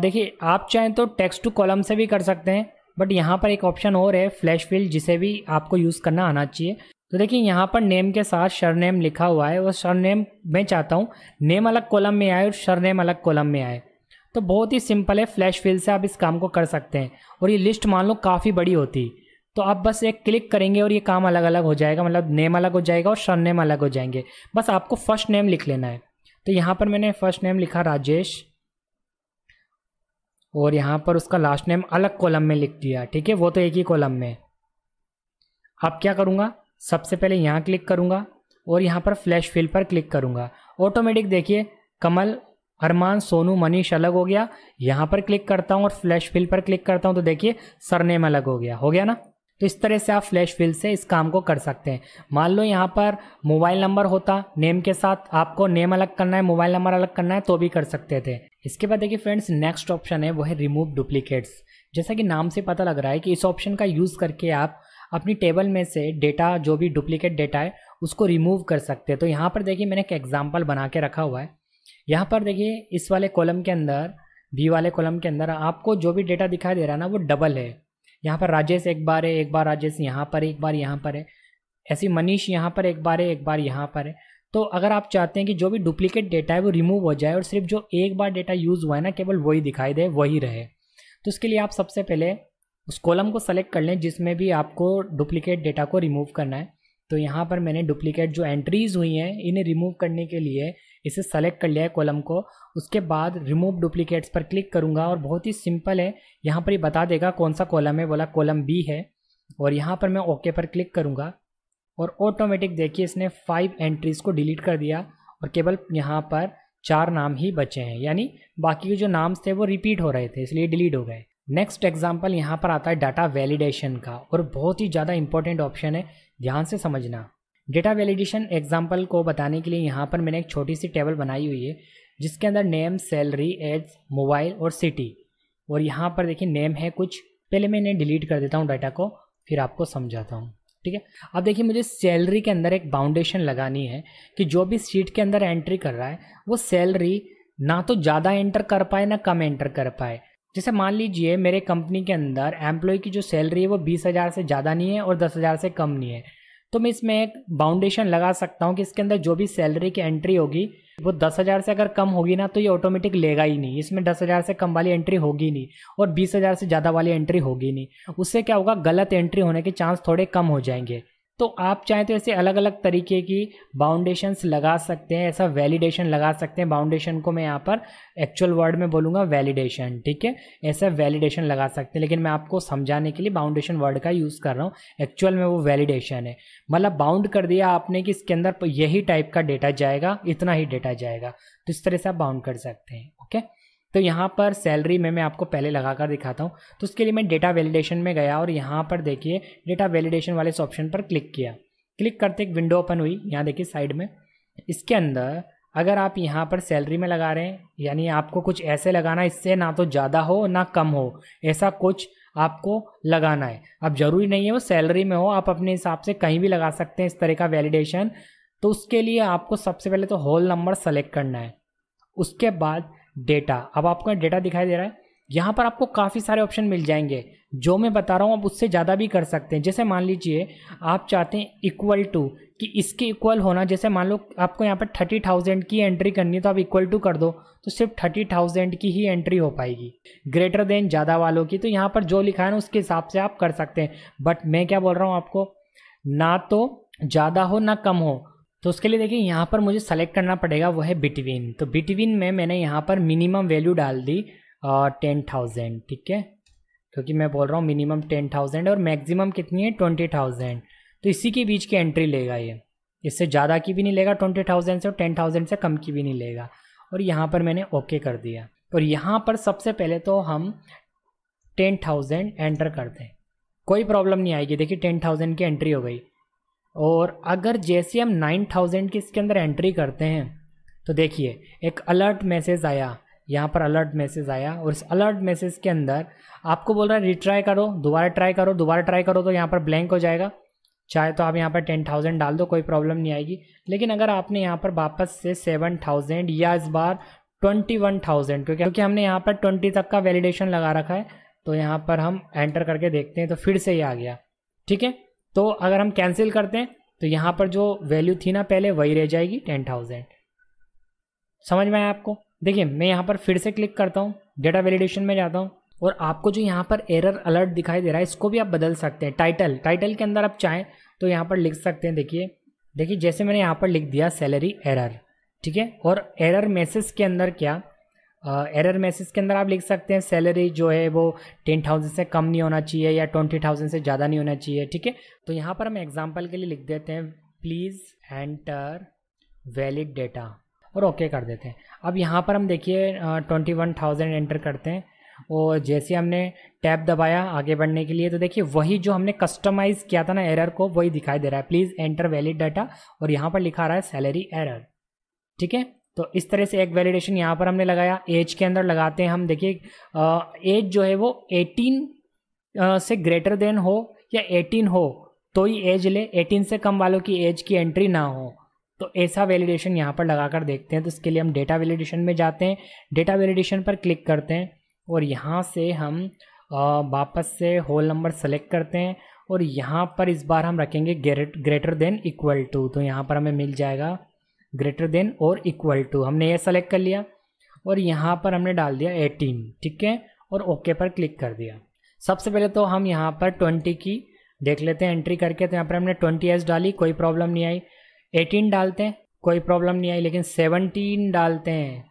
देखिए आप चाहें तो टेक्स्ट टू कॉलम से भी कर सकते हैं बट यहाँ पर एक ऑप्शन और है फ्लैश फील्ड जिसे भी आपको यूज़ करना आना चाहिए तो देखिए यहाँ पर नेम के साथ शर नेम लिखा हुआ है और शर नेम मैं चाहता हूँ नेम अलग कॉलम में आए और शर नेम अलग कॉलम में आए तो बहुत ही सिंपल है फ्लैश फील से आप इस काम को कर सकते हैं और ये लिस्ट मान लो काफ़ी बड़ी होती तो आप बस एक क्लिक करेंगे और ये काम अलग अलग हो जाएगा मतलब नेम अलग हो जाएगा और शर नेम अलग हो जाएंगे बस आपको फर्स्ट नेम लिख लेना है तो यहाँ पर मैंने फर्स्ट नेम लिखा राजेश और यहाँ पर उसका लास्ट नेम अलग कॉलम में लिख दिया ठीक है वो तो एक ही कॉलम में अब क्या करूँगा सबसे पहले यहाँ क्लिक करूँगा और यहाँ पर फ्लैश फिल पर क्लिक करूँगा ऑटोमेटिक देखिए कमल अरमान सोनू मनीष अलग हो गया यहाँ पर क्लिक करता हूँ और फ्लैश फिल पर क्लिक करता हूँ तो देखिए सरनेम अलग हो गया हो गया ना तो इस तरह से आप फ्लैश फिल से इस काम को कर सकते हैं मान लो यहाँ पर मोबाइल नंबर होता नेम के साथ आपको नेम अलग करना है मोबाइल नंबर अलग करना है तो भी कर सकते थे इसके बाद देखिए फ्रेंड्स नेक्स्ट ऑप्शन है वो है रिमूव डुप्लीकेट्स जैसा कि नाम से पता लग रहा है कि इस ऑप्शन का यूज़ करके आप अपनी टेबल में से डेटा जो भी डुप्लीकेट डेटा है उसको रिमूव कर सकते हैं तो यहाँ पर देखिए मैंने एक एग्जाम्पल बना के रखा हुआ है यहाँ पर देखिए इस वाले कॉलम के अंदर बी वाले कॉलम के अंदर आपको जो भी डेटा दिखाई दे रहा है ना वो डबल है यहाँ पर राजेश एक बार है एक बार राजेश यहाँ पर एक बार यहाँ पर है ऐसी मनीष यहाँ पर एक बार है एक बार यहाँ पर है तो अगर आप चाहते हैं कि जो भी डुप्लीकेट डेटा है वो रिमूव हो जाए और सिर्फ जो एक बार डेटा यूज़ हुआ है ना केवल वही दिखाई दे वही रहे तो उसके लिए आप सबसे पहले उस कॉलम को सेलेक्ट कर लें जिसमें भी आपको डुप्लीकेट डेटा को रिमूव करना है तो यहाँ पर मैंने डुप्लीकेट जो एंट्रीज़ हुई हैं इन्हें रिमूव करने के लिए इसे सेलेक्ट कर लिया है कॉलम को उसके बाद रिमूव डुप्लीकेट्स पर क्लिक करूँगा और बहुत ही सिंपल है यहाँ पर ये बता देगा कौन सा कॉलम है बोला कॉलम बी है और यहाँ पर मैं ओके पर क्लिक करूँगा और ऑटोमेटिक देखिए इसने फाइव एंट्रीज़ को डिलीट कर दिया और केवल यहाँ पर चार नाम ही बचे हैं यानी बाकी के जो नाम्स थे वो रिपीट हो रहे थे इसलिए डिलीट हो गए नेक्स्ट एग्जाम्पल यहाँ पर आता है डाटा वैलिडेशन का और बहुत ही ज़्यादा इंपॉर्टेंट ऑप्शन है ध्यान से समझना डेटा वैलिडेशन एग्जाम्पल को बताने के लिए यहाँ पर मैंने एक छोटी सी टेबल बनाई हुई है जिसके अंदर नेम सैलरी एज मोबाइल और सिटी और यहाँ पर देखिए नेम है कुछ पहले मैं इन्हें डिलीट कर देता हूँ डाटा को फिर आपको समझाता हूँ ठीक है अब देखिए मुझे सैलरी के अंदर एक बाउंडेशन लगानी है कि जो भी सीट के अंदर एंट्री कर रहा है वो सैलरी ना तो ज़्यादा एंटर कर पाए ना कम एंटर कर पाए जैसे मान लीजिए मेरे कंपनी के अंदर एम्प्लॉय की जो सैलरी है वो बीस हज़ार से ज़्यादा नहीं है और दस हज़ार से कम नहीं है तो मैं इसमें एक बाउंडेशन लगा सकता हूँ कि इसके अंदर जो भी सैलरी की एंट्री होगी वो दस हज़ार से अगर कम होगी ना तो ये ऑटोमेटिक लेगा ही नहीं इसमें दस हज़ार से कम वाली एंट्री होगी नहीं और बीस हज़ार से ज़्यादा वाली एंट्री होगी नहीं उससे क्या होगा गलत एंट्री होने के चांस थोड़े कम हो जाएंगे तो आप चाहें तो ऐसे अलग अलग तरीके की बाउंडेशंस लगा सकते हैं ऐसा वैलिडेशन लगा सकते हैं बाउंडेशन को मैं यहाँ पर एक्चुअल वर्ड में बोलूँगा वैलिडेशन ठीक है ऐसा वैलिडेशन लगा सकते हैं लेकिन मैं आपको समझाने के लिए बाउंडेशन वर्ड का यूज़ कर रहा हूँ एक्चुअल में वो वैलिडेशन है मतलब बाउंड कर दिया आपने कि इसके अंदर यही टाइप का डेटा जाएगा इतना ही डेटा जाएगा तो इस तरह से आप बाउंड कर सकते हैं ओके okay? तो यहाँ पर सैलरी में मैं आपको पहले लगा कर दिखाता हूँ तो उसके लिए मैं डेटा वैलिडेशन में गया और यहाँ पर देखिए डेटा वैलिडेशन वाले इस ऑप्शन पर क्लिक किया क्लिक करते एक विंडो ओपन हुई यहाँ देखिए साइड में इसके अंदर अगर आप यहाँ पर सैलरी में लगा रहे हैं यानी आपको कुछ ऐसे लगाना इससे ना तो ज़्यादा हो ना कम हो ऐसा कुछ आपको लगाना है अब ज़रूरी नहीं है वो सैलरी में हो आप अपने हिसाब से कहीं भी लगा सकते हैं इस तरह का वैलिडेशन तो उसके लिए आपको सबसे पहले तो होल नंबर सेलेक्ट करना है उसके बाद डेटा अब आपको यहाँ डेटा दिखाई दे रहा है यहाँ पर आपको काफ़ी सारे ऑप्शन मिल जाएंगे जो मैं बता रहा हूँ आप उससे ज़्यादा भी कर सकते हैं जैसे मान लीजिए आप चाहते हैं इक्वल टू कि इसके इक्वल होना जैसे मान लो आपको यहाँ पर थर्टी थाउजेंड की एंट्री करनी है तो आप इक्वल टू कर दो तो सिर्फ थर्टी थाउजेंड की ही एंट्री हो पाएगी ग्रेटर देन ज़्यादा वालों की तो यहाँ पर जो लिखा है ना उसके हिसाब से आप कर सकते हैं बट मैं क्या बोल रहा हूँ आपको ना तो ज़्यादा हो ना कम हो तो उसके लिए देखिए यहाँ पर मुझे सेलेक्ट करना पड़ेगा वो है बिटवीन तो बिटवीन में मैंने यहाँ पर मिनिमम वैल्यू डाल दी टेन थाउजेंड ठीक है क्योंकि मैं बोल रहा हूँ मिनिमम टेन थाउजेंड और मैक्सिमम कितनी है ट्वेंटी थाउजेंड तो इसी के बीच की एंट्री लेगा ये इससे ज़्यादा की भी नहीं लेगा ट्वेंटी थाउजेंड से और टेन थाउजेंड से कम की भी नहीं लेगा और यहाँ पर मैंने ओके कर दिया और यहाँ पर सबसे पहले तो हम टेन थाउजेंड एंटर करते हैं कोई प्रॉब्लम नहीं आएगी देखिए टेन थाउजेंड की एंट्री हो गई और अगर जैसे हम नाइन थाउजेंड की इसके अंदर एंट्री करते हैं तो देखिए एक अलर्ट मैसेज आया यहाँ पर अलर्ट मैसेज आया और इस अलर्ट मैसेज के अंदर आपको बोल रहा है रिट्राई करो दोबारा ट्राई करो दोबारा ट्राई करो तो यहाँ पर ब्लैंक हो जाएगा चाहे तो आप यहाँ पर टेन थाउजेंड डाल दो कोई प्रॉब्लम नहीं आएगी लेकिन अगर आपने यहाँ पर वापस से सेवन थाउजेंड या इस बार ट्वेंटी वन थाउजेंड क्योंकि क्योंकि हमने यहाँ पर ट्वेंटी तक का वैलिडेशन लगा रखा है तो यहाँ पर हम एंटर करके देखते हैं तो फिर से ही आ गया ठीक है तो अगर हम कैंसिल करते हैं तो यहाँ पर जो वैल्यू थी ना पहले वही रह जाएगी टेन थाउजेंड समझ में आया आपको देखिए मैं यहाँ पर फिर से क्लिक करता हूँ डेटा वैलिडेशन में जाता हूँ और आपको जो यहाँ पर एरर अलर्ट दिखाई दे रहा है इसको भी आप बदल सकते हैं टाइटल टाइटल के अंदर आप चाहें तो यहाँ पर लिख सकते हैं देखिए देखिए जैसे मैंने यहाँ पर लिख दिया सैलरी एरर ठीक है और एरर मैसेज के अंदर क्या एरर मैसेज के अंदर आप लिख सकते हैं सैलरी जो है वो टेन थाउजेंड से कम नहीं होना चाहिए या ट्वेंटी थाउजेंड से ज़्यादा नहीं होना चाहिए ठीक है तो यहाँ पर हम एग्जाम्पल के लिए लिख देते हैं प्लीज़ एंटर वैलिड डेटा और ओके okay कर देते हैं अब यहाँ पर हम देखिए ट्वेंटी वन थाउजेंड एंटर करते हैं और जैसे हमने टैब दबाया आगे बढ़ने के लिए तो देखिए वही जो हमने कस्टमाइज़ किया था ना एरर को वही दिखाई दे रहा है प्लीज़ एंटर वैलिड डाटा और यहाँ पर लिखा रहा है सैलरी एरर ठीक है तो इस तरह से एक वैलिडेशन यहाँ पर हमने लगाया एज के अंदर लगाते हैं हम देखिए एज जो है वो 18 से ग्रेटर देन हो या 18 हो तो ही एज ले 18 से कम वालों की एज की एंट्री ना हो तो ऐसा वैलिडेशन यहाँ पर लगाकर देखते हैं तो इसके लिए हम डेटा वैलिडेशन में जाते हैं डेटा वैलिडेशन पर क्लिक करते हैं और यहाँ से हम वापस से होल नंबर सेलेक्ट करते हैं और यहाँ पर इस बार हम रखेंगे ग्रेटर देन इक्वल टू तो यहाँ पर हमें मिल जाएगा ग्रेटर देन और इक्वल टू हमने ये सेलेक्ट कर लिया और यहाँ पर हमने डाल दिया एटीन ठीक है और ओके पर क्लिक कर दिया सबसे पहले तो हम यहाँ पर ट्वेंटी की देख लेते हैं एंट्री करके तो यहाँ पर हमने ट्वेंटी एस डाली कोई प्रॉब्लम नहीं आई एटीन डालते हैं कोई प्रॉब्लम नहीं आई लेकिन सेवनटीन डालते हैं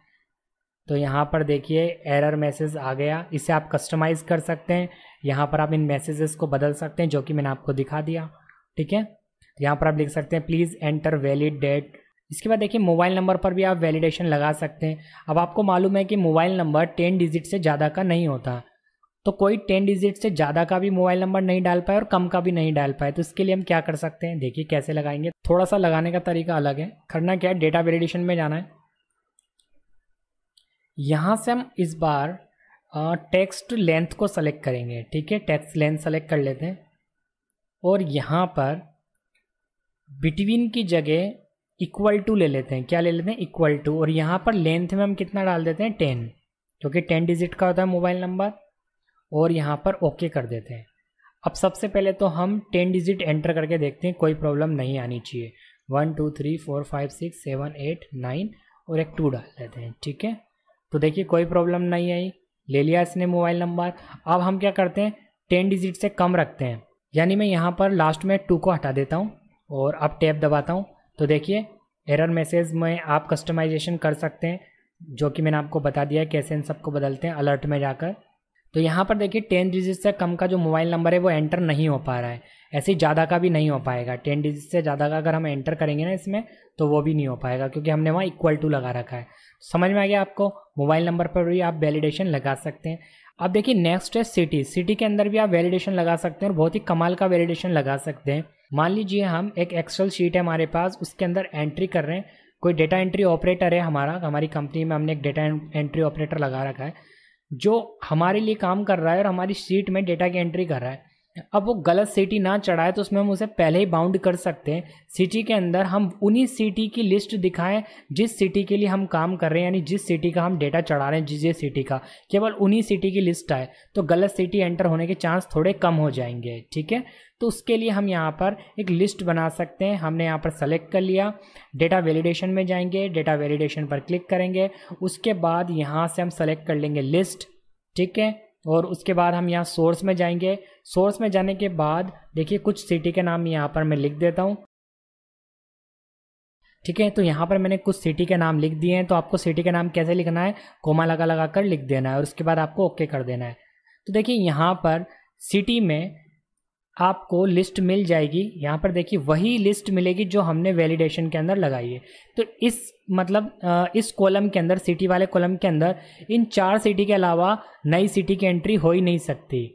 तो यहाँ पर देखिए एरर मैसेज आ गया इसे आप कस्टमाइज़ कर सकते हैं यहाँ पर आप इन मैसेजेस को बदल सकते हैं जो कि मैंने आपको दिखा दिया ठीक है यहाँ पर आप लिख सकते हैं प्लीज़ एंटर वैलिड डेट इसके बाद देखिए मोबाइल नंबर पर भी आप वैलिडेशन लगा सकते हैं अब आपको मालूम है कि मोबाइल नंबर टेन डिजिट से ज़्यादा का नहीं होता तो कोई टेन डिजिट से ज़्यादा का भी मोबाइल नंबर नहीं डाल पाए और कम का भी नहीं डाल पाए तो इसके लिए हम क्या कर सकते हैं देखिए कैसे लगाएंगे थोड़ा सा लगाने का तरीका अलग है करना क्या है डेटा वेलिडेशन में जाना है यहाँ से हम इस बार टेक्स्ट लेंथ को सेलेक्ट करेंगे ठीक है टेक्स्ट लेंथ सेलेक्ट कर लेते हैं और यहाँ पर बिटवीन की जगह इक्वल टू ले लेते हैं क्या ले लेते हैं इक्वल टू और यहाँ पर लेंथ में हम कितना डाल देते हैं टेन क्योंकि टेन डिजिट का होता है मोबाइल नंबर और यहाँ पर ओके कर देते हैं अब सबसे पहले तो हम टेन डिजिट एंटर करके देखते हैं कोई प्रॉब्लम नहीं आनी चाहिए one two three four five six seven eight nine और एक टू डाल देते हैं ठीक है तो देखिए कोई प्रॉब्लम नहीं आई ले लिया इसने मोबाइल नंबर अब हम क्या करते हैं टेन डिजिट से कम रखते हैं यानी मैं यहाँ पर लास्ट में टू को हटा देता हूँ और अब टैप दबाता हूँ तो देखिए एरर मैसेज में आप कस्टमाइजेशन कर सकते हैं जो कि मैंने आपको बता दिया है कैसे इन सबको बदलते हैं अलर्ट में जाकर तो यहाँ पर देखिए टेन डिजिट से कम का जो मोबाइल नंबर है वो एंटर नहीं हो पा रहा है ऐसे ही ज़्यादा का भी नहीं हो पाएगा टेन डिजिट से ज़्यादा का अगर हम एंटर करेंगे ना इसमें तो वो भी नहीं हो पाएगा क्योंकि हमने वहाँ इक्वल टू लगा रखा है समझ में आ गया आपको मोबाइल नंबर पर भी आप वैलिडेशन लगा सकते हैं अब देखिए नेक्स्ट है सिटी सिटी के अंदर भी आप वैलिडेशन लगा सकते हैं और बहुत ही कमाल का वैलिडेशन लगा सकते हैं मान लीजिए हम एक एक्सेल शीट है हमारे पास उसके अंदर एंट्री कर रहे हैं कोई डेटा एंट्री ऑपरेटर है हमारा हमारी कंपनी में हमने एक डेटा एंट्री ऑपरेटर लगा रखा है जो हमारे लिए काम कर रहा है और हमारी सीट में डेटा की एंट्री कर रहा है अब वो गलत सिटी ना चढ़ाए तो उसमें हम उसे पहले ही बाउंड कर सकते हैं सिटी के अंदर हम उन्हीं सिटी की लिस्ट दिखाएं जिस सिटी के लिए हम काम कर रहे हैं यानी जिस सिटी का हम डेटा चढ़ा रहे हैं जिस जिस सिटी का केवल उन्हीं सिटी की लिस्ट आए तो गलत सिटी एंटर होने के चांस थोड़े कम हो जाएंगे ठीक है तो उसके लिए हम यहाँ पर एक लिस्ट बना सकते हैं हमने यहाँ पर सेलेक्ट कर लिया डेटा वैलिडेशन में जाएंगे डेटा वैलिडेशन पर क्लिक करेंगे उसके बाद यहाँ से हम सेलेक्ट कर लेंगे लिस्ट ठीक है और उसके बाद हम यहाँ सोर्स में जाएंगे सोर्स में जाने के बाद देखिए कुछ सिटी के नाम यहाँ पर मैं लिख देता हूँ ठीक है तो यहाँ पर मैंने कुछ सिटी के नाम लिख दिए हैं तो आपको सिटी के नाम कैसे लिखना है कोमा लगा लगा कर लिख देना है और उसके बाद आपको ओके कर देना है तो देखिए यहाँ पर सिटी में आपको लिस्ट मिल जाएगी यहाँ पर देखिए वही लिस्ट मिलेगी जो हमने वैलिडेशन के अंदर लगाई है तो इस मतलब इस कॉलम के अंदर सिटी वाले कॉलम के अंदर इन चार सिटी के अलावा नई सिटी की एंट्री हो ही नहीं सकती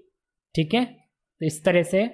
ठीक है तो इस तरह से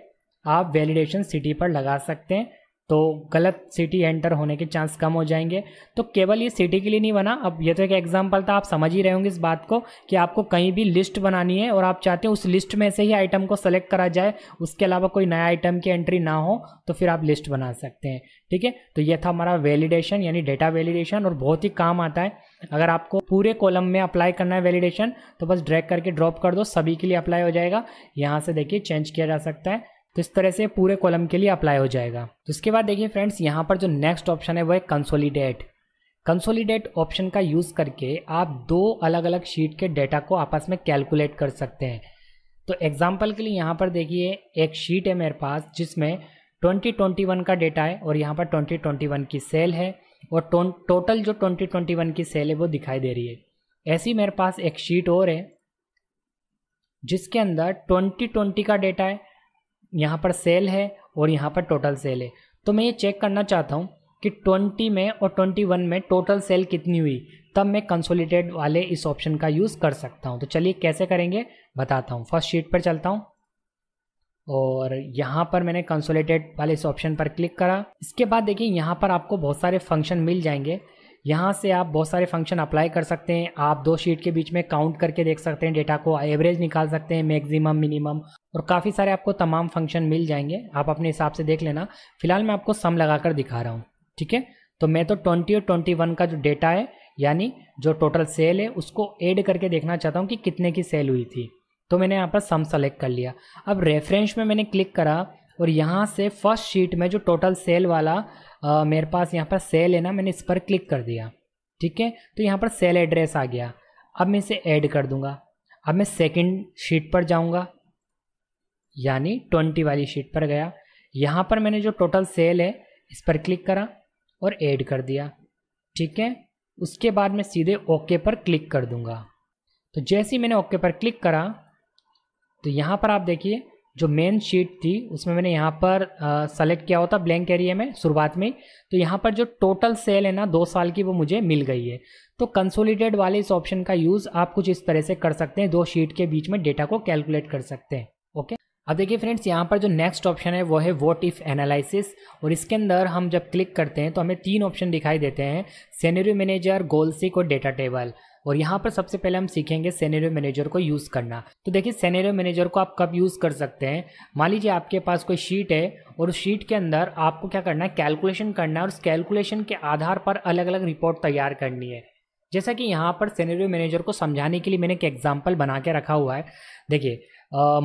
आप वैलिडेशन सिटी पर लगा सकते हैं तो गलत सिटी एंटर होने के चांस कम हो जाएंगे तो केवल ये सिटी के लिए नहीं बना अब ये तो एक एग्जाम्पल था आप समझ ही रहे होंगे इस बात को कि आपको कहीं भी लिस्ट बनानी है और आप चाहते हैं उस लिस्ट में से ही आइटम को सेलेक्ट करा जाए उसके अलावा कोई नया आइटम की एंट्री ना हो तो फिर आप लिस्ट बना सकते हैं ठीक है तो यह था हमारा वैलिडेशन यानी डेटा वैलिडेशन और बहुत ही काम आता है अगर आपको पूरे कॉलम में अप्लाई करना है वैलिडेशन तो बस ड्रैग करके ड्रॉप कर दो सभी के लिए अप्लाई हो जाएगा यहाँ से देखिए चेंज किया जा सकता है तो इस तरह से पूरे कॉलम के लिए अप्लाई हो जाएगा तो इसके बाद देखिए फ्रेंड्स यहाँ पर जो नेक्स्ट ऑप्शन है वो है कंसोलीडेट कंसोलीडेट ऑप्शन का यूज़ करके आप दो अलग अलग शीट के डेटा को आपस में कैलकुलेट कर सकते हैं तो एग्जाम्पल के लिए यहाँ पर देखिए एक शीट है मेरे पास जिसमें 2021 का डेटा है और यहाँ पर 2021 की सेल है और टोटल जो 2021 की सेल है वो दिखाई दे रही है ऐसी मेरे पास एक शीट और है जिसके अंदर 2020 का डेटा है यहाँ पर सेल है और यहाँ पर टोटल सेल है तो मैं ये चेक करना चाहता हूँ कि 20 में और 21 में टोटल सेल कितनी हुई तब मैं कंसोलिडेट वाले इस ऑप्शन का यूज़ कर सकता हूँ तो चलिए कैसे करेंगे बताता हूँ फर्स्ट शीट पर चलता हूँ और यहाँ पर मैंने कंसोलिडेट वाले इस ऑप्शन पर क्लिक करा इसके बाद देखिए यहाँ पर आपको बहुत सारे फंक्शन मिल जाएंगे यहाँ से आप बहुत सारे फंक्शन अप्लाई कर सकते हैं आप दो शीट के बीच में काउंट करके देख सकते हैं डेटा को एवरेज निकाल सकते हैं मैक्सिमम मिनिमम और काफ़ी सारे आपको तमाम फंक्शन मिल जाएंगे आप अपने हिसाब से देख लेना फिलहाल मैं आपको सम लगा कर दिखा रहा हूँ ठीक है तो मैं तो ट्वेंटी और ट्वेंटी वन का जो डेटा है यानी जो टोटल सेल है उसको एड करके देखना चाहता हूँ कि कितने की सेल हुई थी तो मैंने यहाँ पर सम सेलेक्ट कर लिया अब रेफरेंस में मैंने क्लिक करा और यहाँ से फर्स्ट शीट में जो टोटल सेल वाला आ, मेरे पास यहाँ पर सेल है ना मैंने इस पर क्लिक कर दिया ठीक है तो यहाँ पर सेल एड्रेस आ गया अब मैं इसे ऐड कर दूंगा अब मैं सेकंड शीट पर जाऊंगा यानी ट्वेंटी वाली शीट पर गया यहाँ पर मैंने जो टोटल सेल है इस पर क्लिक करा और ऐड कर दिया ठीक है उसके बाद मैं सीधे ओके पर क्लिक कर दूंगा तो जैसे ही मैंने ओके पर क्लिक करा तो यहाँ पर आप देखिए जो मेन शीट थी उसमें मैंने यहाँ पर सेलेक्ट किया होता ब्लैंक एरिया में शुरुआत में तो यहाँ पर जो टोटल सेल है ना दो साल की वो मुझे मिल गई है तो कंसोलिडेट वाले इस ऑप्शन का यूज़ आप कुछ इस तरह से कर सकते हैं दो शीट के बीच में डेटा को कैलकुलेट कर सकते हैं ओके अब देखिए फ्रेंड्स यहाँ पर जो नेक्स्ट ऑप्शन है वो है वॉट इफ़ एनालिसिस और इसके अंदर हम जब क्लिक करते हैं तो हमें तीन ऑप्शन दिखाई देते हैं सेनरी मैनेजर गोल्सिक और डेटा टेबल और यहाँ पर सबसे पहले हम सीखेंगे सेनेरियो मैनेजर को यूज़ करना तो देखिए सेनेरियो मैनेजर को आप कब यूज़ कर सकते हैं मान लीजिए आपके पास कोई शीट है और उस शीट के अंदर आपको क्या करना है कैलकुलेशन करना है और उस कैलकुलेशन के आधार पर अलग अलग रिपोर्ट तैयार करनी है जैसा कि यहाँ पर सेनेरियो मैनेजर को समझाने के लिए मैंने एक एग्जाम्पल बना के रखा हुआ है देखिए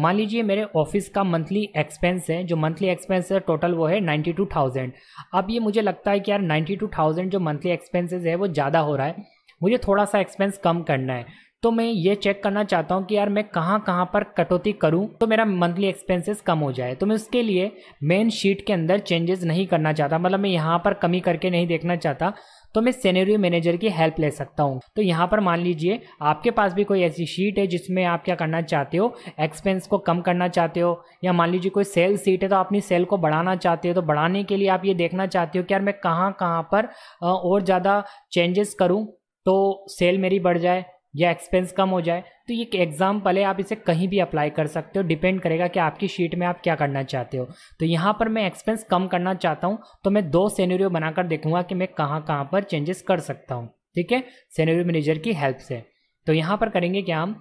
मान लीजिए मेरे ऑफिस का मंथली एक्सपेंस है जो मंथली एक्सपेंस है टोटल वो है नाइन्टी टू थाउजेंड अब ये मुझे लगता है कि यार नाइन्टी टू थाउजेंड जो मंथली एक्सपेंसेस है वो ज़्यादा हो रहा है मुझे थोड़ा सा एक्सपेंस कम करना है तो मैं ये चेक करना चाहता हूँ कि यार मैं कहाँ कहाँ पर कटौती करूँ तो मेरा मंथली एक्सपेंसेस कम हो जाए तो मैं उसके लिए मेन शीट के अंदर चेंजेस नहीं करना चाहता मतलब मैं यहाँ पर कमी करके नहीं देखना चाहता तो मैं सेनेरियो मैनेजर की हेल्प ले सकता हूँ तो यहाँ पर मान लीजिए आपके पास भी कोई ऐसी शीट है जिसमें आप क्या करना चाहते हो एक्सपेंस को कम करना चाहते हो या मान लीजिए कोई सेल सीट है तो अपनी सेल को बढ़ाना चाहते हो तो बढ़ाने के लिए आप ये देखना चाहते हो कि यार मैं कहाँ कहाँ पर और ज़्यादा चेंजेस करूँ तो सेल मेरी बढ़ जाए या एक्सपेंस कम हो जाए तो ये एग्ज़ाम है आप इसे कहीं भी अप्लाई कर सकते हो डिपेंड करेगा कि आपकी शीट में आप क्या करना चाहते हो तो यहाँ पर मैं एक्सपेंस कम करना चाहता हूँ तो मैं दो सेनेरियो बनाकर देखूंगा कि मैं कहाँ कहाँ पर चेंजेस कर सकता हूँ ठीक है सेनेरियो मैनेजर की हेल्प से तो यहाँ पर करेंगे क्या हम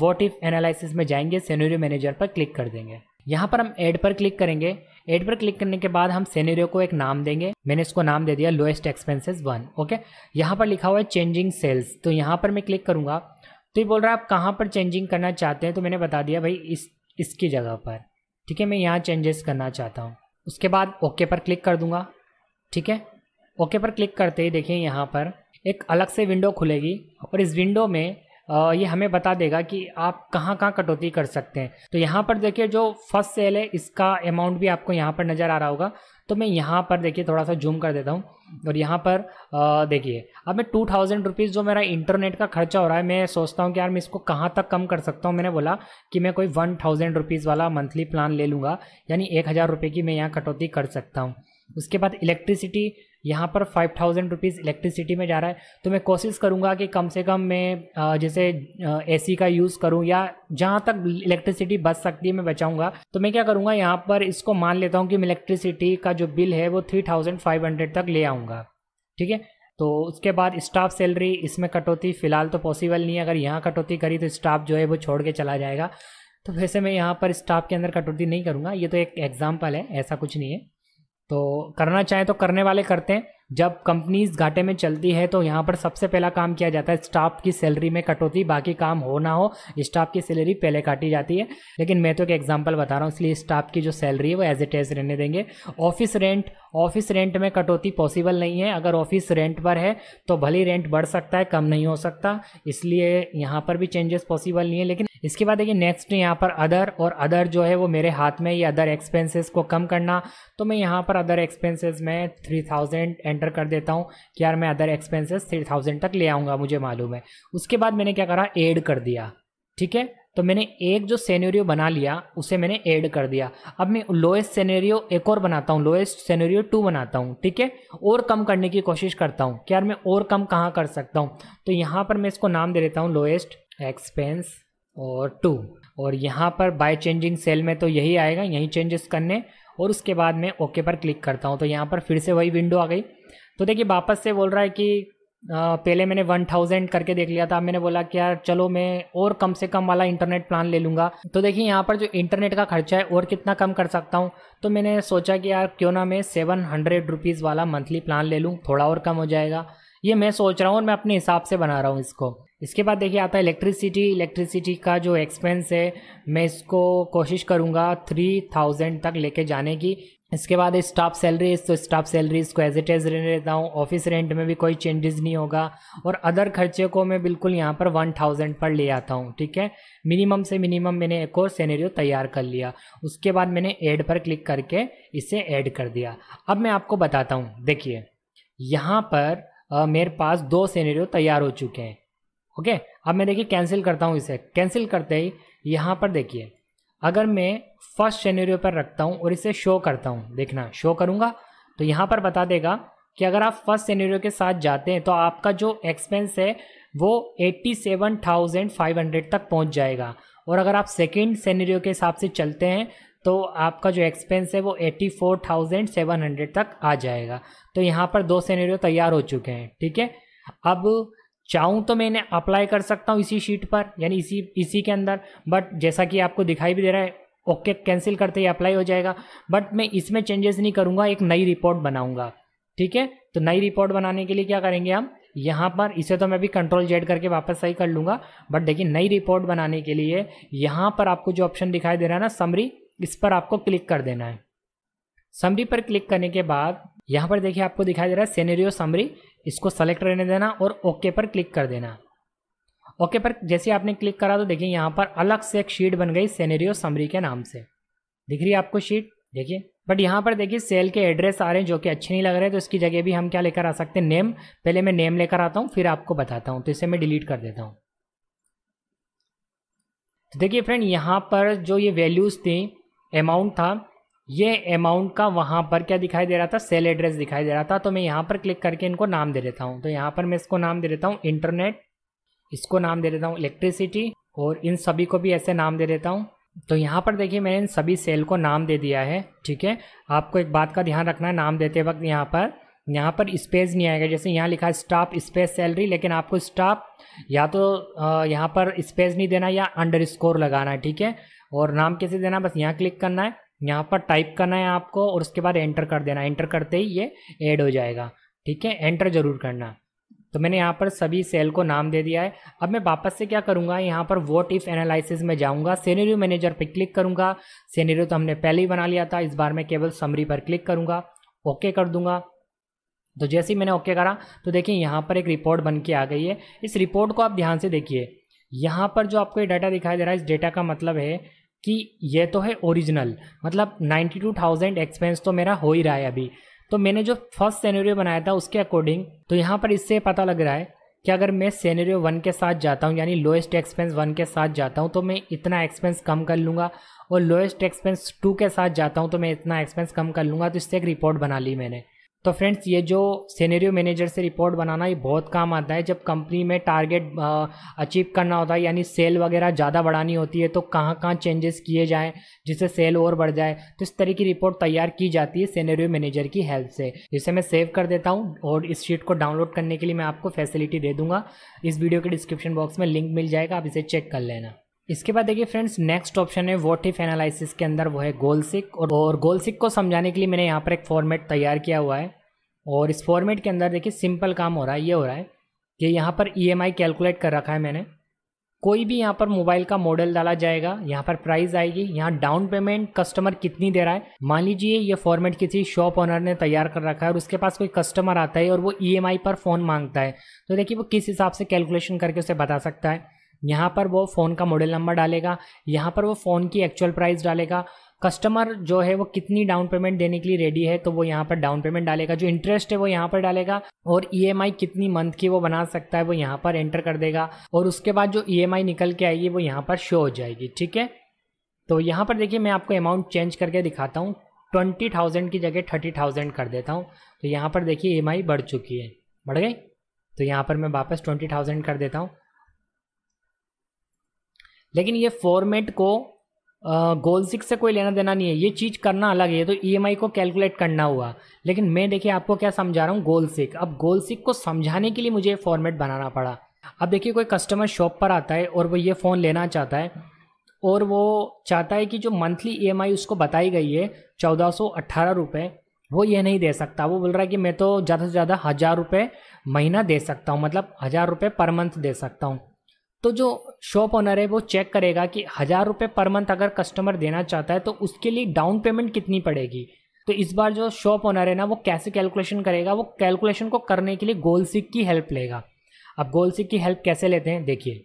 वॉट इफ एनालिसिस में जाएंगे सेनेरियो मैनेजर पर क्लिक कर देंगे यहाँ पर हम एड पर क्लिक करेंगे एड पर क्लिक करने के बाद हम सेनेरियो को एक नाम देंगे मैंने इसको नाम दे दिया लोएस्ट एक्सपेंसेस वन ओके यहाँ पर लिखा हुआ है चेंजिंग सेल्स तो यहाँ पर मैं क्लिक करूँगा तो ये बोल रहा है आप कहाँ पर चेंजिंग करना चाहते हैं तो मैंने बता दिया भाई इस इसकी जगह पर ठीक है मैं यहाँ चेंजेस करना चाहता हूँ उसके बाद ओके पर क्लिक कर दूँगा ठीक है ओके पर क्लिक करते ही देखिए यहाँ पर एक अलग से विंडो खुलेगी और इस विंडो में ये हमें बता देगा कि आप कहाँ कहाँ कटौती कर सकते हैं तो यहाँ पर देखिए जो फर्स्ट सेल है इसका अमाउंट भी आपको यहाँ पर नज़र आ रहा होगा तो मैं यहाँ पर देखिए थोड़ा सा जूम कर देता हूँ और यहाँ पर देखिए अब मैं टू थाउजेंड रुपीज़ जो मेरा इंटरनेट का खर्चा हो रहा है मैं सोचता हूँ कि यार मैं इसको कहाँ तक कम कर सकता हूँ मैंने बोला कि मैं कोई वन थाउजेंड रुपीज़ वाला मंथली प्लान ले लूँगा यानी एक हज़ार रुपये की मैं यहाँ कटौती कर सकता हूँ उसके बाद इलेक्ट्रिसिटी यहाँ पर फाइव थाउजेंड रुपीज़ इलेक्ट्रिसिटी में जा रहा है तो मैं कोशिश करूँगा कि कम से कम मैं जैसे एसी का यूज़ करूँ या जहाँ तक इलेक्ट्रिसिटी बच सकती है मैं बचाऊँगा तो मैं क्या करूँगा यहाँ पर इसको मान लेता हूँ कि मैं इलेक्ट्रिसिटी का जो बिल है वो थ्री थाउजेंड फाइव हंड्रेड तक ले आऊँगा ठीक है तो उसके बाद स्टाफ सैलरी इसमें कटौती फ़िलहाल तो पॉसिबल नहीं है अगर यहाँ कटौती करी तो स्टाफ जो है वो छोड़ के चला जाएगा तो वैसे मैं यहाँ पर स्टाफ के अंदर कटौती नहीं करूँगा ये तो एक एग्ज़ाम्पल है ऐसा कुछ नहीं है तो करना चाहें तो करने वाले करते हैं जब कंपनीज घाटे में चलती है तो यहाँ पर सबसे पहला काम किया जाता है स्टाफ की सैलरी में कटौती बाकी काम हो ना हो स्टाफ की सैलरी पहले काटी जाती है लेकिन मैं तो एक एग्जाम्पल बता रहा हूँ इसलिए स्टाफ की जो सैलरी है वो एज ए एज रहने देंगे ऑफिस रेंट ऑफिस रेंट में कटौती पॉसिबल नहीं है अगर ऑफिस रेंट पर है तो भले रेंट बढ़ सकता है कम नहीं हो सकता इसलिए यहाँ पर भी चेंजेस पॉसिबल नहीं है लेकिन इसके बाद देखिए नेक्स्ट यहाँ पर अदर और अदर जो है वो मेरे हाथ में ये अदर एक्सपेंसेस को कम करना तो मैं यहाँ पर अदर एक्सपेंसेस में थ्री थाउजेंड एंड एंटर कर देता हूँ कि यार मैं अदर एक्सपेंसेस थ्री थाउजेंड तक ले आऊँगा मुझे मालूम है उसके बाद मैंने क्या करा एड कर दिया ठीक है तो मैंने एक जो सेनेरियो बना लिया उसे मैंने ऐड कर दिया अब मैं लोएस्ट सेनेरियो एक और बनाता हूँ लोएस्ट सेनेरियो टू बनाता हूँ ठीक है और कम करने की कोशिश करता हूँ कि यार मैं और कम कहाँ कर सकता हूँ तो यहाँ पर मैं इसको नाम दे देता हूँ लोएस्ट एक्सपेंस और टू और यहाँ पर बाय चेंजिंग सेल में तो यही आएगा यही चेंजेस करने और उसके बाद मैं ओके पर क्लिक करता हूँ तो यहाँ पर फिर से वही विंडो आ गई तो देखिए वापस से बोल रहा है कि आ, पहले मैंने वन थाउजेंड करके देख लिया था मैंने बोला कि यार चलो मैं और कम से कम वाला इंटरनेट प्लान ले लूँगा तो देखिए यहाँ पर जो इंटरनेट का खर्चा है और कितना कम कर सकता हूँ तो मैंने सोचा कि यार क्यों ना मैं सेवन हंड्रेड रुपीज़ वाला मंथली प्लान ले लूँ थोड़ा और कम हो जाएगा ये मैं सोच रहा हूँ और मैं अपने हिसाब से बना रहा हूँ इसको इसके बाद देखिए आता है इलेक्ट्रिसिटी इलेक्ट्रिसिटी का जो एक्सपेंस है मैं इसको कोशिश करूँगा थ्री थाउजेंड तक लेके जाने की इसके बाद स्टाफ सैलरीज तो स्टाफ सैलरीज को एज इट एज रहने देता हूँ ऑफिस रेंट में भी कोई चेंजेस नहीं होगा और अदर खर्चे को मैं बिल्कुल यहाँ पर वन थाउजेंड पर ले आता हूँ ठीक है मिनिमम से मिनिमम मैंने एक और सैनरियो तैयार कर लिया उसके बाद मैंने ऐड पर क्लिक करके इसे ऐड कर दिया अब मैं आपको बताता हूँ देखिए यहाँ पर आ, मेरे पास दो सैनरियो तैयार हो चुके हैं ओके अब मैं देखिए कैंसिल करता हूँ इसे कैंसिल करते ही यहाँ पर देखिए अगर मैं फर्स्ट शेनेरियो पर रखता हूँ और इसे शो करता हूँ देखना शो करूँगा तो यहाँ पर बता देगा कि अगर आप फर्स्ट सीनेरियो के साथ जाते हैं तो आपका जो एक्सपेंस है वो 87,500 तक पहुँच जाएगा और अगर आप सेकेंड सीनेरियो के हिसाब से चलते हैं तो आपका जो एक्सपेंस है वो 84,700 तक आ जाएगा तो यहाँ पर दो सीनेरियो तैयार हो चुके हैं ठीक है अब चाहूँ तो मैं इन्हें अप्लाई कर सकता हूँ इसी शीट पर यानी इसी इसी के अंदर बट जैसा कि आपको दिखाई भी दे रहा है ओके कैंसिल करते ही अप्लाई हो जाएगा बट मैं इसमें चेंजेस नहीं करूँगा एक नई रिपोर्ट बनाऊँगा ठीक है तो नई रिपोर्ट बनाने के लिए क्या करेंगे हम यहाँ पर इसे तो मैं भी कंट्रोल जेड करके वापस सही कर लूँगा बट देखिए नई रिपोर्ट बनाने के लिए यहाँ पर आपको जो ऑप्शन दिखाई दे रहा है ना समरी इस पर आपको क्लिक कर देना है समरी पर क्लिक करने के बाद यहाँ पर देखिए आपको दिखाई दे रहा है सेनेरियो समरी इसको सेलेक्ट रहने देना और ओके पर क्लिक कर देना ओके पर जैसे आपने क्लिक करा तो देखिए यहाँ पर अलग से एक शीट बन गई सेनेरियो समरी के नाम से दिख रही है आपको शीट देखिए बट यहाँ पर देखिए सेल के एड्रेस आ रहे हैं जो कि अच्छे नहीं लग रहे तो इसकी जगह भी हम क्या लेकर आ सकते हैं नेम पहले मैं नेम लेकर आता हूँ फिर आपको बताता हूँ तो इसे मैं डिलीट कर देता हूँ तो देखिए फ्रेंड यहाँ पर जो ये वैल्यूज़ थी अमाउंट था ये अमाउंट का वहाँ पर क्या दिखाई दे रहा था सेल एड्रेस दिखाई दे रहा था तो मैं यहाँ पर क्लिक करके इनको नाम दे देता हूँ तो यहाँ पर मैं इसको नाम दे देता हूँ इंटरनेट इसको नाम दे देता हूँ इलेक्ट्रिसिटी और इन सभी को भी ऐसे नाम दे देता हूँ तो यहाँ पर देखिए मैंने इन सभी सेल को नाम दे दिया है ठीक है आपको एक बात का ध्यान रखना है नाम देते वक्त यहाँ पर यहाँ पर स्पेस नहीं आएगा जैसे यहाँ लिखा है स्टाफ स्पेस सैलरी लेकिन आपको स्टाफ या तो यहाँ पर स्पेस नहीं देना या अंडर लगाना है ठीक है और नाम कैसे देना बस यहाँ क्लिक करना है यहाँ पर टाइप करना है आपको और उसके बाद एंटर कर देना एंटर करते ही ये ऐड हो जाएगा ठीक है एंटर ज़रूर करना तो मैंने यहाँ पर सभी सेल को नाम दे दिया है अब मैं वापस से क्या करूँगा यहाँ पर वोट इफ़ एनालिसिस में जाऊँगा सीनेरियो मैनेजर पर क्लिक करूँगा सीनेरियो तो हमने पहले ही बना लिया था इस बार मैं केवल समरी पर क्लिक करूँगा ओके कर दूँगा तो जैसे ही मैंने ओके करा तो देखिए यहाँ पर एक रिपोर्ट बन के आ गई है इस रिपोर्ट को आप ध्यान से देखिए यहाँ पर जो आपको ये डाटा दिखाई दे रहा है इस डेटा का मतलब है कि ये तो है ओरिजिनल मतलब 92,000 एक्सपेंस तो मेरा हो ही रहा है अभी तो मैंने जो फर्स्ट सेनेरियो बनाया था उसके अकॉर्डिंग तो यहाँ पर इससे पता लग रहा है कि अगर मैं सेनेरियो वन के साथ जाता हूँ यानी लोएस्ट एक्सपेंस वन के साथ जाता हूँ तो मैं इतना एक्सपेंस कम कर लूँगा और लोएस्ट एक्सपेंस टू के साथ जाता हूँ तो मैं इतना एक्सपेंस कम कर लूँगा तो इससे एक रिपोर्ट बना ली मैंने तो फ्रेंड्स ये जो सीनेरियो मैनेजर से रिपोर्ट बनाना ये बहुत काम आता है जब कंपनी में टारगेट अचीव करना होता है यानी सेल वगैरह ज़्यादा बढ़ानी होती है तो कहाँ कहाँ चेंजेस किए जाएँ जिससे सेल और बढ़ जाए तो इस तरह की रिपोर्ट तैयार की जाती है सीनेरियो मैनेजर की हेल्प से जिसे मैं सेव कर देता हूँ और इस शीट को डाउनलोड करने के लिए मैं आपको फैसिलिटी दे दूँगा इस वीडियो के डिस्क्रिप्शन बॉक्स में लिंक मिल जाएगा आप इसे चेक कर लेना इसके बाद देखिए फ्रेंड्स नेक्स्ट ऑप्शन है वॉट इफ एनालिसिस के अंदर वो है गोलसिक और, और को समझाने के लिए मैंने यहाँ पर एक फॉर्मेट तैयार किया हुआ है और इस फॉर्मेट के अंदर देखिए सिंपल काम हो रहा है ये हो रहा है कि यहाँ पर ई e कैलकुलेट कर रखा है मैंने कोई भी यहाँ पर मोबाइल का मॉडल डाला जाएगा यहाँ पर प्राइस आएगी यहाँ डाउन पेमेंट कस्टमर कितनी दे रहा है मान लीजिए ये फॉर्मेट किसी शॉप ओनर ने तैयार कर रखा है और उसके पास कोई कस्टमर आता है और वो ई e पर फ़ोन मांगता है तो देखिए वो किस हिसाब से कैलकुलेशन करके उसे बता सकता है यहाँ पर वो फ़ोन का मॉडल नंबर डालेगा यहाँ पर वो फ़ोन की एक्चुअल प्राइस डालेगा कस्टमर जो है वो कितनी डाउन पेमेंट देने के लिए रेडी है तो वो यहाँ पर डाउन पेमेंट डालेगा जो इंटरेस्ट है वो यहाँ पर डालेगा और ई e कितनी मंथ की वो बना सकता है वो यहाँ पर एंटर कर देगा और उसके बाद जो ई e निकल के आएगी वो यहाँ पर शो हो जाएगी ठीक है तो यहाँ पर देखिए मैं आपको अमाउंट चेंज करके दिखाता हूँ ट्वेंटी थाउजेंड की जगह थर्टी थाउजेंड कर देता हूँ तो यहाँ पर देखिए ई e बढ़ चुकी है बढ़ गई तो यहाँ पर मैं वापस ट्वेंटी थाउजेंड कर देता हूँ लेकिन ये फॉर्मेट को गोल सिक्स से कोई लेना देना नहीं है ये चीज़ करना अलग है तो ई e को कैलकुलेट करना हुआ लेकिन मैं देखिए आपको क्या समझा रहा हूँ गोल सिक अब गोल सिक को समझाने के लिए मुझे फॉर्मेट बनाना पड़ा अब देखिए कोई कस्टमर शॉप पर आता है और वो ये फ़ोन लेना चाहता है और वो चाहता है कि जो मंथली ई e उसको बताई गई है चौदह सौ अट्ठारह रुपये वो ये नहीं दे सकता वो बोल रहा है कि मैं तो ज़्यादा से ज़्यादा हज़ार रुपये महीना दे सकता हूँ मतलब हज़ार रुपये पर मंथ दे सकता हूँ तो जो शॉप ओनर है वो चेक करेगा कि हज़ार रुपये पर मंथ अगर कस्टमर देना चाहता है तो उसके लिए डाउन पेमेंट कितनी पड़ेगी तो इस बार जो शॉप ओनर है ना वो कैसे कैलकुलेशन करेगा वो कैलकुलेशन को करने के लिए गोल सिक की हेल्प लेगा अब गोल सिक की हेल्प कैसे लेते हैं देखिए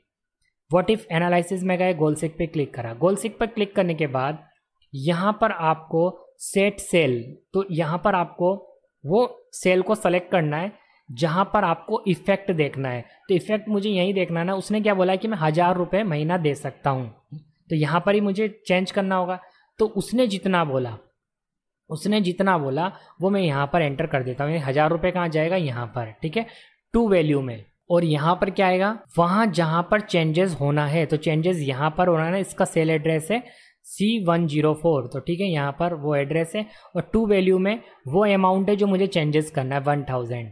वॉट इफ़ एनालिसिस में गए गोल सिक पे क्लिक करा गोल सिक पर क्लिक करने के बाद यहाँ पर आपको सेट सेल तो यहाँ पर आपको वो सेल को सेलेक्ट करना है जहाँ पर आपको इफेक्ट देखना है तो इफेक्ट मुझे यहीं देखना है ना उसने क्या बोला कि मैं हज़ार रुपये महीना दे सकता हूँ तो यहाँ पर ही मुझे चेंज करना होगा तो उसने जितना बोला उसने जितना बोला वो मैं यहाँ पर एंटर कर देता हूँ हज़ार रुपये कहाँ जाएगा यहाँ पर ठीक है टू वैल्यू में और यहाँ पर क्या आएगा वहाँ जहाँ पर चेंजेस होना है तो चेंजेस यहाँ पर होना है इसका सेल एड्रेस है सी वन जीरो फोर तो ठीक है यहाँ पर वो एड्रेस है और टू वैल्यू में वो अमाउंट है जो मुझे चेंजेस करना है वन थाउजेंड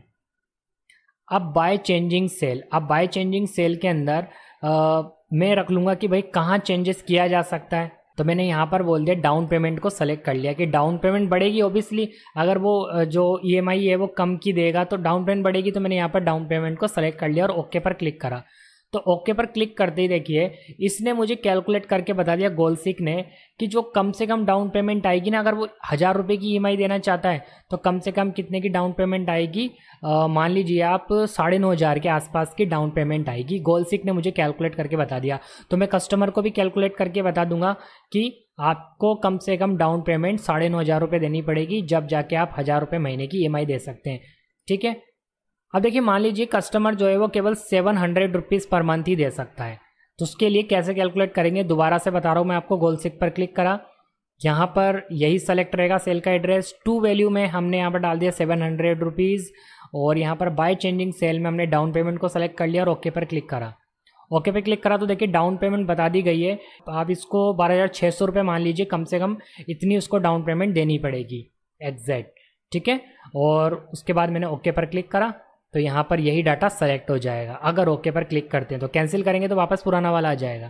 अब बाय चेंजिंग सेल अब बाय चेंजिंग सेल के अंदर आ, मैं रख लूँगा कि भाई कहाँ चेंजेस किया जा सकता है तो मैंने यहाँ पर बोल दिया डाउन पेमेंट को सेलेक्ट कर लिया कि डाउन पेमेंट बढ़ेगी ऑब्वियसली अगर वो जो ई e है वो कम की देगा तो डाउन पेमेंट बढ़ेगी तो मैंने यहाँ पर डाउन पेमेंट को सेलेक्ट कर लिया और ओके पर क्लिक करा तो ओके पर क्लिक करते ही देखिए इसने मुझे कैलकुलेट करके बता दिया गोलसिक ने कि जो कम से कम डाउन पेमेंट आएगी ना अगर वो हज़ार रुपये की ई e देना चाहता है तो कम से कम कितने की डाउन पेमेंट आएगी मान लीजिए आप साढ़े नौ हज़ार के आसपास की डाउन पेमेंट आएगी गोलसिक ने मुझे कैलकुलेट करके बता दिया तो मैं कस्टमर को भी कैलकुलेट करके बता दूंगा कि आपको कम से कम डाउन पेमेंट साढ़े नौ हज़ार रुपये देनी पड़ेगी जब जाके आप हज़ार रुपये महीने की ई e दे सकते हैं ठीक है अब देखिए मान लीजिए कस्टमर जो है वो केवल seven hundred rupees per month ही दे सकता है तो उसके लिए कैसे कैलकुलेट करेंगे दोबारा से बता रहा हूँ मैं आपको गोल सिक पर क्लिक करा यहाँ पर यही सेलेक्ट रहेगा सेल का एड्रेस टू वैल्यू में हमने यहाँ पर डाल दिया सेवन हंड्रेड रुपीज़ और यहाँ पर बाय चेंजिंग सेल में हमने डाउन पेमेंट को सेलेक्ट कर लिया और ओके पर क्लिक करा ओके पर क्लिक करा तो देखिए डाउन पेमेंट बता दी गई है तो आप इसको बारह हज़ार छः सौ रुपये मान लीजिए कम से कम इतनी उसको डाउन पेमेंट देनी पड़ेगी एग्जैक्ट ठीक है और उसके बाद मैंने ओके पर क्लिक करा तो यहाँ पर यही डाटा सेलेक्ट हो जाएगा अगर ओके पर क्लिक करते हैं तो कैंसिल करेंगे तो वापस पुराना वाला आ जाएगा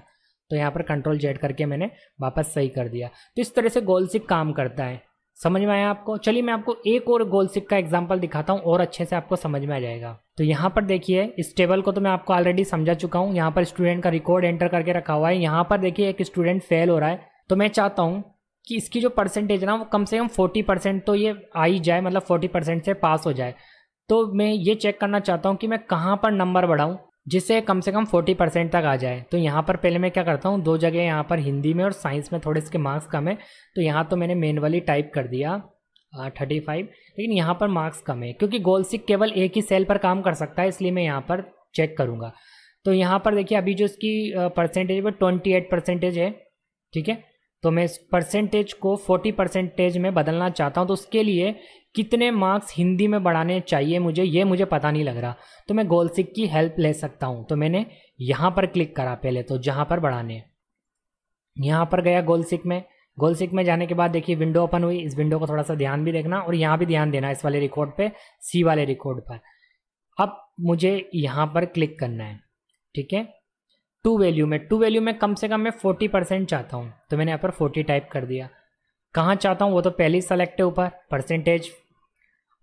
तो यहाँ पर कंट्रोल जेड करके मैंने वापस सही कर दिया तो इस तरह से गोल सिक काम करता है समझ में आया आपको चलिए मैं आपको एक और गोल सिक का एग्जाम्पल दिखाता हूँ और अच्छे से आपको समझ में आ जाएगा तो यहाँ पर देखिए इस टेबल को तो मैं आपको ऑलरेडी समझा चुका हूँ यहाँ पर स्टूडेंट का रिकॉर्ड एंटर करके रखा हुआ है यहाँ पर देखिए एक स्टूडेंट फेल हो रहा है तो मैं चाहता हूँ कि इसकी जो परसेंटेज ना वो कम से कम फोर्टी परसेंट तो ये आ ही जाए मतलब फोर्टी परसेंट से पास हो जाए तो मैं ये चेक करना चाहता हूँ कि मैं कहाँ पर नंबर बढ़ाऊँ जिससे कम से कम 40 परसेंट तक आ जाए तो यहाँ पर पहले मैं क्या करता हूँ दो जगह यहाँ पर हिंदी में और साइंस में थोड़े इसके मार्क्स कम है तो यहाँ तो मैंने मेनअली टाइप कर दिया थर्टी फाइव लेकिन यहाँ पर मार्क्स कम है क्योंकि गोल सिक केवल एक ही सेल पर काम कर सकता है इसलिए मैं यहाँ पर चेक करूँगा तो यहाँ पर देखिए अभी जो इसकी परसेंटेज वो ट्वेंटी एट परसेंटेज है ठीक है तो मैं इस परसेंटेज को फोर्टी परसेंटेज में बदलना चाहता हूँ तो उसके लिए कितने मार्क्स हिंदी में बढ़ाने चाहिए मुझे ये मुझे पता नहीं लग रहा तो मैं गोलसिक की हेल्प ले सकता हूँ तो मैंने यहाँ पर क्लिक करा पहले तो जहाँ पर बढ़ाने यहाँ पर गया गोलसिक में गोलसिक में जाने के बाद देखिए विंडो ओपन हुई इस विंडो को थोड़ा सा ध्यान भी देखना और यहाँ भी ध्यान देना इस वाले रिकॉर्ड पर सी वाले रिकॉर्ड पर अब मुझे यहाँ पर क्लिक करना है ठीक है टू वैल्यू में टू वैल्यू में कम से कम मैं फोर्टी परसेंट चाहता हूँ तो मैंने यहाँ पर फोर्टी टाइप कर दिया कहाँ चाहता हूँ वो तो पहले ही सेलेक्ट है ऊपर परसेंटेज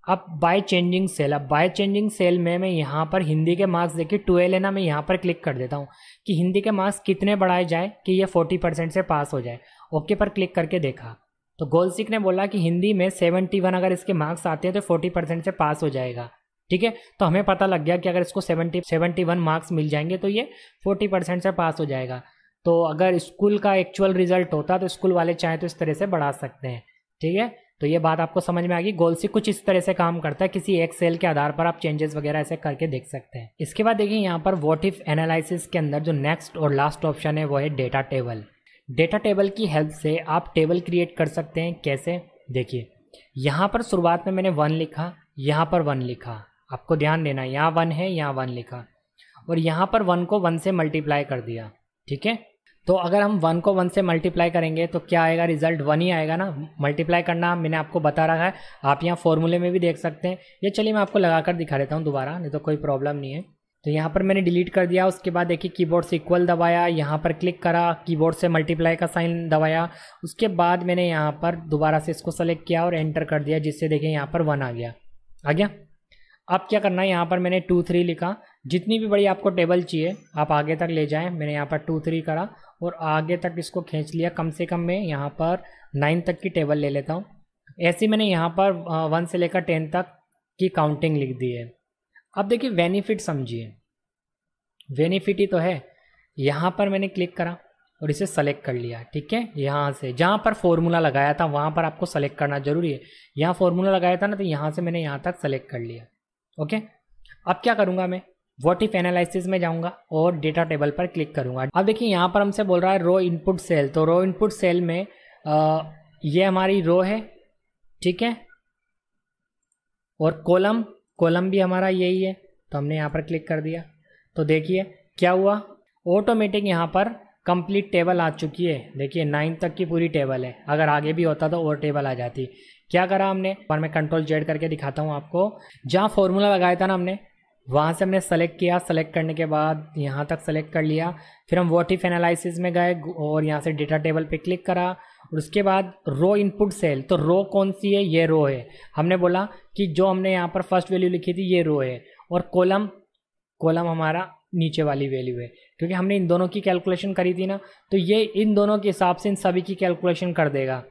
अब बाय चेंजिंग सेल अब बाय चेंजिंग सेल में मैं यहाँ पर हिंदी के मार्क्स देखिए ट्वेल्व है ना मैं यहाँ पर क्लिक कर देता हूँ कि हिंदी के मार्क्स कितने बढ़ाए जाए कि ये फोर्टी परसेंट से पास हो जाए ओके पर क्लिक करके देखा तो गोलसिक ने बोला कि हिंदी में सेवेंटी वन अगर इसके मार्क्स आते हैं तो फोर्टी परसेंट से पास हो जाएगा ठीक है तो हमें पता लग गया कि अगर इसको सेवेंटी सेवेंटी वन मार्क्स मिल जाएंगे तो ये फोर्टी परसेंट से पास हो जाएगा तो अगर स्कूल का एक्चुअल रिजल्ट होता तो स्कूल वाले चाहें तो इस तरह से बढ़ा सकते हैं ठीक है तो ये बात आपको समझ में आ गई गोलसी कुछ इस तरह से काम करता है किसी एक सेल के आधार पर आप चेंजेस वगैरह ऐसे करके देख सकते हैं इसके बाद देखिए यहाँ पर वॉट इफ एनालिसिस के अंदर जो नेक्स्ट और लास्ट ऑप्शन है वो है डेटा टेबल डेटा टेबल की हेल्प से आप टेबल क्रिएट कर सकते हैं कैसे देखिए यहाँ पर शुरुआत में मैंने वन लिखा यहाँ पर वन लिखा आपको ध्यान देना यहाँ वन है यहाँ वन लिखा और यहाँ पर वन को वन से मल्टीप्लाई कर दिया ठीक है तो अगर हम वन को वन से मल्टीप्लाई करेंगे तो क्या आएगा रिजल्ट वन ही आएगा ना मल्टीप्लाई करना मैंने आपको बता रखा है आप यहाँ फॉर्मूले में भी देख सकते हैं ये चलिए मैं आपको लगा कर दिखा देता हूँ दोबारा नहीं तो कोई प्रॉब्लम नहीं है तो यहाँ पर मैंने डिलीट कर दिया उसके बाद देखिए कीबोर्ड से इक्वल दबाया यहाँ पर क्लिक करा कीबोर्ड से मल्टीप्लाई का साइन दबाया उसके बाद मैंने यहाँ पर दोबारा से इसको सेलेक्ट किया और एंटर कर दिया जिससे देखिए यहाँ पर वन आ गया आ गया अब क्या करना है यहाँ पर मैंने टू थ्री लिखा जितनी भी बड़ी आपको टेबल चाहिए आप आगे तक ले जाएं मैंने यहाँ पर टू थ्री करा और आगे तक इसको खींच लिया कम से कम मैं यहाँ पर नाइन तक की टेबल ले लेता हूँ ऐसे मैंने यहाँ पर वन से लेकर टेन तक की काउंटिंग लिख दी है अब देखिए बेनिफिट समझिए बेनिफिट ही तो है यहाँ पर मैंने क्लिक करा और इसे सेलेक्ट कर लिया ठीक है यहाँ से जहाँ पर फॉर्मूला लगाया था वहाँ पर आपको सेलेक्ट करना ज़रूरी है यहाँ फॉर्मूला लगाया था ना तो यहाँ से मैंने यहाँ तक सेलेक्ट कर लिया ओके अब क्या करूँगा मैं वॉट इफ एनालिसिस में जाऊंगा और डेटा टेबल पर क्लिक करूंगा अब देखिए यहाँ पर हमसे बोल रहा है रो इनपुट सेल तो रो इनपुट सेल में आ, ये हमारी रो है ठीक है और कॉलम कॉलम भी हमारा यही है तो हमने यहाँ पर क्लिक कर दिया तो देखिए क्या हुआ ऑटोमेटिक यहाँ पर कंप्लीट टेबल आ चुकी है देखिए नाइन तक की पूरी टेबल है अगर आगे भी होता तो और टेबल आ जाती क्या करा हमने और मैं कंट्रोल जेड करके दिखाता हूँ आपको जहाँ फॉर्मूला लगाया था ना हमने वहाँ से हमने सेलेक्ट किया सेलेक्ट करने के बाद यहाँ तक सेलेक्ट कर लिया फिर हम वॉट इफ एनालिसिस में गए और यहाँ से डेटा टेबल पे क्लिक करा और उसके बाद रो इनपुट सेल तो रो कौन सी है ये रो है हमने बोला कि जो हमने यहाँ पर फर्स्ट वैल्यू लिखी थी ये रो है और कॉलम कॉलम हमारा नीचे वाली वैल्यू है क्योंकि हमने इन दोनों की कैलकुलेशन करी थी ना तो ये इन दोनों के हिसाब से इन सभी की कैलकुलेशन कर देगा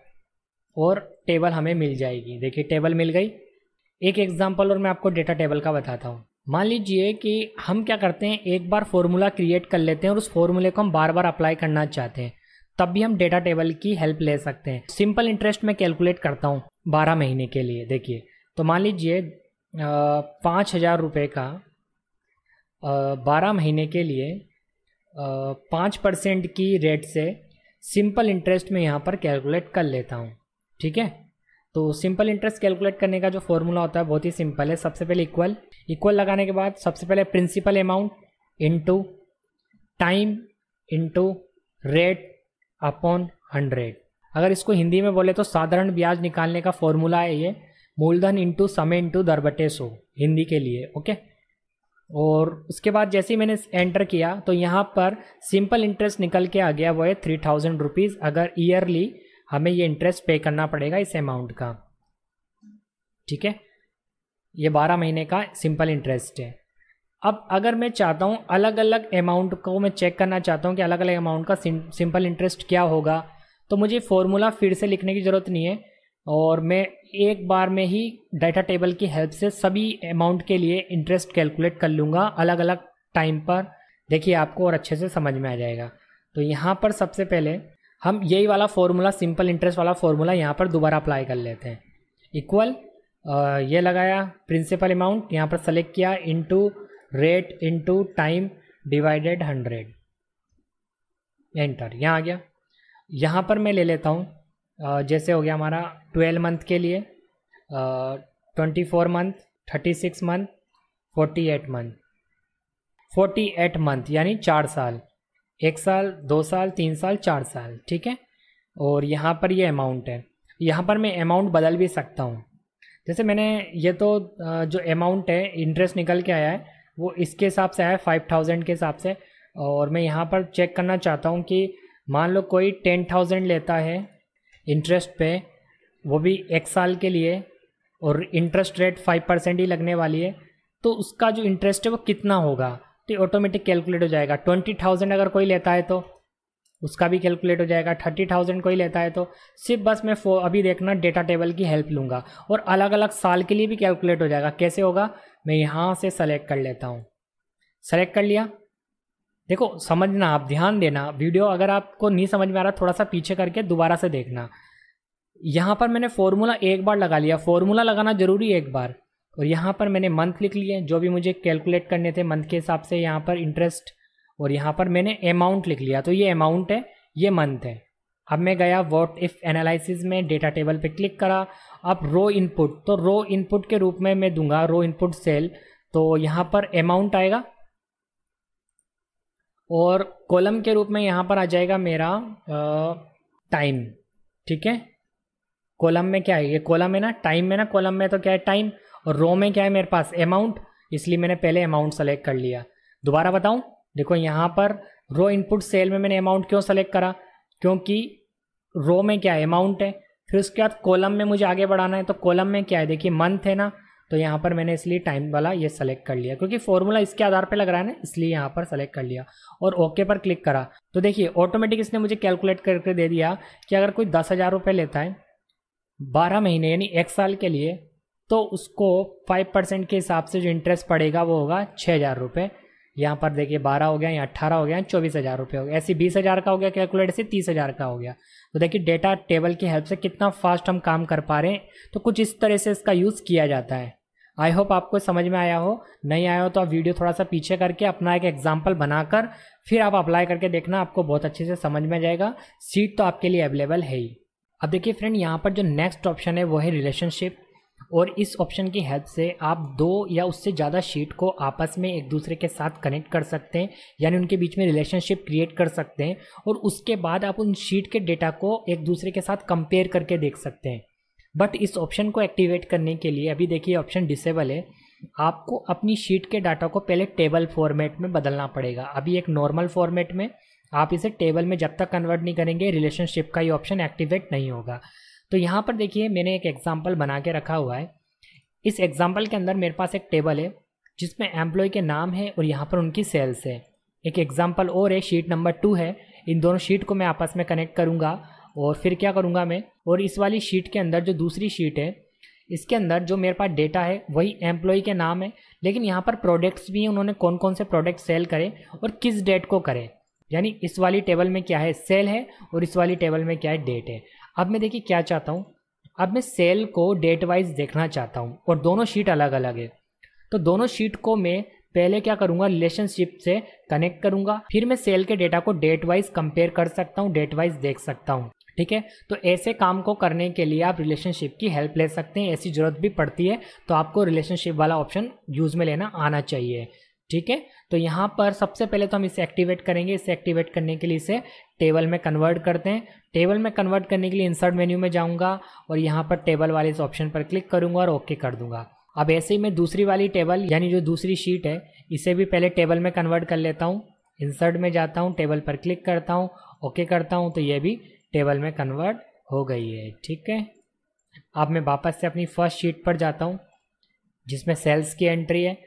और टेबल हमें मिल जाएगी देखिए टेबल मिल गई एक एग्जाम्पल और मैं आपको डेटा टेबल का बताता हूँ मान लीजिए कि हम क्या करते हैं एक बार फॉर्मूला क्रिएट कर लेते हैं और उस फॉर्मूले को हम बार बार अप्लाई करना चाहते हैं तब भी हम डेटा टेबल की हेल्प ले सकते हैं सिंपल इंटरेस्ट मैं कैलकुलेट करता हूँ बारह महीने के लिए देखिए तो मान लीजिए पाँच हज़ार रुपये का बारह महीने के लिए पाँच परसेंट की रेट से सिंपल इंटरेस्ट में यहाँ पर कैलकुलेट कर लेता हूँ ठीक है तो सिंपल इंटरेस्ट कैलकुलेट करने का जो फॉर्मूला होता है बहुत ही सिंपल है सबसे पहले इक्वल इक्वल लगाने के बाद सबसे पहले principal amount into time into rate upon hundred अगर इसको हिंदी में बोले तो साधारण ब्याज निकालने का फॉर्मूला है ये मूलधन इंटू समय इंटू दर बटे सो हिंदी के लिए ओके और उसके बाद जैसे ही मैंने एंटर किया तो यहाँ पर सिंपल इंटरेस्ट निकल के आ गया वो है थ्री थाउजेंड रुपीज़ अगर ईयरली हमें ये इंटरेस्ट पे करना पड़ेगा इस अमाउंट का ठीक है ये बारह महीने का सिंपल इंटरेस्ट है अब अगर मैं चाहता हूँ अलग अलग अमाउंट को मैं चेक करना चाहता हूँ कि अलग अलग अमाउंट का सिंपल इंटरेस्ट क्या होगा तो मुझे फॉर्मूला फिर से लिखने की ज़रूरत नहीं है और मैं एक बार में ही डाटा टेबल की हेल्प से सभी अमाउंट के लिए इंटरेस्ट कैलकुलेट कर लूँगा अलग अलग टाइम पर देखिए आपको और अच्छे से समझ में आ जाएगा तो यहाँ पर सबसे पहले हम यही वाला फॉर्मूला सिंपल इंटरेस्ट वाला फॉर्मूला यहाँ पर दोबारा अप्लाई कर लेते हैं इक्वल ये लगाया प्रिंसिपल अमाउंट यहाँ पर सेलेक्ट किया into rate into time divided hundred enter यहाँ आ गया यहाँ पर मैं ले लेता हूँ जैसे हो गया हमारा ट्वेल्व मंथ के लिए twenty four month thirty six month forty eight month forty eight month यानी चार साल एक साल दो साल तीन साल चार साल ठीक है और यहाँ पर ये अमाउंट है यहाँ पर मैं अमाउंट बदल भी सकता हूँ जैसे मैंने ये तो जो अमाउंट है इंटरेस्ट निकल के आया है वो इसके हिसाब से आया है फाइव थाउजेंड के हिसाब से और मैं यहाँ पर चेक करना चाहता हूँ कि मान लो कोई टेन थाउजेंड लेता है इंटरेस्ट पे वो भी एक साल के लिए और इंटरेस्ट रेट फाइव परसेंट ही लगने वाली है तो उसका जो इंटरेस्ट है वो कितना होगा तो ऑटोमेटिक कैलकुलेट हो जाएगा ट्वेंटी थाउजेंड अगर कोई लेता है तो उसका भी कैलकुलेट हो जाएगा थर्टी थाउजेंड कोई लेता है तो सिर्फ बस मैं अभी देखना डेटा टेबल की हेल्प लूँगा और अलग अलग साल के लिए भी कैलकुलेट हो जाएगा कैसे होगा मैं यहाँ से सेलेक्ट कर लेता हूँ सेलेक्ट कर लिया देखो समझना आप ध्यान देना वीडियो अगर आपको नहीं समझ में आ रहा थोड़ा सा पीछे करके दोबारा से देखना यहाँ पर मैंने फॉर्मूला एक बार लगा लिया फॉर्मूला लगाना ज़रूरी है एक बार और यहाँ पर मैंने मंथ लिख लिए जो भी मुझे कैलकुलेट करने थे मंथ के हिसाब से यहाँ पर इंटरेस्ट और यहाँ पर मैंने अमाउंट लिख लिया तो ये अमाउंट है ये मंथ है अब मैं गया वॉट इफ़ एनालिसिस में डेटा टेबल पे क्लिक करा अब रो इनपुट तो रो इनपुट के रूप में मैं दूंगा रो इनपुट सेल तो यहाँ पर अमाउंट आएगा और कॉलम के रूप में यहाँ पर आ जाएगा मेरा टाइम ठीक है कॉलम में क्या है ये कॉलम है ना टाइम में ना कॉलम में तो क्या है टाइम और रो में क्या है मेरे पास अमाउंट इसलिए मैंने पहले अमाउंट सेलेक्ट कर लिया दोबारा बताऊं देखो यहाँ पर रो इनपुट सेल में मैंने अमाउंट क्यों सेलेक्ट करा क्योंकि रो में क्या है अमाउंट है फिर उसके बाद कॉलम में मुझे आगे बढ़ाना है तो कॉलम में क्या है देखिए मंथ है ना तो यहाँ पर मैंने इसलिए टाइम वाला ये सेलेक्ट कर लिया क्योंकि फॉर्मूला इसके आधार पे लग रहा है ना इसलिए यहाँ पर सेलेक्ट कर लिया और ओके पर क्लिक करा तो देखिए ऑटोमेटिक इसने मुझे कैलकुलेट करके दे दिया कि अगर कोई दस हज़ार रुपये लेता है बारह महीने यानी एक साल के लिए तो उसको फाइव परसेंट के हिसाब से जो इंटरेस्ट पड़ेगा वो होगा छः हज़ार रुपये यहाँ पर देखिए बारह हो गया या अट्ठारह हो गया चौबीस हज़ार रुपये हो गया ऐसे बीस हज़ार का हो गया कैलकुलेट से तीस हज़ार का हो गया तो देखिए डेटा टेबल की हेल्प से कितना फास्ट हम काम कर पा रहे हैं तो कुछ इस तरह से इसका यूज़ किया जाता है आई होप आपको समझ में आया हो नहीं आया हो तो आप वीडियो थोड़ा सा पीछे करके अपना एक एग्जाम्पल बनाकर फिर आप अप्लाई करके देखना आपको बहुत अच्छे से समझ में जाएगा सीट तो आपके लिए अवेलेबल है ही अब देखिए फ्रेंड यहाँ पर जो नेक्स्ट ऑप्शन है वो है रिलेशनशिप और इस ऑप्शन की हेल्प से आप दो या उससे ज़्यादा शीट को आपस में एक दूसरे के साथ कनेक्ट कर सकते हैं यानी उनके बीच में रिलेशनशिप क्रिएट कर सकते हैं और उसके बाद आप उन शीट के डेटा को एक दूसरे के साथ कंपेयर करके देख सकते हैं बट इस ऑप्शन को एक्टिवेट करने के लिए अभी देखिए ऑप्शन डिसेबल है आपको अपनी शीट के डाटा को पहले टेबल फॉर्मेट में बदलना पड़ेगा अभी एक नॉर्मल फॉर्मेट में आप इसे टेबल में जब तक कन्वर्ट नहीं करेंगे रिलेशनशिप का ये ऑप्शन एक्टिवेट नहीं होगा तो यहाँ पर देखिए मैंने एक एग्जाम्पल बना के रखा हुआ है इस एग्जाम्पल के अंदर मेरे पास एक टेबल है जिसमें एम्प्लॉय के नाम है और यहाँ पर उनकी सेल्स है एक एग्जाम्पल और है शीट नंबर टू है इन दोनों शीट को मैं आपस में कनेक्ट करूँगा और फिर क्या करूँगा मैं और इस वाली शीट के अंदर जो दूसरी शीट है इसके अंदर जो मेरे पास डेटा है वही एम्प्लॉय के नाम है लेकिन यहाँ पर प्रोडक्ट्स भी हैं उन्होंने कौन कौन से प्रोडक्ट सेल करे और किस डेट को करें यानी इस वाली टेबल में क्या है सेल है और इस वाली टेबल में क्या है डेट है अब मैं देखिए क्या चाहता हूँ अब मैं सेल को डेट वाइज देखना चाहता हूँ और दोनों शीट अलग अलग है तो दोनों शीट को मैं पहले क्या करूँगा रिलेशनशिप से कनेक्ट करूँगा फिर मैं सेल के डेटा को डेट वाइज कंपेयर कर सकता हूँ डेट वाइज देख सकता हूँ ठीक है तो ऐसे काम को करने के लिए आप रिलेशनशिप की हेल्प ले सकते हैं ऐसी ज़रूरत भी पड़ती है तो आपको रिलेशनशिप वाला ऑप्शन यूज़ में लेना आना चाहिए ठीक है तो यहाँ पर सबसे पहले तो हम इसे एक्टिवेट करेंगे इसे एक्टिवेट करने के लिए इसे टेबल में कन्वर्ट करते हैं टेबल में कन्वर्ट करने के लिए इंसर्ट मेन्यू में जाऊँगा और यहाँ पर टेबल वाले इस ऑप्शन पर क्लिक करूँगा और ओके कर दूँगा अब ऐसे ही मैं दूसरी वाली टेबल यानी जो दूसरी शीट है इसे भी पहले टेबल में कन्वर्ट कर लेता हूँ इंसर्ट में जाता हूँ टेबल पर क्लिक करता हूँ ओके करता हूँ तो ये भी टेबल में कन्वर्ट हो गई है ठीक है अब मैं वापस से अपनी फर्स्ट शीट पर जाता हूँ जिसमें सेल्स की एंट्री है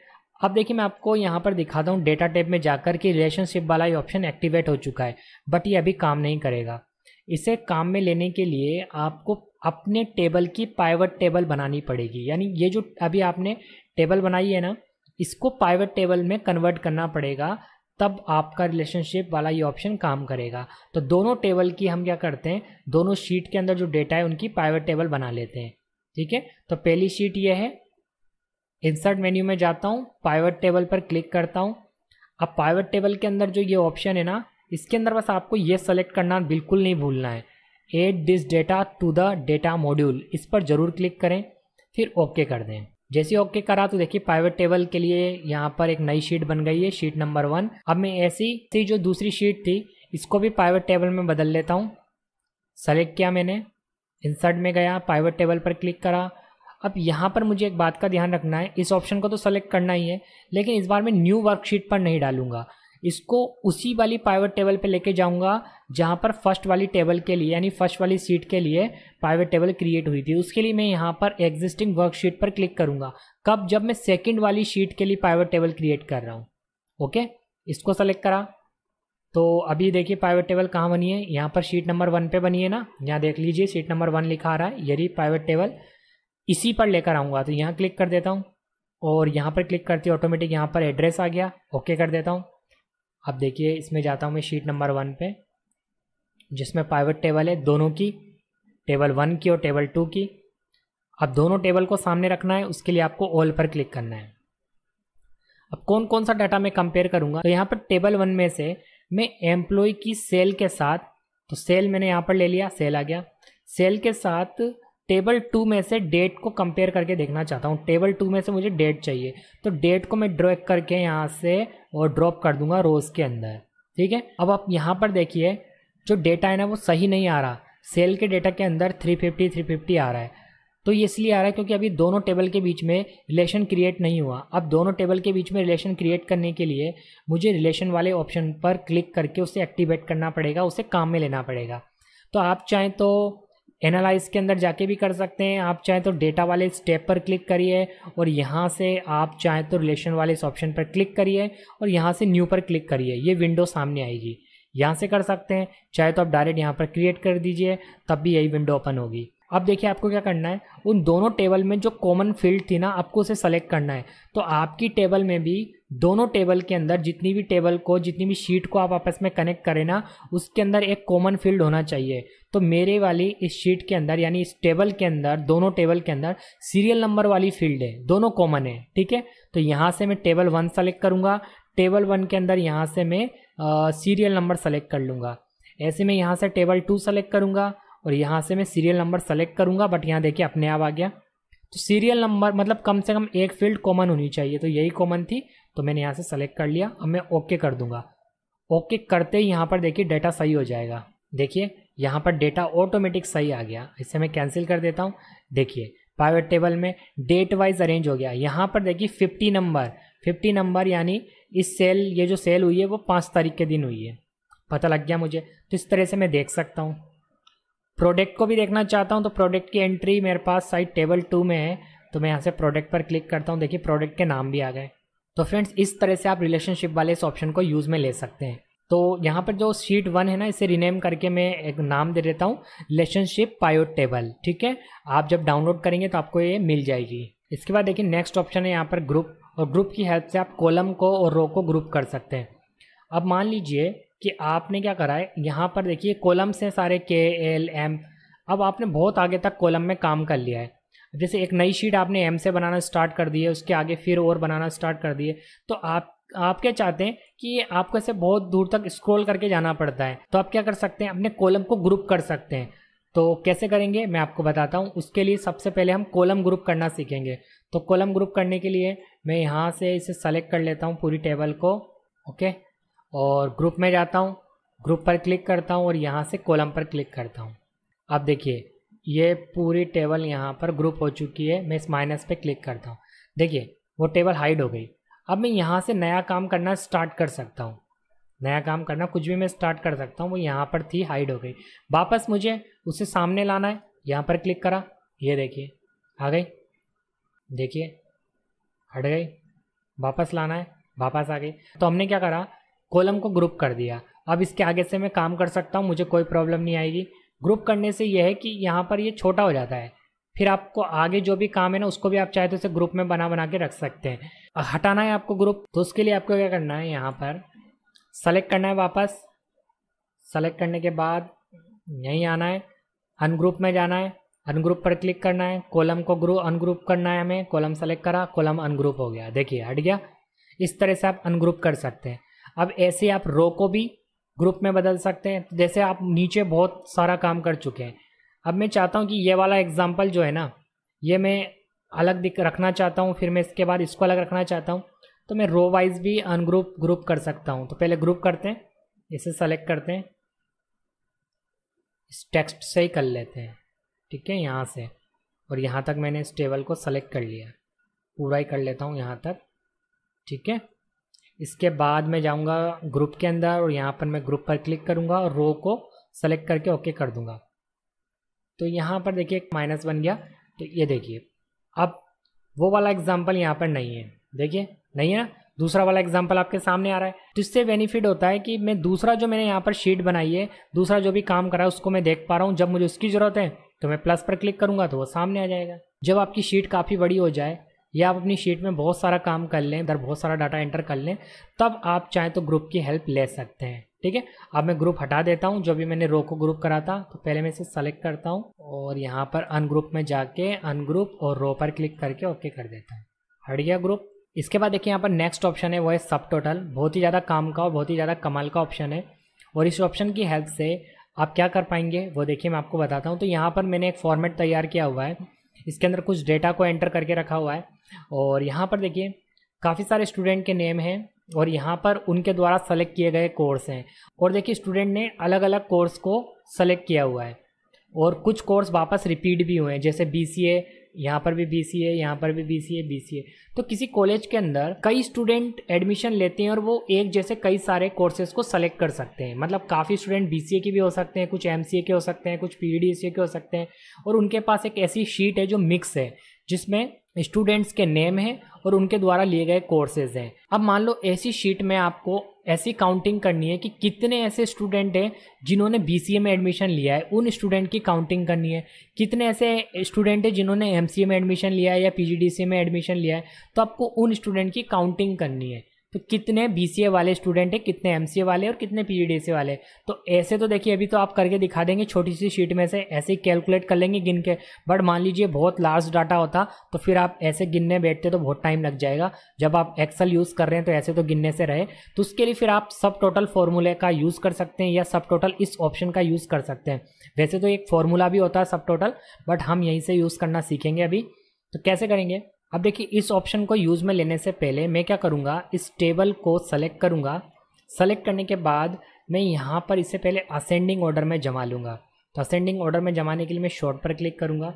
अब देखिए मैं आपको यहाँ पर दिखाता हूँ डेटा टेप में जाकर कि रिलेशनशिप वाला ये ऑप्शन एक्टिवेट हो चुका है बट ये अभी काम नहीं करेगा इसे काम में लेने के लिए आपको अपने टेबल की पाइवट टेबल बनानी पड़ेगी यानी ये जो अभी आपने टेबल बनाई है ना इसको पाइवट टेबल में कन्वर्ट करना पड़ेगा तब आपका रिलेशनशिप वाला ये ऑप्शन काम करेगा तो दोनों टेबल की हम क्या करते हैं दोनों शीट के अंदर जो डेटा है उनकी पाइवट टेबल बना लेते हैं ठीक है तो पहली शीट ये है इंसर्ट मेन्यू में जाता हूँ पाइवट टेबल पर क्लिक करता हूँ अब पाइवट टेबल के अंदर जो ये ऑप्शन है ना इसके अंदर बस आपको ये सेलेक्ट करना बिल्कुल नहीं भूलना है add this data to the data module इस पर ज़रूर क्लिक करें फिर ओके कर दें जैसे ओके करा तो देखिए पाइवेट टेबल के लिए यहाँ पर एक नई शीट बन गई है शीट नंबर वन अब मैं ऐसी थी जो दूसरी शीट थी इसको भी पाइवेट टेबल में बदल लेता हूँ सेलेक्ट किया मैंने इंसर्ट में गया पाइवेट टेबल पर क्लिक करा अब यहाँ पर मुझे एक बात का ध्यान रखना है इस ऑप्शन को तो सेलेक्ट करना ही है लेकिन इस बार मैं न्यू वर्कशीट पर नहीं डालूंगा इसको उसी वाली पाइवेट टेबल पे लेके जाऊंगा जहाँ पर फर्स्ट वाली टेबल के लिए यानी फर्स्ट वाली सीट के लिए पाइवेट टेबल क्रिएट हुई थी उसके लिए मैं यहाँ पर एग्जिस्टिंग वर्कशीट पर क्लिक करूँगा कब जब मैं सेकेंड वाली शीट के लिए पाइवेट टेबल क्रिएट कर रहा हूँ ओके इसको सेलेक्ट करा तो अभी देखिए प्राइवेट टेबल कहाँ बनी है यहाँ पर शीट नंबर वन पे बनी है ना यहाँ देख लीजिए शीट नंबर वन लिखा आ रहा है यही प्राइवेट टेबल इसी पर लेकर आऊँगा तो यहाँ क्लिक कर देता हूँ और यहाँ पर क्लिक करते ऑटोमेटिक यहाँ पर एड्रेस आ गया ओके कर देता हूँ अब देखिए इसमें जाता हूँ मैं शीट नंबर वन पे जिसमें पाइवट टेबल है दोनों की टेबल वन की और टेबल टू की अब दोनों टेबल को सामने रखना है उसके लिए आपको ऑल पर क्लिक करना है अब कौन कौन सा डाटा मैं कंपेयर करूँगा तो यहाँ पर टेबल वन में से मैं एम्प्लॉय की सेल के साथ तो सेल मैंने यहाँ पर ले लिया सेल आ गया सेल के साथ टेबल टू में से डेट को कंपेयर करके देखना चाहता हूँ टेबल टू में से मुझे डेट चाहिए तो डेट को मैं ड्रॉ करके यहाँ से और ड्रॉप कर दूंगा रोज़ के अंदर ठीक है अब आप यहाँ पर देखिए जो डेटा है ना वो सही नहीं आ रहा सेल के डेटा के अंदर 350 350 आ रहा है तो ये इसलिए आ रहा है क्योंकि अभी दोनों टेबल के बीच में रिलेशन क्रिएट नहीं हुआ अब दोनों टेबल के बीच में रिलेशन क्रिएट करने के लिए मुझे रिलेशन वाले ऑप्शन पर क्लिक करके उसे एक्टिवेट करना पड़ेगा उसे काम में लेना पड़ेगा तो आप चाहें तो एनालाइज के अंदर जाके भी कर सकते हैं आप चाहें तो डेटा वाले स्टेप पर क्लिक करिए और यहाँ से आप चाहें तो रिलेशन वाले इस ऑप्शन पर क्लिक करिए और यहाँ से न्यू पर क्लिक करिए ये विंडो सामने आएगी यहाँ से कर सकते हैं चाहे तो आप डायरेक्ट यहाँ पर क्रिएट कर दीजिए तब भी यही विंडो ओपन होगी अब देखिए आपको क्या करना है उन दोनों टेबल में जो कॉमन फील्ड थी ना आपको उसे सेलेक्ट करना है तो आपकी टेबल में भी दोनों टेबल के अंदर जितनी भी टेबल को जितनी भी शीट को आप आपस में कनेक्ट करें ना उसके अंदर एक कॉमन फील्ड होना चाहिए तो मेरे वाली इस शीट के अंदर यानी इस टेबल के अंदर दोनों टेबल के अंदर सीरियल नंबर वाली फील्ड है दोनों कॉमन है ठीक है तो यहाँ से मैं टेबल वन सेलेक्ट करूँगा टेबल वन के अंदर यहाँ से मैं सीरियल नंबर सेलेक्ट कर लूँगा ऐसे में यहाँ से टेबल टू सेलेक्ट करूँगा और यहाँ से मैं सीरियल नंबर सेलेक्ट करूँगा बट यहाँ देखिए अपने आप आ गया तो सीरियल नंबर मतलब कम से कम एक फील्ड कॉमन होनी चाहिए तो यही कॉमन थी तो मैंने यहाँ से सेलेक्ट कर लिया अब मैं ओके कर दूंगा ओके करते ही यहाँ पर देखिए डाटा सही हो जाएगा देखिए यहाँ पर डेटा ऑटोमेटिक सही आ गया इसे मैं कैंसिल कर देता हूँ देखिए पाइवेट टेबल में डेट वाइज अरेंज हो गया यहाँ पर देखिए फिफ्टी नंबर फिफ्टी नंबर यानी इस सेल ये जो सेल हुई है वो पाँच तारीख के दिन हुई है पता लग गया मुझे तो इस तरह से मैं देख सकता हूँ प्रोडक्ट को भी देखना चाहता हूँ तो प्रोडक्ट की एंट्री मेरे पास साइड टेबल टू में है तो मैं यहाँ से प्रोडक्ट पर क्लिक करता हूँ देखिए प्रोडक्ट के नाम भी आ गए तो फ्रेंड्स इस तरह से आप रिलेशनशिप वाले इस ऑप्शन को यूज़ में ले सकते हैं तो यहाँ पर जो शीट वन है ना इसे रिनेम करके मैं एक नाम दे देता हूँ रिलेशनशिप पायोट टेबल ठीक है आप जब डाउनलोड करेंगे तो आपको ये मिल जाएगी इसके बाद देखिए नेक्स्ट ऑप्शन है यहाँ पर ग्रुप और ग्रुप की हेल्प से आप कॉलम को और रो को ग्रुप कर सकते हैं अब मान लीजिए कि आपने क्या करा है यहाँ पर देखिए कॉलम्स हैं सारे के एल एम अब आपने बहुत आगे तक कॉलम में काम कर लिया है जैसे एक नई शीट आपने एम से बनाना स्टार्ट कर दी है उसके आगे फिर और बनाना स्टार्ट कर दिए तो आप आप क्या चाहते हैं कि आपको ऐसे बहुत दूर तक स्क्रॉल करके जाना पड़ता है तो आप क्या कर सकते हैं अपने कॉलम को ग्रुप कर सकते हैं तो कैसे करेंगे मैं आपको बताता हूँ उसके लिए सबसे पहले हम कॉलम ग्रुप करना सीखेंगे तो कॉलम ग्रुप करने के लिए मैं यहाँ से इसे सेलेक्ट कर लेता हूँ पूरी टेबल को ओके और ग्रुप में जाता हूँ ग्रुप पर क्लिक करता हूँ और यहाँ से कॉलम पर क्लिक करता हूँ अब देखिए ये पूरी टेबल यहाँ पर ग्रुप हो चुकी है मैं इस माइनस पर क्लिक करता हूँ देखिए वो टेबल हाइड हो गई अब मैं यहाँ से नया काम करना स्टार्ट कर सकता हूँ नया काम करना कुछ भी मैं स्टार्ट कर सकता हूँ वो यहाँ पर थी हाइड हो गई वापस मुझे उसे सामने लाना है यहाँ पर क्लिक करा ये देखिए आ गई देखिए हट गई वापस लाना है वापस आ गई तो हमने क्या करा कॉलम को ग्रुप कर दिया अब इसके आगे से मैं काम कर सकता हूँ मुझे कोई प्रॉब्लम नहीं आएगी ग्रुप करने से यह है कि यहाँ पर ये यह छोटा हो जाता है फिर आपको आगे जो भी काम है ना उसको भी आप चाहे तो उसे ग्रुप में बना बना के रख सकते हैं हटाना है आपको ग्रुप तो उसके लिए आपको क्या करना है यहाँ पर सेलेक्ट करना है वापस सेलेक्ट करने के बाद यहीं आना है अनग्रुप में जाना है अनग्रुप पर क्लिक करना है कॉलम को ग्रुप अनग्रुप करना है हमें कॉलम सेलेक्ट करा कॉलम अनग्रुप हो गया देखिए हट गया इस तरह से आप अनग्रुप कर सकते हैं अब ऐसे आप रो को भी ग्रुप में बदल सकते हैं तो जैसे आप नीचे बहुत सारा काम कर चुके हैं अब मैं चाहता हूँ कि ये वाला एग्ज़ाम्पल जो है ना ये मैं अलग दिख रखना चाहता हूँ फिर मैं इसके बाद इसको अलग रखना चाहता हूँ तो मैं रो वाइज भी अनग्रुप ग्रुप कर सकता हूँ तो पहले ग्रुप करते हैं इसे सेलेक्ट करते हैं इस टेक्स्ट से ही कर लेते हैं ठीक है यहाँ से और यहाँ तक मैंने इस टेबल को सेलेक्ट कर लिया पूरा ही कर लेता हूँ यहाँ तक ठीक है इसके बाद मैं जाऊँगा ग्रुप के अंदर और यहाँ पर मैं ग्रुप पर क्लिक करूँगा और रो को सेलेक्ट करके ओके कर दूँगा तो यहाँ पर देखिए एक माइनस बन गया तो ये देखिए अब वो वाला एग्जाम्पल यहाँ पर नहीं है देखिए नहीं है ना दूसरा वाला एग्जाम्पल आपके सामने आ रहा है तो इससे बेनिफिट होता है कि मैं दूसरा जो मैंने यहाँ पर शीट बनाई है दूसरा जो भी काम करा है उसको मैं देख पा रहा हूँ जब मुझे उसकी ज़रूरत है तो मैं प्लस पर क्लिक करूँगा तो वो सामने आ जाएगा जब आपकी शीट काफ़ी बड़ी हो जाए या आप अपनी शीट में बहुत सारा काम कर लें इधर बहुत सारा डाटा एंटर कर लें तब आप चाहें तो ग्रुप की हेल्प ले सकते हैं ठीक है अब मैं ग्रुप हटा देता हूँ जो भी मैंने रो को ग्रुप करा था तो पहले मैं इसे सेलेक्ट करता हूँ और यहाँ पर अनग्रुप में जाके अनग्रुप और रो पर क्लिक करके ओके कर देता हूँ हट गया ग्रुप इसके बाद देखिए यहाँ पर नेक्स्ट ऑप्शन है वो है सब टोटल बहुत ही ज़्यादा काम का और बहुत ही ज़्यादा कमाल का ऑप्शन है और इस ऑप्शन की हेल्प से आप क्या कर पाएंगे वो देखिए मैं आपको बताता हूँ तो यहाँ पर मैंने एक फॉर्मेट तैयार किया हुआ है इसके अंदर कुछ डेटा को एंटर करके रखा हुआ है और यहाँ पर देखिए काफ़ी सारे स्टूडेंट के नेम हैं और यहाँ पर उनके द्वारा सेलेक्ट किए गए कोर्स हैं और देखिए स्टूडेंट ने अलग अलग कोर्स को सेलेक्ट किया हुआ है और कुछ कोर्स वापस रिपीट भी हुए हैं जैसे बी सी ए यहाँ पर भी बी सी ए यहाँ पर भी B C A B C ए तो किसी कॉलेज के अंदर कई स्टूडेंट एडमिशन लेते हैं और वो एक जैसे कई सारे कोर्सेज को सेलेक्ट कर सकते हैं मतलब काफ़ी स्टूडेंट बी सी ए के भी हो सकते हैं कुछ एम सी ए के हो सकते हैं कुछ पी डी सी ए के हो सकते हैं और उनके पास एक ऐसी शीट है जो मिक्स है जिसमें स्टूडेंट्स के नेम हैं और उनके द्वारा लिए गए कोर्सेज हैं अब मान लो ऐसी शीट में आपको ऐसी काउंटिंग करनी है कि कितने ऐसे स्टूडेंट हैं जिन्होंने बी में एडमिशन लिया है उन स्टूडेंट की काउंटिंग करनी है कितने ऐसे स्टूडेंट हैं जिन्होंने एम में एडमिशन लिया है या पी में एडमिशन लिया है तो आपको उन स्टूडेंट की काउंटिंग करनी है तो कितने बी वाले स्टूडेंट हैं कितने एम वाले और कितने पी वाले तो ऐसे तो देखिए अभी तो आप करके दिखा देंगे छोटी सी शीट में से ऐसे ही कैलकुलेट कर लेंगे गिन के बट मान लीजिए बहुत लार्ज डाटा होता तो फिर आप ऐसे गिनने बैठते तो बहुत टाइम लग जाएगा जब आप एक्सल यूज़ कर रहे हैं तो ऐसे तो गिनने से रहे तो उसके लिए फिर आप सब टोटल फॉर्मूले का यूज़ कर सकते हैं या सब टोटल इस ऑप्शन का यूज़ कर सकते हैं वैसे तो एक फॉर्मूला भी होता है सब टोटल बट हम यहीं से यूज़ करना सीखेंगे अभी तो कैसे करेंगे अब देखिए इस ऑप्शन को यूज़ में लेने से पहले मैं क्या करूँगा इस टेबल को सेलेक्ट करूँगा सेलेक्ट करने के बाद मैं यहाँ पर इसे पहले असेंडिंग ऑर्डर में जमा लूँगा तो असेंडिंग ऑर्डर में जमाने के लिए मैं शॉर्ट पर क्लिक करूँगा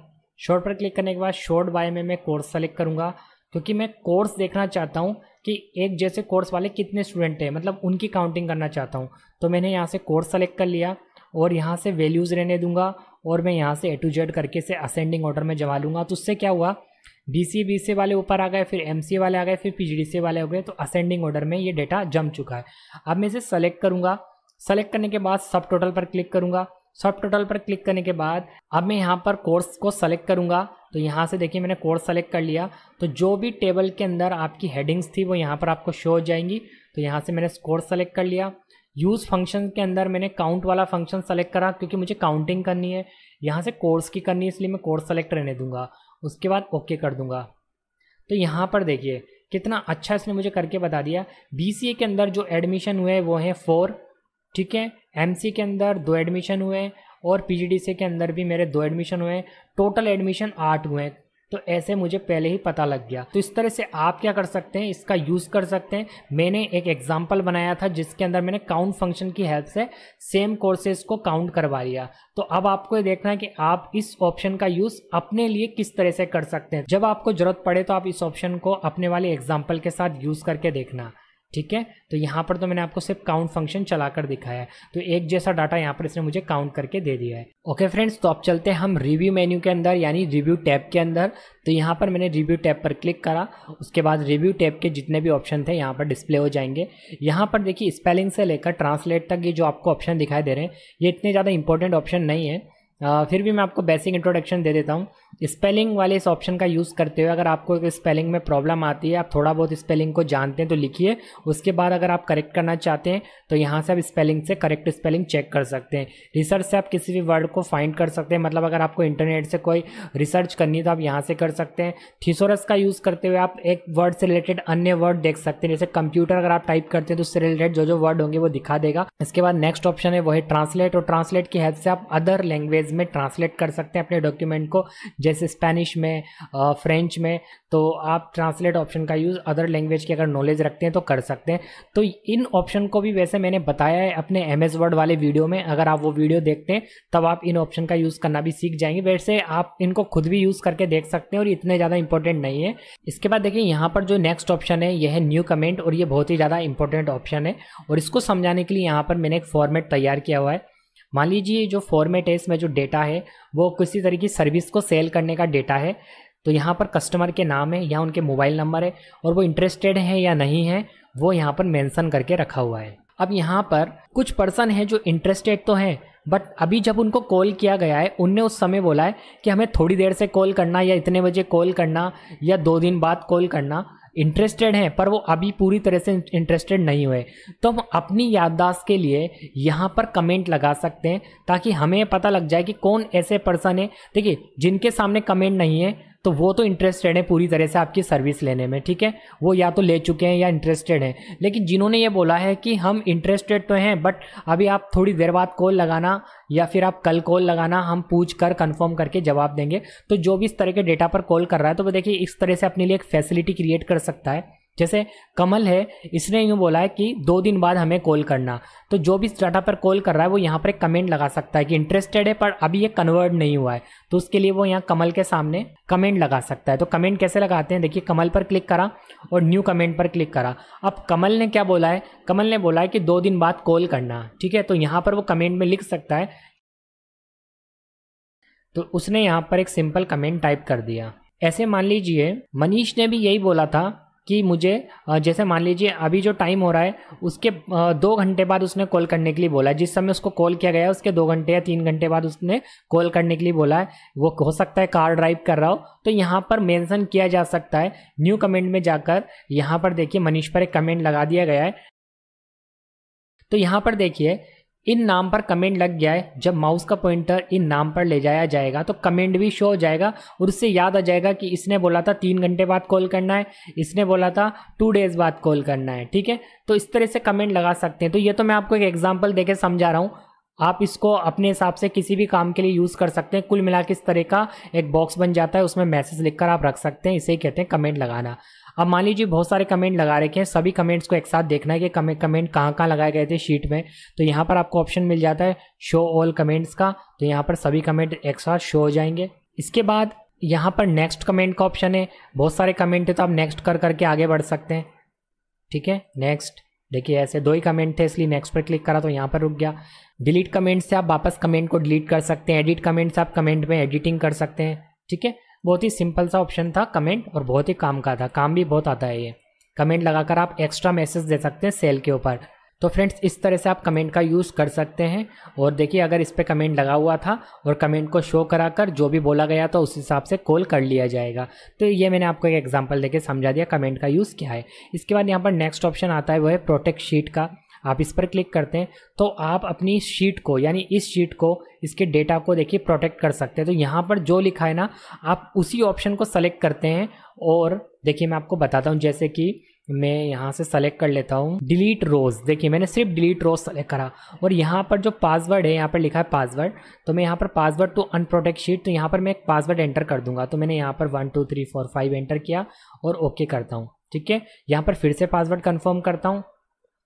शॉर्ट पर क्लिक करने के बाद शॉर्ट बाय में मैं कोर्स सेलेक्ट करूँगा क्योंकि मैं कोर्स देखना चाहता हूँ कि एक जैसे कोर्स वाले कितने स्टूडेंट हैं मतलब उनकी काउंटिंग करना चाहता हूँ तो मैंने यहाँ से कोर्स सेलेक्ट कर लिया और यहाँ से वैल्यूज़ रहने दूंगा और मैं यहाँ से ए टू जेड करके से असेंडिंग ऑर्डर में जमा लूँगा तो उससे क्या हुआ बी सी बी सी वाले ऊपर आ गए फिर एम सी वाले आ गए फिर पी जी डी सी वाले हो गए तो असेंडिंग ऑर्डर में ये डेटा जम चुका है अब मैं इसे सेलेक्ट करूँगा सेलेक्ट करने के बाद सब टोटल पर क्लिक करूँगा सब टोटल पर क्लिक करने के बाद अब मैं यहाँ पर कोर्स को सेलेक्ट करूँगा तो यहाँ से देखिए मैंने कोर्स सेलेक्ट कर लिया तो जो भी टेबल के अंदर आपकी हेडिंग्स थी वो यहाँ पर आपको शो हो जाएंगी तो यहाँ से मैंने कोर्स सेलेक्ट कर लिया यूज़ फंक्शन के अंदर मैंने काउंट वाला फंक्शन सेलेक्ट करा क्योंकि मुझे काउंटिंग करनी है यहाँ से कोर्स की करनी है इसलिए मैं कोर्स सेलेक्ट रहने दूंगा उसके बाद ओके कर दूंगा तो यहाँ पर देखिए कितना अच्छा इसने मुझे करके बता दिया बी के अंदर जो एडमिशन हुए वो हैं फोर ठीक है एम के अंदर दो एडमिशन हुए और पी के अंदर भी मेरे दो एडमिशन हुए टोटल एडमिशन आठ हुए तो ऐसे मुझे पहले ही पता लग गया तो इस तरह से आप क्या कर सकते हैं इसका यूज़ कर सकते हैं मैंने एक एग्जाम्पल बनाया था जिसके अंदर मैंने काउंट फंक्शन की हेल्प से सेम कोर्सेज को काउंट करवा लिया तो अब आपको ये देखना है कि आप इस ऑप्शन का यूज़ अपने लिए किस तरह से कर सकते हैं जब आपको जरूरत पड़े तो आप इस ऑप्शन को अपने वाले एग्जाम्पल के साथ यूज़ करके देखना ठीक है तो यहाँ पर तो मैंने आपको सिर्फ काउंट फंक्शन चलाकर दिखाया है तो एक जैसा डाटा यहाँ पर इसने मुझे काउंट करके दे दिया है ओके फ्रेंड्स तो अब चलते हैं हम रिव्यू मेन्यू के अंदर यानी रिव्यू टैब के अंदर तो यहाँ पर मैंने रिव्यू टैब पर क्लिक करा उसके बाद रिव्यू टैब के जितने भी ऑप्शन थे यहाँ पर डिस्प्ले हो जाएंगे यहाँ पर देखिए स्पेलिंग से लेकर ट्रांसलेट तक ये जो आपको ऑप्शन दिखाई दे रहे हैं ये इतने ज़्यादा इंपॉर्टेंट ऑप्शन नहीं है फिर भी मैं आपको बेसिक इंट्रोडक्शन दे देता हूँ स्पेलिंग वाले इस ऑप्शन का यूज़ करते हुए अगर आपको स्पेलिंग में प्रॉब्लम आती है आप थोड़ा बहुत स्पेलिंग को जानते हैं तो लिखिए उसके बाद अगर आप करेक्ट करना चाहते हैं तो यहाँ से आप स्पेलिंग से करेक्ट स्पेलिंग चेक कर सकते हैं रिसर्च से आप किसी भी वर्ड को फाइंड कर सकते हैं मतलब अगर आपको इंटरनेट से कोई रिसर्च करनी है तो आप यहाँ से कर सकते हैं थीसोरस का यूज़ करते हुए आप एक वर्ड से रिलेटेड अन्य वर्ड देख सकते हैं जैसे कंप्यूटर अगर आप टाइप करते हैं तो उससे रिलेटेड जो जो वर्ड होंगे वो दिखा देगा इसके बाद नेक्स्ट ऑप्शन है वो है ट्रांसलेट और ट्रांसलेट की हेल्प से आप अदर लैंग्वेज में ट्रांसलेट कर सकते हैं अपने डॉक्यूमेंट को जैसे स्पेनिश में फ्रेंच में तो आप ट्रांसलेट ऑप्शन का यूज़ अदर लैंग्वेज की अगर नॉलेज रखते हैं तो कर सकते हैं तो इन ऑप्शन को भी वैसे मैंने बताया है अपने एम एस वर्ड वाले वीडियो में अगर आप वो वीडियो देखते हैं तब आप इन ऑप्शन का यूज़ करना भी सीख जाएंगे वैसे आप इनको खुद भी यूज़ करके देख सकते हैं और इतने ज़्यादा इंपॉर्टेंट नहीं है इसके बाद देखिए यहाँ पर जो नेक्स्ट ऑप्शन है यह है न्यू कमेंट और ये बहुत ही ज़्यादा इंपॉर्टेंट ऑप्शन है और इसको समझाने के लिए यहाँ पर मैंने एक फॉर्मेट तैयार किया हुआ है मान लीजिए जो फॉर्मेट है इसमें जो डेटा है वो किसी तरह की सर्विस को सेल करने का डेटा है तो यहाँ पर कस्टमर के नाम है या उनके मोबाइल नंबर है और वो इंटरेस्टेड है या नहीं है वो यहाँ पर मेंशन करके रखा हुआ है अब यहाँ पर कुछ पर्सन हैं जो इंटरेस्टेड तो हैं बट अभी जब उनको कॉल किया गया है उनने उस समय बोला है कि हमें थोड़ी देर से कॉल करना या इतने बजे कॉल करना या दो दिन बाद कॉल करना इंटरेस्टेड हैं पर वो अभी पूरी तरह से इंटरेस्टेड नहीं हुए तो हम अपनी याददाश्त के लिए यहाँ पर कमेंट लगा सकते हैं ताकि हमें पता लग जाए कि कौन ऐसे पर्सन है देखिए जिनके सामने कमेंट नहीं है तो वो तो इंटरेस्टेड है पूरी तरह से आपकी सर्विस लेने में ठीक है वो या तो ले चुके हैं या इंटरेस्टेड हैं लेकिन जिन्होंने ये बोला है कि हम इंटरेस्टेड तो हैं बट अभी आप थोड़ी देर बाद कॉल लगाना या फिर आप कल कॉल लगाना हम पूछ कर कन्फर्म करके जवाब देंगे तो जो भी इस तरह के डेटा पर कॉल कर रहा है तो वो देखिए इस तरह से अपने लिए एक फैसिलिटी क्रिएट कर सकता है जैसे कमल है इसने यूँ बोला है कि दो दिन बाद हमें कॉल करना तो जो भी डाटा पर कॉल कर रहा है वो यहाँ पर एक कमेंट लगा सकता है कि इंटरेस्टेड है पर अभी ये कन्वर्ट नहीं हुआ है तो उसके लिए वो यहाँ कमल के सामने कमेंट लगा सकता है तो कमेंट कैसे लगाते हैं देखिए कमल पर क्लिक करा और न्यू कमेंट पर क्लिक करा अब कमल ने क्या बोला है कमल ने बोला है कि दो दिन बाद कॉल करना ठीक है तो यहाँ पर वो कमेंट में लिख सकता है तो उसने यहाँ पर एक सिंपल कमेंट टाइप कर दिया ऐसे मान लीजिए मनीष ने भी यही बोला था कि मुझे जैसे मान लीजिए अभी जो टाइम हो रहा है उसके दो घंटे बाद उसने कॉल करने के लिए बोला है जिस समय उसको कॉल किया गया है उसके दो घंटे या तीन घंटे बाद उसने कॉल करने के लिए बोला है वो हो सकता है कार ड्राइव कर रहा हो तो यहाँ पर मेंशन किया जा सकता है न्यू कमेंट में जाकर यहाँ पर देखिए मनीष पर एक कमेंट लगा दिया गया है तो यहाँ पर देखिए इन नाम पर कमेंट लग गया है जब माउस का पॉइंटर इन नाम पर ले जाया जाएगा तो कमेंट भी शो हो जाएगा और उससे याद आ जाएगा कि इसने बोला था तीन घंटे बाद कॉल करना है इसने बोला था टू डेज बाद कॉल करना है ठीक है तो इस तरह से कमेंट लगा सकते हैं तो ये तो मैं आपको एक एग्जाम्पल देकर समझा रहा हूँ आप इसको अपने हिसाब से किसी भी काम के लिए यूज़ कर सकते हैं कुल मिला के इस तरह का एक बॉक्स बन जाता है उसमें मैसेज लिखकर आप रख सकते हैं इसे कहते हैं कमेंट लगाना अब मान लीजिए बहुत सारे कमेंट लगा रखे हैं सभी कमेंट्स को एक साथ देखना है कि कमेंट कहाँ कहाँ लगाए गए थे शीट में तो यहाँ पर आपको ऑप्शन मिल जाता है शो ऑल कमेंट्स का तो यहाँ पर सभी कमेंट एक साथ शो हो जाएंगे इसके बाद यहाँ पर नेक्स्ट कमेंट का ऑप्शन है बहुत सारे कमेंट है तो आप नेक्स्ट कर करके आगे बढ़ सकते हैं ठीक है नेक्स्ट देखिए ऐसे दो ही कमेंट थे इसलिए नेक्स्ट पर क्लिक करा तो यहाँ पर रुक गया डिलीट कमेंट से आप वापस कमेंट को डिलीट कर सकते हैं एडिट कमेंट से आप कमेंट में एडिटिंग कर सकते हैं ठीक है बहुत ही सिंपल सा ऑप्शन था कमेंट और बहुत ही काम का था काम भी बहुत आता है ये कमेंट लगाकर आप एक्स्ट्रा मैसेज दे सकते हैं सेल के ऊपर तो फ्रेंड्स इस तरह से आप कमेंट का यूज़ कर सकते हैं और देखिए अगर इस पर कमेंट लगा हुआ था और कमेंट को शो करा कर जो भी बोला गया था उस हिसाब से कॉल कर लिया जाएगा तो ये मैंने आपको एक एग्जांपल देके समझा दिया कमेंट का यूज़ क्या है इसके बाद यहाँ पर नेक्स्ट ऑप्शन आता है वो है प्रोटेक्ट शीट का आप इस पर क्लिक करते हैं तो आप अपनी शीट को यानी इस शीट को इसके डेटा को देखिए प्रोटेक्ट कर सकते हैं तो यहाँ पर जो लिखा है ना आप उसी ऑप्शन को सेलेक्ट करते हैं और देखिए मैं आपको बताता हूँ जैसे कि मैं यहाँ से सेलेक्ट कर लेता हूँ डिलीट रोज़ देखिए मैंने सिर्फ डिलीट रोज़ सेलेक्ट करा और यहाँ पर जो पासवर्ड है यहाँ पर लिखा है पासवर्ड तो मैं यहाँ पर पासवर्ड टू अनप्रोटेक्ट शीट तो यहाँ पर मैं एक पासवर्ड एंटर कर दूंगा तो मैंने यहाँ पर one two three four five enter किया और ओके करता हूँ ठीक है यहाँ पर फिर से पासवर्ड कन्फर्म करता हूँ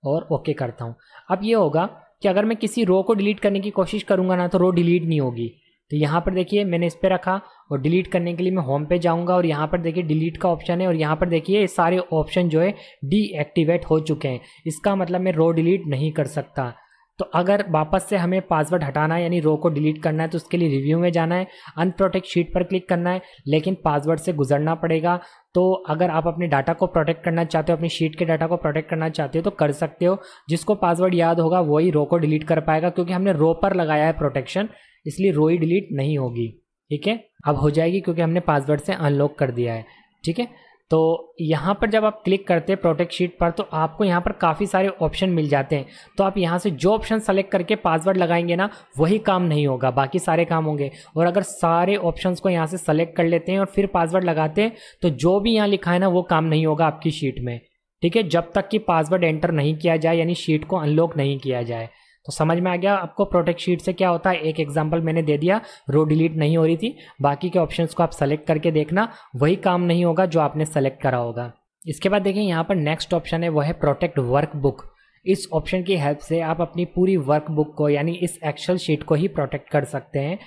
और ओके करता हूँ अब ये होगा कि अगर मैं किसी रो को डिलीट करने की कोशिश करूँगा ना तो रो डिलीट नहीं होगी तो यहाँ पर देखिए मैंने इस पर रखा और डिलीट करने के लिए मैं होम पे जाऊँगा और यहाँ पर देखिए डिलीट का ऑप्शन है और यहाँ पर देखिए सारे ऑप्शन जो है डीएक्टिवेट हो चुके हैं इसका मतलब मैं रो डिलीट नहीं कर सकता तो अगर वापस से हमें पासवर्ड हटाना है यानी रो को डिलीट करना है तो उसके लिए रिव्यू में जाना है अनप्रोटेक्ट शीट पर क्लिक करना है लेकिन पासवर्ड से गुजरना पड़ेगा तो अगर आप अपने डाटा को प्रोटेक्ट करना चाहते हो अपनी शीट के डाटा को प्रोटेक्ट करना चाहते हो तो कर सकते हो जिसको पासवर्ड याद होगा वही रो को डिलीट कर पाएगा क्योंकि हमने रो पर लगाया है प्रोटेक्शन इसलिए रो ही डिलीट नहीं होगी ठीक है अब हो जाएगी क्योंकि हमने पासवर्ड से अनलॉक कर दिया है ठीक है तो यहाँ पर जब आप क्लिक करते हैं प्रोटेक्ट शीट पर तो आपको यहाँ पर काफ़ी सारे ऑप्शन मिल जाते हैं तो आप यहाँ से जो ऑप्शन सेलेक्ट करके पासवर्ड लगाएंगे ना वही काम नहीं होगा बाकी सारे काम होंगे और अगर सारे ऑप्शंस को यहाँ से सेलेक्ट कर लेते हैं और फिर पासवर्ड लगाते हैं तो जो भी यहाँ लिखा है ना वो काम नहीं होगा आपकी शीट में ठीक है जब तक कि पासवर्ड एंटर नहीं किया जाए यानी शीट को अनलॉक नहीं किया जाए तो समझ में आ गया आपको प्रोटेक्ट शीट से क्या होता है एक एग्जाम्पल मैंने दे दिया रो डिलीट नहीं हो रही थी बाकी के ऑप्शन को आप सेलेक्ट करके देखना वही काम नहीं होगा जो आपने सेलेक्ट करा होगा इसके बाद देखें यहाँ पर नेक्स्ट ऑप्शन है वह है प्रोटेक्ट वर्क बुक इस ऑप्शन की हेल्प से आप अपनी पूरी वर्क बुक को यानी इस एक्सेल शीट को ही प्रोटेक्ट कर सकते हैं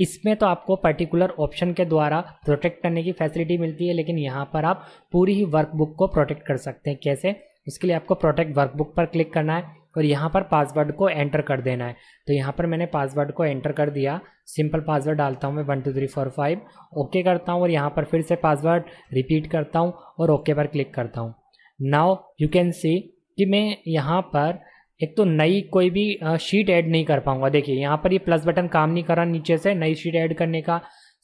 इसमें तो आपको पर्टिकुलर ऑप्शन के द्वारा प्रोटेक्ट करने की फैसिलिटी मिलती है लेकिन यहाँ पर आप पूरी ही वर्क बुक को प्रोटेक्ट कर सकते हैं कैसे उसके लिए आपको प्रोटेक्ट वर्कबुक पर क्लिक करना है और यहाँ पर पासवर्ड को एंटर कर देना है तो यहाँ पर मैंने पासवर्ड को एंटर कर दिया सिंपल पासवर्ड डालता हूँ मैं one two three four five okay करता हूँ और यहाँ पर फिर से पासवर्ड रिपीट करता हूँ और ओके पर क्लिक करता हूँ नाउ यू कैन सी कि मैं यहाँ पर एक तो नई कोई भी शीट ऐड नहीं कर पाऊँगा देखिए यहाँ पर ये प्लस बटन काम नहीं कर रहा नीचे से नई शीट ऐड करने का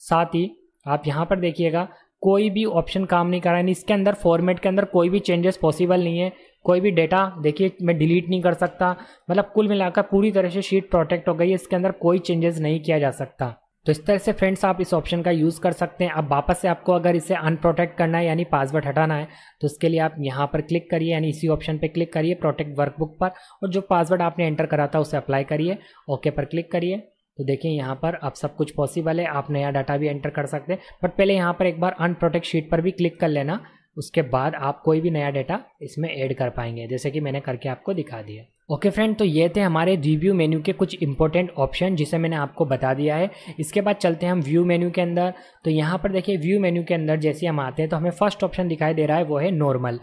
साथ ही आप यहाँ पर देखिएगा कोई भी ऑप्शन काम नहीं कर रहा है इसके अंदर फॉर्मेट के अंदर कोई भी चेंजेस पॉसिबल नहीं है कोई भी डेटा देखिए मैं डिलीट नहीं कर सकता मतलब कुल मिलाकर पूरी तरह से शीट प्रोटेक्ट हो गई है इसके अंदर कोई चेंजेस नहीं किया जा सकता तो इस तरह से फ्रेंड्स आप इस ऑप्शन का यूज़ कर सकते हैं अब वापस से आपको अगर इसे अनप्रोटेक्ट करना है यानी पासवर्ड हटाना है तो उसके लिए आप यहाँ पर क्लिक करिए यानी इसी ऑप्शन पर क्लिक करिए प्रोटेक्ट वर्कबुक पर और जो पासवर्ड आपने एंटर करा था उसे अप्लाई करिए ओके पर क्लिक करिए तो देखिए यहाँ पर अब सब कुछ पॉसिबल है आप नया डाटा भी एंटर कर सकते हैं बट पहले यहाँ पर एक बार अनप्रोटेक्ट शीट पर भी क्लिक कर लेना उसके बाद आप कोई भी नया डेटा इसमें ऐड कर पाएंगे जैसे कि मैंने करके आपको दिखा दिया ओके okay फ्रेंड तो ये थे हमारे रिव्यू मेन्यू के कुछ इंपॉर्टेंट ऑप्शन जिसे मैंने आपको बता दिया है इसके बाद चलते हैं हम व्यू मेन्यू के अंदर तो यहाँ पर देखिए व्यू मेन्यू के अंदर जैसे हम आते हैं तो हमें फर्स्ट ऑप्शन दिखाई दे रहा है वो है normal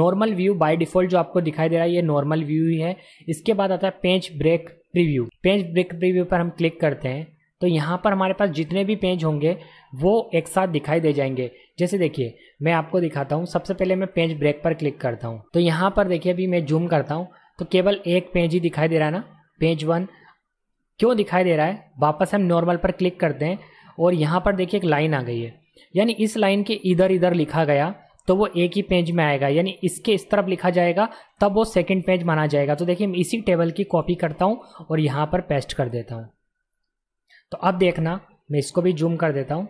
normal view by default जो आपको दिखाई दे रहा है ये नॉर्मल व्यू ही है इसके बाद आता है page break preview page break preview पर हम क्लिक करते हैं तो यहाँ पर हमारे पास जितने भी पेज होंगे वो एक साथ दिखाई दे जाएंगे जैसे देखिए मैं आपको दिखाता हूँ सबसे पहले मैं पेज ब्रेक पर क्लिक करता हूँ तो यहाँ पर देखिए अभी मैं जूम करता हूँ तो केवल एक पेज ही दिखाई दे रहा है ना पेज वन क्यों दिखाई दे रहा है वापस हम नॉर्मल पर क्लिक करते हैं और यहाँ पर देखिए एक लाइन आ गई है यानी इस लाइन के इधर इधर लिखा गया तो वो एक ही पेज में आएगा यानी इसके इस तरफ लिखा जाएगा तब वो सेकंड पेज माना जाएगा तो देखिए मैं इसी टेबल की कॉपी करता हूँ और यहाँ पर पेस्ट कर देता हूँ तो अब देखना मैं इसको भी जूम कर देता हूँ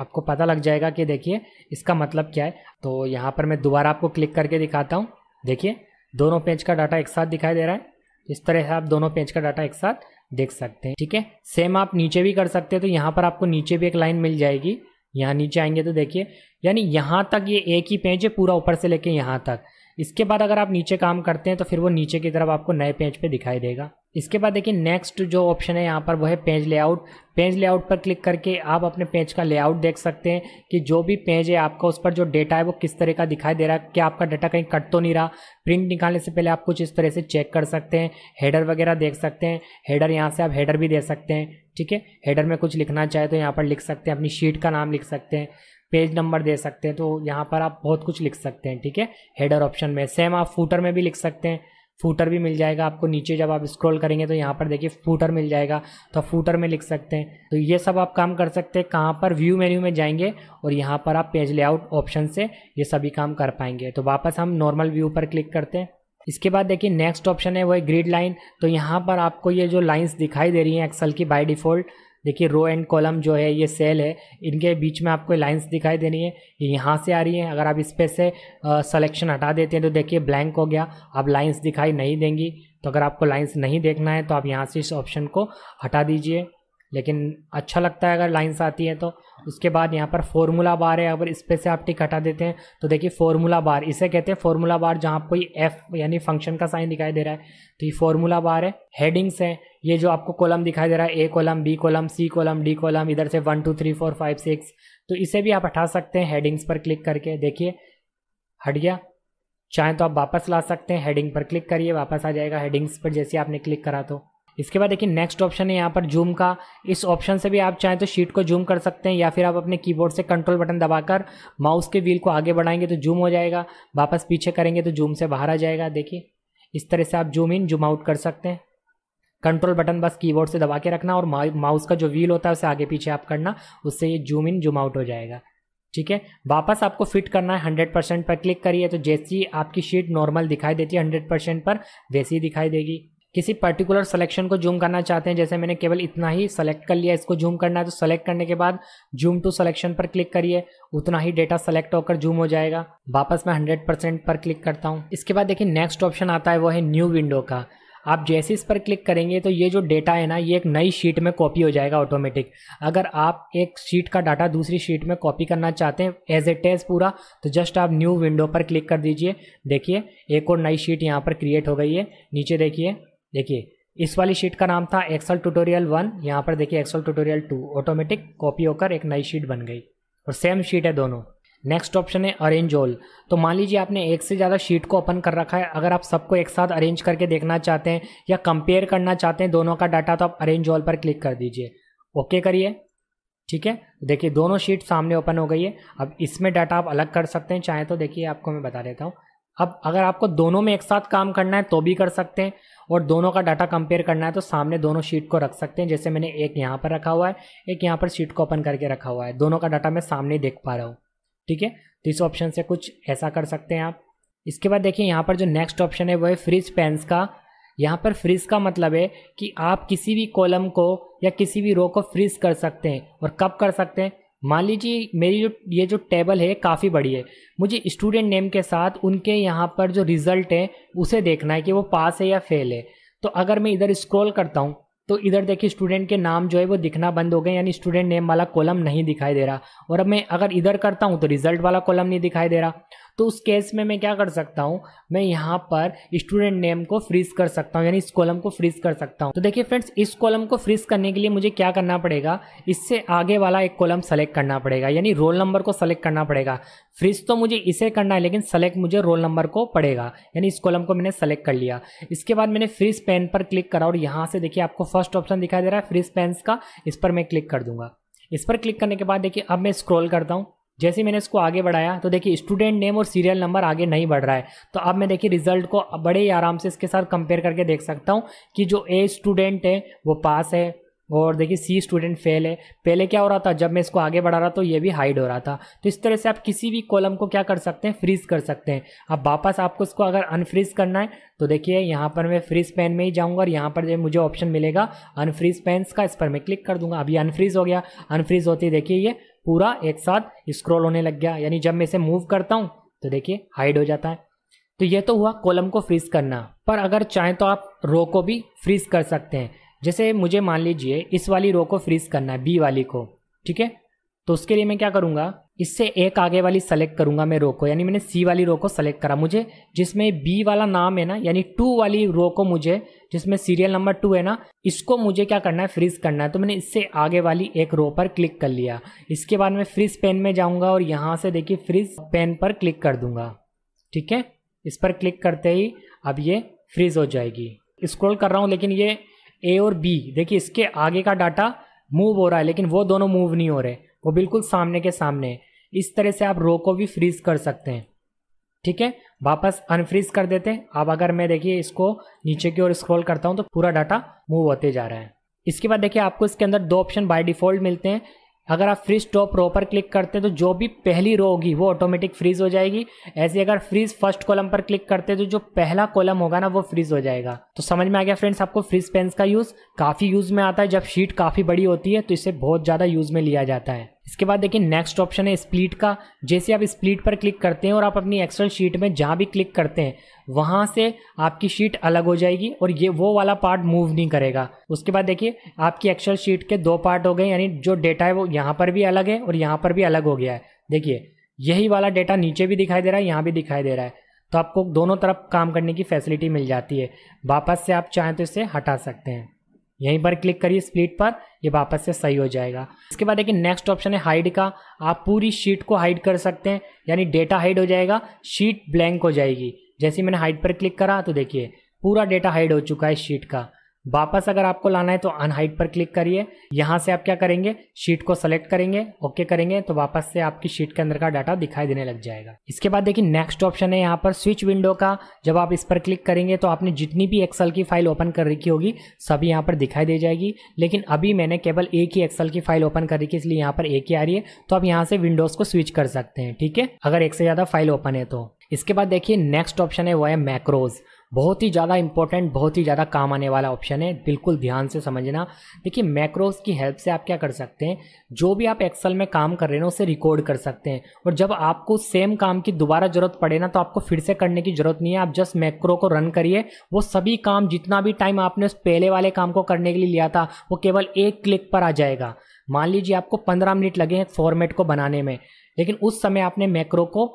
आपको पता लग जाएगा कि देखिए इसका मतलब क्या है तो यहाँ पर मैं दोबारा आपको क्लिक करके दिखाता हूँ देखिए दोनों पेज का डाटा एक साथ दिखाई दे रहा है इस तरह से आप दोनों पेज का डाटा एक साथ देख सकते हैं ठीक है सेम आप नीचे भी कर सकते हैं तो यहाँ पर आपको नीचे भी एक लाइन मिल जाएगी यहाँ नीचे आएंगे तो देखिए यानी यहाँ तक ये एक ही पेज है पूरा ऊपर से लेके यहाँ तक इसके बाद अगर आप नीचे काम करते हैं तो फिर वो नीचे की तरफ आपको नए पेज पे दिखाई देगा इसके बाद देखिए नेक्स्ट जो ऑप्शन है यहाँ पर वो है पेज लेआउट पेज लेआउट पर क्लिक करके आप अपने पेज का लेआउट देख सकते हैं कि जो भी पेज है आपका उस पर जो डेटा है वो किस तरह का दिखाई दे रहा है क्या आपका डाटा कहीं कट तो नहीं रहा प्रिंट निकालने से पहले आप कुछ इस तरह से चेक कर सकते हैं हेडर वगैरह देख सकते हैं हेडर यहाँ से आप हेडर भी दे सकते हैं ठीक है हेडर में कुछ लिखना चाहे तो यहाँ पर लिख सकते हैं अपनी शीट का नाम लिख सकते हैं पेज नंबर दे सकते हैं तो यहाँ पर आप बहुत कुछ लिख सकते हैं ठीक है हेडर ऑप्शन में सेम आप फूटर में भी लिख सकते हैं फूटर भी मिल जाएगा आपको नीचे जब आप स्क्रॉल करेंगे तो यहाँ पर देखिए फूटर मिल जाएगा तो फूटर में लिख सकते हैं तो ये सब आप काम कर सकते हैं कहाँ पर व्यू मेन्यू में जाएंगे और यहाँ पर आप पेज लेआउट ऑप्शन से ये सभी काम कर पाएंगे तो वापस हम नॉर्मल व्यू पर क्लिक करते हैं इसके बाद देखिए नेक्स्ट ऑप्शन है वो है ग्रिड लाइन तो यहाँ पर आपको ये जो लाइन्स दिखाई दे रही हैं एक्सल की बाई डिफ़ॉल्ट देखिए रो एंड कॉलम जो है ये सेल है इनके बीच में आपको लाइंस दिखाई देनी है ये यहाँ से आ रही हैं अगर आप इस पर से सलेक्शन हटा देते हैं तो देखिए ब्लैंक हो गया आप लाइंस दिखाई नहीं देंगी तो अगर आपको लाइंस नहीं देखना है तो आप यहाँ से इस ऑप्शन को हटा दीजिए लेकिन अच्छा लगता है अगर लाइन्स आती है तो उसके बाद यहाँ पर फॉर्मूला बार है अगर इस पर से आप टिक हटा देते हैं तो देखिए फॉर्मूला बार इसे कहते हैं फॉर्मूला बार जहाँ आपको एफ यानी फंक्शन का साइन दिखाई दे रहा है तो ये फॉर्मूला बार है हेडिंग्स हैं ये जो आपको कॉलम दिखाई दे रहा है A column B column C column D column इधर से one two three four five six तो इसे भी आप हटा सकते हैं हेडिंग्स पर क्लिक करके देखिए हट गया चाहे तो आप वापस ला सकते हैं हेडिंग पर क्लिक करिए वापस आ जाएगा हेडिंग्स पर जैसे आपने क्लिक करा तो इसके बाद देखिए नेक्स्ट ऑप्शन है यहाँ पर जूम का इस ऑप्शन से भी आप चाहें तो शीट को जूम कर सकते हैं या फिर आप अपने कीबोर्ड से कंट्रोल बटन दबाकर माउस के व्हील को आगे बढ़ाएंगे तो जूम हो जाएगा वापस पीछे करेंगे तो जूम से बाहर आ जाएगा देखिए इस तरह से आप जूम इन जूम आउट कर सकते हैं कंट्रोल बटन बस कीबोर्ड से दबा के रखना और माउस का जो व्हील होता है उसे आगे पीछे आप करना उससे ये जूम इन जूम आउट हो जाएगा ठीक है वापस आपको फिट करना है हंड्रेड परसेंट पर क्लिक करिए तो जैसी आपकी शीट नॉर्मल दिखाई देती है हंड्रेड परसेंट पर वैसी ही दिखाई देगी किसी पर्टिकुलर सिलेक्शन को जूम करना चाहते हैं जैसे मैंने केवल इतना ही सेलेक्ट कर लिया इसको जूम करना है तो सेलेक्ट करने के बाद जूम टू सिलेक्शन पर क्लिक करिए उतना ही डेटा सेलेक्ट होकर जूम हो जाएगा वापस मैं 100% पर क्लिक करता हूँ इसके बाद देखिए नेक्स्ट ऑप्शन आता है वो है न्यू विंडो का आप जैसे इस पर क्लिक करेंगे तो ये जो डेटा है ना ये एक नई शीट में कॉपी हो जाएगा ऑटोमेटिक अगर आप एक शीट का डाटा दूसरी शीट में कॉपी करना चाहते हैं एज ए टेज पूरा तो जस्ट आप न्यू विंडो पर क्लिक कर दीजिए देखिए एक और नई शीट यहाँ पर क्रिएट हो गई है नीचे देखिए देखिए इस वाली शीट का नाम था एक्सल ट्यूटोरियल वन यहाँ पर देखिए Excel tutorial two automatic copy होकर एक नई शीट बन गई और सेम शीट है दोनों नेक्स्ट ऑप्शन है अरेंज ऑल तो मान लीजिए आपने एक से ज़्यादा शीट को ओपन कर रखा है अगर आप सबको एक साथ अरेंज करके देखना चाहते हैं या कंपेयर करना चाहते हैं दोनों का डाटा तो आप अरेंज ऑल पर क्लिक कर दीजिए ओके करिए ठीक है देखिए दोनों शीट सामने ओपन हो गई है अब इसमें डाटा आप अलग कर सकते हैं चाहे तो देखिए आपको मैं बता देता हूँ अब अगर आपको दोनों में एक साथ काम करना है तो भी कर सकते हैं और दोनों का डाटा कंपेयर करना है तो सामने दोनों शीट को रख सकते हैं जैसे मैंने एक यहाँ पर रखा हुआ है एक यहाँ पर शीट को ओपन करके रखा हुआ है दोनों का डाटा मैं सामने देख पा रहा हूँ ठीक है तो इस ऑप्शन से कुछ ऐसा कर सकते हैं आप इसके बाद देखिए यहाँ पर जो नेक्स्ट ऑप्शन है वह है फ्रिज पेंस का यहाँ पर फ्रिज का मतलब है कि आप किसी भी कॉलम को या किसी भी रो को फ्रिज कर सकते हैं और कब कर सकते हैं मान लीजिए मेरी जो ये जो टेबल है काफ़ी बड़ी है मुझे स्टूडेंट नेम के साथ उनके यहाँ पर जो रिज़ल्ट है उसे देखना है कि वो पास है या फेल है तो अगर मैं इधर स्क्रॉल करता हूँ तो इधर देखिए स्टूडेंट के नाम जो है वो दिखना बंद हो गए यानी स्टूडेंट नेम वाला कॉलम नहीं दिखाई दे रहा और अब मैं अगर इधर करता हूँ तो रिजल्ट वाला कॉलम नहीं दिखाई दे रहा तो उस केस में मैं क्या कर सकता हूँ मैं यहाँ पर स्टूडेंट नेम को फ्रीज कर सकता हूँ यानी इस कॉलम को फ्रीज कर सकता हूँ तो देखिए फ्रेंड्स इस कॉलम को फ्रीज करने के लिए मुझे क्या करना पड़ेगा इससे आगे वाला एक कॉलम सेलेक्ट करना पड़ेगा यानी रोल नंबर को सेलेक्ट करना पड़ेगा फ्रीज तो मुझे इसे करना है लेकिन सेलेक्ट मुझे रोल नंबर को पड़ेगा यानी इस कॉलम को मैंने सेलेक्ट कर लिया इसके बाद मैंने फ्रीज पेन पर क्लिक करा और यहाँ से देखिए आपको फर्स्ट ऑप्शन दिखाई दे रहा है फ्रीज पेन्स का इस पर मैं क्लिक कर दूंगा इस पर क्लिक करने के बाद देखिए अब मैं स्क्रॉल करता हूँ जैसे मैंने इसको आगे बढ़ाया तो देखिए स्टूडेंट नेम और सीरियल नंबर आगे नहीं बढ़ रहा है तो अब मैं देखिए रिजल्ट को बड़े ही आराम से इसके साथ कंपेयर करके देख सकता हूँ कि जो ए स्टूडेंट है वो पास है और देखिए सी स्टूडेंट फेल है पहले क्या हो रहा था जब मैं इसको आगे बढ़ा रहा तो ये भी हाइड हो रहा था तो इस तरह से आप किसी भी कॉलम को क्या कर सकते हैं फ्रीज कर सकते हैं अब वापस आपको इसको अगर अनफ्रीज करना है तो देखिए यहाँ पर मैं फ्रीज पेन में ही जाऊँगा और यहाँ पर जो मुझे ऑप्शन मिलेगा अनफ्रीज पेन्स का इस पर मैं क्लिक कर दूंगा अभी अनफ्रीज हो गया अनफ्रीज होती देखिए ये पूरा एक साथ स्क्रॉल होने लग गया यानी जब मैं इसे मूव करता हूँ तो देखिए हाइड हो जाता है तो ये तो हुआ कॉलम को फ्रीज करना पर अगर चाहें तो आप रो को भी फ्रीज कर सकते हैं जैसे मुझे मान लीजिए इस वाली रो को फ्रीज करना है बी वाली को ठीक है तो उसके लिए मैं क्या करूँगा इससे एक आगे वाली सेलेक्ट करूंगा मैं रो को यानी मैंने सी वाली रो को सेलेक्ट करा मुझे जिसमें बी वाला नाम है ना यानी टू वाली रो को मुझे जिसमें सीरियल नंबर टू है ना इसको मुझे क्या करना है फ्रीज करना है तो मैंने इससे आगे वाली एक रो पर क्लिक कर लिया इसके बाद मैं फ्रीज पेन में जाऊंगा और यहाँ से देखिए फ्रीज पेन पर क्लिक कर दूंगा ठीक है इस पर क्लिक करते ही अब ये फ्रीज हो जाएगी स्क्रोल कर रहा हूँ लेकिन ये ए और बी देखिए इसके आगे का डाटा मूव हो रहा है लेकिन वो दोनों मूव नहीं हो रहे वो बिल्कुल सामने के सामने है इस तरह से आप रो को भी फ्रीज कर सकते हैं ठीक है वापस अनफ्रीज कर देते हैं अब अगर मैं देखिए इसको नीचे की ओर स्क्रॉल करता हूँ तो पूरा डाटा मूव होते जा रहा है इसके बाद देखिए आपको इसके अंदर दो ऑप्शन बाय डिफॉल्ट मिलते हैं अगर आप फ्रीज टॉप रो पर क्लिक करते हैं तो जो भी पहली रो होगी वो ऑटोमेटिक फ्रीज हो जाएगी ऐसे अगर फ्रीज फर्स्ट कॉलम पर क्लिक करते हैं तो जो पहला कॉलम होगा ना वो फ्रीज हो जाएगा तो समझ में आ गया फ्रेंड्स आपको फ्रीज पेन्स का यूज़ काफ़ी यूज़ में आता है जब शीट काफ़ी बड़ी होती है तो इसे बहुत ज़्यादा यूज़ में लिया जाता है इसके बाद देखिए नेक्स्ट ऑप्शन है स्प्लिट का जैसे आप स्प्लिट पर क्लिक करते हैं और आप अपनी एक्सेल शीट में जहाँ भी क्लिक करते हैं वहाँ से आपकी शीट अलग हो जाएगी और ये वो वाला पार्ट मूव नहीं करेगा उसके बाद देखिए आपकी एक्सेल शीट के दो पार्ट हो गए यानी जो डेटा है वो यहाँ पर भी अलग है और यहाँ पर भी अलग हो गया है देखिए यही वाला डेटा नीचे भी दिखाई दे रहा है यहाँ भी दिखाई दे रहा है तो आपको दोनों तरफ काम करने की फैसिलिटी मिल जाती है वापस से आप चाहें तो इसे हटा सकते हैं यहीं पर क्लिक करिए स्प्लिट पर ये वापस से सही हो जाएगा इसके बाद देखिए नेक्स्ट ऑप्शन है हाइड का आप पूरी शीट को हाइड कर सकते हैं यानी डेटा हाइड हो जाएगा शीट ब्लैंक हो जाएगी जैसे मैंने हाइड पर क्लिक करा तो देखिए पूरा डेटा हाइड हो चुका है शीट का वापस अगर आपको लाना है तो अनहाइड पर क्लिक करिए यहाँ से आप क्या करेंगे शीट को सेलेक्ट करेंगे ओके करेंगे तो वापस से आपकी शीट के अंदर का डाटा दिखाई देने लग जाएगा इसके बाद देखिए नेक्स्ट ऑप्शन है यहाँ पर स्विच विंडो का जब आप इस पर क्लिक करेंगे तो आपने जितनी भी एक्सल की फाइल ओपन कर रखी होगी सभी यहाँ पर दिखाई दे जाएगी लेकिन अभी मैंने केवल एक ही एक्सल की फाइल ओपन कर रखी इसलिए यहाँ पर एक ही आ रही है तो आप यहाँ से विंडोज को स्विच कर सकते हैं ठीक है अगर एक से ज़्यादा फाइल ओपन है तो इसके बाद देखिए नेक्स्ट ऑप्शन है वो है मैक्रोज़ बहुत ही ज़्यादा इंपॉर्टेंट बहुत ही ज़्यादा काम आने वाला ऑप्शन है बिल्कुल ध्यान से समझना देखिए मैक्रोस की हेल्प से आप क्या कर सकते हैं जो भी आप एक्सेल में काम कर रहे हैं उसे रिकॉर्ड कर सकते हैं और जब आपको सेम काम की दोबारा ज़रूरत पड़े ना तो आपको फिर से करने की ज़रूरत नहीं है आप जस्ट मैक्रो को रन करिए वो सभी काम जितना भी टाइम आपने उस पहले वाले काम को करने के लिए लिया था वो केवल एक क्लिक पर आ जाएगा मान लीजिए आपको पंद्रह मिनट लगे हैं फॉर्मेट को बनाने में लेकिन उस समय आपने मैक्रो को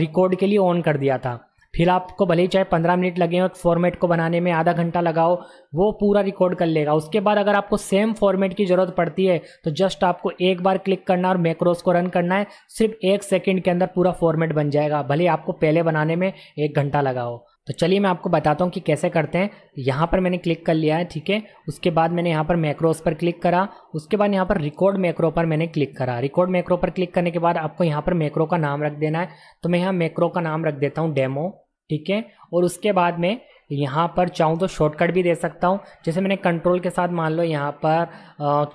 रिकॉर्ड के लिए ऑन कर दिया था फिर आपको भले ही चाहे पंद्रह मिनट लगे हो एक फॉर्मेट को बनाने में आधा घंटा लगाओ वो पूरा रिकॉर्ड कर लेगा उसके बाद अगर आपको सेम फॉर्मेट की ज़रूरत पड़ती है तो जस्ट आपको एक बार क्लिक करना और मैक्रोस को रन करना है सिर्फ एक सेकेंड के अंदर पूरा फॉर्मेट बन जाएगा भले आपको पहले बनाने में एक घंटा लगाओ तो चलिए मैं आपको बताता हूँ कि कैसे करते हैं यहाँ पर मैंने क्लिक कर लिया है ठीक है उसके बाद मैंने यहाँ पर मैक्रोस पर क्लिक करा उसके बाद यहाँ पर रिकॉर्ड मैक्रो पर मैंने क्लिक करा रिकॉर्ड मैक्रो पर क्लिक करने के बाद आपको यहाँ पर मैक्रो का नाम रख देना है तो मैं यहाँ मैक्रो का नाम रख देता हूँ डेमो ठीक है और उसके बाद में यहाँ पर चाहूँ तो शॉर्टकट भी दे सकता हूँ जैसे मैंने कंट्रोल के साथ मान लो यहाँ पर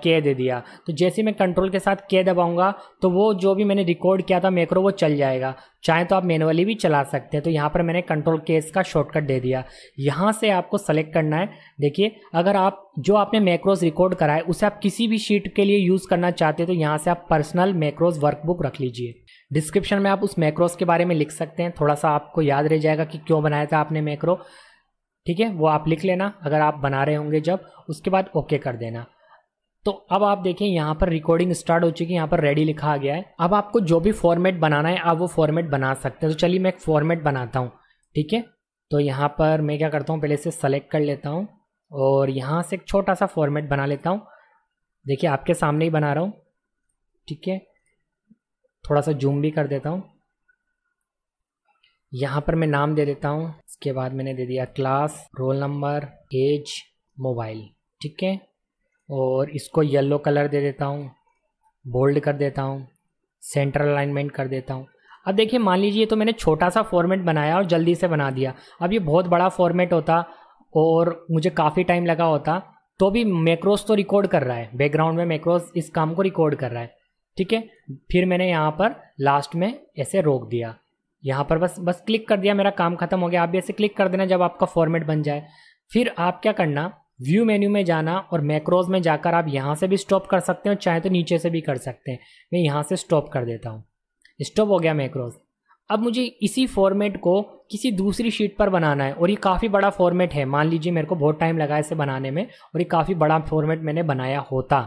के दे दिया तो जैसे मैं कंट्रोल के साथ के दबाऊँगा तो वो जो भी मैंने रिकॉर्ड किया था मैक्रो वो चल जाएगा चाहे तो आप मैनुअली भी चला सकते हैं तो यहाँ पर मैंने कंट्रोल केस का शॉर्टकट दे दिया यहाँ से आपको सेलेक्ट करना है देखिए अगर आप जो आपने मैक्रोज रिकॉर्ड करा है उसे आप किसी भी शीट के लिए यूज़ करना चाहते हैं तो यहाँ से आप पर्सनल मैक्रोज वर्कबुक रख लीजिए डिस्क्रिप्शन में आप उस मैक्रोस के बारे में लिख सकते हैं थोड़ा सा आपको याद रह जाएगा कि क्यों बनाया था आपने मैक्रो ठीक है वो आप लिख लेना अगर आप बना रहे होंगे जब उसके बाद ओके कर देना तो अब आप देखें यहाँ पर रिकॉर्डिंग स्टार्ट हो चुकी है यहाँ पर रेडी लिखा आ गया है अब आपको जो भी फॉर्मेट बनाना है आप वो फॉर्मेट बना सकते हैं तो चलिए मैं एक फॉर्मेट बनाता हूँ ठीक है तो यहाँ पर मैं क्या करता हूँ पहले से सेलेक्ट कर लेता हूँ और यहाँ से एक छोटा सा फॉर्मेट बना लेता हूँ देखिए आपके सामने ही बना रहा हूँ ठीक है थोड़ा सा जूम भी कर देता हूँ यहाँ पर मैं नाम दे देता हूँ इसके बाद मैंने दे दिया class roll number age mobile ठीक है और इसको येलो कलर दे देता हूँ बोल्ड कर देता हूँ सेंटर अलाइनमेंट कर देता हूँ अब देखिए मान लीजिए तो मैंने छोटा सा फॉर्मेट बनाया और जल्दी से बना दिया अब ये बहुत बड़ा फॉर्मेट होता और मुझे काफ़ी टाइम लगा होता तो भी मैक्रोस तो रिकॉर्ड कर रहा है बैकग्राउंड में मैक्रोस इस काम को रिकॉर्ड कर रहा है ठीक है फिर मैंने यहाँ पर लास्ट में ऐसे रोक दिया यहाँ पर बस बस क्लिक कर दिया मेरा काम खत्म हो गया आप भी ऐसे क्लिक कर देना जब आपका फॉर्मेट बन जाए फिर आप क्या करना व्यू मेन्यू में जाना और मैक्रोज में जाकर आप यहाँ से भी स्टॉप कर सकते हैं चाहे तो नीचे से भी कर सकते हैं मैं यहाँ से स्टॉप कर देता हूँ स्टॉप हो गया मैक्रोज अब मुझे इसी फॉर्मेट को किसी दूसरी शीट पर बनाना है और ये काफ़ी बड़ा फॉर्मेट है मान लीजिए मेरे को बहुत टाइम लगा इसे बनाने में और ये काफ़ी बड़ा फॉर्मेट मैंने बनाया होता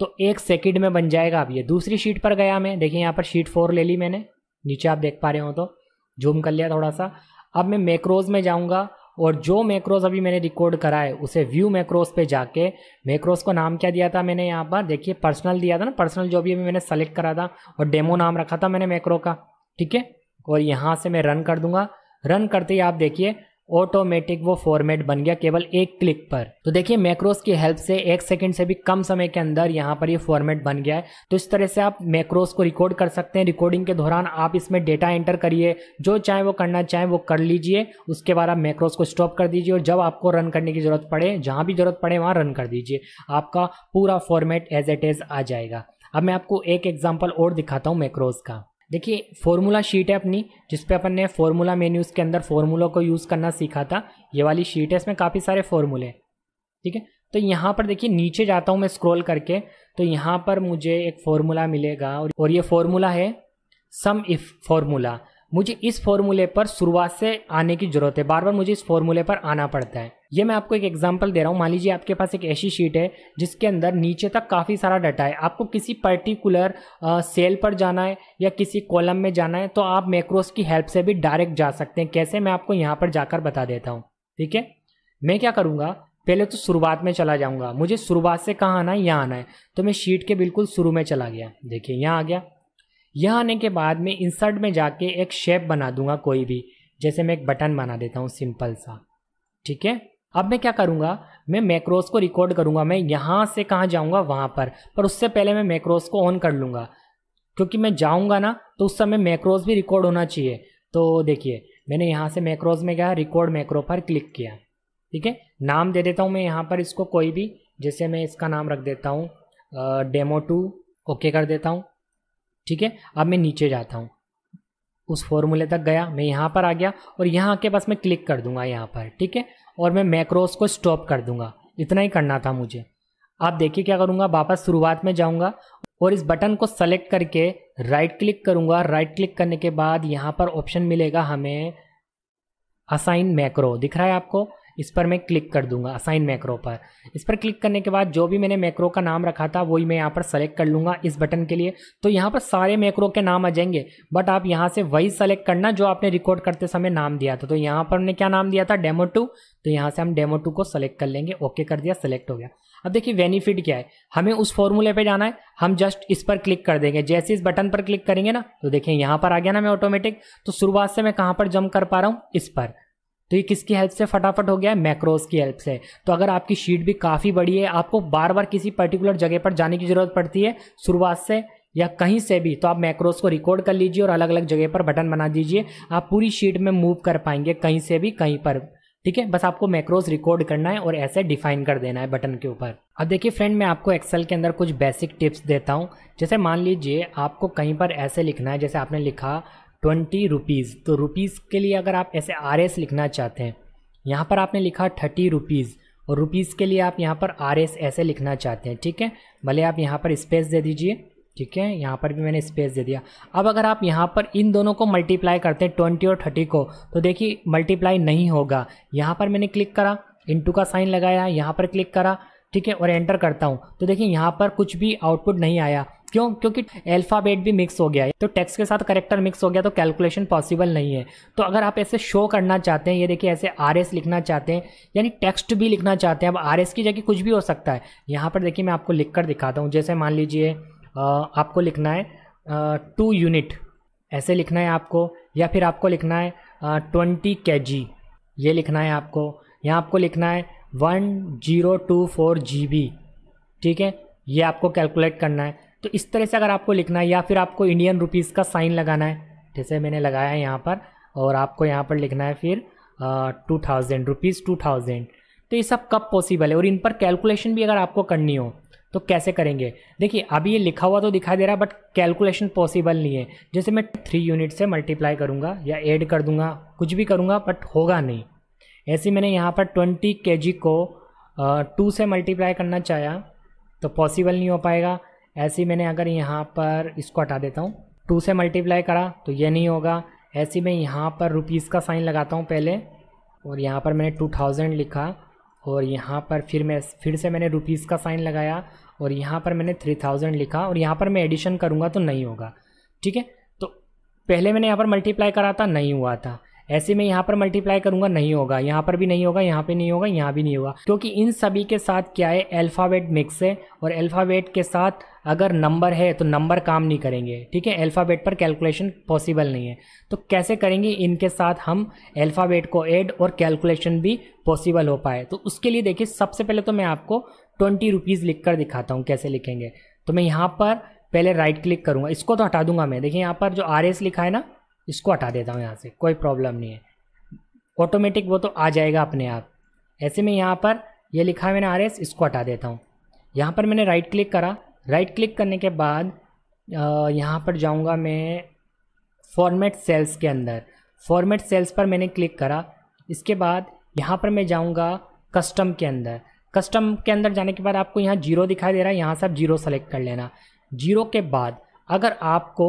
तो एक सेकेंड में बन जाएगा अब ये दूसरी शीट पर गया मैं देखिए यहाँ पर शीट फोर ले ली मैंने नीचे आप देख पा रहे हो तो जूम कर लिया थोड़ा सा अब मैं मैक्रोज में जाऊँगा और जो मैक्रोज अभी मैंने रिकॉर्ड करा है उसे व्यू मैक्रोज पे जाके मैक्रोज को नाम क्या दिया था मैंने यहाँ पर देखिए पर्सनल दिया था ना पर्सनल जो भी अभी मैंने सेलेक्ट करा था और डेमो नाम रखा था मैंने मैक्रो का ठीक है और यहाँ से मैं रन कर दूंगा रन करते ही आप देखिए ऑटोमेटिक वो फॉर्मेट बन गया केवल एक क्लिक पर तो देखिए मैक्रोस की हेल्प से एक सेकंड से भी कम समय के अंदर यहाँ पर ये यह फॉर्मेट बन गया है तो इस तरह से आप मैक्रोस को रिकॉर्ड कर सकते हैं रिकॉर्डिंग के दौरान आप इसमें डेटा एंटर करिए जो चाहे वो करना चाहे वो कर लीजिए उसके बाद आप मैक्रोस को स्टॉप कर दीजिए और जब आपको रन करने की ज़रूरत पड़े जहाँ भी ज़रूरत पड़े वहाँ रन कर दीजिए आपका पूरा फॉर्मेट एज एट एज आ जाएगा अब मैं आपको एक एग्जाम्पल और दिखाता हूँ मैक्रोस का देखिए फॉर्मूला शीट है अपनी जिस पे अपन ने फॉर्मूला मेन्यूज़ के अंदर फॉर्मूला को यूज़ करना सीखा था ये वाली शीट है इसमें काफ़ी सारे फॉर्मूले ठीक है तो यहाँ पर देखिए नीचे जाता हूँ मैं स्क्रॉल करके तो यहाँ पर मुझे एक फॉर्मूला मिलेगा और, और ये फॉर्मूला है सम इफ़ फॉर्मूला मुझे इस फॉर्मूले पर शुरुआत से आने की ज़रूरत है बार बार मुझे इस फॉर्मूले पर आना पड़ता है ये मैं आपको एक एग्जाम्पल दे रहा हूँ मान लीजिए आपके पास एक ऐसी शीट है जिसके अंदर नीचे तक काफ़ी सारा डाटा है आपको किसी पर्टिकुलर सेल पर जाना है या किसी कॉलम में जाना है तो आप मैक्रोस की हेल्प से भी डायरेक्ट जा सकते हैं कैसे मैं आपको यहाँ पर जाकर बता देता हूँ ठीक है मैं क्या करूँगा पहले तो शुरुआत में चला जाऊँगा मुझे शुरुआत से कहाँ आना है यहाँ आना है तो मैं शीट के बिल्कुल शुरू में चला गया देखिए यहाँ आ गया यहाँ आने के बाद मैं इंसर्ट में जाके एक शेप बना दूंगा कोई भी जैसे मैं एक बटन बना देता हूँ सिंपल सा ठीक है अब मैं क्या करूँगा मैं मैक्रोस को रिकॉर्ड करूँगा मैं यहाँ से कहाँ जाऊँगा वहाँ पर पर उससे पहले मैं मैक्रोस को ऑन कर लूँगा क्योंकि मैं जाऊँगा ना तो उस समय मैक्रोस भी रिकॉर्ड होना चाहिए तो देखिए मैंने यहाँ से मैक्रोज में गया रिकॉर्ड मैक्रो पर क्लिक किया ठीक है नाम दे देता हूँ मैं यहाँ पर इसको कोई भी जैसे मैं इसका नाम रख देता हूँ डेमो टू ओके कर देता हूँ ठीक है अब मैं नीचे जाता हूँ उस फॉर्मूले तक गया मैं यहाँ पर आ गया और यहाँ आके बस मैं क्लिक कर दूंगा यहाँ पर ठीक है और मैं मैक्रोस को स्टॉप कर दूंगा इतना ही करना था मुझे आप देखिए क्या करूँगा वापस शुरुआत में जाऊँगा और इस बटन को सेलेक्ट करके राइट क्लिक करूँगा राइट क्लिक करने के बाद यहाँ पर ऑप्शन मिलेगा हमें असाइन मैक्रो दिख रहा है आपको इस पर मैं क्लिक कर दूंगा असाइन मैक्रो पर इस पर क्लिक करने के बाद जो भी मैंने मैक्रो का नाम रखा था वही मैं यहाँ पर सेलेक्ट कर लूँगा इस बटन के लिए तो यहाँ पर सारे मैक्रो के नाम आ जाएंगे बट आप यहाँ से वही सेलेक्ट करना जो आपने रिकॉर्ड करते समय नाम दिया था तो यहाँ पर हमने क्या नाम दिया था डेमो टू तो यहाँ से हम डेमो टू को सेलेक्ट कर लेंगे ओके कर दिया सेलेक्ट हो गया अब देखिए बेनिफिट क्या है हमें उस फॉर्मूले पे जाना है हम जस्ट इस पर क्लिक कर देंगे जैसे इस बटन पर क्लिक करेंगे ना तो देखें यहाँ पर आ गया ना मैं ऑटोमेटिक तो शुरुआत से मैं कहाँ पर जम कर पा रहा हूँ इस पर तो ये किसकी हेल्प से फटाफट हो गया है मैक्रोस की हेल्प से तो अगर आपकी शीट भी काफ़ी बड़ी है आपको बार बार किसी पर्टिकुलर जगह पर जाने की ज़रूरत पड़ती है शुरुआत से या कहीं से भी तो आप मैक्रोस को रिकॉर्ड कर लीजिए और अलग अलग जगह पर बटन बना दीजिए आप पूरी शीट में मूव कर पाएंगे कहीं से भी कहीं पर ठीक है बस आपको मैक्रोस रिकॉर्ड करना है और ऐसे डिफाइन कर देना है बटन के ऊपर अब देखिए फ्रेंड मैं आपको एक्सेल के अंदर कुछ बेसिक टिप्स देता हूँ जैसे मान लीजिए आपको कहीं पर ऐसे लिखना है जैसे आपने लिखा ट्वेंटी रुपीज़ तो रुपीज़ के लिए अगर आप ऐसे आर एस लिखना चाहते हैं यहाँ पर आपने लिखा थर्टी रुपीज़ और रुपीज़ के लिए आप यहाँ पर आर एस ऐसे लिखना चाहते हैं ठीक है भले आप यहाँ पर स्पेस दे दीजिए ठीक है यहाँ पर भी मैंने स्पेस दे दिया अब अगर आप यहाँ पर इन दोनों को मल्टीप्लाई करते हैं ट्वेंटी और थर्टी को तो देखिए मल्टीप्लाई नहीं होगा यहाँ पर मैंने क्लिक करा इंटू का साइन लगाया यहाँ पर क्लिक करा ठीक है और एंटर करता हूँ तो देखिए यहाँ पर कुछ भी आउटपुट नहीं आया क्यों क्योंकि अल्फ़ाबेट भी मिक्स हो गया है तो टेक्स्ट के साथ करेक्टर मिक्स हो गया तो कैलकुलेशन पॉसिबल नहीं है तो अगर आप ऐसे शो करना चाहते हैं ये देखिए ऐसे आर एस लिखना चाहते हैं यानी टेक्स्ट भी लिखना चाहते हैं अब आर एस की जगह कुछ भी हो सकता है यहाँ पर देखिए मैं आपको लिख कर दिखाता हूँ जैसे मान लीजिए आपको लिखना है टू यूनिट ऐसे लिखना है आपको या फिर आपको लिखना है ट्वेंटी के जी ये लिखना है आपको या आपको लिखना है one zero two four G B ठीक है ये आपको कैलकुलेट करना है तो इस तरह से अगर आपको लिखना है या फिर आपको इंडियन रुपीज़ का साइन लगाना है जैसे मैंने लगाया है यहाँ पर और आपको यहाँ पर लिखना है फिर two thousand rupees two thousand तो ये सब कब पॉसिबल है और इन पर कैलकुलेशन भी अगर आपको करनी हो तो कैसे करेंगे देखिए अभी ये लिखा हुआ तो दिखाई दे रहा है बट कैलकुलेशन पॉसिबल नहीं है जैसे मैं थ्री यूनिट से मल्टीप्लाई करूँगा या एड कर दूँगा कुछ भी करूँगा बट होगा नहीं ऐसे मैंने यहाँ पर ट्वेंटी के को टू से मल्टीप्लाई करना चाहा तो पॉसिबल नहीं हो पाएगा ऐसे मैंने अगर यहाँ पर इसको हटा देता हूँ टू से मल्टीप्लाई करा तो ये नहीं होगा ऐसे मैं यहाँ पर रुपीज़ का साइन लगाता हूँ पहले और यहाँ पर मैंने टू थाउजेंड लिखा और यहाँ पर फिर मैं फिर से मैंने रुपीज़ का साइन लगाया और यहाँ पर मैंने थ्री थाउजेंड लिखा और यहाँ पर मैं एडिशन करूँगा तो नहीं होगा ठीक है तो पहले मैंने यहाँ पर मल्टीप्लाई करा था नहीं हुआ था ऐसे में यहाँ पर मल्टीप्लाई करूंगा नहीं होगा यहाँ पर भी नहीं होगा यहाँ पे नहीं होगा यहाँ भी नहीं होगा क्योंकि इन सभी के साथ क्या है अल्फ़ावेट मिक्स है और अल्फ़ावेट के साथ अगर नंबर है तो नंबर काम नहीं करेंगे ठीक है अल्फ़ावेट पर कैलकुलेशन पॉसिबल नहीं है तो कैसे करेंगे इनके साथ हम अल्फ़ावेट को ऐड और कैलकुलेशन भी पॉसिबल हो पाए तो उसके लिए देखिए सबसे पहले तो मैं आपको ट्वेंटी रुपीज़ लिख कर दिखाता हूँ कैसे लिखेंगे तो मैं यहाँ पर पहले राइट क्लिक करूँगा इसको तो हटा दूंगा मैं देखिए यहाँ पर जो आर लिखा है ना इसको हटा देता हूँ यहाँ से कोई प्रॉब्लम नहीं है ऑटोमेटिक वो तो आ जाएगा अपने आप ऐसे में यहाँ पर ये यह लिखा है मैंने आर एस इसको हटा देता हूँ यहाँ पर मैंने राइट क्लिक करा राइट क्लिक करने के बाद यहाँ पर जाऊँगा मैं फॉर्मेट सेल्स के अंदर फॉर्मेट सेल्स पर मैंने क्लिक करा इसके बाद यहाँ पर मैं जाऊँगा कस्टम के अंदर कस्टम के अंदर जाने के बाद आपको यहाँ जीरो दिखाई दे रहा है यहाँ से आप जीरो सेलेक्ट कर लेना जीरो के बाद अगर आपको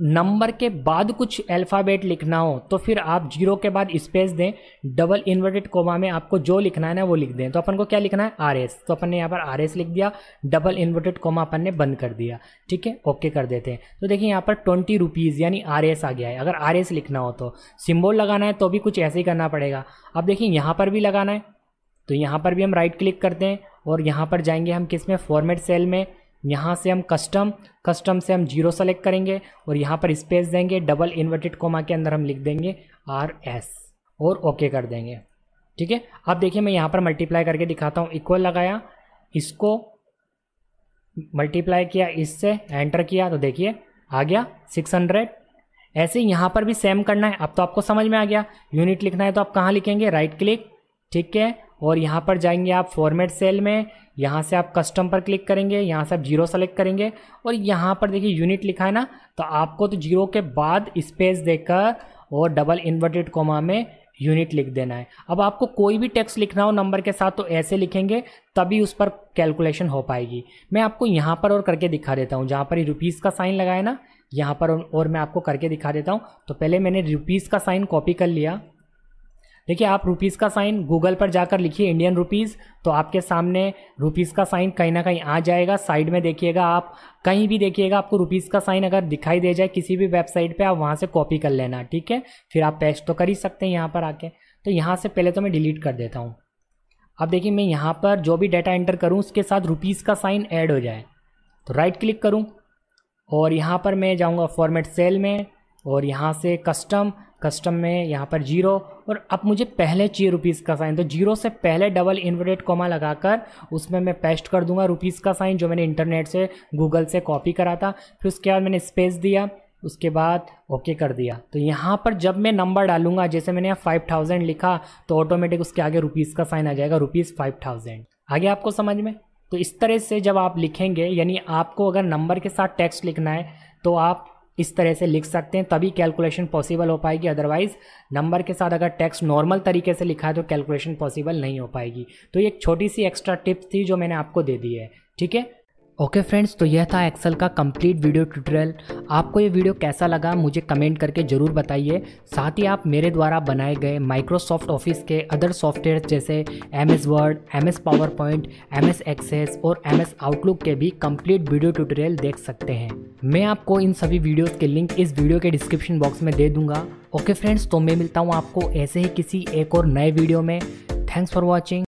नंबर के बाद कुछ अल्फ़ाबेट लिखना हो तो फिर आप जीरो के बाद स्पेस दें डबल इन्वर्टेड कोमा में आपको जो लिखना है ना वो लिख दें तो अपन को क्या लिखना है आर एस तो अपन ने यहाँ पर आर एस लिख दिया डबल इन्वर्टेड कोमा अपन ने बंद कर दिया ठीक है ओके कर देते हैं तो देखिए यहाँ पर ट्वेंटी रुपीज़ यानी आर एस आ गया है अगर आर एस लिखना हो तो सिम्बोल लगाना है तो भी कुछ ऐसे ही करना पड़ेगा अब देखिए यहाँ पर भी लगाना है तो यहाँ पर भी हम राइट क्लिक करते हैं और यहाँ पर जाएंगे हम किस में फॉर्मेट सेल में यहाँ से हम कस्टम कस्टम से हम जीरो सेलेक्ट करेंगे और यहाँ पर स्पेस देंगे डबल इन्वर्टेड कोमा के अंदर हम लिख देंगे आर एस और ओके कर देंगे ठीक है अब देखिए मैं यहाँ पर मल्टीप्लाई करके दिखाता हूँ इक्वल लगाया इसको मल्टीप्लाई किया इससे एंटर किया तो देखिए आ गया 600 ऐसे यहाँ पर भी सेम करना है अब तो आपको समझ में आ गया यूनिट लिखना है तो आप कहाँ लिखेंगे राइट क्लिक ठीक है और यहाँ पर जाएंगे आप फॉर्मेट सेल में यहाँ से आप कस्टम पर क्लिक करेंगे यहाँ से आप जीरो सेलेक्ट करेंगे और यहाँ पर देखिए यूनिट लिखा है ना तो आपको तो जीरो के बाद स्पेस देकर और डबल इन्वर्टेड कोमा में यूनिट लिख देना है अब आपको कोई भी टेक्स्ट लिखना हो नंबर के साथ तो ऐसे लिखेंगे तभी उस पर कैलकुलेशन हो पाएगी मैं आपको यहाँ पर और करके दिखा देता हूँ जहाँ पर ही रुपीज़ का साइन लगाए ना यहाँ पर और मैं आपको करके दिखा देता हूँ तो पहले मैंने रुपीज़ का साइन कॉपी कर लिया देखिए आप रुपीज़ का साइन गूगल पर जाकर लिखिए इंडियन रुपीज़ तो आपके सामने रुपीज़ का साइन कहीं ना कहीं आ जाएगा साइड में देखिएगा आप कहीं भी देखिएगा आपको रुपीज़ का साइन अगर दिखाई दे जाए किसी भी वेबसाइट पे आप वहाँ से कॉपी कर लेना ठीक है फिर आप पेस्ट तो कर ही सकते हैं यहाँ पर आके तो यहाँ से पहले तो मैं डिलीट कर देता हूँ अब देखिए मैं यहाँ पर जो भी डाटा एंटर करूँ उसके साथ रुपीज़ का साइन ऐड हो जाए तो राइट क्लिक करूँ और यहाँ पर मैं जाऊँगा फॉर्मेट सेल में और यहाँ से कस्टम कस्टम में यहाँ पर जीरो और अब मुझे पहले चाहिए रुपीज़ का साइन तो जीरो से पहले डबल इन्वर्टेड कॉमा लगाकर उसमें मैं पेस्ट कर दूंगा रुपीज़ का साइन जो मैंने इंटरनेट से गूगल से कॉपी करा था फिर उसके बाद मैंने स्पेस दिया उसके बाद ओके कर दिया तो यहाँ पर जब मैं नंबर डालूंगा जैसे मैंने यहाँ फाइव थाउजेंड लिखा तो ऑटोमेटिक उसके आगे रुपीज़ का साइन आ जाएगा रुपीज़ फाइव थाउजेंड आगे आपको समझ में तो इस तरह से जब आप लिखेंगे यानी आपको अगर नंबर के साथ टेक्स्ट लिखना है तो आप इस तरह से लिख सकते हैं तभी कैलकुलेशन पॉसिबल हो पाएगी अदरवाइज नंबर के साथ अगर टेक्स्ट नॉर्मल तरीके से लिखा है तो कैलकुलेशन पॉसिबल नहीं हो पाएगी तो ये एक छोटी सी एक्स्ट्रा टिप्स थी जो मैंने आपको दे दी है ठीक है ओके okay फ्रेंड्स तो यह था एक्सेल का कंप्लीट वीडियो ट्यूटोरियल आपको ये वीडियो कैसा लगा मुझे कमेंट करके ज़रूर बताइए साथ ही आप मेरे द्वारा बनाए गए माइक्रोसॉफ्ट ऑफिस के अदर सॉफ्टवेयर जैसे M S Word M S PowerPoint M S Access और एम एस आउटलुक के भी कंप्लीट वीडियो ट्यूटोरियल देख सकते हैं मैं आपको इन सभी वीडियोज़ के लिंक इस वीडियो के डिस्क्रिप्शन बॉक्स में दे दूंगा ओके okay फ्रेंड्स तो मैं मिलता हूँ आपको ऐसे ही किसी एक और नए वीडियो में थैंक्स फॉर वॉचिंग